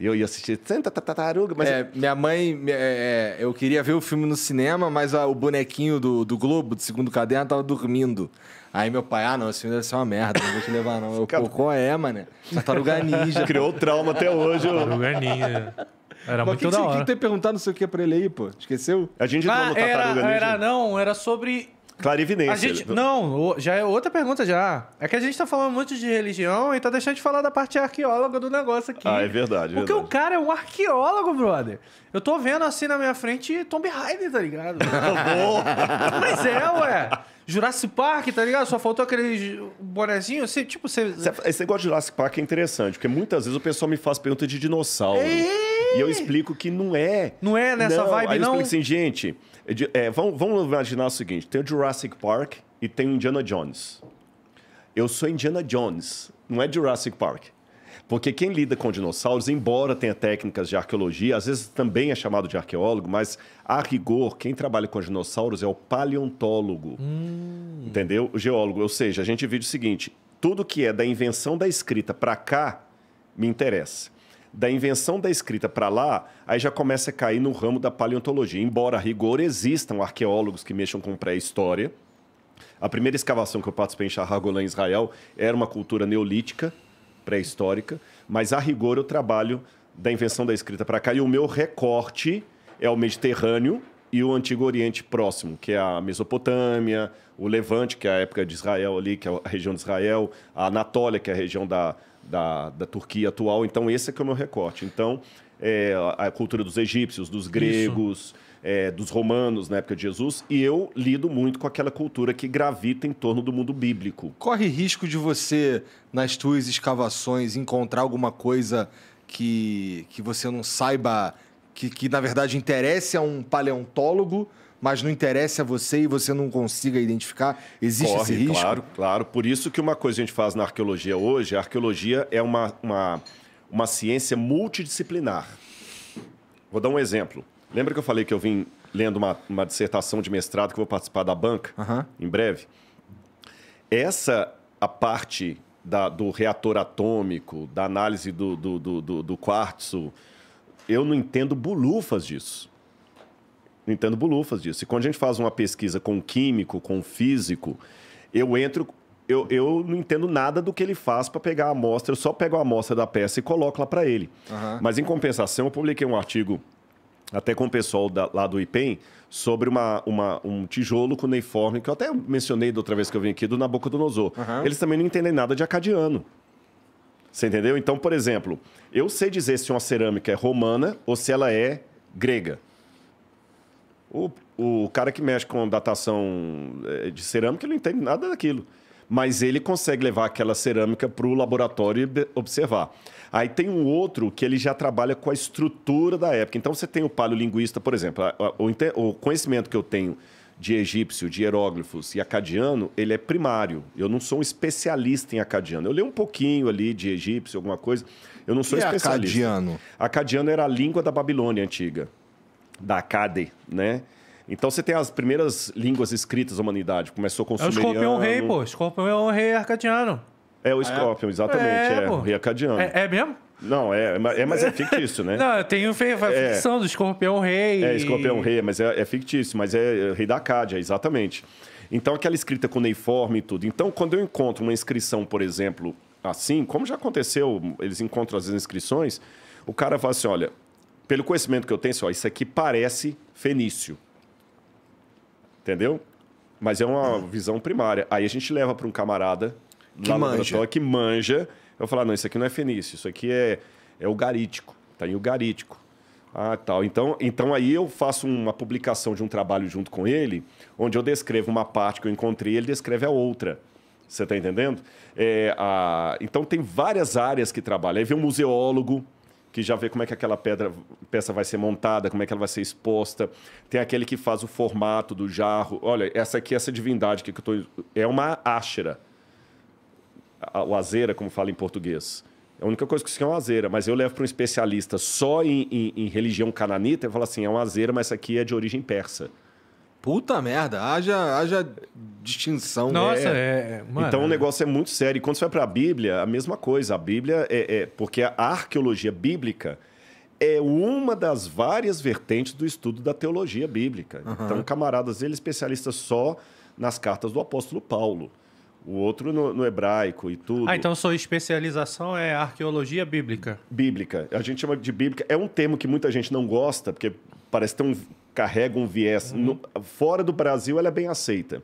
Eu ia assistir Senta Tartaruga, mas. É, minha mãe. É, é, eu queria ver o filme no cinema, mas a, o bonequinho do, do Globo, do segundo caderno, tava dormindo. Aí meu pai, ah, não, esse filme deve ser uma merda, não vou te levar, não. Eu, Cara... qual é, mano Tartaruga Ninja. Criou trauma até hoje. Tartaruga Ninja. Era Mas muito que da hora. O que tu ia perguntar não sei o que pra ele aí, pô? Esqueceu? A gente ah, não era, Tartaruga Ninja. Era, não, era sobre Clarividência. A gente, não, já é outra pergunta já. É que a gente tá falando muito de religião e tá então deixando de falar da parte arqueóloga do negócio aqui. Ah, é verdade. Porque verdade. o cara é um arqueólogo, brother. Eu tô vendo assim na minha frente Tomb Raider, tá ligado? Mas é, ué. Jurassic Park, tá ligado? Só faltou aquele bonezinho. assim, tipo, você... Esse negócio de Jurassic Park é interessante, porque muitas vezes o pessoal me faz pergunta de dinossauro. E eu explico que não é. Não é nessa não. vibe, Aí não? Eu explico assim, gente... É, é, vamos, vamos imaginar o seguinte: tem o Jurassic Park e tem o Indiana Jones. Eu sou Indiana Jones, não é Jurassic Park. Porque quem lida com dinossauros, embora tenha técnicas de arqueologia, às vezes também é chamado de arqueólogo, mas a rigor, quem trabalha com dinossauros é o paleontólogo. Hum. Entendeu? O geólogo. Ou seja, a gente vive o seguinte: tudo que é da invenção da escrita para cá me interessa da invenção da escrita para lá, aí já começa a cair no ramo da paleontologia. Embora a rigor existam arqueólogos que mexam com pré-história, a primeira escavação que eu participei em Charragolã, em Israel, era uma cultura neolítica, pré-histórica, mas a rigor eu trabalho da invenção da escrita para cá e o meu recorte é o Mediterrâneo e o Antigo Oriente Próximo, que é a Mesopotâmia, o Levante, que é a época de Israel ali, que é a região de Israel, a Anatólia, que é a região da, da, da Turquia atual. Então, esse é que é o meu recorte. Então, é, a cultura dos egípcios, dos gregos, é, dos romanos na época de Jesus, e eu lido muito com aquela cultura que gravita em torno do mundo bíblico. Corre risco de você, nas suas escavações, encontrar alguma coisa que, que você não saiba, que, que na verdade interesse a um paleontólogo, mas não interessa a você e você não consiga identificar? Existe Corre, esse risco? Claro, claro. Por isso que uma coisa que a gente faz na arqueologia hoje, a arqueologia é uma, uma, uma ciência multidisciplinar. Vou dar um exemplo. Lembra que eu falei que eu vim lendo uma, uma dissertação de mestrado que eu vou participar da banca uhum. em breve? Essa a parte da, do reator atômico, da análise do, do, do, do, do quartzo, eu não entendo bulufas disso. Nintendo bulufas disso. E quando a gente faz uma pesquisa com químico, com físico, eu entro. Eu, eu não entendo nada do que ele faz para pegar a amostra, eu só pego a amostra da peça e coloco lá para ele. Uhum. Mas em compensação, eu publiquei um artigo até com o pessoal da, lá do IPEM sobre uma, uma, um tijolo cuneiforme, que eu até mencionei da outra vez que eu vim aqui, do Nabucodonosor. Uhum. Eles também não entendem nada de acadiano. Você entendeu? Então, por exemplo, eu sei dizer se uma cerâmica é romana ou se ela é grega. O, o cara que mexe com datação é, de cerâmica, ele não entende nada daquilo. Mas ele consegue levar aquela cerâmica para o laboratório e observar. Aí tem um outro que ele já trabalha com a estrutura da época. Então você tem o paleolinguista, por exemplo. O conhecimento que eu tenho de egípcio, de hieróglifos e acadiano, ele é primário. Eu não sou um especialista em acadiano. Eu leio um pouquinho ali de egípcio, alguma coisa. Eu não sou e é especialista. acadiano? Acadiano era a língua da Babilônia antiga da Acadê, né? Então você tem as primeiras línguas escritas da humanidade. Começou com o sumeriano... É o escorpião rei, pô. Escorpião é o rei arcadiano. É o Scorpion, é? exatamente. É, é o rei arcadiano. É, é, mesmo? Não, é, é, mas é, é. fictício, né? Não, tem a é. ficção do escorpião rei. É, escorpião rei, mas é, é, fictício. Mas é, rei da Acádia, exatamente. Então, aquela escrita cuneiforme e tudo. Então, quando eu encontro uma inscrição, por exemplo, assim, como já aconteceu, eles encontram as inscrições, o cara fala assim, olha, pelo conhecimento que eu tenho, só isso aqui parece fenício. Entendeu? Mas é uma visão primária. Aí a gente leva para um camarada que lá manja. que manja. Eu falo não, isso aqui não é fenício, isso aqui é, é o garítico. Tá em o garítico. Ah, tal. Então, então aí eu faço uma publicação de um trabalho junto com ele, onde eu descrevo uma parte que eu encontrei, e ele descreve a outra. Você está entendendo? É, a... Então tem várias áreas que trabalham. Aí vem um museólogo, que já vê como é que aquela pedra, peça vai ser montada, como é que ela vai ser exposta. Tem aquele que faz o formato do jarro. Olha, essa aqui, essa divindade que eu estou, é uma ashera. O azeira, como fala em português. É a única coisa que isso é uma azeira, mas eu levo para um especialista só em, em, em religião cananita e falo assim: é uma azeira, mas essa aqui é de origem persa. Puta merda, haja, haja distinção. Nossa, né? é. é mano. Então o negócio é muito sério. E quando você vai para a Bíblia, a mesma coisa. A Bíblia é, é, Porque a arqueologia bíblica é uma das várias vertentes do estudo da teologia bíblica. Uhum. Então, camaradas, ele é especialista só nas cartas do apóstolo Paulo. O outro no, no hebraico e tudo. Ah, então sua especialização é arqueologia bíblica. Bíblica. A gente chama de bíblica. É um termo que muita gente não gosta, porque parece ter um carrega um viés. Uhum. No, fora do Brasil, ela é bem aceita.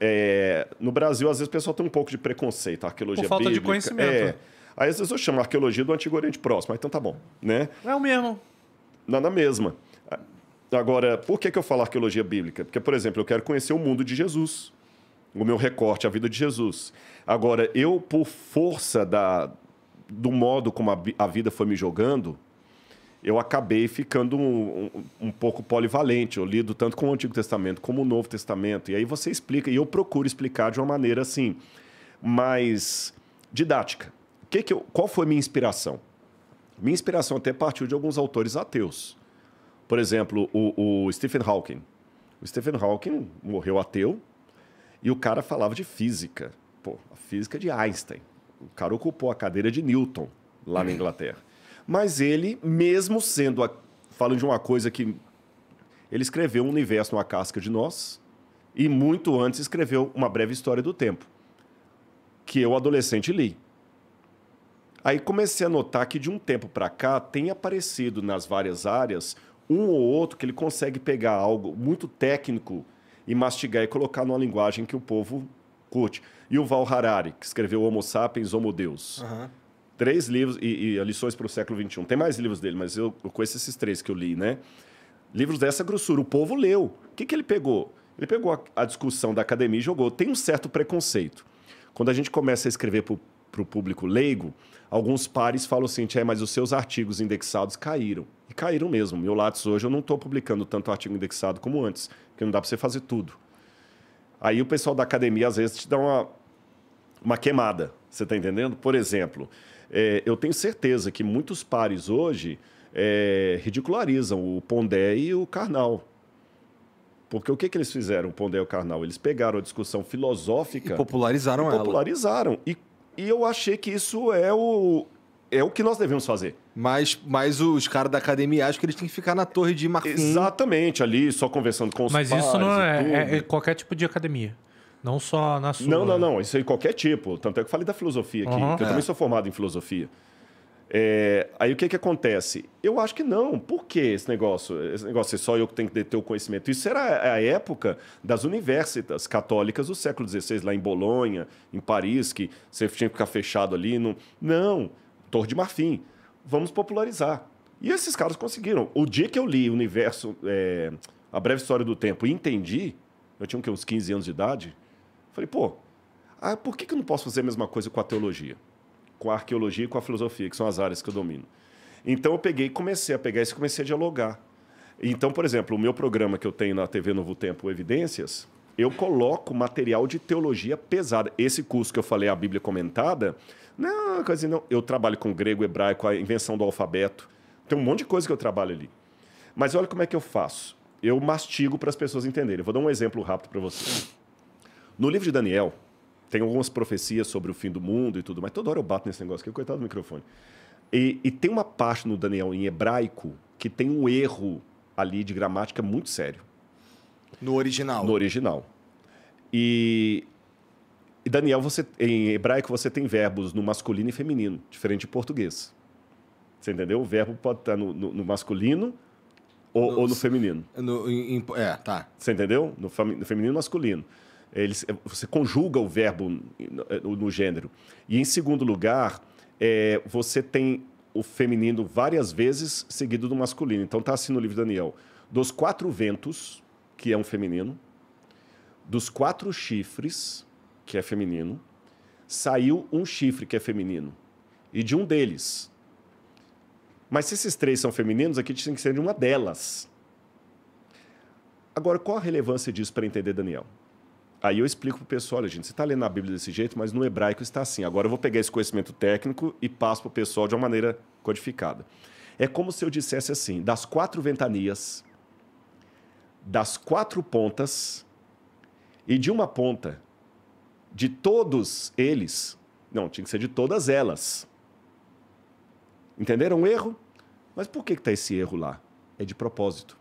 É, no Brasil, às vezes, o pessoal tem um pouco de preconceito. A arqueologia Por falta bíblica, de conhecimento. É, aí, às vezes, eu chamo arqueologia do Antigo Oriente Próximo. Mas, então, tá bom. Né? É o mesmo. Não, na mesma. Agora, por que, que eu falo arqueologia bíblica? Porque, por exemplo, eu quero conhecer o mundo de Jesus. O meu recorte, a vida de Jesus. Agora, eu, por força da, do modo como a, a vida foi me jogando, eu acabei ficando um, um, um, pouco polivalente. Eu lido tanto com o Antigo Testamento como o Novo Testamento. E aí você explica, e eu procuro explicar de uma maneira assim, mais didática. Que que eu, qual foi minha inspiração? Minha inspiração até partiu de alguns autores ateus. Por exemplo, o, o Stephen Hawking. O Stephen Hawking morreu ateu e o cara falava de física. Pô, a física de Einstein. O cara ocupou a cadeira de Newton lá na Inglaterra mas ele, mesmo sendo. A... Falando de uma coisa que. Ele escreveu um universo numa casca de nós, e muito antes escreveu Uma Breve História do Tempo, que eu, adolescente, li. Aí comecei a notar que de um tempo para cá tem aparecido nas várias áreas um ou outro que ele consegue pegar algo muito técnico e mastigar e colocar numa linguagem que o povo curte. E o Val Harari, que escreveu Homo Sapiens, Homo Deus. Uhum três livros e, e lições para o século XXI. Tem mais livros dele, mas eu, eu conheço esses três que eu li, né? Livros dessa grossura. O povo leu. O que, que ele pegou? Ele pegou a, a discussão da academia e jogou. Tem um certo preconceito. Quando a gente começa a escrever para o público leigo, alguns pares falam assim, é, mas os seus artigos indexados caíram. E caíram mesmo. Meu Lattes hoje eu não estou publicando tanto artigo indexado como antes, porque não dá para você fazer tudo. Aí o pessoal da academia às vezes te dá uma, uma queimada, você está entendendo? Por exemplo, é, eu tenho certeza que muitos pares hoje é, ridicularizam o Pondé e o Karnal. Porque o que, que eles fizeram, o Pondé e o Karnal? Eles pegaram a discussão filosófica... E popularizaram e ela. Popularizaram. E, e eu achei que isso é o, é o que nós devemos fazer. Mas, mas os caras da academia acham que eles têm que ficar na torre de Marfim. Exatamente, ali, só conversando com os mas Mas isso não é, é, qualquer tipo de academia. Não só na sua. Não, não, né? não. Isso é de qualquer tipo. Tanto é que eu falei da filosofia aqui, uhum. que eu é. também sou formado em filosofia. É, aí o que, que acontece? Eu acho que não. Por que esse negócio? Esse negócio é só eu que tenho que ter o conhecimento. Isso era a época das universitas católicas do século XVI, lá em Bolonha, em Paris, que você tinha que ficar fechado ali. No... Não, Torre de Marfim. Vamos popularizar. E esses caras conseguiram. O dia que eu li o universo, é, A Breve História do Tempo, e entendi, eu tinha uns 15 anos de idade, Falei, pô, ah, por que, que eu não posso fazer a mesma coisa com a teologia? Com a arqueologia e com a filosofia, que são as áreas que eu domino. Então eu peguei e comecei a pegar isso e comecei a dialogar. Então, por exemplo, o meu programa que eu tenho na TV Novo Tempo, Evidências, eu coloco material de teologia pesada. Esse curso que eu falei, a Bíblia comentada, não, quase assim, não. Eu trabalho com grego, hebraico, a invenção do alfabeto. Tem um monte de coisa que eu trabalho ali. Mas olha como é que eu faço. Eu mastigo para as pessoas entenderem. Eu vou dar um exemplo rápido para vocês. No livro de Daniel, tem algumas profecias sobre o fim do mundo e tudo, mas toda hora eu bato nesse negócio aqui, coitado do microfone. E, e tem uma parte no Daniel em hebraico que tem um erro ali de gramática muito sério. No original. No original. E, e Daniel, você, em hebraico você tem verbos no masculino e feminino, diferente de português. Você entendeu? O verbo pode estar no, no, no masculino ou no, ou no feminino. No, em, é, tá. Você entendeu? No, fam, no feminino e masculino. Eles, eh, você conjuga o verbo no, no gênero. E, em segundo lugar, é, você tem o feminino várias vezes seguido do masculino. Então, está assim no livro de Daniel. Dos quatro ventos, que é um feminino, dos quatro chifres, que é feminino, saiu um chifre que é feminino. E de um deles. Mas se esses três são femininos, aqui tem que ser de uma delas. Agora, qual a relevância disso para entender Daniel? Aí eu explico para o pessoal, olha, gente, você está lendo a Bíblia desse jeito, mas no hebraico está assim. Agora eu vou pegar esse conhecimento técnico e passo para o pessoal de uma maneira codificada. É como se eu dissesse assim: das quatro ventanias, das quatro pontas e de uma ponta, de todos eles, não, tinha que ser de todas elas. Entenderam o erro? Mas por que está esse erro lá? É de propósito.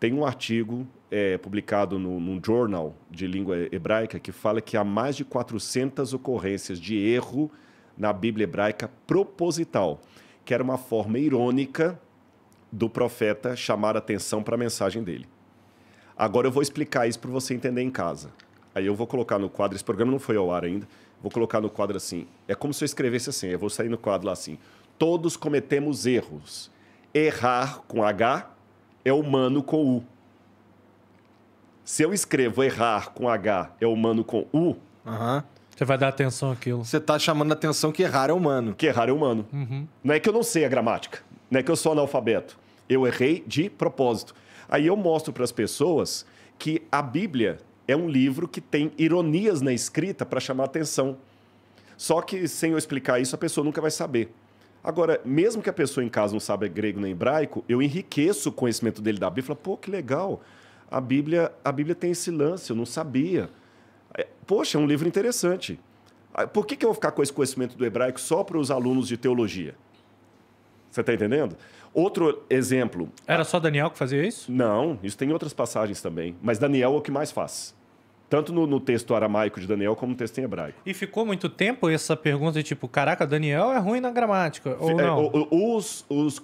Tem um artigo é, publicado no, num jornal de língua hebraica que fala que há mais de 400 ocorrências de erro na Bíblia hebraica proposital, que era uma forma irônica do profeta chamar atenção para a mensagem dele. Agora eu vou explicar isso para você entender em casa. Aí eu vou colocar no quadro, esse programa não foi ao ar ainda, vou colocar no quadro assim. É como se eu escrevesse assim, eu vou sair no quadro lá assim. Todos cometemos erros. Errar com H é humano com U. Se eu escrevo errar com H é humano com U, Aham. Você vai dar atenção àquilo. Você tá chamando a atenção que errar é humano. que errar é humano. Uhum. Não é que eu não sei a gramática, não é que eu sou analfabeto. Eu errei de propósito. Aí eu mostro para as pessoas que a Bíblia é um livro que tem ironias na escrita para chamar atenção. Só que sem eu explicar isso, a pessoa nunca vai saber. Agora, mesmo que a pessoa em casa não saiba grego nem hebraico, eu enriqueço o conhecimento dele da Bíblia. pô, que legal a Bíblia, a Bíblia tem esse lance, eu não sabia. É, poxa, é um livro interessante. Ah, por que, que eu vou ficar com esse conhecimento do hebraico só para os alunos de teologia? Você está entendendo? Outro exemplo. Era só Daniel que fazia isso? Não, isso tem outras passagens também. Mas Daniel é o que mais faz. Tanto no, no, texto aramaico de Daniel como no texto em hebraico. E ficou muito tempo essa pergunta de tipo, caraca, Daniel é ruim na gramática, ou é, não? Os, os,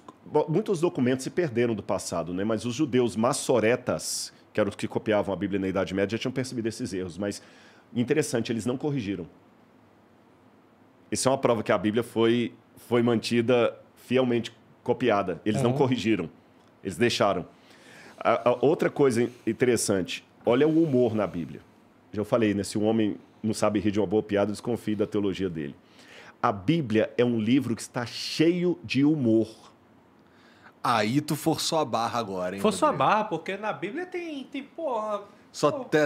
muitos documentos se perderam do passado, né? mas os judeus maçoretas, que eram os que copiavam a Bíblia na Idade Média, já tinham percebido esses erros, mas interessante, eles não corrigiram. Isso é uma prova que a Bíblia foi, foi mantida fielmente copiada. Eles uhum. não é. corrigiram, eles deixaram. A, a outra coisa interessante, olha o humor na Bíblia. Já falei, né? Se um homem não sabe rir de uma boa piada, desconfie da teologia dele. A Bíblia é um livro que está cheio de humor. Aí tu forçou a barra agora, hein? Forçou Rodrigo? a barra, porque na Bíblia tem, tem porra. Só te,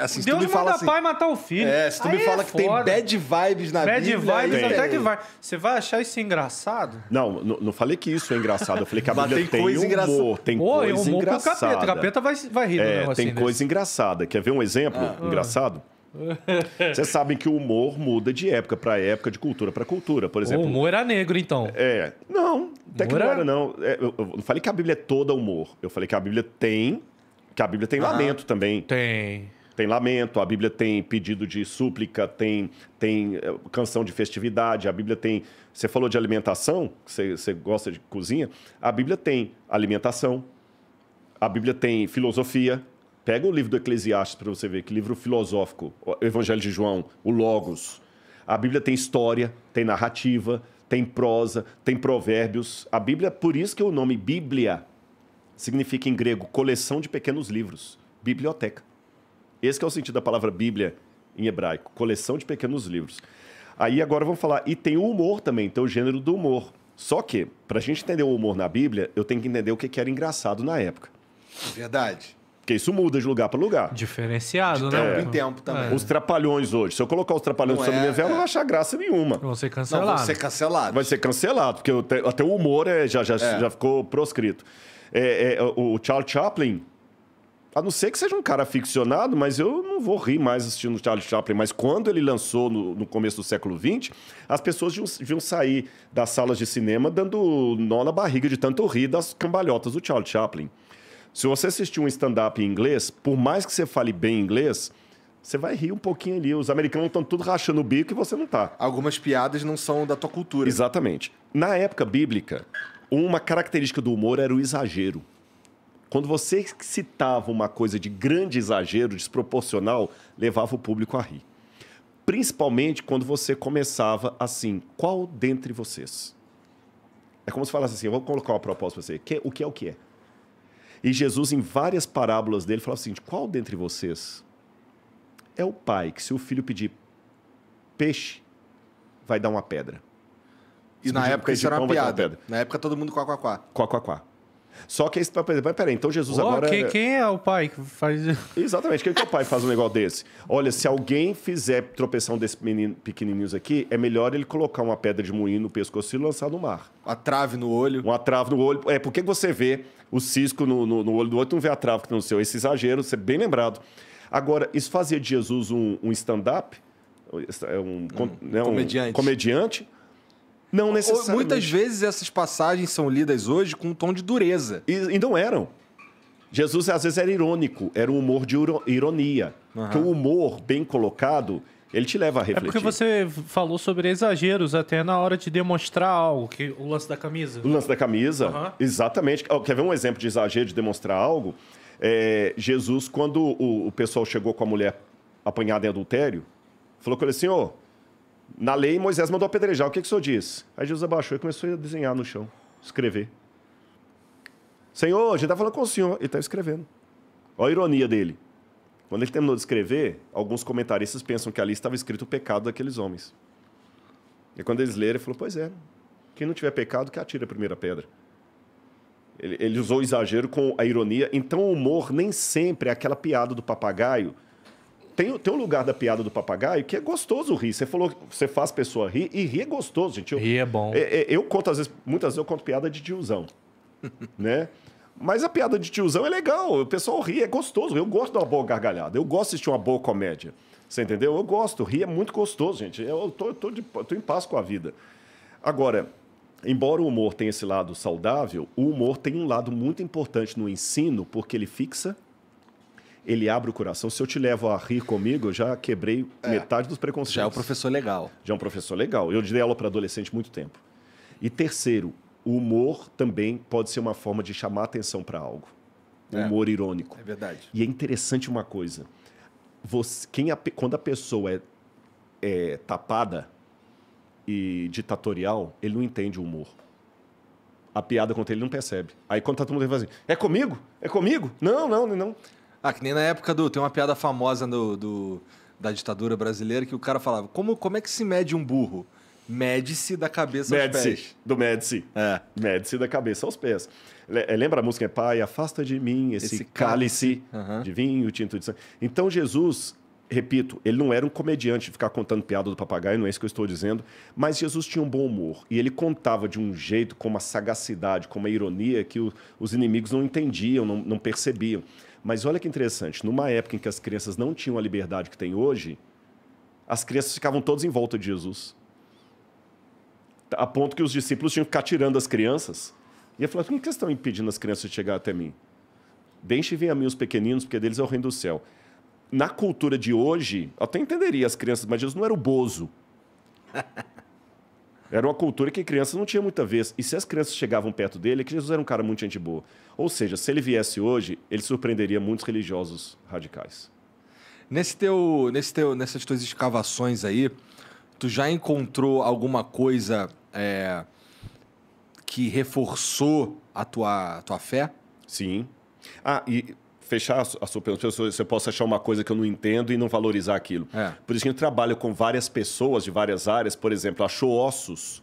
assim, Deus tu me fala manda assim, pai matar o filho. É, se tu Aí me fala é que tem bad vibes na bad Bíblia... Bad vibes é até que vai. Você vai achar isso engraçado? Não, não, falei que isso é engraçado. Eu falei que a Bíblia tem, tem coisa engraçada. humor, tem Pô, coisa humor engraçada. Pô, capeta. O capeta vai, vai rir é, do negócio Tem assim coisa desse. engraçada. Quer ver um exemplo ah, ah. engraçado? Vocês sabem que o humor muda de época para época, de cultura para cultura. Por exemplo, o humor era negro, então. É. Não, até que não era, não. É, eu, eu não falei que a Bíblia é toda humor. Eu falei que a Bíblia tem. Que a Bíblia tem ah, lamento também. Tem. Tem lamento, a Bíblia tem pedido de súplica, tem, tem é, canção de festividade, a Bíblia tem. Você falou de alimentação, você, você gosta de cozinha. A Bíblia tem alimentação, a Bíblia tem filosofia, Pega o livro do Eclesiastes para você ver, que livro filosófico, o Evangelho de João, o Logos. A Bíblia tem história, tem narrativa, tem prosa, tem provérbios. A Bíblia, por isso que o nome Bíblia significa em grego coleção de pequenos livros, biblioteca. Esse é o sentido da palavra Bíblia em hebraico, coleção de pequenos livros. Aí agora vamos falar, e tem o humor também, tem o gênero do humor. Só que, para a gente entender o humor na Bíblia, eu tenho que entender o que era engraçado na época. É verdade. Porque isso muda de lugar para lugar. Diferenciado, de né? Tempo em tempo também. É. Os trapalhões hoje. Se eu colocar os trapalhões no do Samba é, não vai achar graça nenhuma. Vão ser cancelados. vão ser cancelados. Vai ser cancelado, porque até o humor é, já, já, é. já ficou proscrito. É, é, o Charles Chaplin, a não ser que seja um cara ficcionado, mas eu não vou rir mais assistindo o Charles Chaplin. Mas quando ele lançou, no, no começo do século XX, as pessoas deviam, deviam sair das salas de cinema dando nó na barriga de tanto rir das cambalhotas do Charles Chaplin. Se você assistir um stand-up em inglês, por mais que você fale bem inglês, você vai rir um pouquinho ali. Os americanos estão tudo rachando o bico e você não tá. Algumas piadas não são da tua cultura. Exatamente. Na época bíblica, uma característica do humor era o exagero. Quando você citava uma coisa de grande exagero, desproporcional, levava o público a rir. Principalmente quando você começava assim: qual dentre vocês? É como se falasse assim: eu vou colocar uma proposta para você. O que é o que é? E Jesus, em várias parábolas dele, fala o seguinte: qual dentre vocês é o pai que, se o filho pedir peixe, vai dar uma pedra? E se na época isso era uma piada. Na época todo mundo quá, quá, quá. Quá, quá, quá. Só que aí você vai pensar, peraí, então Jesus oh, agora... Quem, é- quem é o pai que faz... Exatamente, quem que é o pai que faz um negócio desse? Olha, se alguém fizer tropeção desses menino, pequenininhos aqui, é melhor ele colocar uma pedra de moinho no pescoço e lançar no mar. Uma trave no olho. Uma trave no olho. É, por que você vê o cisco no, no, no olho do outro e não vê a trave que tem no seu? Esse exagero, você é bem lembrado. Agora, isso fazia de Jesus um, um stand-up? É um, um, né, um comediante. comediante não necessariamente. Muitas vezes essas passagens são lidas hoje com um tom de dureza. E, e não eram. Jesus às vezes era irônico, era um humor de ironia. Uhum. Que o humor bem colocado, ele te leva a refletir. É porque você falou sobre exageros até na hora de demonstrar algo, que o lance da camisa. O lance da camisa, uhum. exatamente. Quer ver um exemplo de exagero de demonstrar algo? É, Jesus, quando o, o, pessoal chegou com a mulher apanhada em adultério, falou com ele assim: ô, oh, na lei, Moisés mandou apedrejar. O que, que o senhor diz? Aí Jesus abaixou e começou a desenhar no chão, escrever. Senhor, a gente está falando com o senhor. Ele está escrevendo. Olha a ironia dele. Quando ele terminou de escrever, alguns comentaristas pensam que ali estava escrito o pecado daqueles homens. E quando eles leram, ele falou: Pois é, quem não tiver pecado, que atire a primeira pedra. Ele, ele usou o exagero com a ironia, então o humor nem sempre é aquela piada do papagaio tem, tem um lugar da piada do papagaio que é gostoso rir. Você falou, você faz pessoa rir e rir é gostoso, gente. rir é bom. Eu, é, é, eu conto, às vezes, muitas vezes eu conto piada de tiozão, né? Mas a piada de tiozão é legal, o pessoal ri, é gostoso. Eu gosto de uma boa gargalhada, eu gosto de assistir uma boa comédia. Você entendeu? Eu gosto, rir é muito gostoso, gente. Eu tô, eu tô, de, tô em paz com a vida. Agora, embora o humor tenha esse lado saudável, o humor tem um lado muito importante no ensino, porque ele fixa ele abre o coração. Se eu te levo a rir comigo, eu já quebrei é. metade dos preconceitos. Já é um professor legal. Já é um professor legal. Eu dei aula para adolescente muito tempo. E terceiro, o humor também pode ser uma forma de chamar atenção para algo. É. Humor irônico. É verdade. E é interessante uma coisa. Você, quem a, quando a pessoa é, é tapada e ditatorial, ele não entende o humor a piada contra ele não percebe. Aí quando tá todo mundo fazendo, assim, é comigo? É comigo? Não, não, não. Ah, que nem na época do. Tem uma piada famosa do, da ditadura brasileira que o cara falava: como, como é que se mede um burro? Mede-se da cabeça aos Medici, pés. Do Mede-se. É. Mede-se da cabeça aos pés. Eh, lembra a música? Pai, afasta de mim esse, esse cálice, cálice. Uhum. de vinho, tinto de sangue. Então, Jesus, repito, ele não era um comediante de ficar contando piada do papagaio, não é isso que eu estou dizendo, mas Jesus tinha um bom humor. E ele contava de um jeito, com uma sagacidade, com uma ironia que o, os inimigos não entendiam, não, não percebiam. Mas olha que interessante, numa época em que as crianças não tinham a liberdade que têm hoje, as crianças ficavam todas em volta de Jesus. A ponto que os discípulos tinham que ficar tirando as crianças. E eu falou, por que vocês estão impedindo as crianças de chegar até mim? Deixe vir a mim os pequeninos, porque deles é o reino do céu. Na cultura de hoje, eu até entenderia as crianças, mas Jesus não era o bozo. Era uma cultura que criança não tinha muita vez. E se as crianças chegavam perto dele, é que Jesus era um cara muito gente boa. Ou seja, se ele viesse hoje, ele surpreenderia muitos religiosos radicais. Nesse teu, nesse teu, nessas tuas escavações aí, tu já encontrou alguma coisa é, que reforçou a tua, a tua fé? Sim. Ah, e fechar a sua pessoa, você possa achar uma coisa que eu não entendo e não valorizar aquilo. É. Por isso que a gente trabalha com várias pessoas de várias áreas, por exemplo, achou ossos.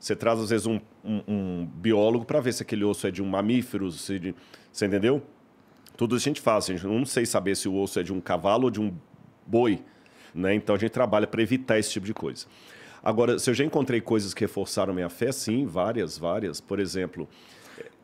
Você traz, às vezes, um, um, um biólogo para ver se aquele osso é de um mamífero, se de... você entendeu? Tudo a gente faz. A gente não sei saber se o osso é de um cavalo ou de um boi. Né? Então, a gente trabalha para evitar esse tipo de coisa. Agora, se eu já encontrei coisas que reforçaram minha fé, sim, várias, várias. Por exemplo...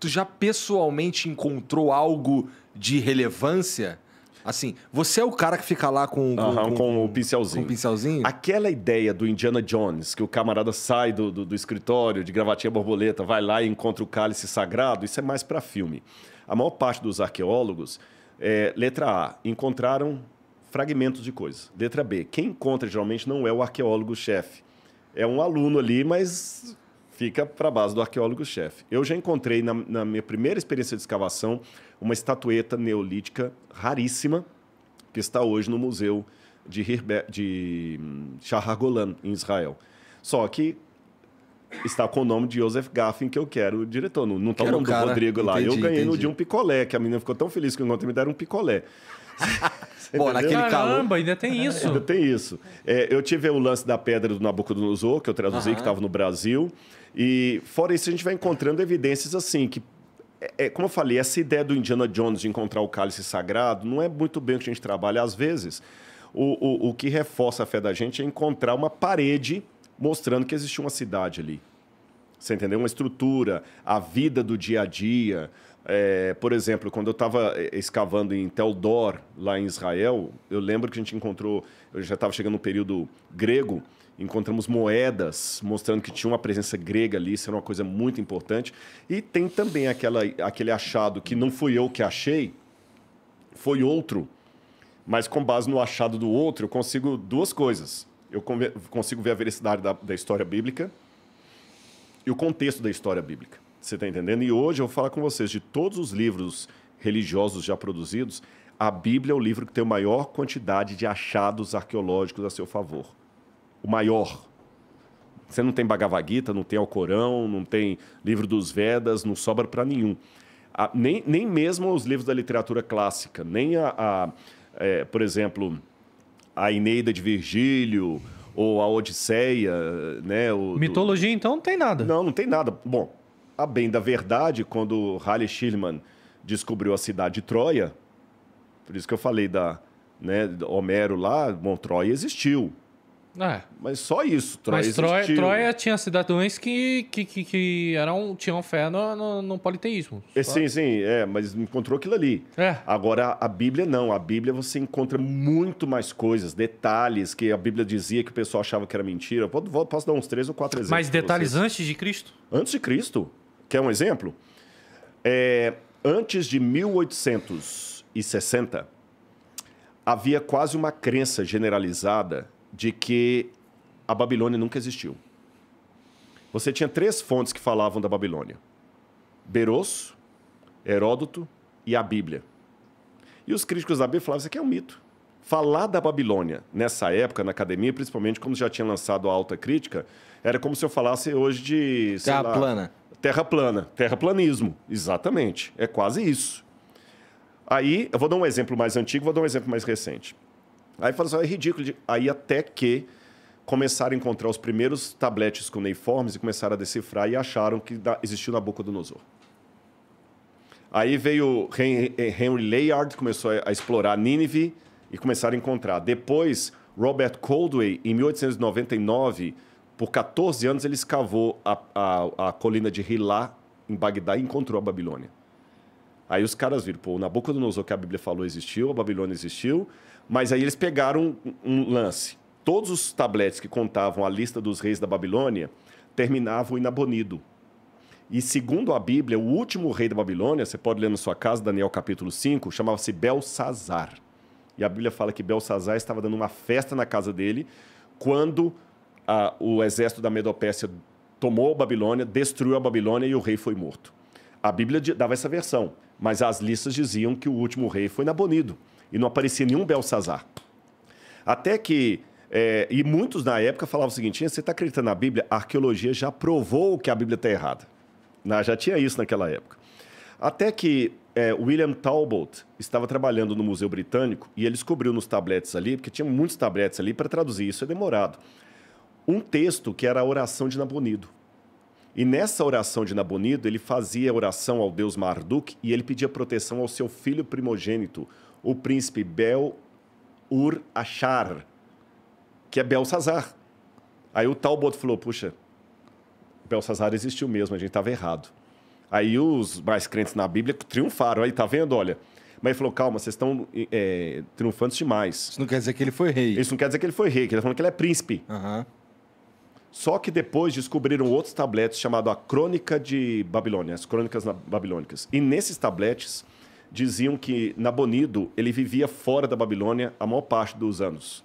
Tu já pessoalmente encontrou algo de relevância. Assim, você é o cara que fica lá com, com, com, com o pincelzinho. Com o pincelzinho? Aquela ideia do Indiana Jones, que o camarada sai do, do, do escritório de gravatinha borboleta, vai lá e encontra o cálice sagrado, isso é mais para filme. A maior parte dos arqueólogos, é, letra A, encontraram fragmentos de coisas. Letra B, quem encontra geralmente não é o arqueólogo-chefe. É um aluno ali, mas fica para a base do arqueólogo-chefe. Eu já encontrei, na, na minha primeira experiência de escavação, uma estatueta neolítica raríssima que está hoje no museu de, Hirbe... de hum, Golan, em Israel. Só que está com o nome de Joseph Gaffin, que eu quero o diretor. Não, está o nome do Rodrigo lá. Entendi, eu ganhei entendi. no dia um picolé, que a menina ficou tão feliz que encontrei me deram um picolé. Pô, naquele Caramba, calor. ainda tem é, isso. Ainda tem isso. É, eu tive o lance da pedra do Nabucodonosor, que eu traduzi, uh -huh. que estava no Brasil. E fora isso, a gente vai encontrando evidências assim, que é, é, como eu falei, essa ideia do Indiana Jones de encontrar o cálice sagrado não é muito bem o que a gente trabalha. Às vezes, o, o, o que reforça a fé da gente é encontrar uma parede mostrando que existia uma cidade ali. Você entendeu? Uma estrutura, a vida do dia a dia. É, por exemplo, quando eu estava é, escavando em Tel Dor, lá em Israel, eu lembro que a gente encontrou, eu já estava chegando no período grego, Encontramos moedas mostrando que tinha uma presença grega ali, isso era uma coisa muito importante. E tem também aquela, aquele achado que não fui eu que achei, foi outro. Mas com base no achado do outro, eu consigo duas coisas. Eu consigo ver a veracidade da, da história bíblica e o contexto da história bíblica. Você está entendendo? E hoje eu vou falar com vocês de todos os livros religiosos já produzidos, a Bíblia é o livro que tem a maior quantidade de achados arqueológicos a seu favor o maior. Você não tem Bhagavad Gita, não tem Alcorão, não tem livro dos Vedas, não sobra para nenhum. A, nem, nem mesmo os livros da literatura clássica, nem a, a é, por exemplo, a Eneida de Virgílio ou a Odisseia, né? O, Mitologia, do... então, não tem nada. Não, não tem nada. Bom, a bem da verdade, quando Halley Schillman descobriu a cidade de Troia, por isso que eu falei da né, Homero lá, bom, Troia existiu. É. Mas só isso, Troia. Mas Troia, Troia, tinha cidadãos que, que, que, que, eram, tinham fé no, no, no politeísmo. É, sim, sim, é, mas encontrou aquilo ali. É. Agora, a Bíblia não. A Bíblia você encontra muito mais coisas, detalhes que a Bíblia dizia que o pessoal achava que era mentira. Eu posso dar uns três ou quatro exemplos. Mas detalhes antes de Cristo? Antes de Cristo. Quer um exemplo? É, antes de 1860, havia quase uma crença generalizada de que a Babilônia nunca existiu. Você tinha três fontes que falavam da Babilônia: Beroço, Heródoto e a Bíblia. E os críticos da Bíblia falavam: isso aqui é um mito. Falar da Babilônia nessa época, na academia, principalmente como já tinha lançado a alta crítica, era como se eu falasse hoje de. Terra lá, plana. Terra plana, terraplanismo. Exatamente. É quase isso. Aí, eu vou dar um exemplo mais antigo, vou dar um exemplo mais recente. Aí fala assim, é ridículo. Aí até que começaram a encontrar os primeiros tabletes com neiformes e começaram a decifrar e acharam que existiu na boca do Nosor. Aí veio Henry Layard, começou a explorar Nínive e começaram a encontrar. Depois, Robert Coldway, em 1899, por 14 anos, ele escavou a, a, a colina de Hilá, em Bagdá, e encontrou a Babilônia. Aí os caras viram, pô, Nabucodonosor que a Bíblia falou existiu, a Babilônia existiu, mas aí eles pegaram um, um lance. Todos os tabletes que contavam a lista dos reis da Babilônia terminavam em Nabonido. E segundo a Bíblia, o último rei da Babilônia, você pode ler na sua casa, Daniel capítulo 5, chamava-se Belsazar. E a Bíblia fala que Belsazar estava dando uma festa na casa dele quando a, ah, o exército da Medopécia tomou a Babilônia, destruiu a Babilônia e o rei foi morto. A Bíblia dava essa versão, mas as listas diziam que o último rei foi Nabonido e não aparecia nenhum Belsazar. Até que, é, e muitos na época falavam o seguinte, você está acreditando na Bíblia? A arqueologia já provou que a Bíblia está errada. Não, já tinha isso naquela época. Até que é, William Talbot estava trabalhando no Museu Britânico e ele descobriu nos tabletes ali, porque tinha muitos tabletes ali para traduzir, isso é demorado, um texto que era a oração de Nabonido. E nessa oração de Nabonido, ele fazia oração ao deus Marduk e ele pedia proteção ao seu filho primogênito, o príncipe Bel Ur Achar, que é Belsazar. Aí o Talbot falou: puxa, Belsazar existiu mesmo, a gente estava errado. Aí os mais crentes na Bíblia triunfaram. Aí, tá vendo? Olha. Mas ele falou: calma, vocês estão é, eh, triunfantes demais. Isso não quer dizer que ele foi rei. Isso não quer dizer que ele foi rei, que ele tá falando que ele é príncipe. Uhum. Só que depois descobriram outros tabletes chamado a Crônica de Babilônia, as Crônicas Babilônicas. E nesses tabletes diziam que Nabonido ele vivia fora da Babilônia a maior parte dos anos.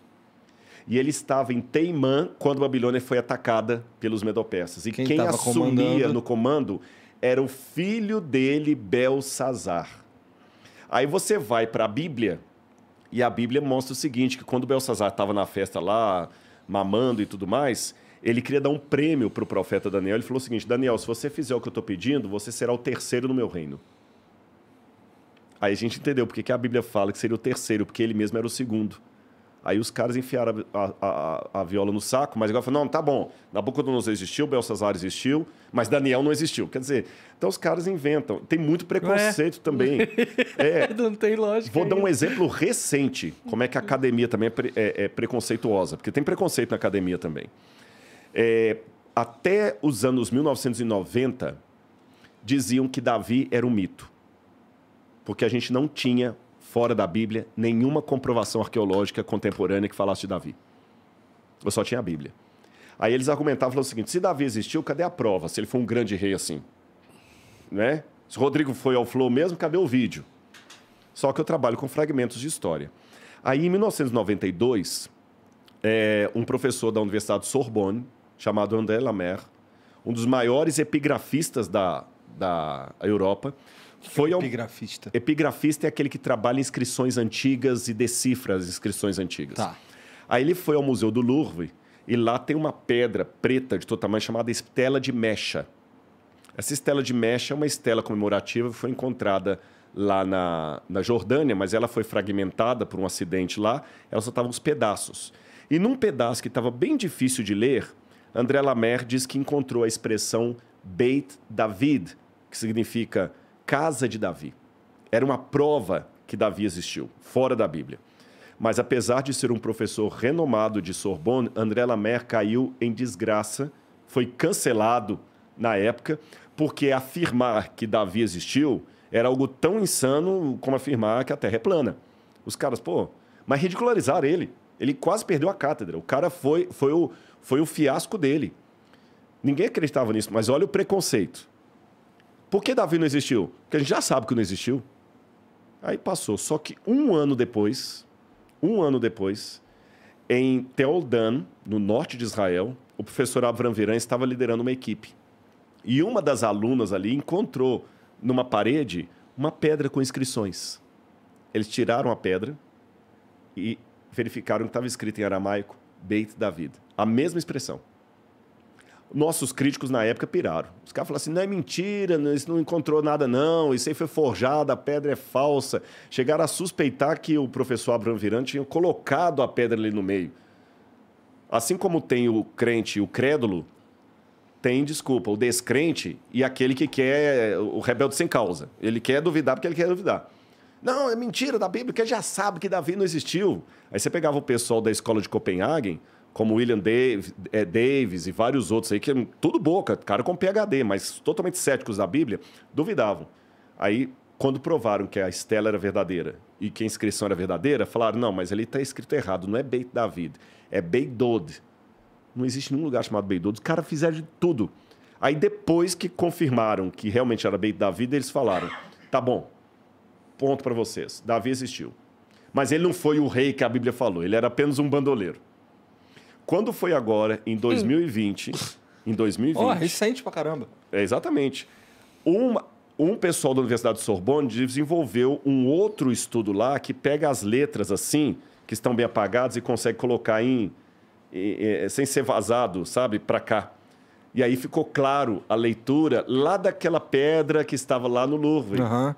E ele estava em Teimã quando a Babilônia foi atacada pelos Medopersas. E quem, quem assumia comandando... no comando era o filho dele, Belsazar. Aí você vai para a Bíblia e a Bíblia mostra o seguinte, que quando Belsazar estava na festa lá, mamando e tudo mais, ele queria dar um prêmio para o profeta Daniel. Ele falou o seguinte, Daniel, se você fizer o que eu estou pedindo, você será o terceiro no meu reino. Aí a gente entendeu porque que a Bíblia fala que seria o terceiro, porque ele mesmo era o segundo. Aí os caras enfiaram a, a, a, a viola no saco, mas agora falou não, tá bom, Nabucodonosor existiu, Belsazar existiu, mas Daniel não existiu. Quer dizer, então os caras inventam. Tem muito preconceito é. também. É, não tem lógica. Vou dar um exemplo recente, como é que a academia também é, pre, é, é preconceituosa, porque tem preconceito na academia também. É, até os anos 1990, diziam que Davi era um mito porque a gente não tinha, fora da Bíblia, nenhuma comprovação arqueológica contemporânea que falasse de Davi. Eu só tinha a Bíblia. Aí eles argumentavam, falavam o seguinte, se Davi existiu, cadê a prova? Se ele foi um grande rei assim, né? Se Rodrigo foi ao Flow mesmo, cadê o vídeo? Só que eu trabalho com fragmentos de história. Aí, em 1992, é, eh, um professor da Universidade Sorbonne, chamado André Lamer, um dos maiores epigrafistas da, da Europa, foi epigrafista. Epigrafista é aquele que trabalha inscrições antigas e decifra as inscrições antigas. Tá. Aí ele foi ao Museu do Louvre e lá tem uma pedra preta de todo tamanho chamada Estela de Mecha. Essa Estela de Mecha é uma estela comemorativa que foi encontrada lá na, na Jordânia, mas ela foi fragmentada por um acidente lá, ela só estava uns pedaços. E num pedaço que estava bem difícil de ler, André Lamer diz que encontrou a expressão Beit David, que significa casa de Davi. Era uma prova que Davi existiu, fora da Bíblia. Mas apesar de ser um professor renomado de Sorbonne, André Lamer caiu em desgraça, foi cancelado na época, porque afirmar que Davi existiu era algo tão insano como afirmar que a Terra é plana. Os caras, pô, mas ridicularizaram ele. Ele quase perdeu a cátedra. O cara foi, foi, o, foi o fiasco dele. Ninguém acreditava nisso, mas olha o preconceito. Por que Davi não existiu? Porque a gente já sabe que não existiu. Aí passou. Só que um ano depois, um ano depois, em Teoldan, no norte de Israel, o professor Avram Viran estava liderando uma equipe. E uma das alunas ali encontrou numa parede uma pedra com inscrições. Eles tiraram a pedra e verificaram que estava escrito em aramaico Beit David, a mesma expressão. Nossos críticos na época piraram. Os caras falaram assim: não é mentira, isso não encontrou nada, não, isso aí foi forjado, a pedra é falsa. Chegaram a suspeitar que o professor Abraham Viran tinha colocado a pedra ali no meio. Assim como tem o crente e o crédulo, tem desculpa, o descrente e aquele que quer, o rebelde sem causa. Ele quer duvidar porque ele quer duvidar. Não, é mentira da Bíblia, que já sabe que Davi não existiu. Aí você pegava o pessoal da escola de Copenhague, como William é, Davis e vários outros aí, que é tudo boca, cara com PHD, mas totalmente céticos da Bíblia, duvidavam. Aí, quando provaram que a estela era verdadeira e que a inscrição era verdadeira, falaram: não, mas ali está escrito errado, não é Beit David, é Beidod. Não existe nenhum lugar chamado Beidod. Os caras fizeram de tudo. Aí, depois que confirmaram que realmente era Beit David, eles falaram: tá bom, ponto para vocês, Davi existiu. Mas ele não foi o rei que a Bíblia falou, ele era apenas um bandoleiro. Quando foi agora, em 2020, hum. em 2020... Ó, oh, recente pra caramba. É, exatamente. Uma, um pessoal da Universidade de Sorbonne desenvolveu um outro estudo lá que pega as letras assim, que estão bem apagadas, e consegue colocar em, eh, sem ser vazado, sabe, para cá. E aí ficou claro a leitura lá daquela pedra que estava lá no Louvre. Uhum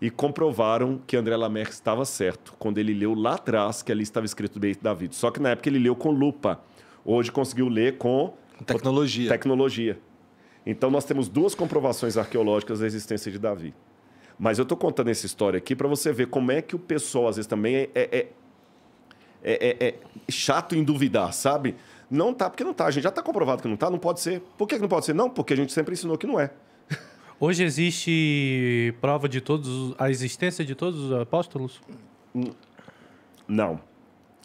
e comprovaram que André Lamerck estava certo quando ele leu lá atrás que ali estava escrito bem Davi. Só que na época ele leu com lupa. Hoje conseguiu ler com tecnologia. Tecnologia. Então nós temos duas comprovações arqueológicas da existência de Davi. Mas eu estou contando essa história aqui para você ver como é que o pessoal às vezes também é é, é, é, é, é chato em duvidar, sabe? Não tá porque não tá. A gente já está comprovado que não tá. Não pode ser. Por que não pode ser? Não, porque a gente sempre ensinou que não é. Hoje existe prova de todos a existência de todos os apóstolos? Não.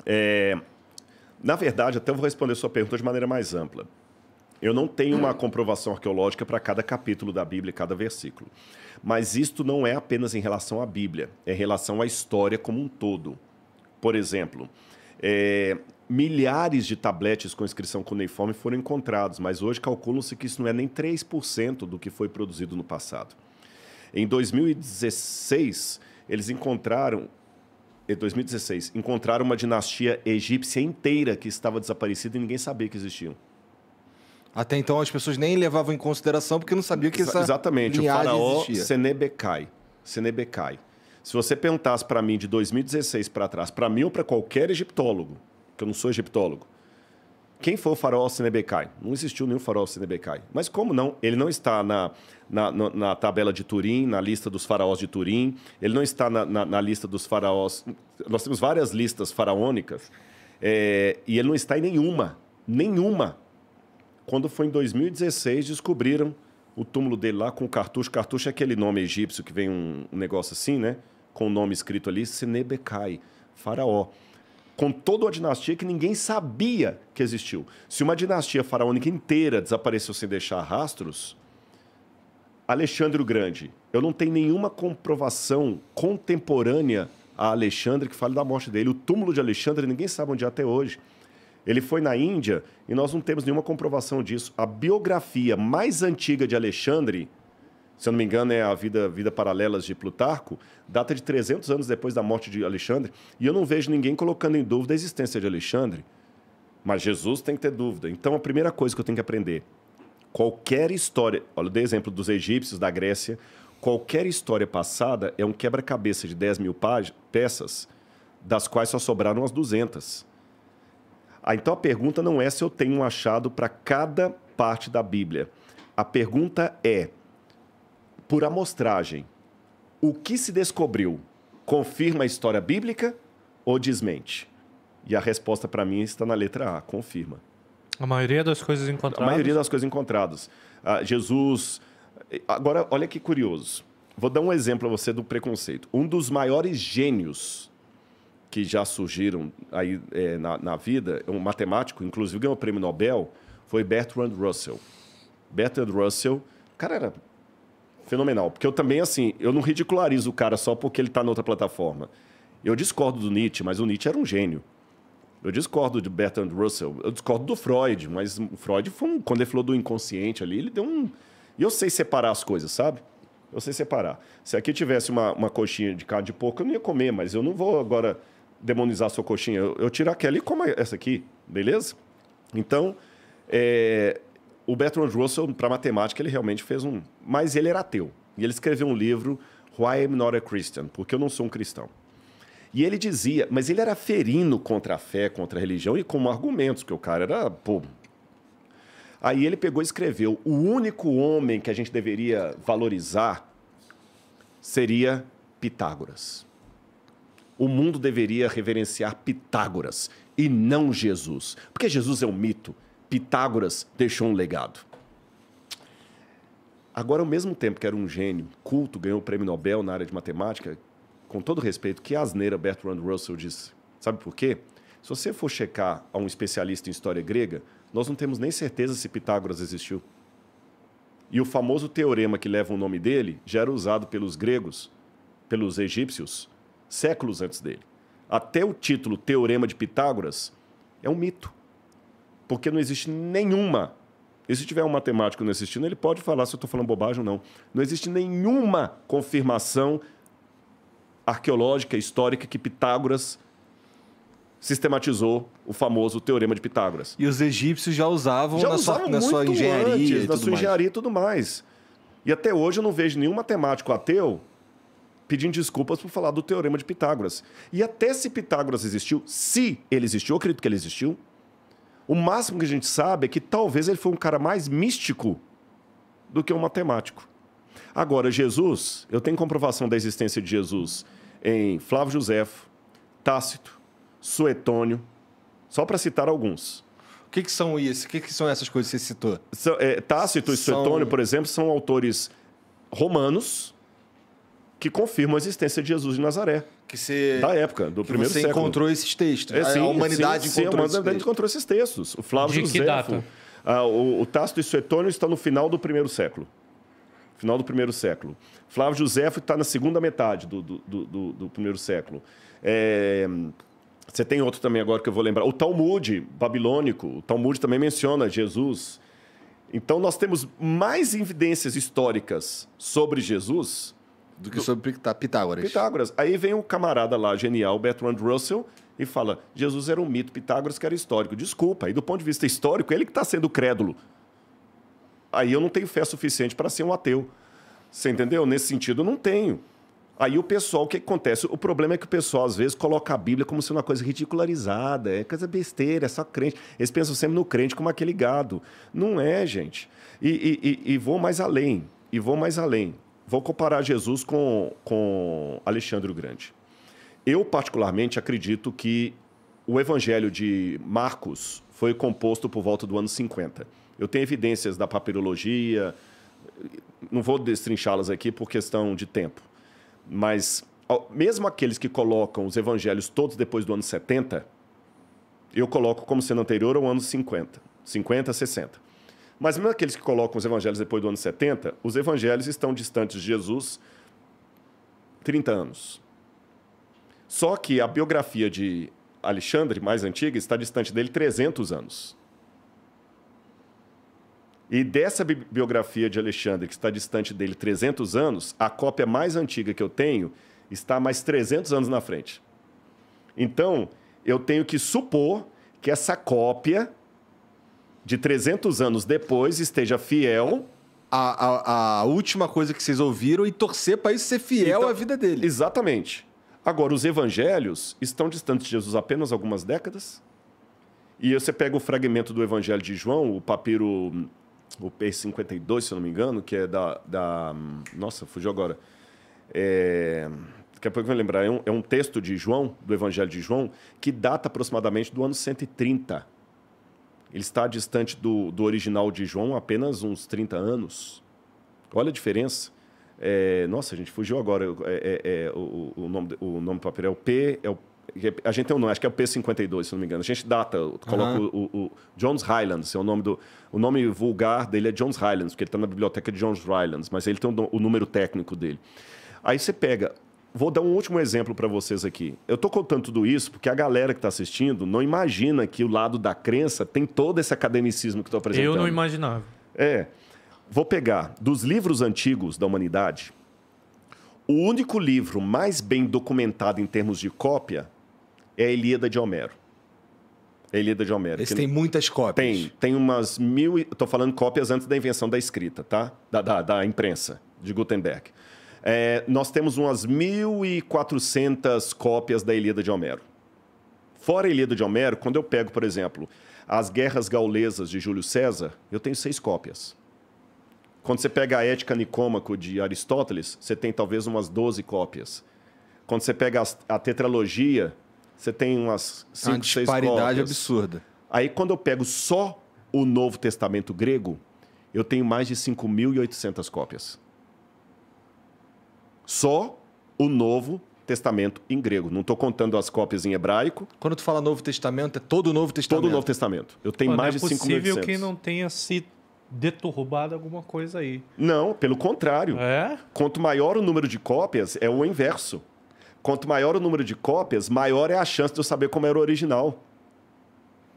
É, na verdade, até vou responder a sua pergunta de maneira mais ampla. Eu não tenho uma comprovação arqueológica para cada capítulo da Bíblia, cada versículo. Mas isto não é apenas em relação à Bíblia, é em relação à história como um todo. Por exemplo, é, milhares de tabletes com inscrição cuneiforme foram encontrados, mas hoje calcula-se que isso não é nem 3% do que foi produzido no passado. Em 2016, eles encontraram em 2016, encontraram uma dinastia egípcia inteira que estava desaparecida e ninguém sabia que existiam. Até então as pessoas nem levavam em consideração porque não sabiam que essa Exatamente, o faraó existia. Senebecai. Se você perguntasse para mim de 2016 para trás, para mim ou para qualquer egiptólogo, que eu não sou egiptólogo. Quem foi o faraó Sinebecai? Não existiu nenhum faraó Sinebecai. Mas como não? Ele não está na, na, na, tabela de Turim, na lista dos faraós de Turim, ele não está na, na, na lista dos faraós. Nós temos várias listas faraônicas é, e ele não está em nenhuma. Nenhuma. Quando foi em 2016, descobriram o túmulo dele lá com cartucho. Cartucho é aquele nome egípcio que vem um, um negócio assim, né? Com o nome escrito ali, Sinebecai, faraó com toda a dinastia que ninguém sabia que existiu. Se uma dinastia faraônica inteira desapareceu sem deixar rastros, Alexandre o Grande, eu não tenho nenhuma comprovação contemporânea a Alexandre que fale da morte dele. O túmulo de Alexandre ninguém sabe onde é até hoje. Ele foi na Índia e nós não temos nenhuma comprovação disso. A biografia mais antiga de Alexandre se eu não me engano, é a Vida, Vida Paralelas de Plutarco, data de 300 anos depois da morte de Alexandre, e eu não vejo ninguém colocando em dúvida a existência de Alexandre. Mas Jesus tem que ter dúvida. Então, a primeira coisa que eu tenho que aprender, qualquer história, olha, eu dei exemplo dos egípcios, da Grécia, qualquer história passada é um quebra-cabeça de 10 mil peças, das quais só sobraram as 200. Ah, então, a pergunta não é se eu tenho um achado para cada parte da Bíblia. A pergunta é por amostragem, o que se descobriu confirma a história bíblica ou desmente? E a resposta para mim está na letra A, confirma. A maioria das coisas encontradas. A maioria das coisas encontradas. Ah, Jesus. Eh, agora, olha que curioso. Vou dar um exemplo a você do preconceito. Um dos maiores gênios que já surgiram aí é, na, na, vida, um matemático, inclusive ganhou o prêmio Nobel, foi Bertrand Russell. Bertrand Russell, cara, era fenomenal. Porque eu também, assim, eu não ridicularizo o cara só porque ele está em outra plataforma. Eu discordo do Nietzsche, mas o Nietzsche era um gênio. Eu discordo de Bertrand Russell, eu discordo do Freud, mas o Freud, foi um, quando ele falou do inconsciente ali, ele deu um. E eu sei separar as coisas, sabe? Eu sei separar. Se aqui tivesse uma, uma coxinha de carne de porco, eu não ia comer, mas eu não vou agora demonizar a sua coxinha. Eu, eu tiro aquela e como é essa aqui, beleza? Então, é, o Bertrand Russell, para matemática, ele realmente fez um. Mas ele era ateu. E ele escreveu um livro, Why I'm Not a Christian, porque eu não sou um cristão. E ele dizia, mas ele era ferino contra a fé, contra a religião e com argumentos, que o cara era, pô. Aí ele pegou e escreveu: o único homem que a gente deveria valorizar seria Pitágoras. O mundo deveria reverenciar Pitágoras e não Jesus, porque Jesus é um mito. Pitágoras deixou um legado. Agora, ao mesmo tempo que era um gênio culto, ganhou o prêmio Nobel na área de matemática, com todo respeito, que asneira Bertrand Russell disse. Sabe por quê? Se você for checar a um especialista em história grega, nós não temos nem certeza se Pitágoras existiu. E o famoso teorema que leva o nome dele já era usado pelos gregos, pelos egípcios, séculos antes dele. Até o título Teorema de Pitágoras é um mito porque não existe nenhuma. E se tiver um matemático não assistindo, ele pode falar se eu estou falando bobagem ou não. Não existe nenhuma confirmação arqueológica, histórica, que Pitágoras sistematizou o famoso teorema de Pitágoras. E os egípcios já usavam, já na, sua, na sua engenharia. Antes, e na sua mais. engenharia e tudo mais. E até hoje eu não vejo nenhum matemático ateu pedindo desculpas por falar do teorema de Pitágoras. E até se Pitágoras existiu, se ele existiu, eu acredito que ele existiu, o máximo que a gente sabe é que talvez ele foi um cara mais místico do que um matemático. Agora, Jesus, eu tenho comprovação da existência de Jesus em Flávio Josefo, Tácito, Suetônio, só para citar alguns. O que, que são isso? O que, que, são essas coisas que você citou? São, é, Tácito e são... Suetônio, por exemplo, são autores romanos que confirmam a existência de Jesus de Nazaré. Que da época, do primeiro você século. Você encontrou esses textos. É, sim, a humanidade, sim, encontrou, sim, encontrou esses textos. O Flávio de que data? Ah, o, o Tácito e Suetônio estão no final do primeiro século. Final do primeiro século. Flávio José está na segunda metade do, do, do, do primeiro século. É, você tem outro também agora que eu vou lembrar. O Talmud babilônico. O Talmud também menciona Jesus. Então, nós temos mais evidências históricas sobre Jesus do que sobre tá, Pitágoras. Pitágoras. Aí vem um camarada lá, genial, Bertrand Russell, e fala: Jesus era um mito, Pitágoras que era histórico. Desculpa, e do ponto de vista histórico, ele que está sendo crédulo. Aí eu não tenho fé suficiente para ser um ateu. Você entendeu? Nesse sentido, não tenho. Aí o pessoal, o que acontece? O problema é que o pessoal, às vezes, coloca a Bíblia como sendo uma coisa ridicularizada, é coisa besteira, é só crente. Eles pensam sempre no crente como aquele gado. Não é, gente. E, e, e, e vou mais além, e vou mais além. Vou comparar Jesus com, com Alexandre o Grande. Eu, particularmente, acredito que o evangelho de Marcos foi composto por volta do ano 50. Eu tenho evidências da papirologia, não vou destrinchá-las aqui por questão de tempo, mas mesmo aqueles que colocam os evangelhos todos depois do ano 70, eu coloco como sendo anterior ao ano 50, 50, 60. Mas mesmo aqueles que colocam os evangelhos depois do ano 70, os evangelhos estão distantes de Jesus 30 anos. Só que a biografia de Alexandre, mais antiga, está distante dele 300 anos. E dessa biografia de Alexandre, que está distante dele 300 anos, a cópia mais antiga que eu tenho está mais 300 anos na frente. Então, eu tenho que supor que essa cópia de 300 anos depois esteja fiel a, a, a, última coisa que vocês ouviram e torcer para isso ser fiel então, à vida dele. Exatamente. Agora, os evangelhos estão distantes de Jesus apenas algumas décadas. E você pega o fragmento do evangelho de João, o papiro, o P52, se eu não me engano, que é da. da nossa, fugiu agora. É, daqui a pouco eu vou lembrar. É um, é um texto de João, do evangelho de João, que data aproximadamente do ano 130 ele está distante do, do original de João apenas uns 30 anos. Olha a diferença. É, nossa, a gente fugiu agora. É, é, é, o, o, nome, o nome do papel é o P. É o, é, a gente tem um nome, acho que é o P52, se não me engano. A gente data, coloca uhum. o, o, Jones Highlands, é o nome do. O nome vulgar dele é Jones Highlands, porque ele está na biblioteca de Jones Highlands, mas ele tem o, o número técnico dele. Aí você pega Vou dar um último exemplo para vocês aqui. Eu estou contando tudo isso porque a galera que está assistindo não imagina que o lado da crença tem todo esse academicismo que estou apresentando. Eu não imaginava. É. Vou pegar dos livros antigos da humanidade, o único livro mais bem documentado em termos de cópia é a Ilíada de Homero. É a Ilíada de Homero. Esse tem muitas cópias. Tem, tem umas mil. Estou falando cópias antes da invenção da escrita, tá? Da, da, da imprensa de Gutenberg. É, nós temos umas 1.400 cópias da Ilíada de Homero. Fora a Ilíada de Homero, quando eu pego, por exemplo, as Guerras Gaulesas de Júlio César, eu tenho seis cópias. Quando você pega a Ética Nicômaco de Aristóteles, você tem talvez umas 12 cópias. Quando você pega a, a Tetralogia, você tem umas 5, é 6 cópias. disparidade absurda. Aí quando eu pego só o Novo Testamento grego, eu tenho mais de 5.800 cópias. Só o Novo Testamento em grego. Não estou contando as cópias em hebraico. Quando tu fala Novo Testamento, é todo o Novo Testamento? Todo o Novo Testamento. Eu tenho Mano, mais é de 5.800. É possível que não tenha se deturbado alguma coisa aí. Não, pelo contrário. É? Quanto maior o número de cópias, é o inverso. Quanto maior o número de cópias, maior é a chance de eu saber como era o original.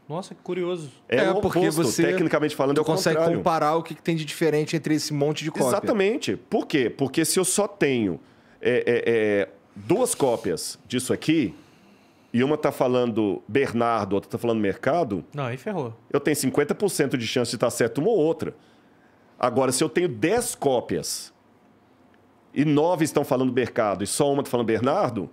Nossa, que curioso. É, é porque oposto, você, tecnicamente falando, é o consegue contrário. comparar o que tem de diferente entre esse monte de cópias. Exatamente. Por quê? Porque se eu só tenho é, é, é, duas cópias disso aqui, e uma tá falando Bernardo, outra tá falando mercado. Não, aí ferrou. Eu tenho 50% de chance de estar tá certo uma ou outra. Agora, se eu tenho 10 cópias e 9 estão falando mercado e só uma está falando Bernardo,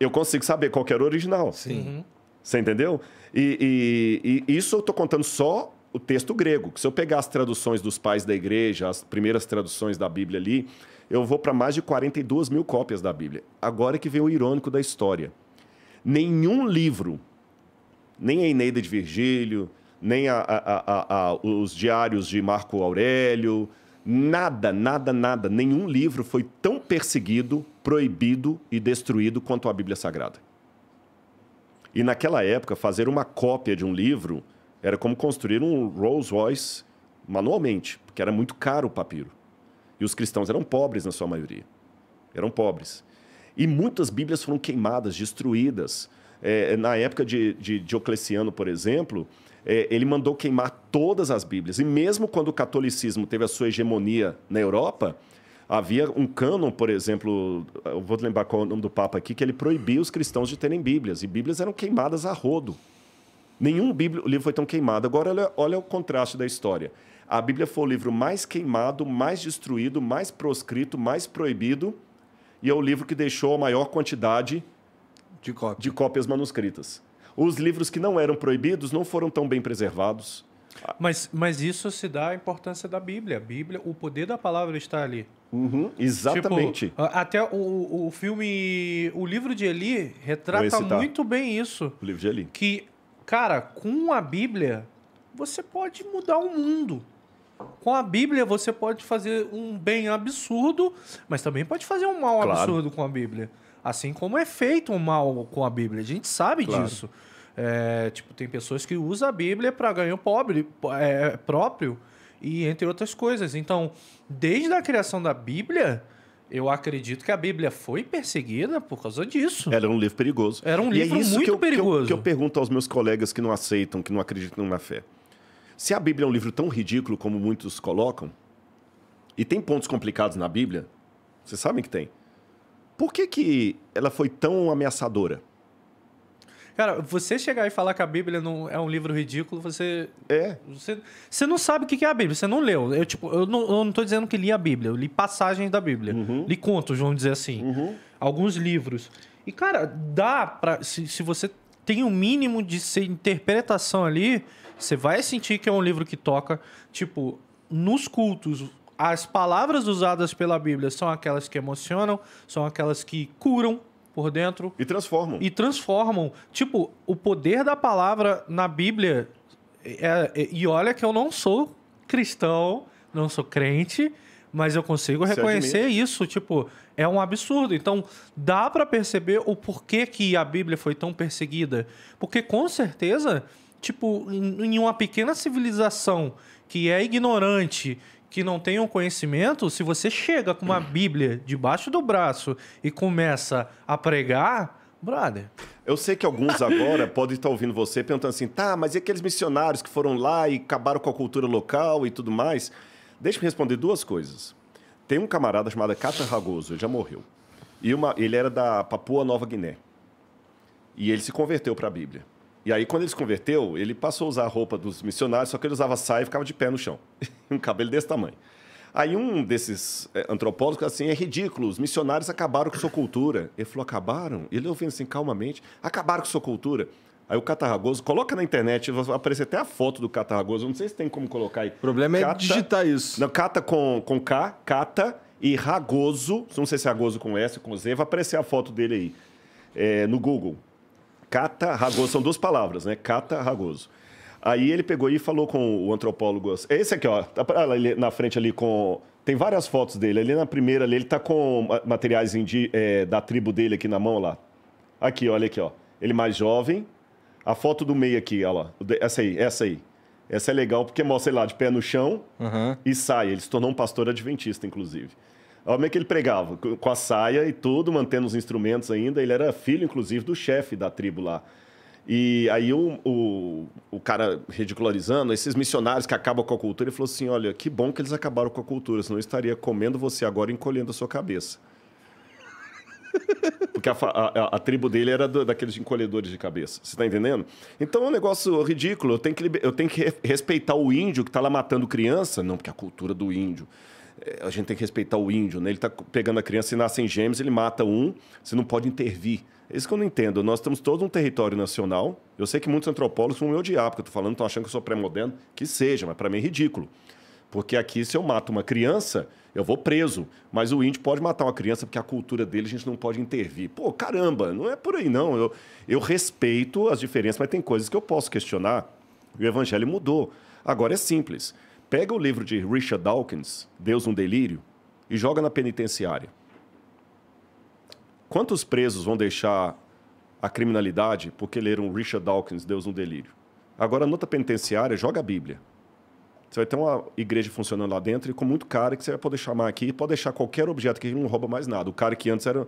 eu consigo saber qual era o original. Sim. Uhum. Você entendeu? E, e, e isso eu estou contando só o texto grego. se eu pegar as traduções dos pais da igreja, as primeiras traduções da Bíblia ali, eu vou para mais de 42 mil cópias da Bíblia. Agora que vem o irônico da história. Nenhum livro, nem a Eneida de Virgílio, nem a, a, a, os diários de Marco Aurélio, nada, nada, nada, nenhum livro foi tão perseguido, proibido e destruído quanto a Bíblia Sagrada. E naquela época, fazer uma cópia de um livro era como construir um Rolls Royce manualmente, porque era muito caro o papiro. E os cristãos eram pobres na sua maioria. Eram pobres. E muitas Bíblias foram queimadas, destruídas. É, na época de, de Diocleciano, por exemplo, é, ele mandou queimar todas as Bíblias. E mesmo quando o catolicismo teve a sua hegemonia na Europa, Havia um cânon, por exemplo, eu vou lembrar qual é o nome do Papa aqui, que ele proibia os cristãos de terem Bíblias, e Bíblias eram queimadas a rodo. Nenhum Bíblia, livro foi tão queimado. Agora, olha, olha o contraste da história. A Bíblia foi o livro mais queimado, mais destruído, mais proscrito, mais proibido, e é o livro que deixou a maior quantidade de, cópia. de cópias manuscritas. Os livros que não eram proibidos não foram tão bem preservados mas, mas isso se dá à importância da Bíblia. A Bíblia, o poder da palavra está ali. Uhum, exatamente. Tipo, até o, o filme. O livro de Eli retrata muito bem isso. O livro de Eli. Que, cara, com a Bíblia, você pode mudar o mundo. Com a Bíblia, você pode fazer um bem absurdo, mas também pode fazer um mal claro. absurdo com a Bíblia. Assim como é feito um mal com a Bíblia. A gente sabe claro. disso. É, tipo, tem pessoas que usam a Bíblia para ganho pobre, é, próprio e entre outras coisas. Então, desde a criação da Bíblia, eu acredito que a Bíblia foi perseguida por causa disso. Era um livro perigoso. Era um e é livro é muito que eu, perigoso. Que eu, que eu pergunto aos meus colegas que não aceitam, que não acreditam na fé. Se a Bíblia é um livro tão ridículo como muitos colocam, e tem pontos complicados na Bíblia, vocês sabem que tem. Por que, que ela foi tão ameaçadora? Cara, você chegar e falar que a Bíblia não é um livro ridículo, você. É. Você, você não sabe o que é a Bíblia, você não leu. Eu, tipo, eu não, eu não tô dizendo que li a Bíblia, eu li passagens da Bíblia. Uhum. Li contos, vamos dizer assim. Uhum. Alguns livros. E, cara, dá pra. Se, se você tem o um mínimo de interpretação ali, você vai sentir que é um livro que toca. Tipo, nos cultos, as palavras usadas pela Bíblia são aquelas que emocionam, são aquelas que curam, por dentro. E transformam. E transformam. Tipo, o poder da palavra na Bíblia. É, é, e olha que eu não sou cristão, não sou crente, mas eu consigo reconhecer isso. Tipo, é um absurdo. Então, dá para perceber o porquê que a Bíblia foi tão perseguida. Porque, com certeza, tipo, em uma pequena civilização que é ignorante, que não tenham conhecimento, se você chega com uma Bíblia debaixo do braço e começa a pregar, brother. Eu sei que alguns agora podem estar ouvindo você perguntando assim, tá, mas e aqueles missionários que foram lá e acabaram com a cultura local e tudo mais? Deixa eu responder duas coisas. Tem um camarada chamado Cata Ragoso, ele já morreu. E uma, ele era da Papua Nova Guiné. E ele se converteu para a Bíblia. E aí, quando ele se converteu, ele passou a usar a roupa dos missionários, só que ele usava saia e ficava de pé no chão. um cabelo desse tamanho. Aí um desses eh, antropólogos assim, é ridículo, os missionários acabaram com sua cultura. Ele falou, acabaram? Ele ouvindo assim calmamente, acabaram com sua cultura. Aí o Catarragoso, coloca na internet, vai aparecer até a foto do Catarragoso, não sei se tem como colocar aí. O problema é cata, é digitar isso. Não, Cata com, com K, Cata e Ragoso, não sei se é Ragoso com S, com Z, vai aparecer a foto dele aí é, no Google. Cata Ragoso, são duas palavras, né? Cata Ragoso. Aí ele pegou e falou com o antropólogo. É esse aqui, ó. Tá na frente ali com. Tem várias fotos dele. Ali na primeira ali, ele tá com materiais indi... é, da tribo dele aqui na mão lá. Aqui, olha aqui, ó. Ele mais jovem. A foto do meio aqui, olha lá. Essa aí, essa aí. Essa é legal porque mostra, ele lá, de pé no chão uhum. e sai. Ele se tornou um pastor adventista, inclusive. Olha como é que ele pregava, com a saia e tudo, mantendo os instrumentos ainda. Ele era filho, inclusive, do chefe da tribo lá. E aí o, o, o, cara ridicularizando, esses missionários que acabam com a cultura, ele falou assim: olha, que bom que eles acabaram com a cultura, senão eu estaria comendo você agora e encolhendo a sua cabeça. Porque a, a, a tribo dele era do, daqueles encolhedores de cabeça. Você está entendendo? Então é um negócio ridículo. Eu tenho que, eu tenho que respeitar o índio que está lá matando criança. Não, porque a cultura do índio a gente tem que respeitar o índio, né? Ele está pegando a criança e nascem gêmeos, ele mata um, você não pode intervir. É isso que eu não entendo. Nós temos todo um território nacional. Eu sei que muitos antropólogos vão me odiar, porque eu estou falando, estão achando que eu sou pré-moderno. Que seja, mas para mim é ridículo. Porque aqui, se eu mato uma criança, eu vou preso. Mas o índio pode matar uma criança porque a cultura dele a gente não pode intervir. Pô, caramba, não é por aí não. Eu, eu respeito as diferenças, mas tem coisas que eu posso questionar. E o evangelho mudou. Agora é simples. Pega o livro de Richard Dawkins, Deus um Delírio, e joga na penitenciária. Quantos presos vão deixar a criminalidade porque leram Richard Dawkins, Deus um Delírio? Agora, nota penitenciária, joga a Bíblia. Você vai ter uma igreja funcionando lá dentro e com muito cara que você vai poder chamar aqui, pode deixar qualquer objeto que não rouba mais nada. O cara que antes era,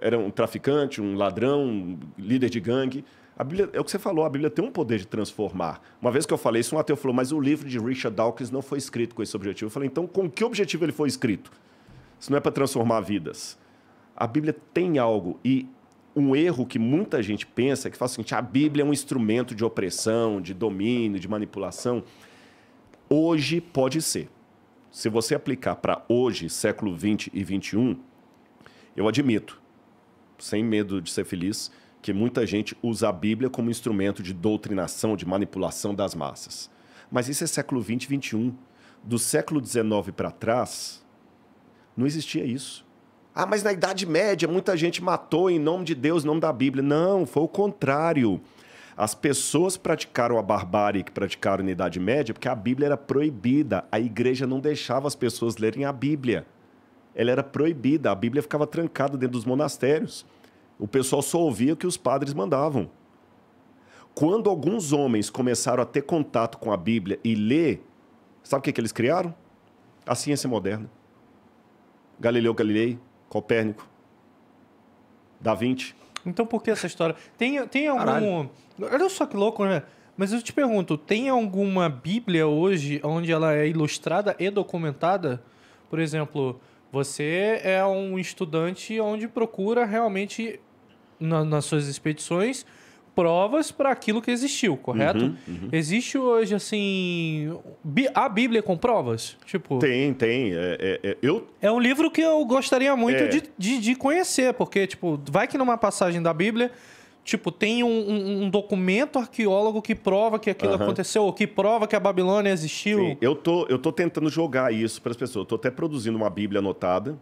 era um traficante, um ladrão, um líder de gangue, a Bíblia, é o que você falou, a Bíblia tem um poder de transformar. Uma vez que eu falei isso, um ateu falou, mas o livro de Richard Dawkins não foi escrito com esse objetivo. Eu falei, então com que objetivo ele foi escrito? Se não é para transformar vidas. A Bíblia tem algo e um erro que muita gente pensa, é que fala o seguinte, a Bíblia é um instrumento de opressão, de domínio, de manipulação. Hoje pode ser. Se você aplicar para hoje, século 20 e 21, eu admito, sem medo de ser feliz, porque muita gente usa a Bíblia como instrumento de doutrinação, de manipulação das massas. Mas isso é século XX e XXI. Do século XIX para trás, não existia isso. Ah, mas na Idade Média muita gente matou em nome de Deus, em nome da Bíblia. Não, foi o contrário. As pessoas praticaram a barbárie que praticaram na Idade Média porque a Bíblia era proibida. A igreja não deixava as pessoas lerem a Bíblia. Ela era proibida, a Bíblia ficava trancada dentro dos monastérios. O pessoal só ouvia o que os padres mandavam. Quando alguns homens começaram a ter contato com a Bíblia e ler, sabe o que, que eles criaram? A ciência moderna. Galileu Galilei, Copérnico, Da Vinci. Então por que essa história? Tem, tem algum. Olha só que louco, né? Mas eu te pergunto, tem alguma Bíblia hoje onde ela é ilustrada e documentada? Por exemplo, você é um estudante onde procura realmente na, nas suas expedições provas para aquilo que existiu, correto? Uhum, uhum. Existe hoje, assim. A Bíblia com provas? Tipo. Tem, tem. É, é, é, eu... é um livro que eu gostaria muito é. de, de, de, conhecer, porque, tipo, vai que numa passagem da Bíblia. Tipo, tem um, um, um documento arqueólogo que prova que aquilo uhum. aconteceu, ou que prova que a Babilônia existiu. Sim. Eu, tô, eu tô tentando jogar isso para as pessoas. Eu tô até produzindo uma Bíblia anotada,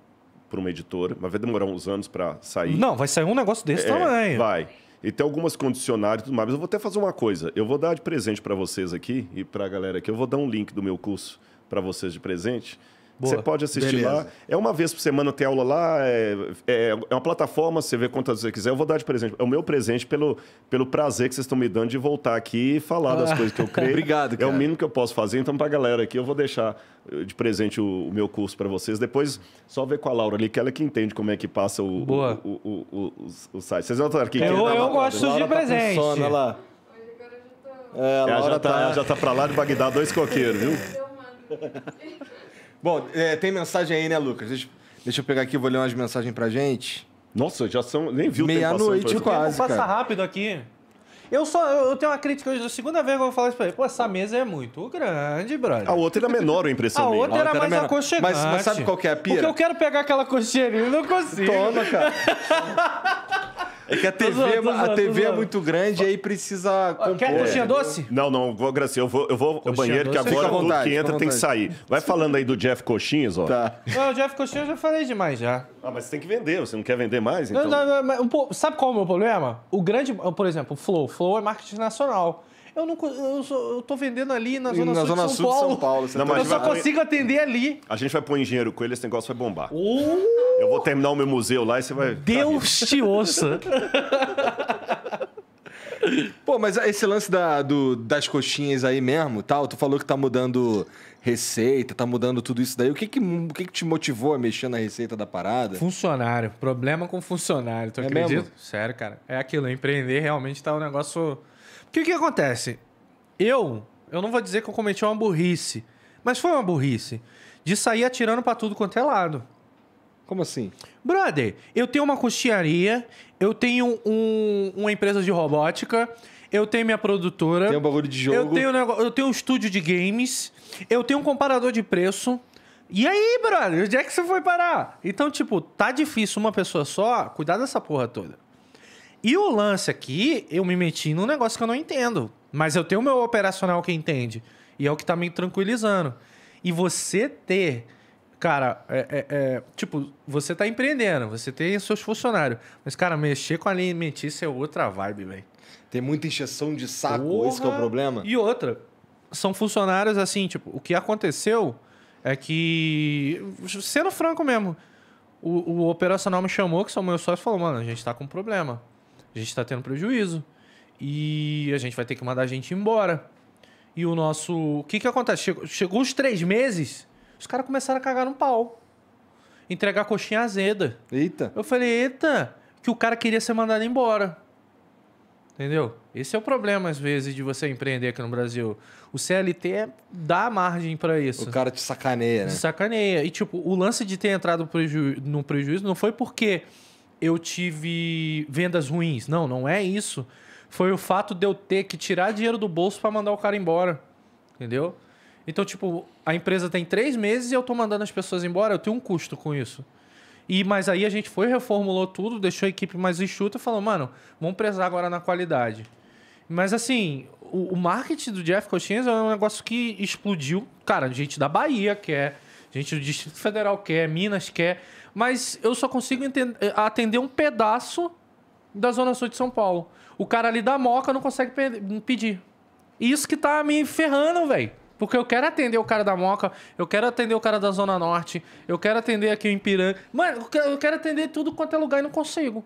para uma editora, mas vai demorar uns anos para sair. Não, vai sair um negócio desse é, também. Vai. E tem algumas condicionárias e tudo mais. Mas eu vou até fazer uma coisa. Eu vou dar de presente para vocês aqui e para a galera aqui. Eu vou dar um link do meu curso para vocês de presente. Você pode assistir Beleza. lá. É uma vez por semana tem aula lá. É, é, é uma plataforma, você vê quantas você quiser. Eu vou dar de presente. É o meu presente pelo, pelo prazer que vocês estão me dando de voltar aqui e falar ah. das coisas que eu creio. Obrigado, cara. É o mínimo que eu posso fazer. Então, para a galera aqui, eu vou deixar eh, de presente o, o meu curso para vocês. Depois, só ver com a Laura ali, que ela que entende como é que passa o, Boa. o, o, o, o, o site. Vocês notaram aqui? Eu, tá eu, eu gosto de Laura tá presente. sono, olha lá. Tá- é, é, a Laura já está tá... já tá para lá de Bagdá, dois coqueiros, viu? Bom, é, tem mensagem aí, né, Lucas? Deixa, deixa eu pegar aqui, vou ler umas mensagens pra gente. Nossa, já são. Nem viu Meia-noite quase. Vamos passar rápido aqui. Eu só eu tenho uma crítica hoje, da segunda vez que eu vou falar isso pra ele. Pô, essa mesa é muito grande, brother. A outra era menor, a impressão A outra era, outra mais era aconchegante. Mas, mas, sabe qual que é a pira? Porque eu quero pegar aquela coxinha ali, não consigo. Toma, cara. É que a TV, é zoando, zoando, a TV é muito grande e aí precisa compor. Quer coxinha é. doce? Não, não, vou, Gracinha, eu vou, eu vou ao banheiro, doce? que agora vontade, tudo que entra tem que sair. Vai falando aí do Jeff Coxinhas, ó. Tá. Não, o Jeff Coxinhas eu já falei demais já. Ah, mas você tem que vender, você não quer vender mais, então? Não, não, não, mas, sabe qual é o meu problema? O grande, por exemplo, o Flow. Flow é marketing nacional. Eu não eu, eu tô vendendo ali na Zona, na sul, zona de sul, de São Paulo. Não, tá eu só consigo atender ali. A gente vai pôr engenheiro com ele, esse negócio vai bombar. Uh! Eu vou terminar o meu museu lá e você vai. Deus te ouça! Pô, mas esse lance da, do, das coxinhas aí mesmo, tal, tu falou que tá mudando receita, tá mudando tudo isso daí. O que que, o que, que te motivou a mexer na receita da parada? Funcionário. Problema com funcionário, tu é acredita? Sério, cara. É aquilo, empreender realmente tá um negócio o que acontece? Eu, eu não vou dizer que eu cometi uma burrice, mas foi uma burrice de sair atirando para tudo quanto é lado. Como assim? Brother, eu tenho uma costiaria, eu tenho um, uma empresa de robótica, eu tenho minha produtora. Tem um bagulho de jogo. Eu tenho, eu tenho um estúdio de games, eu tenho um comparador de preço. E aí, brother, onde é que você foi parar? Então, tipo, tá difícil uma pessoa só cuidar dessa porra toda. E o lance aqui, eu me meti num negócio que eu não entendo. Mas eu tenho o meu operacional que entende. E é o que tá me tranquilizando. E você ter. Cara, é, é, é, tipo, você tá empreendendo, você tem seus funcionários. Mas, cara, mexer com a alimentícia é outra vibe, velho. Tem muita injeção de saco, Porra. esse é o problema. E outra, são funcionários assim, tipo, o que aconteceu é que, sendo franco mesmo, o, o operacional me chamou, que são meus sócios, e falou, mano, a gente tá com um problema. A gente está tendo prejuízo. E a gente vai ter que mandar a gente embora. E o nosso. O que, que acontece? Chegou, chegou os três meses, os caras começaram a cagar no pau. Entregar coxinha azeda. Eita. Eu falei, eita, que o cara queria ser mandado embora. Entendeu? Esse é o problema, às vezes, de você empreender aqui no Brasil. O CLT é, dá margem para isso. O cara te sacaneia, né? Te sacaneia. E, tipo, o lance de ter entrado preju... no prejuízo não foi porque eu tive vendas ruins. Não, não é isso. Foi o fato de eu ter que tirar dinheiro do bolso para mandar o cara embora. Entendeu? Então, tipo, a empresa tem três meses e eu tô mandando as pessoas embora, eu tenho um custo com isso. E Mas aí a gente foi, reformulou tudo, deixou a equipe mais enxuta e falou, mano, vamos prezar agora na qualidade. Mas assim, o, o marketing do Jeff Cochins é um negócio que explodiu. Cara, gente da Bahia quer, gente do Distrito Federal quer, Minas quer mas eu só consigo eh, atender um pedaço da Zona Sul de São Paulo. O cara ali da Moca não consegue pedir. Isso que tá me ferrando, velho. Porque eu quero atender o cara da Moca, eu quero atender o cara da Zona Norte, eu quero atender aqui o Ipiranga. Mano, eu quero atender tudo quanto é lugar e não consigo.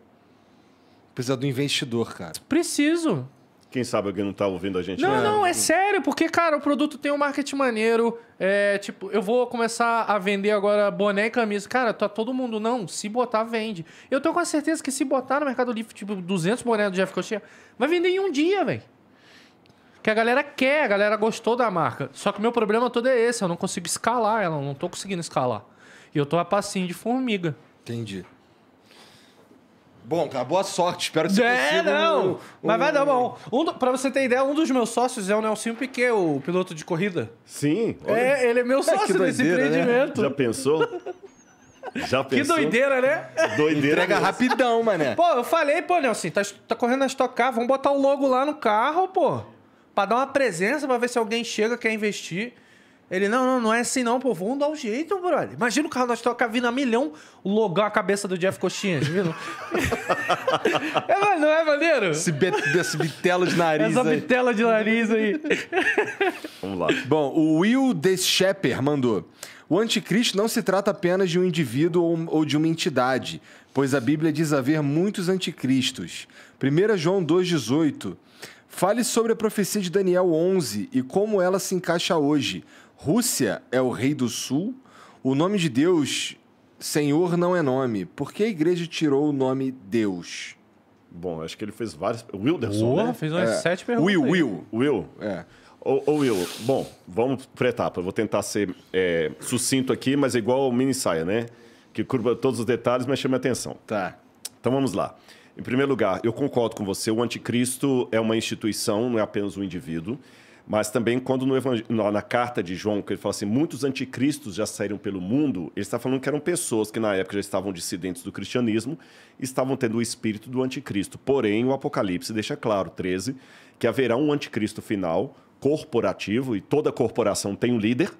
Precisa do investidor, cara. Preciso. Quem sabe alguém não tá ouvindo a gente. Não, né? não, é sério, porque, cara, o produto tem um marketing maneiro. É, tipo, eu vou começar a vender agora boné e camisa. Cara, tá todo mundo, não, se botar, vende. Eu tô com a certeza que se botar no Mercado Livre, tipo, 200 bonés do Jeff Costier, vai vender em um dia, velho. Que a galera quer, a galera gostou da marca. Só que o meu problema todo é esse, eu não consigo escalar ela, eu não tô conseguindo escalar. E eu tô a passinho de formiga. Entendi. Bom, cara, boa sorte. Espero que você É, não. Um, um, mas vai dar bom. Um, do- pra você ter ideia, um dos meus sócios é o Nelson Piquet, o piloto de corrida. Sim. olha. É, ele é meu sócio nesse né? empreendimento. Já pensou? Já pensou? Que doideira, né? Doideira. Entrega rapidão, mané. Pô, eu falei, pô, Nelson, tá, tá correndo a Stock Car, vamos botar o logo lá no carro, pô. Pra dar uma presença, pra ver se alguém chega, quer investir. Ele, não, não, não é assim não, pô. Vamos dar um jeito, brother. Imagina o carro nós Stock vindo a milhão logar a cabeça do Jeff Coxinha, viu? É, é, não é maneiro? Esse, be esse bitelo de nariz Essa aí. Essa bitela de nariz aí. Vamos lá. Bom, o Will The mandou... O anticristo não se trata apenas de um indivíduo ou de uma entidade, pois a Bíblia diz haver muitos anticristos. 1 João 2,18 Fale sobre a profecia de Daniel 11 e como ela se encaixa hoje, Rússia é o rei do sul, o nome de Deus, Senhor, não é nome. Por que a igreja tirou o nome Deus? Bom, acho que ele fez várias. Wilderson, Uou, né? Fez umas é. sete perguntas. Will, Will. Will? É. Ô, Will, bom, vamos por etapa. Eu vou tentar ser é, sucinto aqui, mas igual o mini saia, né? Que curva todos os detalhes, mas chama a atenção. Tá. Então vamos lá. Em primeiro lugar, eu concordo com você, o anticristo é uma instituição, não é apenas um indivíduo. Mas também quando no na carta de João, que ele fala assim, muitos anticristos já saíram pelo mundo, ele está falando que eram pessoas que na época já estavam dissidentes do cristianismo, estavam tendo o espírito do anticristo. Porém, o Apocalipse deixa claro, 13, que haverá um anticristo final, corporativo, e toda corporação tem um líder,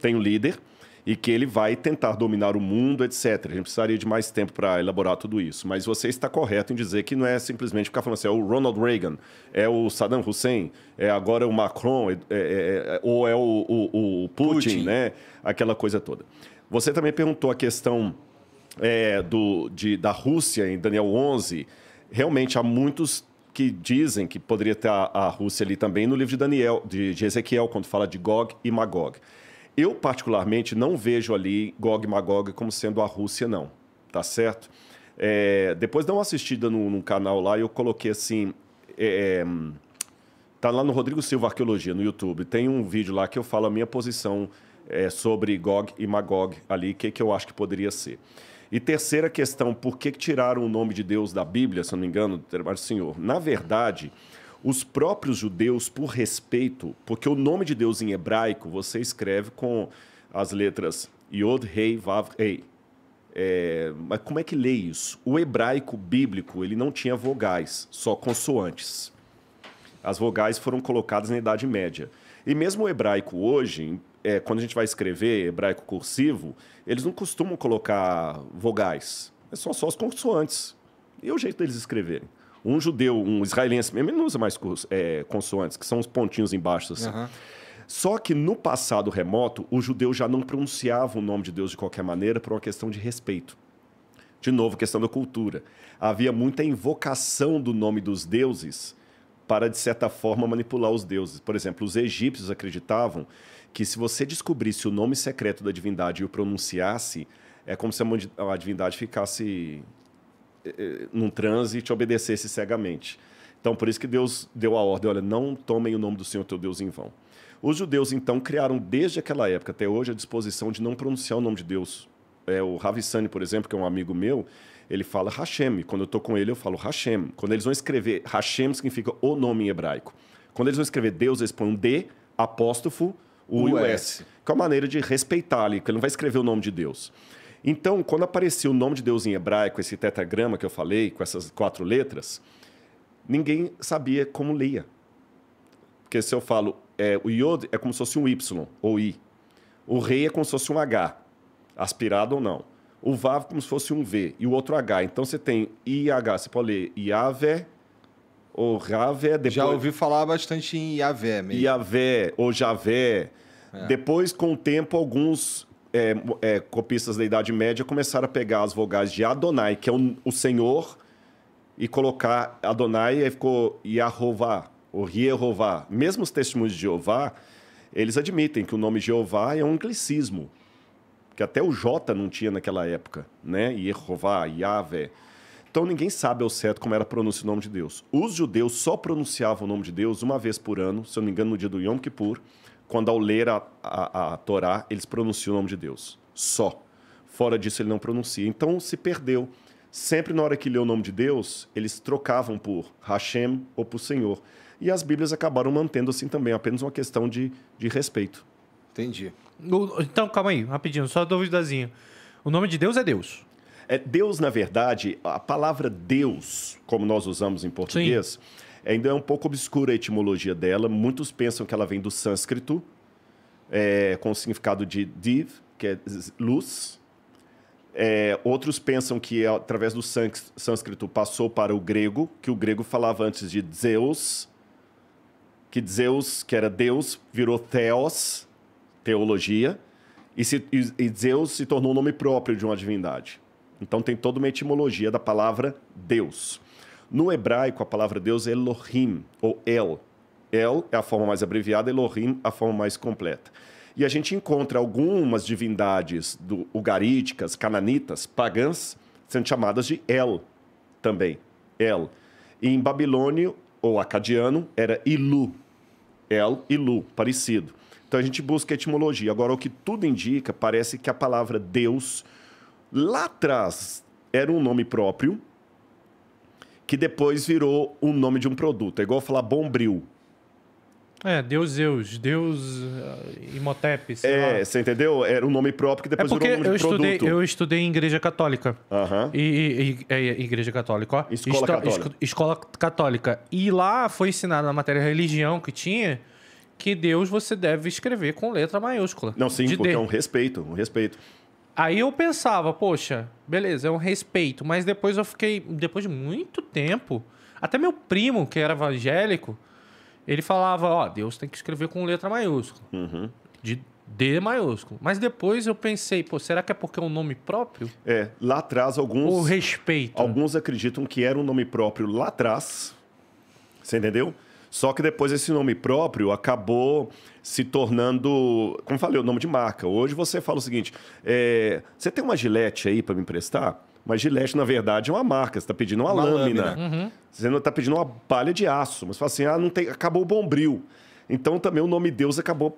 tem um líder, e que ele vai tentar dominar o mundo, etc. A gente precisaria de mais tempo para elaborar tudo isso. Mas você está correto em dizer que não é simplesmente ficar falando assim, é o Ronald Reagan, é o Saddam Hussein, é agora o Macron, é, é, é, é ou é o, o, o Putin, Putin, né? Aquela coisa toda. Você também perguntou a questão é, do, de, da Rússia em Daniel 11. Realmente, há muitos que dizem que poderia ter a, a Rússia ali também no livro de Daniel, de, de Ezequiel, quando fala de Gog e Magog. Eu, particularmente, não vejo ali Gog e Magog como sendo a Rússia, não. Tá certo? É, depois dá uma assistida no, canal lá e eu coloquei assim. É, é, tá lá no Rodrigo Silva Arqueologia, no YouTube. Tem um vídeo lá que eu falo a minha posição é, sobre Gog e Magog ali, o que, que eu acho que poderia ser. E terceira questão, por que tiraram o nome de Deus da Bíblia, se eu não me engano, do Senhor? Na verdade. Os próprios judeus, por respeito, porque o nome de Deus em hebraico você escreve com as letras Yod, Rei, Vav, Rei. É, mas como é que lê isso? O hebraico bíblico ele não tinha vogais, só consoantes. As vogais foram colocadas na Idade Média. E mesmo o hebraico hoje, é, quando a gente vai escrever hebraico cursivo, eles não costumam colocar vogais. É só, só as consoantes. E o jeito deles escreverem. Um judeu, um israelense mesmo, ele não usa mais é, consoantes, que são os pontinhos embaixo assim. Uhum. Só que no passado remoto, o judeu já não pronunciava o nome de Deus de qualquer maneira por uma questão de respeito. De novo, questão da cultura. Havia muita invocação do nome dos deuses para, de certa forma, manipular os deuses. Por exemplo, os egípcios acreditavam que se você descobrisse o nome secreto da divindade e o pronunciasse, é como se a divindade ficasse eh, eh, num transe e te obedecesse cegamente. Então, por isso que Deus deu a ordem: olha, não tomem o nome do Senhor teu Deus em vão. Os judeus, então, criaram desde aquela época até hoje a disposição de não pronunciar o nome de Deus. É, o Ravissani, por exemplo, que é um amigo meu, ele fala Hashem. Quando eu estou com ele, eu falo Hashem. Quando eles vão escrever, Hashem significa o nome em hebraico. Quando eles vão escrever Deus, eles põem um D, apóstrofo, o S. que é uma maneira de respeitar ali, que ele não vai escrever o nome de Deus. Então, quando apareceu o nome de Deus em hebraico, esse tetragrama que eu falei, com essas quatro letras, ninguém sabia como lia. Porque se eu falo, é, o Yod é como se fosse um Y ou I. O rei é como se fosse um H, aspirado ou não. O Vav é como se fosse um V e o outro H. Então você tem IH, você pode ler iavé ou Javé. Depois... Já ouvi falar bastante em Iavé mesmo. Iavé ou Javé. É. Depois, com o tempo, alguns é, é, copistas da Idade Média começaram a pegar as vogais de Adonai, que é o, o senhor, e colocar Adonai, e aí ficou Yahová, ou Yehová. Mesmo os testemunhos de Jeová, eles admitem que o nome Jeová é um anglicismo, que até o J não tinha naquela época, né? Yehová, Yahvé. Então ninguém sabe ao certo como era a pronúncia do nome de Deus. Os judeus só pronunciavam o nome de Deus uma vez por ano, se eu não me engano, no dia do Yom Kippur, quando ao ler a, a, a Torá, eles pronunciam o nome de Deus. Só. Fora disso, ele não pronuncia. Então, se perdeu. Sempre na hora que lê o nome de Deus, eles trocavam por Hashem ou por Senhor. E as Bíblias acabaram mantendo assim também, apenas uma questão de, de respeito. Entendi. Então, calma aí, rapidinho, só duvidazinha. O nome de Deus é Deus. É, Deus, na verdade, a palavra Deus, como nós usamos em português, Sim Ainda é um pouco obscura a etimologia dela. Muitos pensam que ela vem do sânscrito, é, com o significado de div, que é luz. É, outros pensam que através do sânscrito passou para o grego, que o grego falava antes de Zeus, que Zeus, que era Deus, virou Theos, teologia, e, se, e Zeus se tornou o um nome próprio de uma divindade. Então tem toda uma etimologia da palavra Deus. No hebraico, a palavra Deus é Elohim, ou El. El é a forma mais abreviada, Elohim a forma mais completa. E a gente encontra algumas divindades do ugaríticas, cananitas, pagãs, sendo chamadas de El também. El. E em babilônio ou acadiano era Ilu. El, Ilu, parecido. Então a gente busca etimologia. Agora, o que tudo indica, parece que a palavra Deus, lá atrás, era um nome próprio, que depois virou o nome de um produto. É igual falar Bombril. É, Deus Zeus, Deus eh, Imhotep, É, lá. você entendeu? Era um nome próprio que é depois é porque virou um nome eu estudei, produto. Eu estudei em igreja católica. Uhum. E, e, e é, é, igreja católica, ó. Escola Esto católica. Escola católica. E lá foi ensinado na matéria religião que tinha que Deus você deve escrever com letra maiúscula. Não, sim, porque D. é um respeito, um respeito. Aí eu pensava, poxa, beleza, é um respeito. Mas depois eu fiquei, depois de muito tempo, até meu primo, que era evangélico, ele falava, ó, oh, Deus tem que escrever com letra maiúscula. Uhum. De D maiúsculo. Mas depois eu pensei, pô, será que é porque é um nome próprio? É, lá atrás alguns... O respeito. Alguns acreditam que era um nome próprio lá atrás, você entendeu? Só que depois esse nome próprio acabou se tornando, como falei, o nome de marca. Hoje você fala o seguinte: é, você tem uma gilete aí para me emprestar? Mas gilete, na verdade, é uma marca. Você está pedindo uma, uma lâmina. lâmina. Uhum. Você está pedindo uma palha de aço. Mas você fala assim, ah, não tem... acabou o bombril. Então, também, o nome Deus acabou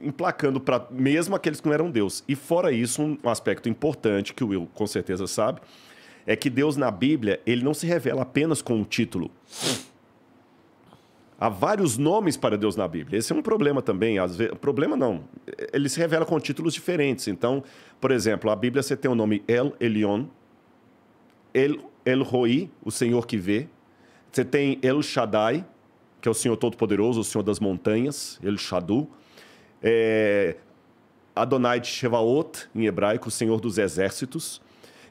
emplacando para mesmo aqueles que não eram Deus. E fora isso, um aspecto importante que o Will com certeza sabe, é que Deus na Bíblia, ele não se revela apenas com um título. Há vários nomes para Deus na Bíblia. Esse é um problema também. Às vezes, problema não. Ele se revela com títulos diferentes. Então, por exemplo, a Bíblia você tem o nome El Elion, El, El Roi, o Senhor que vê. Você tem El Shaddai, que é o Senhor Todo-Poderoso, o Senhor das Montanhas, El Shadu. É, Adonai de Shevaot, em hebraico, o Senhor dos Exércitos.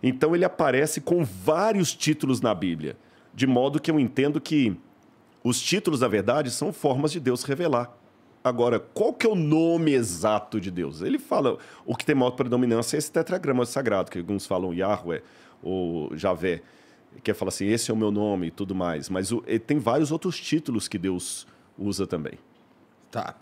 Então ele aparece com vários títulos na Bíblia, de modo que eu entendo que os títulos, na verdade, são formas de Deus revelar. Agora, qual que é o nome exato de Deus? Ele fala, o que tem maior predominância é esse tetragrama sagrado, que alguns falam Yahweh ou Javé, que é assim, esse é o meu nome e tudo mais. Mas o, tem vários outros títulos que Deus usa também. Tá.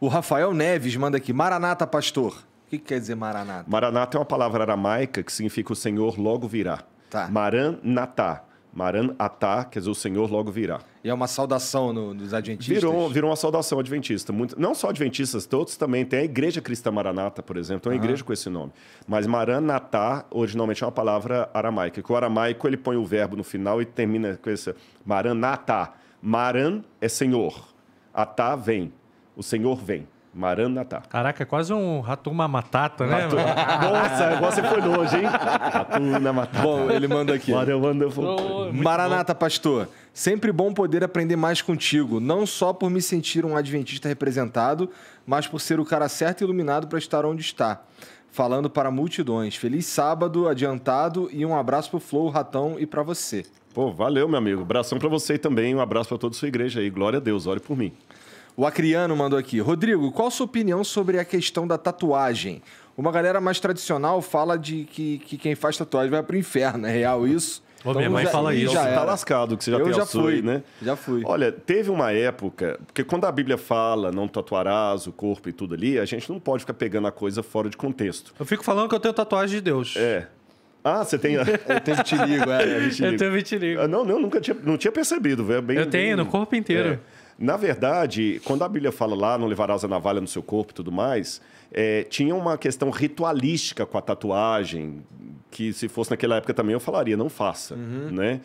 O Rafael Neves manda aqui, Maranata, pastor. O que, que quer dizer Maranata? Maranata é uma palavra aramaica que significa o Senhor logo virá. Tá. Maranatá Maran Atá, quer dizer, o Senhor logo virá. E é uma saudação no, adventistas? Virou, virou uma saudação adventista. Muito, não só adventistas, todos também. Tem a Igreja Cristã Maranata, por exemplo, tem uma uhum. igreja com esse nome. Mas Maranatá, originalmente, é uma palavra aramaica. Que o aramaico, ele põe o verbo no final e termina com esse Maranatá. Maran é Senhor. Atá vem. O Senhor vem. Maranatá. Caraca, é quase um Ratuma Matata, né? Ratu... Nossa, você foi longe, hein? Ratuna Matata. Bom, ele manda aqui. What wonderful... Maranata, pastor. Sempre bom poder aprender mais contigo, não só por me sentir um adventista representado, mas por ser o cara certo e iluminado para estar onde está. Falando para multidões. Feliz sábado adiantado e um abraço pro Flow, Ratão e para você. Pô, valeu, meu amigo. Abração para você também. Um abraço para toda a sua igreja aí. Glória a Deus. Ore por mim. O Acriano mandou aqui. Rodrigo, qual a sua opinião sobre a questão da tatuagem? Uma galera mais tradicional fala de que, que quem faz tatuagem vai pro inferno. É real isso? Ô, minha então, mãe já, fala isso. Já está lascado, que você já Eu tem já fui, né? Já fui. Olha, teve uma época, porque quando a Bíblia fala, não tatuarás o corpo e tudo ali, a gente não pode ficar pegando a coisa fora de contexto. Eu fico falando que eu tenho tatuagem de Deus. É. Ah, você tem. Eu tenho vitiligo, é. é vitiligo. Eu tenho vitiligo. Ah, não, não, nunca tinha, não tinha percebido, velho. É bem, eu tenho, bem... no corpo inteiro. É. Na verdade, quando a Bíblia fala lá, não levarás a navalha no seu corpo e tudo mais, é, tinha uma questão ritualística com a tatuagem, que se fosse naquela época também eu falaria, não faça, uhum. né?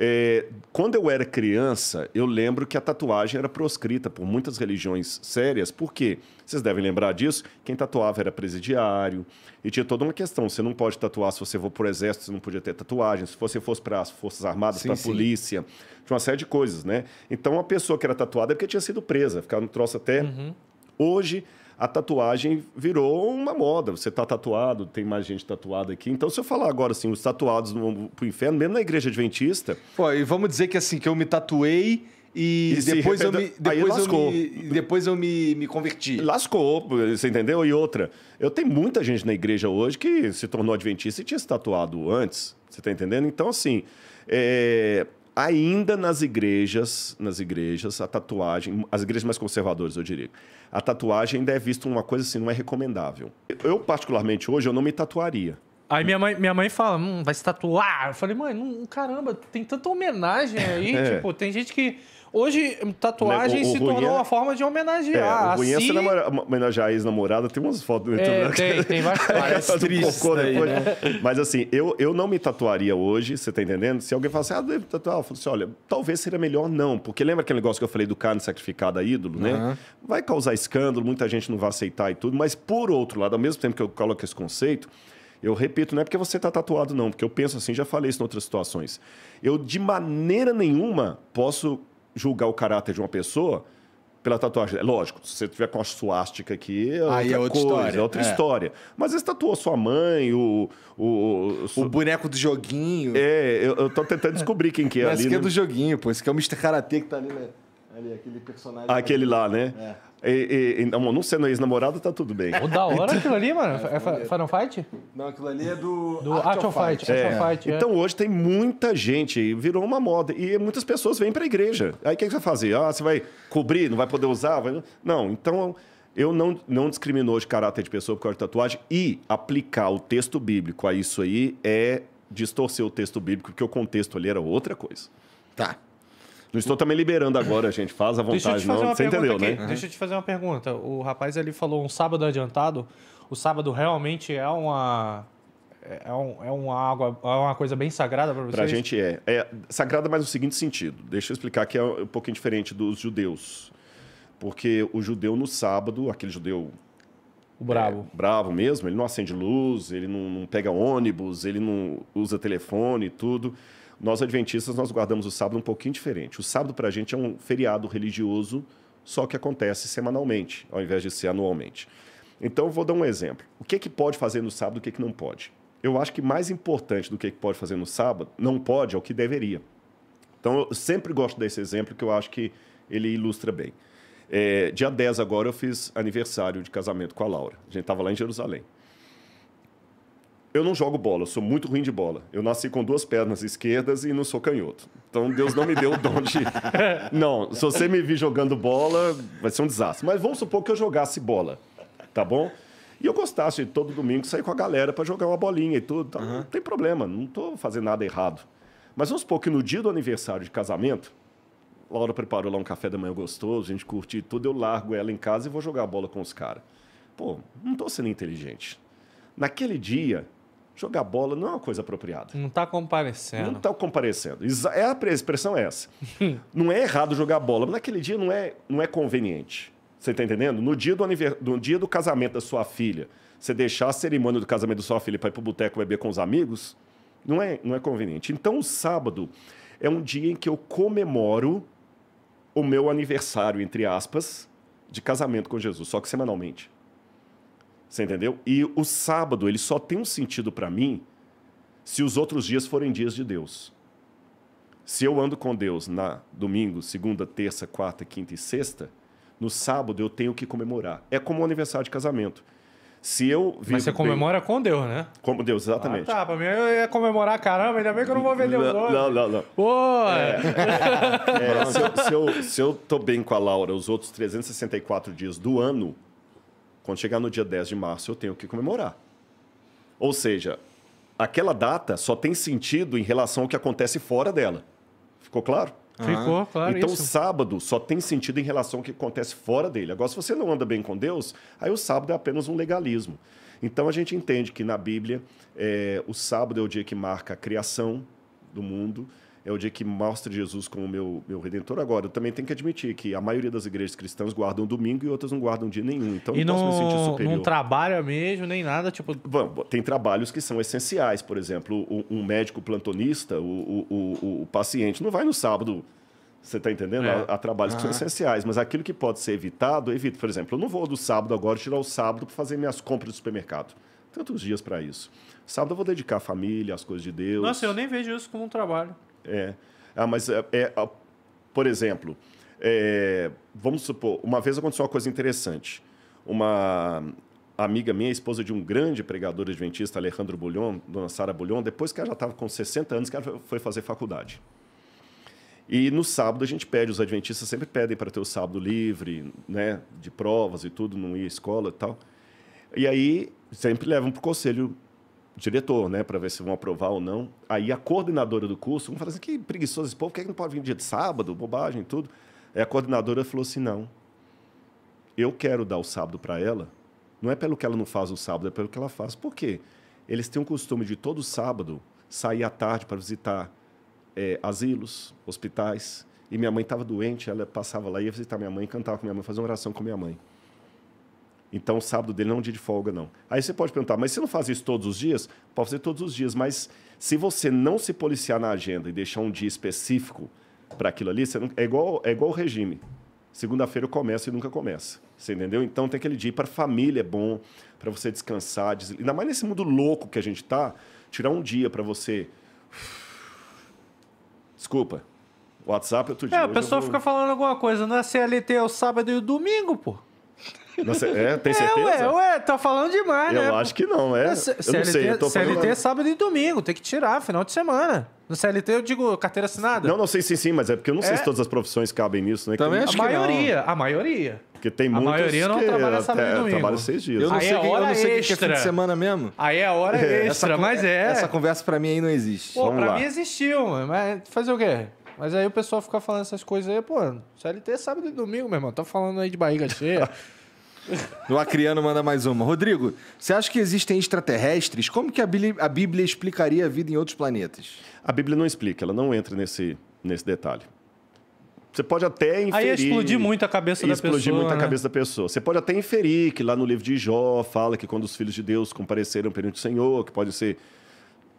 É, quando eu era criança, eu lembro que a tatuagem era proscrita por muitas religiões sérias, porque vocês devem lembrar disso, quem tatuava era presidiário, e tinha toda uma questão, você não pode tatuar se você for para o exército, você não podia ter tatuagem, se você fosse para as forças armadas, para a polícia, tinha uma série de coisas, né? Então, a pessoa que era tatuada é porque tinha sido presa, ficava no troço até... Uhum. Hoje, a tatuagem virou uma moda. Você está tatuado, tem mais gente tatuada aqui. Então, se eu falar agora assim, os tatuados no, pro inferno, mesmo na igreja adventista. Pô, e vamos dizer que assim, que eu me tatuei. E, e depois, eu, me, depois, eu, me, depois eu me, me converti. Lascou, você entendeu? E outra, eu tenho muita gente na igreja hoje que se tornou adventista e tinha se tatuado antes. Você está entendendo? Então, assim, é, ainda nas igrejas, nas igrejas, a tatuagem, as igrejas mais conservadoras, eu diria, a tatuagem ainda é vista uma coisa assim, não é recomendável. Eu, particularmente, hoje, eu não me tatuaria. Aí minha mãe, minha mãe fala, hum, vai se tatuar. Eu falei, mãe, não, caramba, tem tanta homenagem aí, é. tipo, tem gente que Hoje, tatuagem né, o, o se tornou uma forma de homenagear. É, o assim... homenagear a ex-namorada, tem umas fotos no é, Tem, tem várias tristes um né? Mas assim, eu, eu não me tatuaria hoje, você tá entendendo? Se alguém falasse, ah, devo tatuar, eu falo assim, olha, talvez seria melhor não. Porque lembra aquele negócio que eu falei do carne sacrificada a ídolo, né? Uhum. Vai causar escândalo, muita gente não vai aceitar e tudo. Mas por outro lado, ao mesmo tempo que eu coloco esse conceito, eu repito, não é porque você está tatuado, não, porque eu penso assim, já falei isso em outras situações. Eu, de maneira nenhuma, posso julgar o caráter de uma pessoa pela tatuagem. É lógico, se você tiver com a suástica aqui, é, é outra, é outra coisa, história. É outra é. história. Mas você tatuou sua mãe, o... O, o, o boneco do joguinho. É, eu, eu tô tentando descobrir quem que é ali. Esse aqui é né? do joguinho, pô. Esse aqui é o Mr. Karate que tá ali, né? Ali, aquele personagem. Aquele ali. lá, né? É. E, e, não, não sendo ex-namorado, tá tudo bem. O da hora então... aquilo ali, mano. É, é Final Fight? Não, aquilo ali é do. Do Act, of Fight. Fight. É. of Fight é. então hoje tem muita gente, virou uma moda. E muitas pessoas vêm pra igreja. Aí o que, que você vai fazer? Ah, você vai cobrir, não vai poder usar? Vai... Não, então. Eu não, não discrimino hoje caráter de pessoa por causa de tatuagem e aplicar o texto bíblico a isso aí é distorcer o texto bíblico, porque o contexto ali era outra coisa. Tá. Não estou também liberando agora, gente. Faz à vontade, não. Você entendeu, aqui. né? Deixa eu te fazer uma pergunta. O rapaz ali falou um sábado adiantado. O sábado realmente é uma. É, um, é uma água, é uma coisa bem sagrada para vocês? Para a gente é. é. Sagrada, mas no seguinte sentido. Deixa eu explicar que é um pouquinho diferente dos judeus. Porque o judeu no sábado, aquele judeu o bravo. É, bravo mesmo, ele não acende luz, ele não, não, pega ônibus, ele não usa telefone e tudo. Nós adventistas nós guardamos o sábado um pouquinho diferente. O sábado para a gente é um feriado religioso, só que acontece semanalmente, ao invés de ser anualmente. Então vou dar um exemplo. O que é que pode fazer no sábado, o que é que não pode? Eu acho que mais importante do que é que pode fazer no sábado, não pode é o que deveria. Então eu sempre gosto desse exemplo que eu acho que ele ilustra bem. É, dia 10 agora eu fiz aniversário de casamento com a Laura. A gente estava lá em Jerusalém. Eu não jogo bola, eu sou muito ruim de bola. Eu nasci com duas pernas esquerdas e não sou canhoto. Então Deus não me deu o dom de. Não, se você me vir jogando bola, vai ser um desastre. Mas vamos supor que eu jogasse bola, tá bom? E eu gostasse de todo domingo sair com a galera para jogar uma bolinha e tudo. Tá? Uhum. Não tem problema, não tô fazendo nada errado. Mas vamos supor que no dia do aniversário de casamento, Laura preparou lá um café da manhã gostoso, a gente curtiu tudo, eu largo ela em casa e vou jogar bola com os caras. Pô, não tô sendo inteligente. Naquele dia, jogar bola não é uma coisa apropriada. Não está comparecendo. Não está comparecendo. É a expressão é essa. não é errado jogar bola, mas naquele dia não é, não é conveniente. Você está entendendo? No dia, do anivers... no dia do casamento da sua filha, você deixar a cerimônia do casamento da sua filha para ir para o boteco beber com os amigos, não é, não é conveniente. Então, o sábado é um dia em que eu comemoro o meu aniversário, entre aspas, de casamento com Jesus, só que semanalmente. Você entendeu? E o sábado, ele só tem um sentido para mim se os outros dias forem dias de Deus. Se eu ando com Deus na domingo, segunda, terça, quarta, quinta e sexta, no sábado eu tenho que comemorar. É como um aniversário de casamento. Se eu vivo Mas você comemora bem... com Deus, né? Como Deus, exatamente. Ah, tá, pra mim eu ia comemorar, caramba, ainda bem que eu não vou vender os outros. Não, não, não. Pô! é, é, se, eu, se, eu, se eu tô bem com a Laura os outros 364 dias do ano, quando chegar no dia 10 de março, eu tenho que comemorar. Ou seja, aquela data só tem sentido em relação ao que acontece fora dela. Ficou claro? Ah. Ficou, claro. Então, isso. sábado só tem sentido em relação ao que acontece fora dele. Agora, se você não anda bem com Deus, aí o sábado é apenas um legalismo. Então, a gente entende que na Bíblia, é, o sábado é o dia que marca a criação do mundo, é o dia que mostra Jesus como meu, meu redentor. Agora, eu também tenho que admitir que a maioria das igrejas cristãs guardam domingo e outras não guardam dia nenhum. Então, e não, posso me sentir superior. não trabalha mesmo, nem nada, tipo... Bom, tem trabalhos que são essenciais. Por exemplo, um, médico plantonista, o, o, o, o, paciente, não vai no sábado... Você está entendendo? É. Há, há, trabalhos uhum. que são essenciais, mas aquilo que pode ser evitado, evito. Por exemplo, eu não vou do sábado agora tirar o sábado para fazer minhas compras do supermercado tantos dias para isso. Sábado eu vou dedicar à família, às coisas de Deus. Nossa, eu nem vejo isso como um trabalho. É. Ah, mas, é, é por exemplo, é, vamos supor, uma vez aconteceu uma coisa interessante. Uma amiga minha, esposa de um grande pregador adventista, Alejandro Bulhon, dona Sara Bulhon, depois que ela já estava com 60 anos, que ela foi fazer faculdade. E no sábado a gente pede, os adventistas sempre pedem para ter o sábado livre, né, de provas e tudo, não ir à escola e tal. E aí sempre levam para o conselho diretor, né, para ver se vão aprovar ou não. Aí a coordenadora do curso, vamos falar assim, que preguiçoso esse povo, por que, não pode vir dia de sábado, bobagem, tudo. Aí a coordenadora falou assim, não, eu quero dar o sábado para ela, não é pelo que ela não faz o sábado, é pelo que ela faz. Por quê? Eles têm o costume de todo sábado sair à tarde para visitar é, asilos, hospitais, e minha mãe estava doente, ela passava lá, ia visitar minha mãe, cantava com minha mãe, fazia uma oração com minha mãe. Então, o sábado dele não é um dia de folga, não. Aí você pode perguntar, mas você não faz isso todos os dias? Pode fazer todos os dias, mas se você não se policiar na agenda e deixar um dia específico para aquilo ali, não... é, igual, é igual o regime. Segunda-feira eu começo e nunca começa. Você entendeu? Então, tem aquele dia para família é bom, para você descansar. Des... Ainda mais nesse mundo louco que a gente tá, tirar um dia para você. Desculpa. WhatsApp é outro é, dia. É, o pessoal vou... fica falando alguma coisa, não é CLT, é o sábado e o domingo, pô é, tem certeza? É, ué, ué, tá falando demais, eu né? Eu acho que não, é. é CLT, eu não sei, eu tô CLT falando... é sábado e domingo, tem que tirar, final de semana. No CLT eu digo carteira assinada. Não, não sei sim, sim, mas é porque eu não é... sei se todas as profissões cabem nisso, né? Também que... acho a que maioria, não. a maioria. Porque tem muitos. A maioria não que trabalha sábado e domingo. Trabalha seis dias. Eu não aí sei, é que, hora eu não sei extra. que é fim de semana mesmo. Aí é hora é. extra, essa, mas é. Essa conversa pra mim aí não existe. Pô, Vamos pra lá. mim existiu, mas fazer o quê? Mas aí o pessoal fica falando essas coisas aí, pô, CLT é sábado e domingo, meu irmão. Tá falando aí de barriga cheia. O Acriano manda mais uma. Rodrigo, você acha que existem extraterrestres? Como que a Bíblia, a Bíblia explicaria a vida em outros planetas? A Bíblia não explica, ela não entra nesse, nesse detalhe. Você pode até inferir. Aí explodir muito a cabeça da pessoa. Explodir muito né? a cabeça da pessoa. Você pode até inferir que lá no livro de Jó fala que quando os filhos de Deus compareceram perante o Senhor, que pode ser.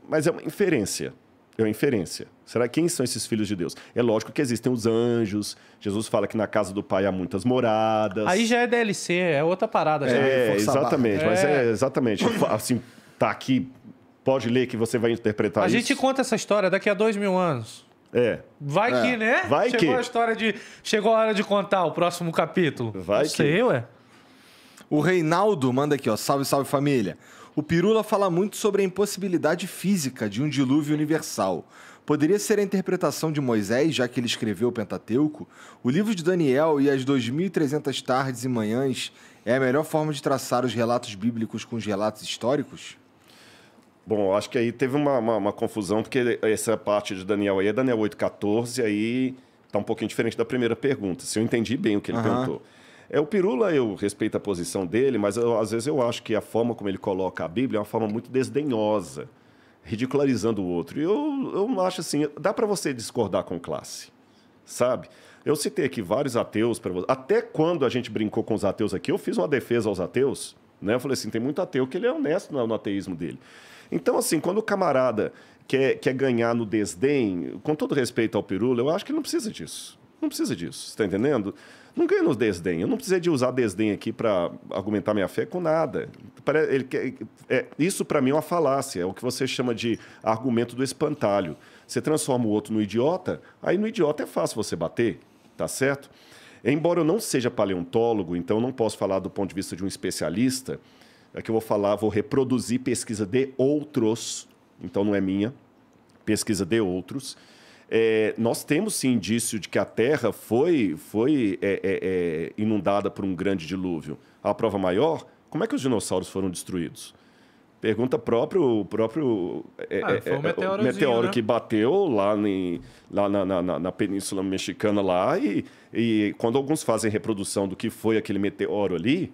Mas é uma inferência. É uma inferência. Será quem são esses filhos de Deus? É lógico que existem os anjos. Jesus fala que na casa do Pai há muitas moradas. Aí já é DLC, é outra parada. Já é, é exatamente. Mas é, é exatamente. Assim, tá aqui pode ler que você vai interpretar a isso. A gente conta essa história daqui a dois mil anos. É. Vai é. que, né? Vai Chegou que. a história de. Chegou a hora de contar o próximo capítulo. Vai Não que. Sei, ué. O Reinaldo manda aqui, ó. Salve, salve família o Pirula fala muito sobre a impossibilidade física de um dilúvio universal. Poderia ser a interpretação de Moisés, já que ele escreveu o Pentateuco? O livro de Daniel e as 2.300 tardes e manhãs é a melhor forma de traçar os relatos bíblicos com os relatos históricos? Bom, acho que aí teve uma, uma, uma confusão, porque essa parte de Daniel aí é Daniel 8,14, aí está um pouquinho diferente da primeira pergunta, se eu entendi bem o que ele uhum. perguntou. É, o Pirula, eu respeito a posição dele, mas eu, às vezes eu acho que a forma como ele coloca a Bíblia é uma forma muito desdenhosa, ridicularizando o outro. E eu, eu não acho assim, dá para você discordar com classe, sabe? Eu citei aqui vários ateus para você. Até quando a gente brincou com os ateus aqui, eu fiz uma defesa aos ateus, né? Eu falei assim, tem muito ateu que ele é honesto no ateísmo dele. Então, assim, quando o camarada quer, quer ganhar no desdém, com todo respeito ao Pirula, eu acho que ele não precisa disso. Não precisa disso, está entendendo? não ganha no desdém. Eu não precisei de usar desdém aqui para argumentar minha fé com nada. Ele, é, isso, para mim, é uma falácia. É o que você chama de argumento do espantalho. Você transforma o outro no idiota, aí no idiota é fácil você bater, tá certo? Embora eu não seja paleontólogo, então não posso falar do ponto de vista de um especialista, é que eu vou falar, vou reproduzir pesquisa de outros, então não é minha, pesquisa de outros, é, nós temos sim indício de que a Terra foi, foi é, é, é, inundada por um grande dilúvio. A prova maior, como é que os dinossauros foram destruídos? Pergunta próprio, o próprio é, ah, é, um meteoro né? que bateu lá, em, lá na, na, na, península mexicana lá e, e quando alguns fazem reprodução do que foi aquele meteoro ali,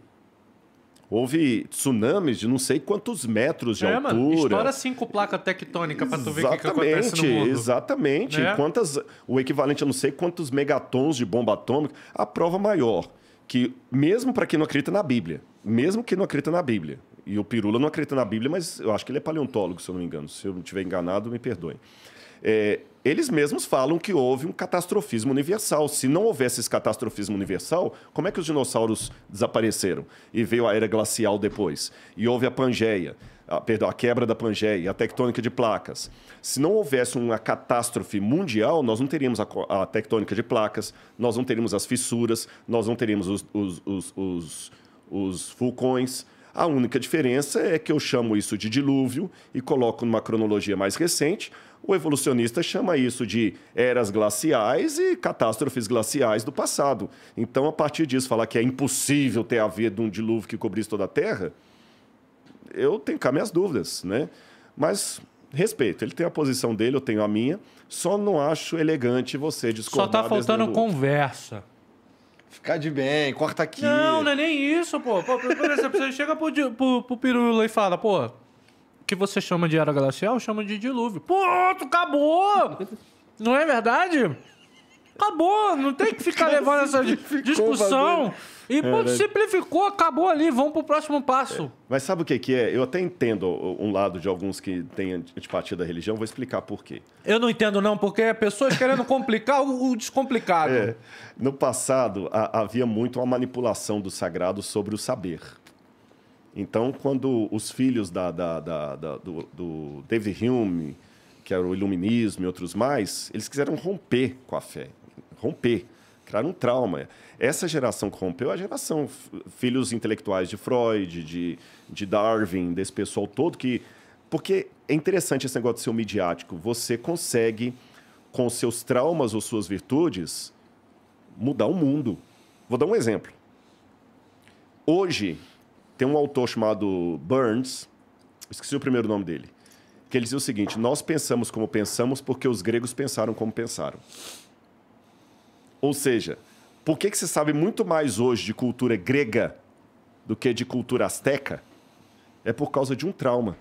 Houve tsunamis de não sei quantos metros de é, altura. Mano, cinco placas tectônicas para tu ver o que, acontece no mundo. Exatamente. Né? Quantas, o equivalente a não sei quantos megatons de bomba atômica. A prova maior, que mesmo para quem não acredita na Bíblia, mesmo quem não acredita na Bíblia, e o Pirula não acredita na Bíblia, mas eu acho que ele é paleontólogo, se eu não me engano. Se eu não estiver enganado, me perdoem. É, eles mesmos falam que houve um catastrofismo universal. Se não houvesse esse catastrofismo universal, como é que os dinossauros desapareceram? E veio a era glacial depois. E houve a Pangeia, a, ah, perdão, a quebra da Pangeia, a tectônica de placas. Se não houvesse uma catástrofe mundial, nós não teríamos a, a tectônica de placas, nós não teríamos as fissuras, nós não teríamos os, os, os, os vulcões, a única diferença é que eu chamo isso de dilúvio e coloco numa cronologia mais recente. O evolucionista chama isso de eras glaciais e catástrofes glaciais do passado. Então, a partir disso, falar que é impossível ter havido um dilúvio que cobrisse toda a Terra, eu tenho cá minhas dúvidas, né? Mas respeito, ele tem a posição dele, eu tenho a minha. Só não acho elegante você tá discordar. Só está faltando conversa. Ficar de bem, corta aqui. Não, não é nem isso, pô. pô por exemplo, você chega pro, pro, pro Pirula e fala, pô, que você chama de era glacial, chama de dilúvio. Pô, tu acabou! não é verdade? Acabou, não tem que ficar levando essa discussão. E é, pô, né? simplificou, acabou ali, vamos para o próximo passo. É. Mas sabe o que, que é? Eu até entendo um lado de alguns que têm antipatia da religião, vou explicar por quê. Eu não entendo, não, porque é pessoas querendo complicar o descomplicado. É. No passado, a, havia muito uma manipulação do sagrado sobre o saber. Então, quando os filhos da, da, da, da do, do David Hume, que era o iluminismo e outros mais, eles quiseram romper com a fé romper, criaram um trauma. Essa geração que rompeu é a geração filhos intelectuais de Freud, de, de Darwin, desse pessoal todo que... Porque é interessante esse negócio de ser um midiático. Você consegue, com seus traumas ou suas virtudes, mudar o mundo. Vou dar um exemplo. Hoje, tem um autor chamado Burns, esqueci o primeiro nome dele, que ele dizia o seguinte: Nós pensamos como pensamos porque os gregos pensaram como pensaram. Ou seja, por que, que você sabe muito mais hoje de cultura grega do que de cultura asteca? É por causa de um trauma.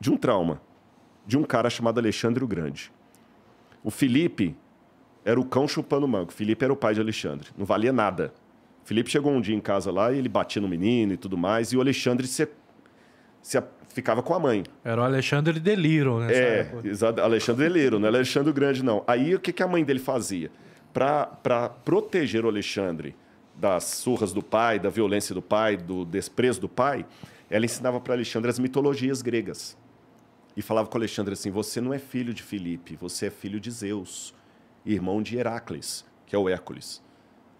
De um trauma. De um cara chamado Alexandre o Grande. O Felipe era o cão chupando mango. O Felipe era o pai de Alexandre. Não valia nada. O Felipe chegou um dia em casa lá e ele batia no menino e tudo mais. E o Alexandre se, se ficava com a mãe. Era o Alexandre Deliro, né? É, Alexandre Deliro, não é Alexandre o Grande, não. Aí o que, que a mãe dele fazia? para proteger o Alexandre das surras do pai, da violência do pai, do desprezo do pai, ela ensinava para Alexandre as mitologias gregas. E falava com Alexandre assim: Você não é filho de Filipe, você é filho de Zeus, irmão de Heracles, que é o Hércules.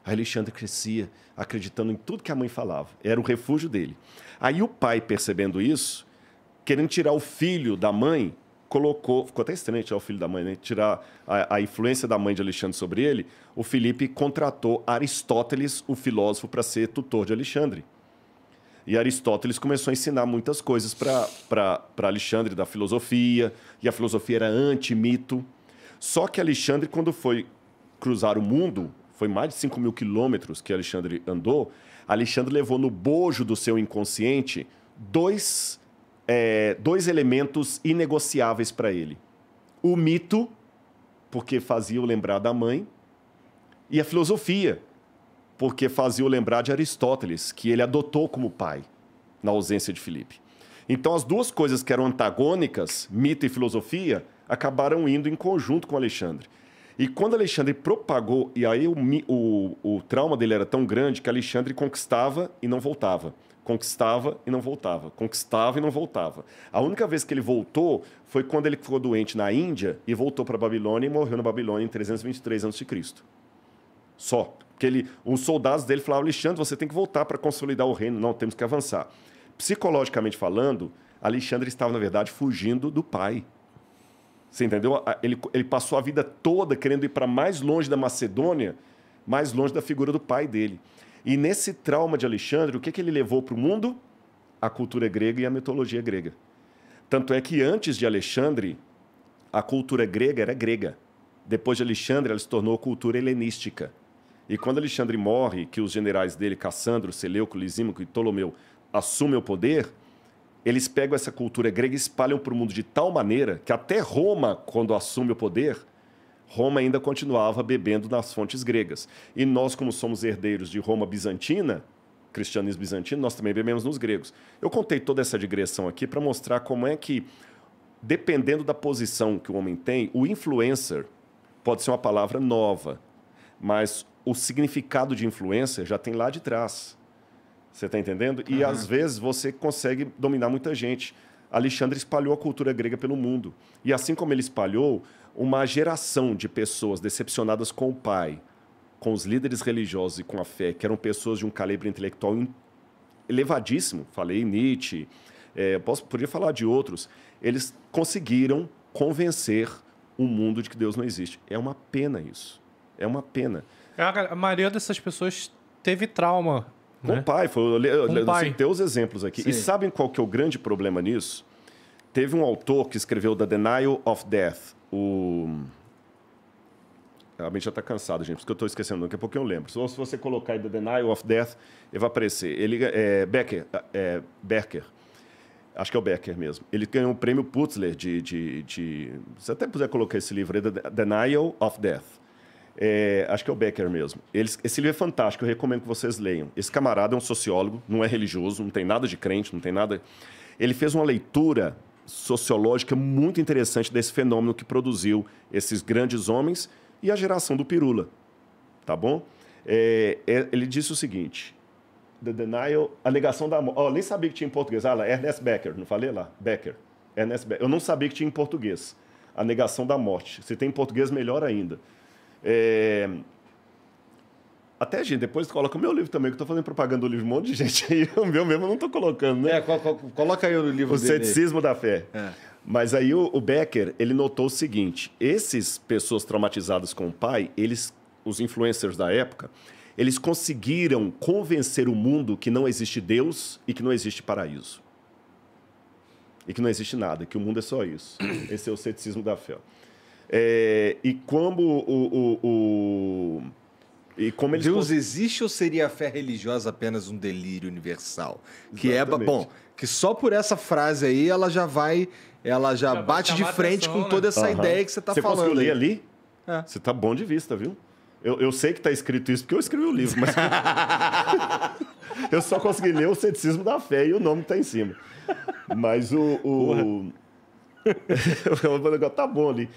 Aí Alexandre crescia, acreditando em tudo que a mãe falava. Era o refúgio dele. Aí o pai, percebendo isso, querendo tirar o filho da mãe, colocou, ficou até estranho tirar o filho da mãe, né? tirar a, a, influência da mãe de Alexandre sobre ele, o Felipe contratou Aristóteles, o filósofo, para ser tutor de Alexandre. E Aristóteles começou a ensinar muitas coisas para Alexandre da filosofia, e a filosofia era anti-mito. Só que Alexandre, quando foi cruzar o mundo, foi mais de 5 mil quilômetros que Alexandre andou, Alexandre levou no bojo do seu inconsciente dois é, dois elementos inegociáveis para ele: o mito, porque fazia-o lembrar da mãe, e a filosofia, porque fazia-o lembrar de Aristóteles, que ele adotou como pai, na ausência de Filipe. Então, as duas coisas que eram antagônicas, mito e filosofia, acabaram indo em conjunto com Alexandre. E quando Alexandre propagou, e aí o, o, o trauma dele era tão grande que Alexandre conquistava e não voltava conquistava e não voltava, conquistava e não voltava. A única vez que ele voltou foi quando ele ficou doente na Índia e voltou para a Babilônia e morreu na Babilônia em 323 a.C. Só. Porque ele, os soldados dele falavam, Alexandre, você tem que voltar para consolidar o reino. Não, temos que avançar. Psicologicamente falando, Alexandre estava, na verdade, fugindo do pai. Você entendeu? Ele, ele passou a vida toda querendo ir para mais longe da Macedônia, mais longe da figura do pai dele. E nesse trauma de Alexandre, o que, que ele levou para o mundo? A cultura grega e a mitologia grega. Tanto é que antes de Alexandre, a cultura grega era grega. Depois de Alexandre, ela se tornou cultura helenística. E quando Alexandre morre, que os generais dele, Cassandro, Seleuco, Lisímaco e Ptolomeu, assumem o poder, eles pegam essa cultura grega e espalham para o mundo de tal maneira que até Roma, quando assume o poder, Roma ainda continuava bebendo nas fontes gregas. E nós, como somos herdeiros de Roma bizantina, cristianismo bizantino, nós também bebemos nos gregos. Eu contei toda essa digressão aqui para mostrar como é que, dependendo da posição que o homem tem, o influencer pode ser uma palavra nova, mas o significado de influencer já tem lá de trás. Você está entendendo? E às vezes você consegue dominar muita gente. Alexandre espalhou a cultura grega pelo mundo. E assim como ele espalhou, uma geração de pessoas decepcionadas com o pai, com os líderes religiosos e com a fé, que eram pessoas de um calibre intelectual elevadíssimo, falei Nietzsche, é, posso, podia falar de outros, eles conseguiram convencer o mundo de que Deus não existe. É uma pena isso. É uma pena. A maioria dessas pessoas teve trauma. Com né? o pai. Foi, eu, eu, citei os exemplos aqui. Sim. E sabem qual que é o grande problema nisso? Teve um autor que escreveu The Denial of Death, o... A mente já está cansada, gente, porque eu estou esquecendo. Daqui a pouco eu lembro. se você colocar aí The Denial of Death, ele vai aparecer. Ele, é, Becker, é, Becker, acho que é o Becker mesmo. Ele ganhou um prêmio Putzler de, de, de... Se até puder colocar esse livro aí, The Denial of Death. É, acho que é o Becker mesmo. Ele, esse livro é fantástico, eu recomendo que vocês leiam. Esse camarada é um sociólogo, não é religioso, não tem nada de crente, não tem nada... Ele fez uma leitura sociológica muito interessante desse fenômeno que produziu esses grandes homens e a geração do Pirula. Tá bom? É, é ele disse o seguinte: The Denial, a negação da morte. Oh, nem sabia que tinha em português. Ah, lá, Ernest Becker, não falei lá? Becker. Ernest Becker. Eu não sabia que tinha em português. A negação da morte. Se tem em português, melhor ainda. É, até, gente, depois coloca o meu livro também, que eu tô fazendo propaganda do livro, um monte de gente aí. O meu mesmo eu não tô colocando, né? É, co co coloca aí o livro O dele. Ceticismo da Fé. É. Mas aí o, o Becker, ele notou o seguinte, esses pessoas traumatizadas com o pai, eles, os influencers da época, eles conseguiram convencer o mundo que não existe Deus e que não existe paraíso. E que não existe nada, que o mundo é só isso. Esse é o ceticismo da fé. É, e como o, o, o e como eles Deus existe ou seria a fé religiosa apenas um delírio universal? Que é bom, que só por essa frase aí ela já vai, ela já, já bate de frente atenção, com né? toda essa uhum. ideia que você está falando. Você conseguiu ler ali? É. Você está bom de vista, viu? Eu, eu sei que está escrito isso porque eu escrevi o livro, mas eu só consegui ler o ceticismo da fé e o nome está em cima. Mas o, o... o negócio tá bom ali.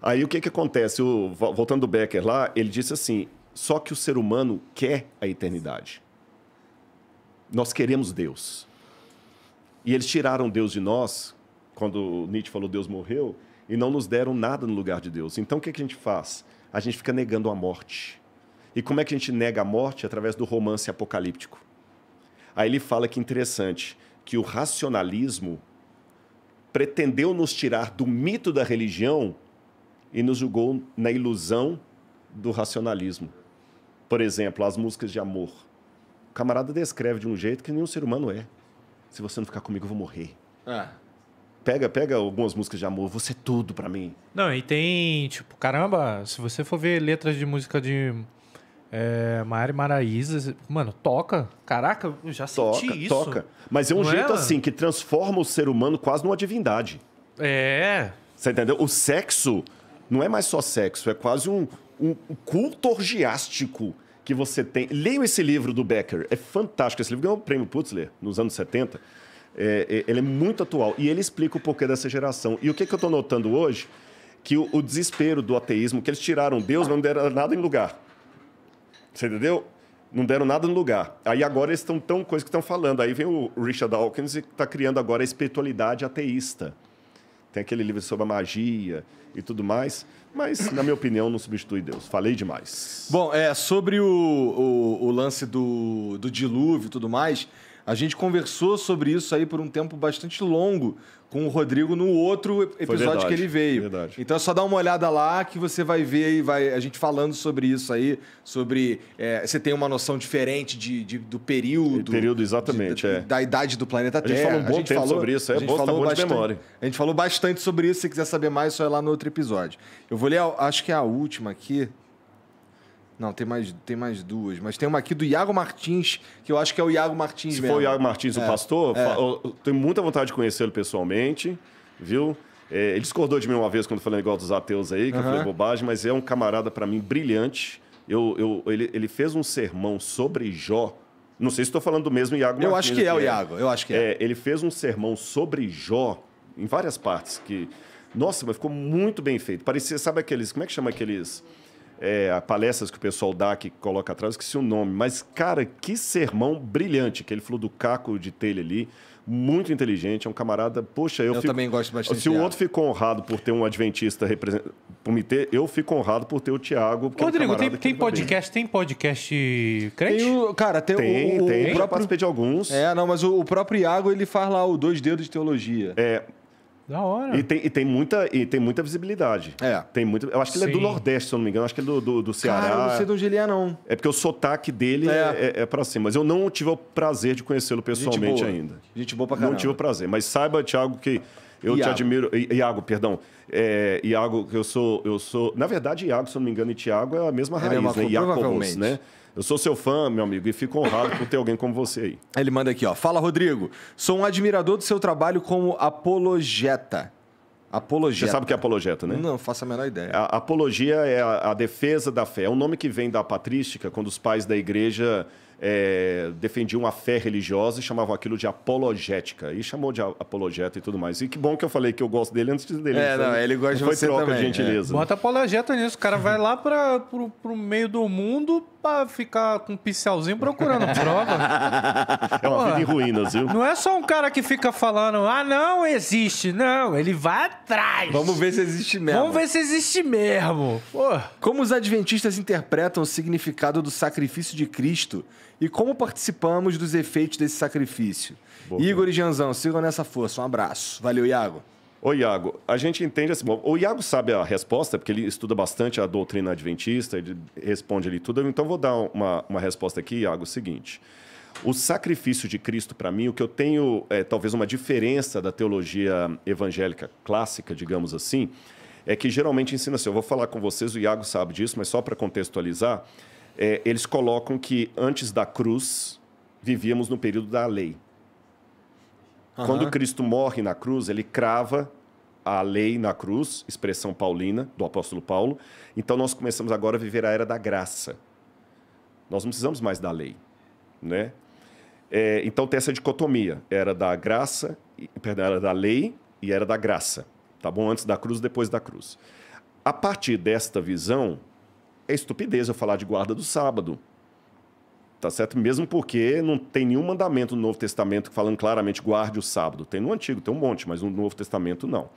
Aí o que que acontece? O, voltando do Becker lá, ele disse assim: só que o ser humano quer a eternidade. Nós queremos Deus. E eles tiraram Deus de nós, quando Nietzsche falou Deus morreu, e não nos deram nada no lugar de Deus. Então o que, é que a gente faz? A gente fica negando a morte. E como é que a gente nega a morte? Através do romance apocalíptico. Aí ele fala que interessante, que o racionalismo pretendeu nos tirar do mito da religião e nos julgou na ilusão do racionalismo. Por exemplo, as músicas de amor. O camarada descreve de um jeito que nenhum ser humano é. Se você não ficar comigo, eu vou morrer. É. Pega, pega algumas músicas de amor, você é tudo para mim. Não, e tem, tipo, caramba, se você for ver letras de música de é, Mari Maraíza, mano, toca. Caraca, eu já toca, senti isso. Toca, Mas é um não é, jeito é? assim que transforma o ser humano quase numa divindade. É. Você entendeu? O sexo não é mais só sexo, é quase um, um culto orgiástico que você tem. Leiam esse livro do Becker, é fantástico. Esse livro ganhou o prêmio Putzler nos anos 70. É, é, ele é muito atual e ele explica o porquê dessa geração. E o que, que eu estou notando hoje? Que o, o, desespero do ateísmo, que eles tiraram Deus, não deram nada em lugar. Você entendeu? Não deram nada no lugar. Aí agora eles estão tão coisa que estão falando. Aí vem o Richard Dawkins e está criando agora a espiritualidade ateísta. Tem aquele livro sobre a magia e tudo mais. Mas, na minha opinião, não substitui Deus. Falei demais. Bom, é, sobre o, o, o lance do, do dilúvio e tudo mais, a gente conversou sobre isso aí por um tempo bastante longo com o Rodrigo no outro episódio verdade, que ele veio. Verdade. Então é só dar uma olhada lá que você vai ver aí, vai, a gente falando sobre isso aí, sobre é, você tem uma noção diferente de, de do período. E período, exatamente. De, é. Da idade do planeta Terra. A gente falou um bom tempo falou, sobre isso, é a gente bom, falou tá bom de memória. A gente falou bastante sobre isso, se quiser saber mais, só é lá no outro episódio. Eu vou ler, acho que é a última aqui. Não, tem mais, tem mais duas, mas tem uma aqui do Iago Martins, que eu acho que é o Iago Martins Se mesmo. for o Iago Martins, é. o pastor, é. eu tenho muita vontade de conhecê-lo pessoalmente, viu? É, ele discordou de mim uma vez quando eu falei igual dos ateus aí, que uhum. eu falei bobagem, mas é um camarada para mim brilhante. Eu, eu, ele, ele fez um sermão sobre Jó. Não sei se estou falando do mesmo Iago Martins. Eu acho que é o é. Iago, eu acho que é. é. Ele fez um sermão sobre Jó, em várias partes, que. Nossa, mas ficou muito bem feito. Parecia, sabe aqueles. Como é que chama aqueles é, palestras que o pessoal dá, que coloca atrás, esqueci o nome. Mas, cara, que sermão brilhante que ele falou do caco de telha ali. Muito inteligente, é um camarada. Poxa, eu, eu fico, também gosto bastante. Se o outro ficou honrado por ter um adventista por me ter, eu fico honrado por ter o Tiago Rodrigo, é um tem, tem podcast, tem podcast crente? cara, tem, tem o, tem, próprio... já participei de alguns. É, não, mas o, o próprio Iago, ele faz lá o Dois Dedos de Teologia. É, da hora. E tem, e tem, muita, e tem muita visibilidade. É. Tem muita, eu acho que Sim. ele é do Nordeste, se eu não me engano. Eu acho que ele é do, do, do Ceará. Cara, eu não sei de onde ele é, não. É porque o sotaque dele é, é, é, é pra cima. Mas eu não tive o prazer de conhecê-lo pessoalmente Gente ainda. Gente boa pra caramba. Não tive o prazer. Mas saiba, Thiago, que eu Iago. te admiro. Iago, perdão. É, Iago, eu sou, eu sou. Na verdade, Iago, se eu não me engano, e Thiago é a mesma é raiz, é mesma, né? né? Eu sou seu fã, meu amigo, e fico honrado por ter alguém como você aí. Ele manda aqui, ó. Fala, Rodrigo. Sou um admirador do seu trabalho como apologeta. Apologeta. Você sabe o que é apologeta, né? Não, faço a menor ideia. A apologia é a, a, defesa da fé. É um nome que vem da patrística, quando os pais da igreja é, defendiam a fé religiosa e chamavam aquilo de apologética. E chamou de apologeta e tudo mais. E que bom que eu falei que eu gosto dele antes dele. É, não, ele gosta não de foi você troca também. de é. gentileza. É. Bota apologeta nisso. O cara vai lá para o meio do mundo para ficar com um pincelzinho procurando prova. É uma vida em ruínas, viu? Não é só um cara que fica falando, ah, não existe. Não, ele vai atrás. Vamos ver se existe mesmo. Vamos ver se existe mesmo. Pô. Como os adventistas interpretam o significado do sacrifício de Cristo e como participamos dos efeitos desse sacrifício? Boa. Igor e Janzão, sigam nessa força. Um abraço. Valeu, Iago. Ô, Iago, a gente entende assim. Bom, o Iago sabe a resposta, porque ele estuda bastante a doutrina adventista, ele responde ali tudo. Então, vou dar uma, uma resposta aqui, Iago, o seguinte. O sacrifício de Cristo, para mim, o que eu tenho, é, talvez, uma diferença da teologia evangélica clássica, digamos assim, é que geralmente ensina assim. Eu vou falar com vocês, o Iago sabe disso, mas só para contextualizar, é, eles colocam que antes da cruz vivíamos no período da lei. Quando Cristo morre na cruz, ele crava a lei na cruz, expressão paulina do apóstolo Paulo. Então nós começamos agora a viver a era da graça. Nós não precisamos mais da lei, né? É, então tem essa dicotomia, era da graça, perdão, era da lei e era da graça, tá bom? Antes da cruz, depois da cruz. A partir desta visão, é estupidez eu falar de guarda do sábado, Tá certo? Mesmo porque não tem nenhum mandamento no Novo Testamento falando claramente guarde o sábado. Tem no Antigo, tem um monte, mas no Novo Testamento não.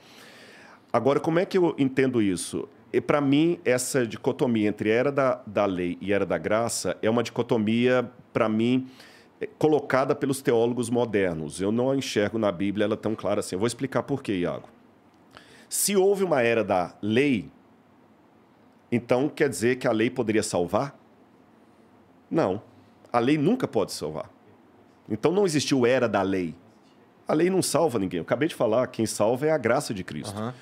Agora, como é que eu entendo isso? E para mim, essa dicotomia entre era da, da lei e era da graça é uma dicotomia, para mim, eh, colocada pelos teólogos modernos. Eu não enxergo na Bíblia ela é tão clara assim. Eu vou explicar por quê, Iago. Se houve uma era da lei, então quer dizer que a lei poderia salvar? Não a lei nunca pode salvar. Então não existiu era da lei. A lei não salva ninguém. Eu acabei de falar, quem salva é a graça de Cristo. Uhum.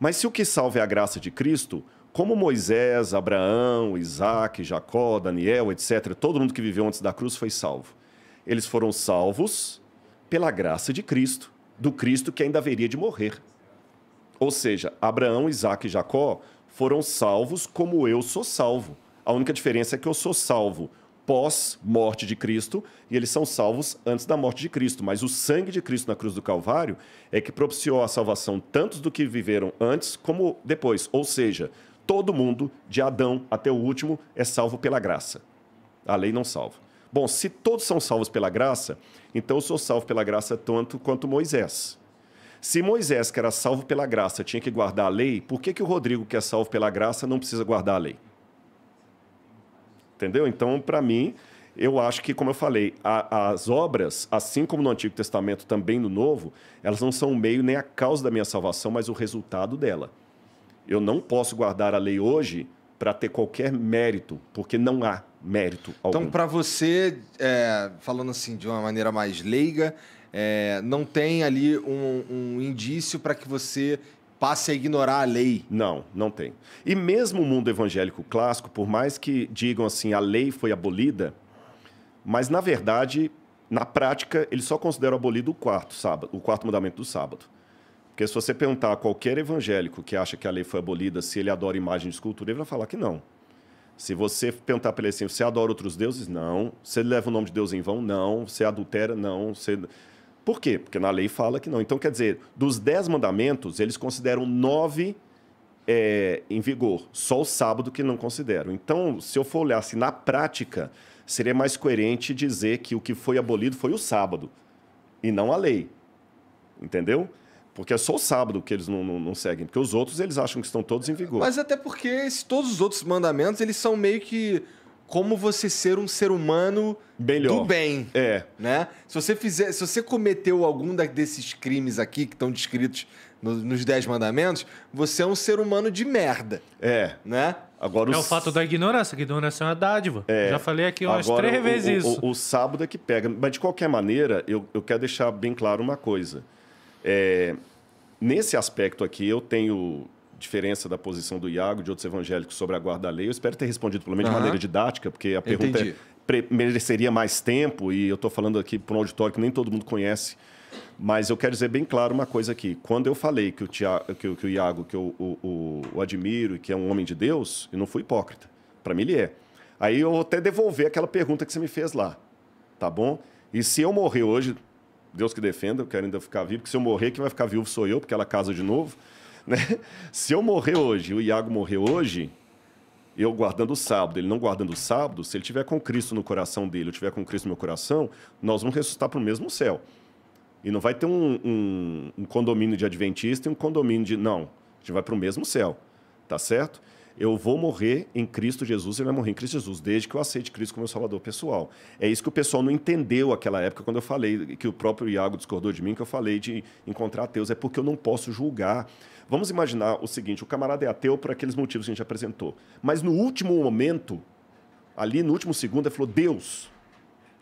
Mas se o que salva é a graça de Cristo, como Moisés, Abraão, Isaac, Jacó, Daniel, etc., todo mundo que viveu antes da cruz foi salvo. Eles foram salvos pela graça de Cristo, do Cristo que ainda haveria de morrer. Ou seja, Abraão, Isaac e Jacó foram salvos como eu sou salvo. A única diferença é que eu sou salvo pós-morte de Cristo e eles são salvos antes da morte de Cristo. Mas o sangue de Cristo na cruz do Calvário é que propiciou a salvação tanto do que viveram antes como depois. Ou seja, todo mundo, de Adão até o último, é salvo pela graça. A lei não salva. Bom, se todos são salvos pela graça, então eu sou salvo pela graça tanto quanto Moisés. Se Moisés, que era salvo pela graça, tinha que guardar a lei, por que, que o Rodrigo, que é salvo pela graça, não precisa guardar a lei? Entendeu? Então, para mim, eu acho que, como eu falei, a, as obras, assim como no Antigo Testamento, também no Novo, elas não são o meio nem a causa da minha salvação, mas o resultado dela. Eu não posso guardar a lei hoje para ter qualquer mérito, porque não há mérito algum. Então, para você, é, falando assim de uma maneira mais leiga, é, não tem ali um, um indício para que você passe a ignorar a lei. Não, não tem. E mesmo o mundo evangélico clássico, por mais que digam assim, a lei foi abolida, mas na verdade, na prática, eles só consideram abolido o quarto sábado, o quarto mandamento do sábado. Porque se você perguntar a qualquer evangélico que acha que a lei foi abolida, se ele adora imagem de escultura, ele vai falar que não. Se você perguntar para ele assim, você adora outros deuses? Não. Você leva o nome de Deus em vão? Não. Você adultera? Não. Você por quê? Porque na lei fala que não. Então, quer dizer, dos dez mandamentos, eles consideram nove é, em vigor, só o sábado que não consideram. Então, se eu for olhar assim, na prática, seria mais coerente dizer que o que foi abolido foi o sábado e não a lei. Entendeu? Porque é só o sábado que eles não, não, não, seguem, porque os outros eles acham que estão todos em vigor. Mas até porque todos os outros mandamentos, eles são meio que como você ser um ser humano Melhor. do bem. É. Né? Se você fizer, se você cometeu algum desses crimes aqui que estão descritos no, nos Dez Mandamentos, você é um ser humano de merda. É. Né? Agora, é o, o fato da ignorância, que ignorância é uma dádiva. É. Já falei aqui umas Agora, três vezes isso. O, o, sábado é que pega. Mas, de qualquer maneira, eu, eu quero deixar bem claro uma coisa. É, nesse aspecto aqui, eu tenho diferença da posição do Iago, de outros evangélicos sobre a guarda da lei. Eu espero ter respondido, pelo menos uhum. de maneira didática, porque a pergunta é, mereceria mais tempo, e eu estou falando aqui para um auditório que nem todo mundo conhece. Mas eu quero dizer bem claro uma coisa aqui. Quando eu falei que o, Tiago, que, que o Iago, que eu o, o, o admiro e que é um homem de Deus, eu não fui hipócrita. Para mim, ele é. Aí eu vou até devolver aquela pergunta que você me fez lá. Tá bom? E se eu morrer hoje, Deus que defenda, eu quero ainda ficar vivo, porque se eu morrer, quem vai ficar vivo sou eu, porque ela é casa de novo. Né? Se eu morrer hoje, o Iago morrer hoje, eu guardando o sábado, ele não guardando o sábado, se ele tiver com Cristo no coração dele, eu tiver com Cristo no meu coração, nós vamos ressuscitar para o mesmo céu. E não vai ter um, um, um, condomínio de adventista e um condomínio de. Não. A gente vai para o mesmo céu. Tá certo? Eu vou morrer em Cristo Jesus, ele vai morrer em Cristo Jesus, desde que eu aceite Cristo como meu salvador pessoal. É isso que o pessoal não entendeu aquela época quando eu falei, que o próprio Iago discordou de mim, que eu falei de encontrar Deus. É porque eu não posso julgar Vamos imaginar o seguinte: o camarada é ateu por aqueles motivos que a gente apresentou. Mas no último momento, ali no último segundo, ele falou: Deus,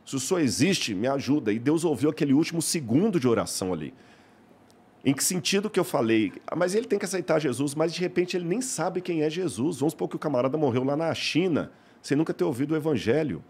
se o Senhor existe, me ajuda. E Deus ouviu aquele último segundo de oração ali. Em que sentido que eu falei? Ah, mas ele tem que aceitar Jesus, mas de repente ele nem sabe quem é Jesus. Vamos supor que o camarada morreu lá na China, sem nunca ter ouvido o evangelho.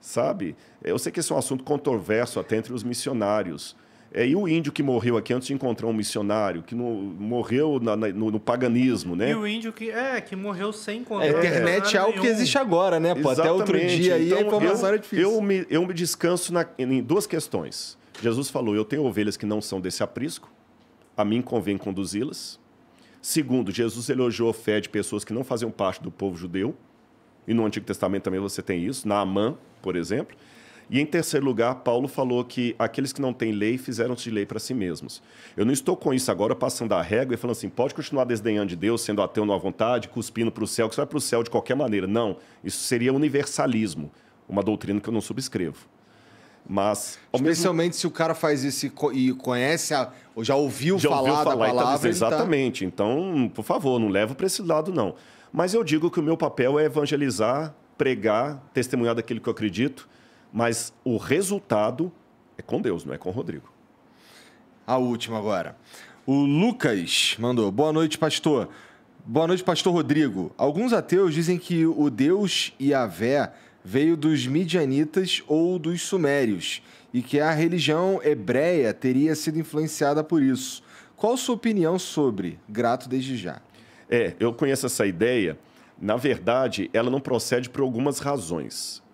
Sabe? Eu sei que esse é um assunto controverso até entre os missionários é, e o índio que morreu aqui antes de encontrar um missionário, que no, morreu na, na, no, no, paganismo, né? E o índio que, é, que morreu sem encontrar. É, a internet é, é algo nenhum. que existe agora, né? Pô, até outro dia então, aí a informação eu, difícil. Eu me, eu me descanso na, em duas questões. Jesus falou: eu tenho ovelhas que não são desse aprisco, a mim convém conduzi-las. Segundo, Jesus elogiou a fé de pessoas que não faziam parte do povo judeu. E no Antigo Testamento também você tem isso, Naamã, por exemplo. E em terceiro lugar, Paulo falou que aqueles que não têm lei fizeram-se de lei para si mesmos. Eu não estou com isso agora passando a régua e falando assim, pode continuar desdenhando de Deus, sendo ateu à vontade, cuspindo para o céu, que você vai para o céu de qualquer maneira. Não, isso seria universalismo, uma doutrina que eu não subscrevo. Mas. Especialmente mesmo... se o cara faz isso e conhece, a... ou já ouviu já falar ouviu falar da tá palavra. Então, exatamente. Tá... Então, por favor, não leva para esse lado, não. Mas eu digo que o meu papel é evangelizar, pregar, testemunhar daquilo que eu acredito mas o resultado é com Deus, não é com o Rodrigo. A última agora. O Lucas mandou: Boa noite, pastor. Boa noite, pastor Rodrigo. Alguns ateus dizem que o Deus e a Vé veio dos midianitas ou dos sumérios e que a religião hebreia teria sido influenciada por isso. Qual sua opinião sobre? Grato desde já. É, eu conheço essa ideia. Na verdade, ela não procede por algumas razões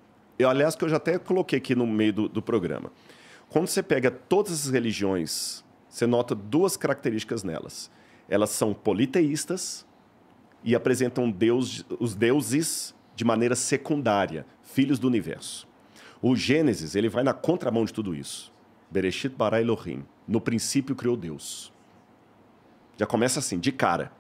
eu, aliás, que eu já até coloquei aqui no meio do, do programa. Quando você pega todas as religiões, você nota duas características nelas. Elas são politeístas e apresentam Deus, os deuses de maneira secundária, filhos do universo. O Gênesis, ele vai na contramão de tudo isso. Bereshit bara Elohim. No princípio criou Deus. Já começa assim, de cara.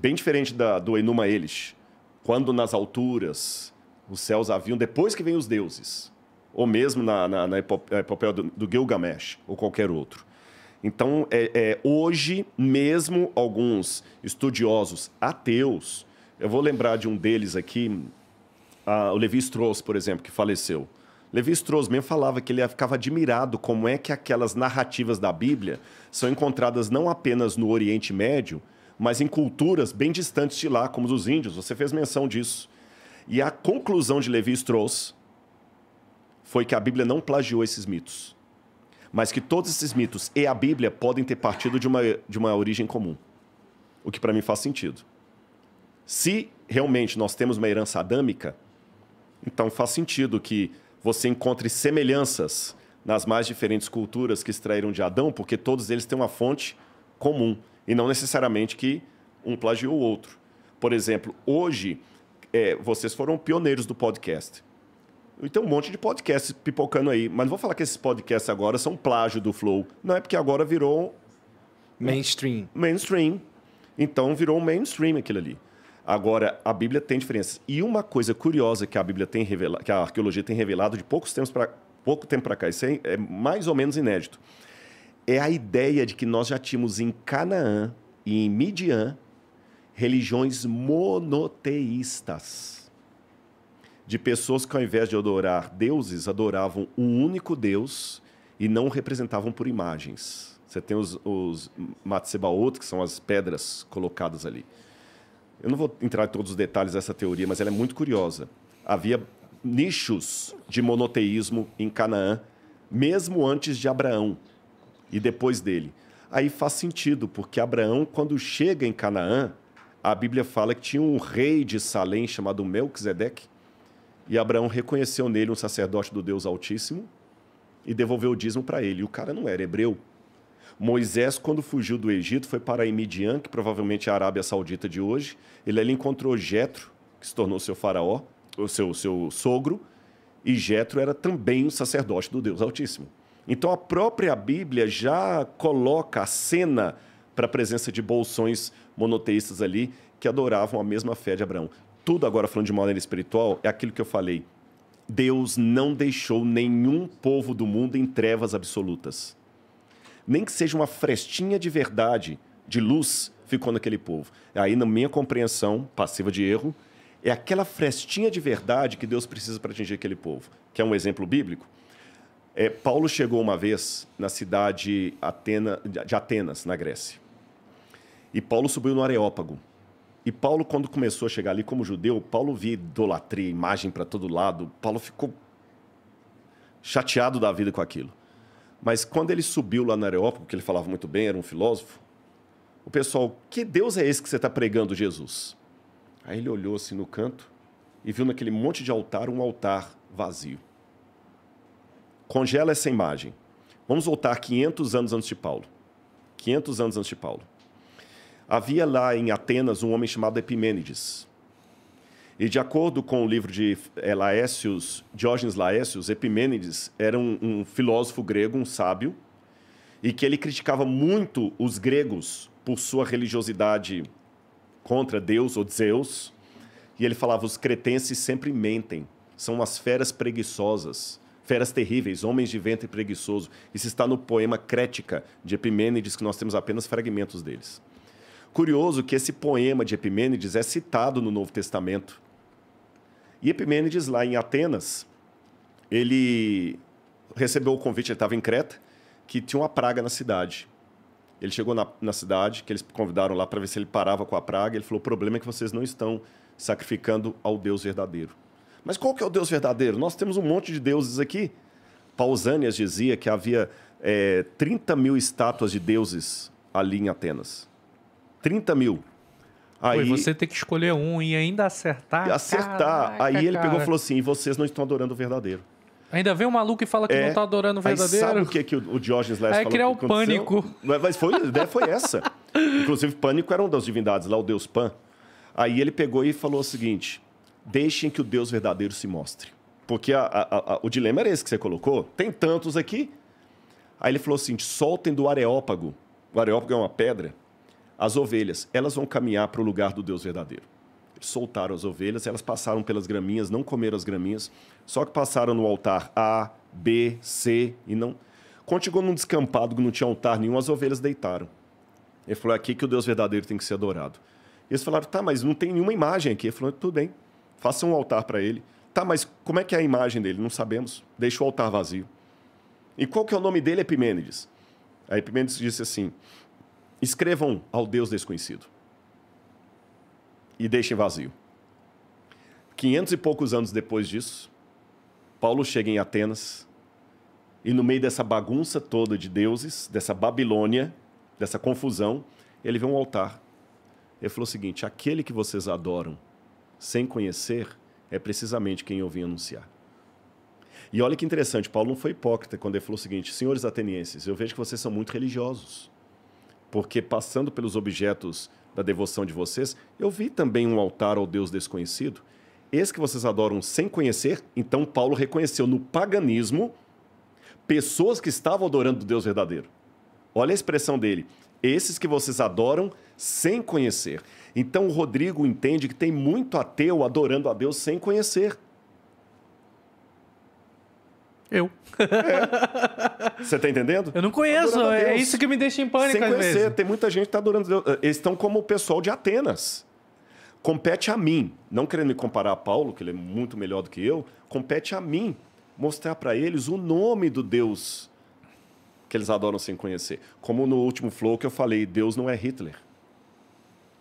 Bem diferente da, do Enuma Elish. Quando nas alturas os céus haviam depois que vêm os deuses, ou mesmo na, na, na epopeia do, do Gilgamesh, ou qualquer outro. Então, é, é, hoje, mesmo alguns estudiosos ateus, eu vou lembrar de um deles aqui, a, o Levi Strauss, por exemplo, que faleceu. Levi Strauss mesmo falava que ele ficava admirado como é que aquelas narrativas da Bíblia são encontradas não apenas no Oriente Médio, mas em culturas bem distantes de lá, como os índios. Você fez menção disso. E a conclusão de Levi Strauss foi que a Bíblia não plagiou esses mitos, mas que todos esses mitos e a Bíblia podem ter partido de uma, de uma origem comum, o que para mim faz sentido. Se realmente nós temos uma herança adâmica, então faz sentido que você encontre semelhanças nas mais diferentes culturas que extraíram de Adão, porque todos eles têm uma fonte comum e não necessariamente que um plagiou o outro. Por exemplo, hoje é, vocês foram pioneiros do podcast. Então, um monte de podcasts pipocando aí. Mas não vou falar que esses podcasts agora são plágio do Flow. Não, é porque agora virou. Mainstream. Mainstream. Então, virou mainstream aquilo ali. Agora, a Bíblia tem diferenças. E uma coisa curiosa que a Bíblia tem revelado, que a arqueologia tem revelado de poucos tempos pra, pouco tempo para cá, isso é, é mais ou menos inédito, é a ideia de que nós já tínhamos em Canaã e em Midian religiões monoteístas. De pessoas que, ao invés de adorar deuses, adoravam um único Deus e não representavam por imagens. Você tem os, os Matsebaot, que são as pedras colocadas ali. Eu não vou entrar em todos os detalhes dessa teoria, mas ela é muito curiosa. Havia nichos de monoteísmo em Canaã, mesmo antes de Abraão e depois dele. Aí faz sentido, porque Abraão, quando chega em Canaã, a Bíblia fala que tinha um rei de Salém chamado Melquisedeque, e Abraão reconheceu nele um sacerdote do Deus Altíssimo e devolveu o dízimo para ele. E o cara não era hebreu. Moisés, quando fugiu do Egito, foi para Midian, que provavelmente é a Arábia Saudita de hoje. Ele ali encontrou Jetro, que se tornou seu faraó, o seu, seu sogro, e Jetro era também um sacerdote do Deus Altíssimo. Então a própria Bíblia já coloca a cena para a presença de bolsões monoteístas ali que adoravam a mesma fé de Abraão. Tudo agora falando de maneira espiritual é aquilo que eu falei. Deus não deixou nenhum povo do mundo em trevas absolutas. Nem que seja uma frestinha de verdade, de luz, ficou naquele povo. Aí, na minha compreensão, passiva de erro, é aquela frestinha de verdade que Deus precisa para atingir aquele povo. Que é um exemplo bíblico. É, Paulo chegou uma vez na cidade de Atenas, na Grécia. E Paulo subiu no Areópago. E Paulo, quando começou a chegar ali como judeu, Paulo via idolatria, imagem para todo lado. Paulo ficou chateado da vida com aquilo. Mas quando ele subiu lá no Areópago, que ele falava muito bem, era um filósofo, o pessoal, que Deus é esse que você está pregando, Jesus? Aí ele olhou assim no canto e viu naquele monte de altar um altar vazio. Congela essa imagem. Vamos voltar 500 anos antes de Paulo. 500 anos antes de Paulo. Havia lá em Atenas um homem chamado Epimênides. E de acordo com o livro de eh, Laércios, Diógenes Laércios, Epimênides era um, um filósofo grego, um sábio, e que ele criticava muito os gregos por sua religiosidade contra Deus ou Zeus. E ele falava: os cretenses sempre mentem, são as feras preguiçosas, feras terríveis, homens de ventre preguiçoso. Isso está no poema Crética de Epimênides, que nós temos apenas fragmentos deles. Curioso que esse poema de Epimênides é citado no Novo Testamento. E Epimênides, lá em Atenas, ele recebeu o convite, ele estava em Creta, que tinha uma praga na cidade. Ele chegou na, na cidade, que eles convidaram lá para ver se ele parava com a praga. Ele falou: o problema é que vocês não estão sacrificando ao Deus verdadeiro. Mas qual que é o Deus verdadeiro? Nós temos um monte de deuses aqui. Pausânias dizia que havia é, eh, 30 mil estátuas de deuses ali em Atenas. 30 mil. Aí, Pô, você tem que escolher um e ainda acertar. Acertar. Caraca, aí ele cara. pegou e falou assim: vocês não estão adorando o verdadeiro. Ainda vem um maluco e fala que é, não está adorando o verdadeiro. Aí sabe o que, que o, o Diógenes Leste falou? É criar o pânico. Mas foi, a ideia foi essa. Inclusive, pânico era uma das divindades lá, o deus Pan. Aí ele pegou e falou o seguinte: deixem que o Deus verdadeiro se mostre. Porque a, a, a, o dilema era esse que você colocou. Tem tantos aqui. Aí ele falou assim: soltem do areópago. O areópago é uma pedra as ovelhas, elas vão caminhar para o lugar do Deus verdadeiro. Eles soltaram as ovelhas, elas passaram pelas graminhas, não comeram as graminhas, só que passaram no altar A, B, C e não. Quando chegou num descampado que não tinha altar nenhum, as ovelhas deitaram. Ele falou: é aqui que o Deus verdadeiro tem que ser adorado. Eles falaram: tá, mas não tem nenhuma imagem aqui. Ele falou: tudo bem, faça um altar para ele. Tá, mas como é que é a imagem dele? Não sabemos. Deixa o altar vazio. E qual que é o nome dele, Epimênides? Aí Epimênides disse assim: Escrevam ao Deus desconhecido. E deixem vazio. 500 e poucos anos depois disso, Paulo chega em Atenas e, no meio dessa bagunça toda de deuses, dessa Babilônia, dessa confusão, ele vê um altar. Ele falou o seguinte: aquele que vocês adoram sem conhecer é precisamente quem eu vim anunciar. E olha que interessante, Paulo não foi hipócrita quando ele falou o seguinte: senhores atenienses, eu vejo que vocês são muito religiosos porque passando pelos objetos da devoção de vocês, eu vi também um altar ao Deus desconhecido. Esse que vocês adoram sem conhecer, então Paulo reconheceu no paganismo pessoas que estavam adorando o Deus verdadeiro. Olha a expressão dele. Esses que vocês adoram sem conhecer. Então o Rodrigo entende que tem muito ateu adorando a Deus sem conhecer. Eu. É. Você tá entendendo? Eu não conheço, é isso que me deixa em pânico Sem às conhecer, vezes. tem muita gente que tá adorando Deus. Eh, eles estão como o pessoal de Atenas. Compete a mim, não querendo me comparar a Paulo, que ele é muito melhor do que eu, compete a mim mostrar para eles o nome do Deus que eles adoram sem conhecer. Como no último flow que eu falei, Deus não é Hitler.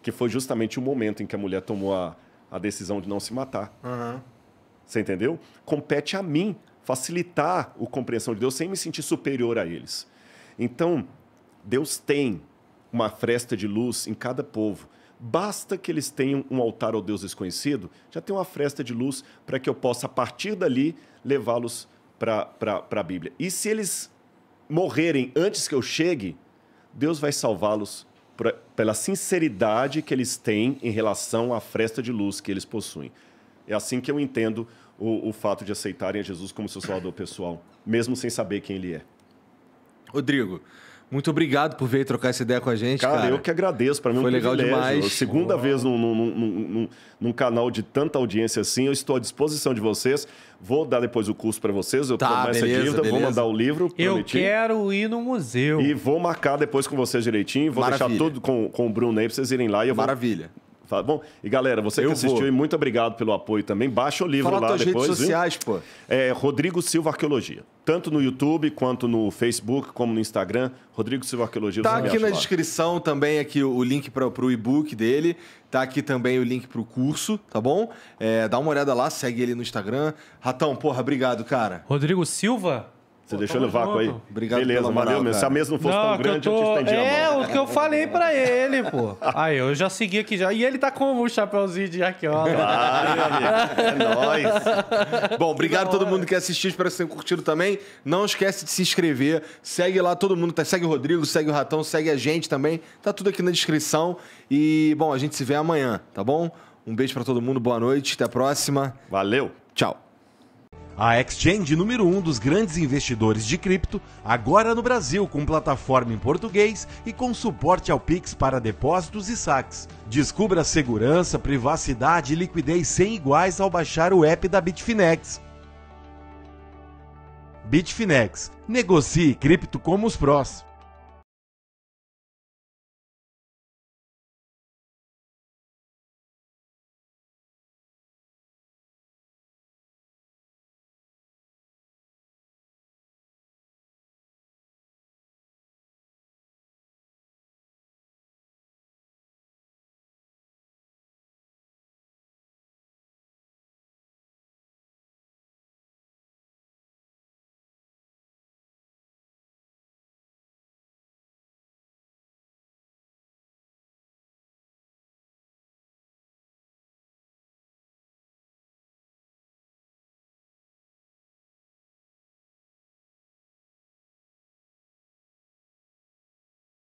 Que foi justamente o momento em que a mulher tomou a, a decisão de não se matar. Uhum. Você entendeu? Compete a mim facilitar o compreensão de Deus sem me sentir superior a eles. Então, Deus tem uma fresta de luz em cada povo. Basta que eles tenham um altar ao Deus desconhecido, já tem uma fresta de luz para que eu possa, a partir dali, levá-los para a Bíblia. E se eles morrerem antes que eu chegue, Deus vai salvá-los pela sinceridade que eles têm em relação à fresta de luz que eles possuem. É assim que eu entendo o, o fato de aceitarem a Jesus como seu salvador pessoal, mesmo sem saber quem ele é. Rodrigo, muito obrigado por vir trocar essa ideia com a gente. Cara, cara. eu que agradeço. Para mim é foi um legal demais. Segunda vez num, num, num, num, canal de tanta audiência assim. Eu estou à disposição de vocês. Vou dar depois o curso para vocês. Eu tá, beleza, essa dívida, beleza. vou mandar o livro. Eu prometi. quero ir no museu. E vou marcar depois com vocês direitinho. Vou Maravilha. deixar tudo com, com o Bruno aí para vocês irem lá. E eu vou... Maravilha. Fala, bom, e galera, você que assistiu, vou. muito obrigado pelo apoio também. Baixa o livro Fala lá depois. redes sociais, viu? pô. É Rodrigo Silva Arqueologia. Tanto no YouTube, quanto no Facebook, como no Instagram. Rodrigo Silva Arqueologia. Tá aqui na lá. descrição também aqui o link para o e-book dele. Tá aqui também o link para o curso, tá bom? É, dá uma olhada lá, segue ele no Instagram. Ratão, porra, obrigado, cara. Rodrigo Silva você Pô, deixou no vácuo aí? Obrigado Beleza, valeu mesmo. Se a mesa não fosse não, tão é grande, eu, tô... eu te estendia É, o que eu falei pra ele, pô. Aí, eu já segui aqui já. E ele tá com o chapéuzinho de arqueólogo. Né? Claro, é nóis. Bom, obrigado a todo mundo que assistiu. Espero que vocês tenham curtido também. Não esquece de se inscrever. Segue lá todo mundo. Tá, segue o Rodrigo, segue o Ratão, segue a gente também. Tá tudo aqui na descrição. E, bom, a gente se vê amanhã, tá bom? Um beijo para todo mundo. Boa noite. Até a próxima. Valeu. Tchau. A exchange número um dos grandes investidores de cripto, agora no Brasil com plataforma em português e com suporte ao Pix para depósitos e saques. Descubra segurança, privacidade e liquidez sem iguais ao baixar o app da Bitfinex. Bitfinex. Negocie cripto como os prós.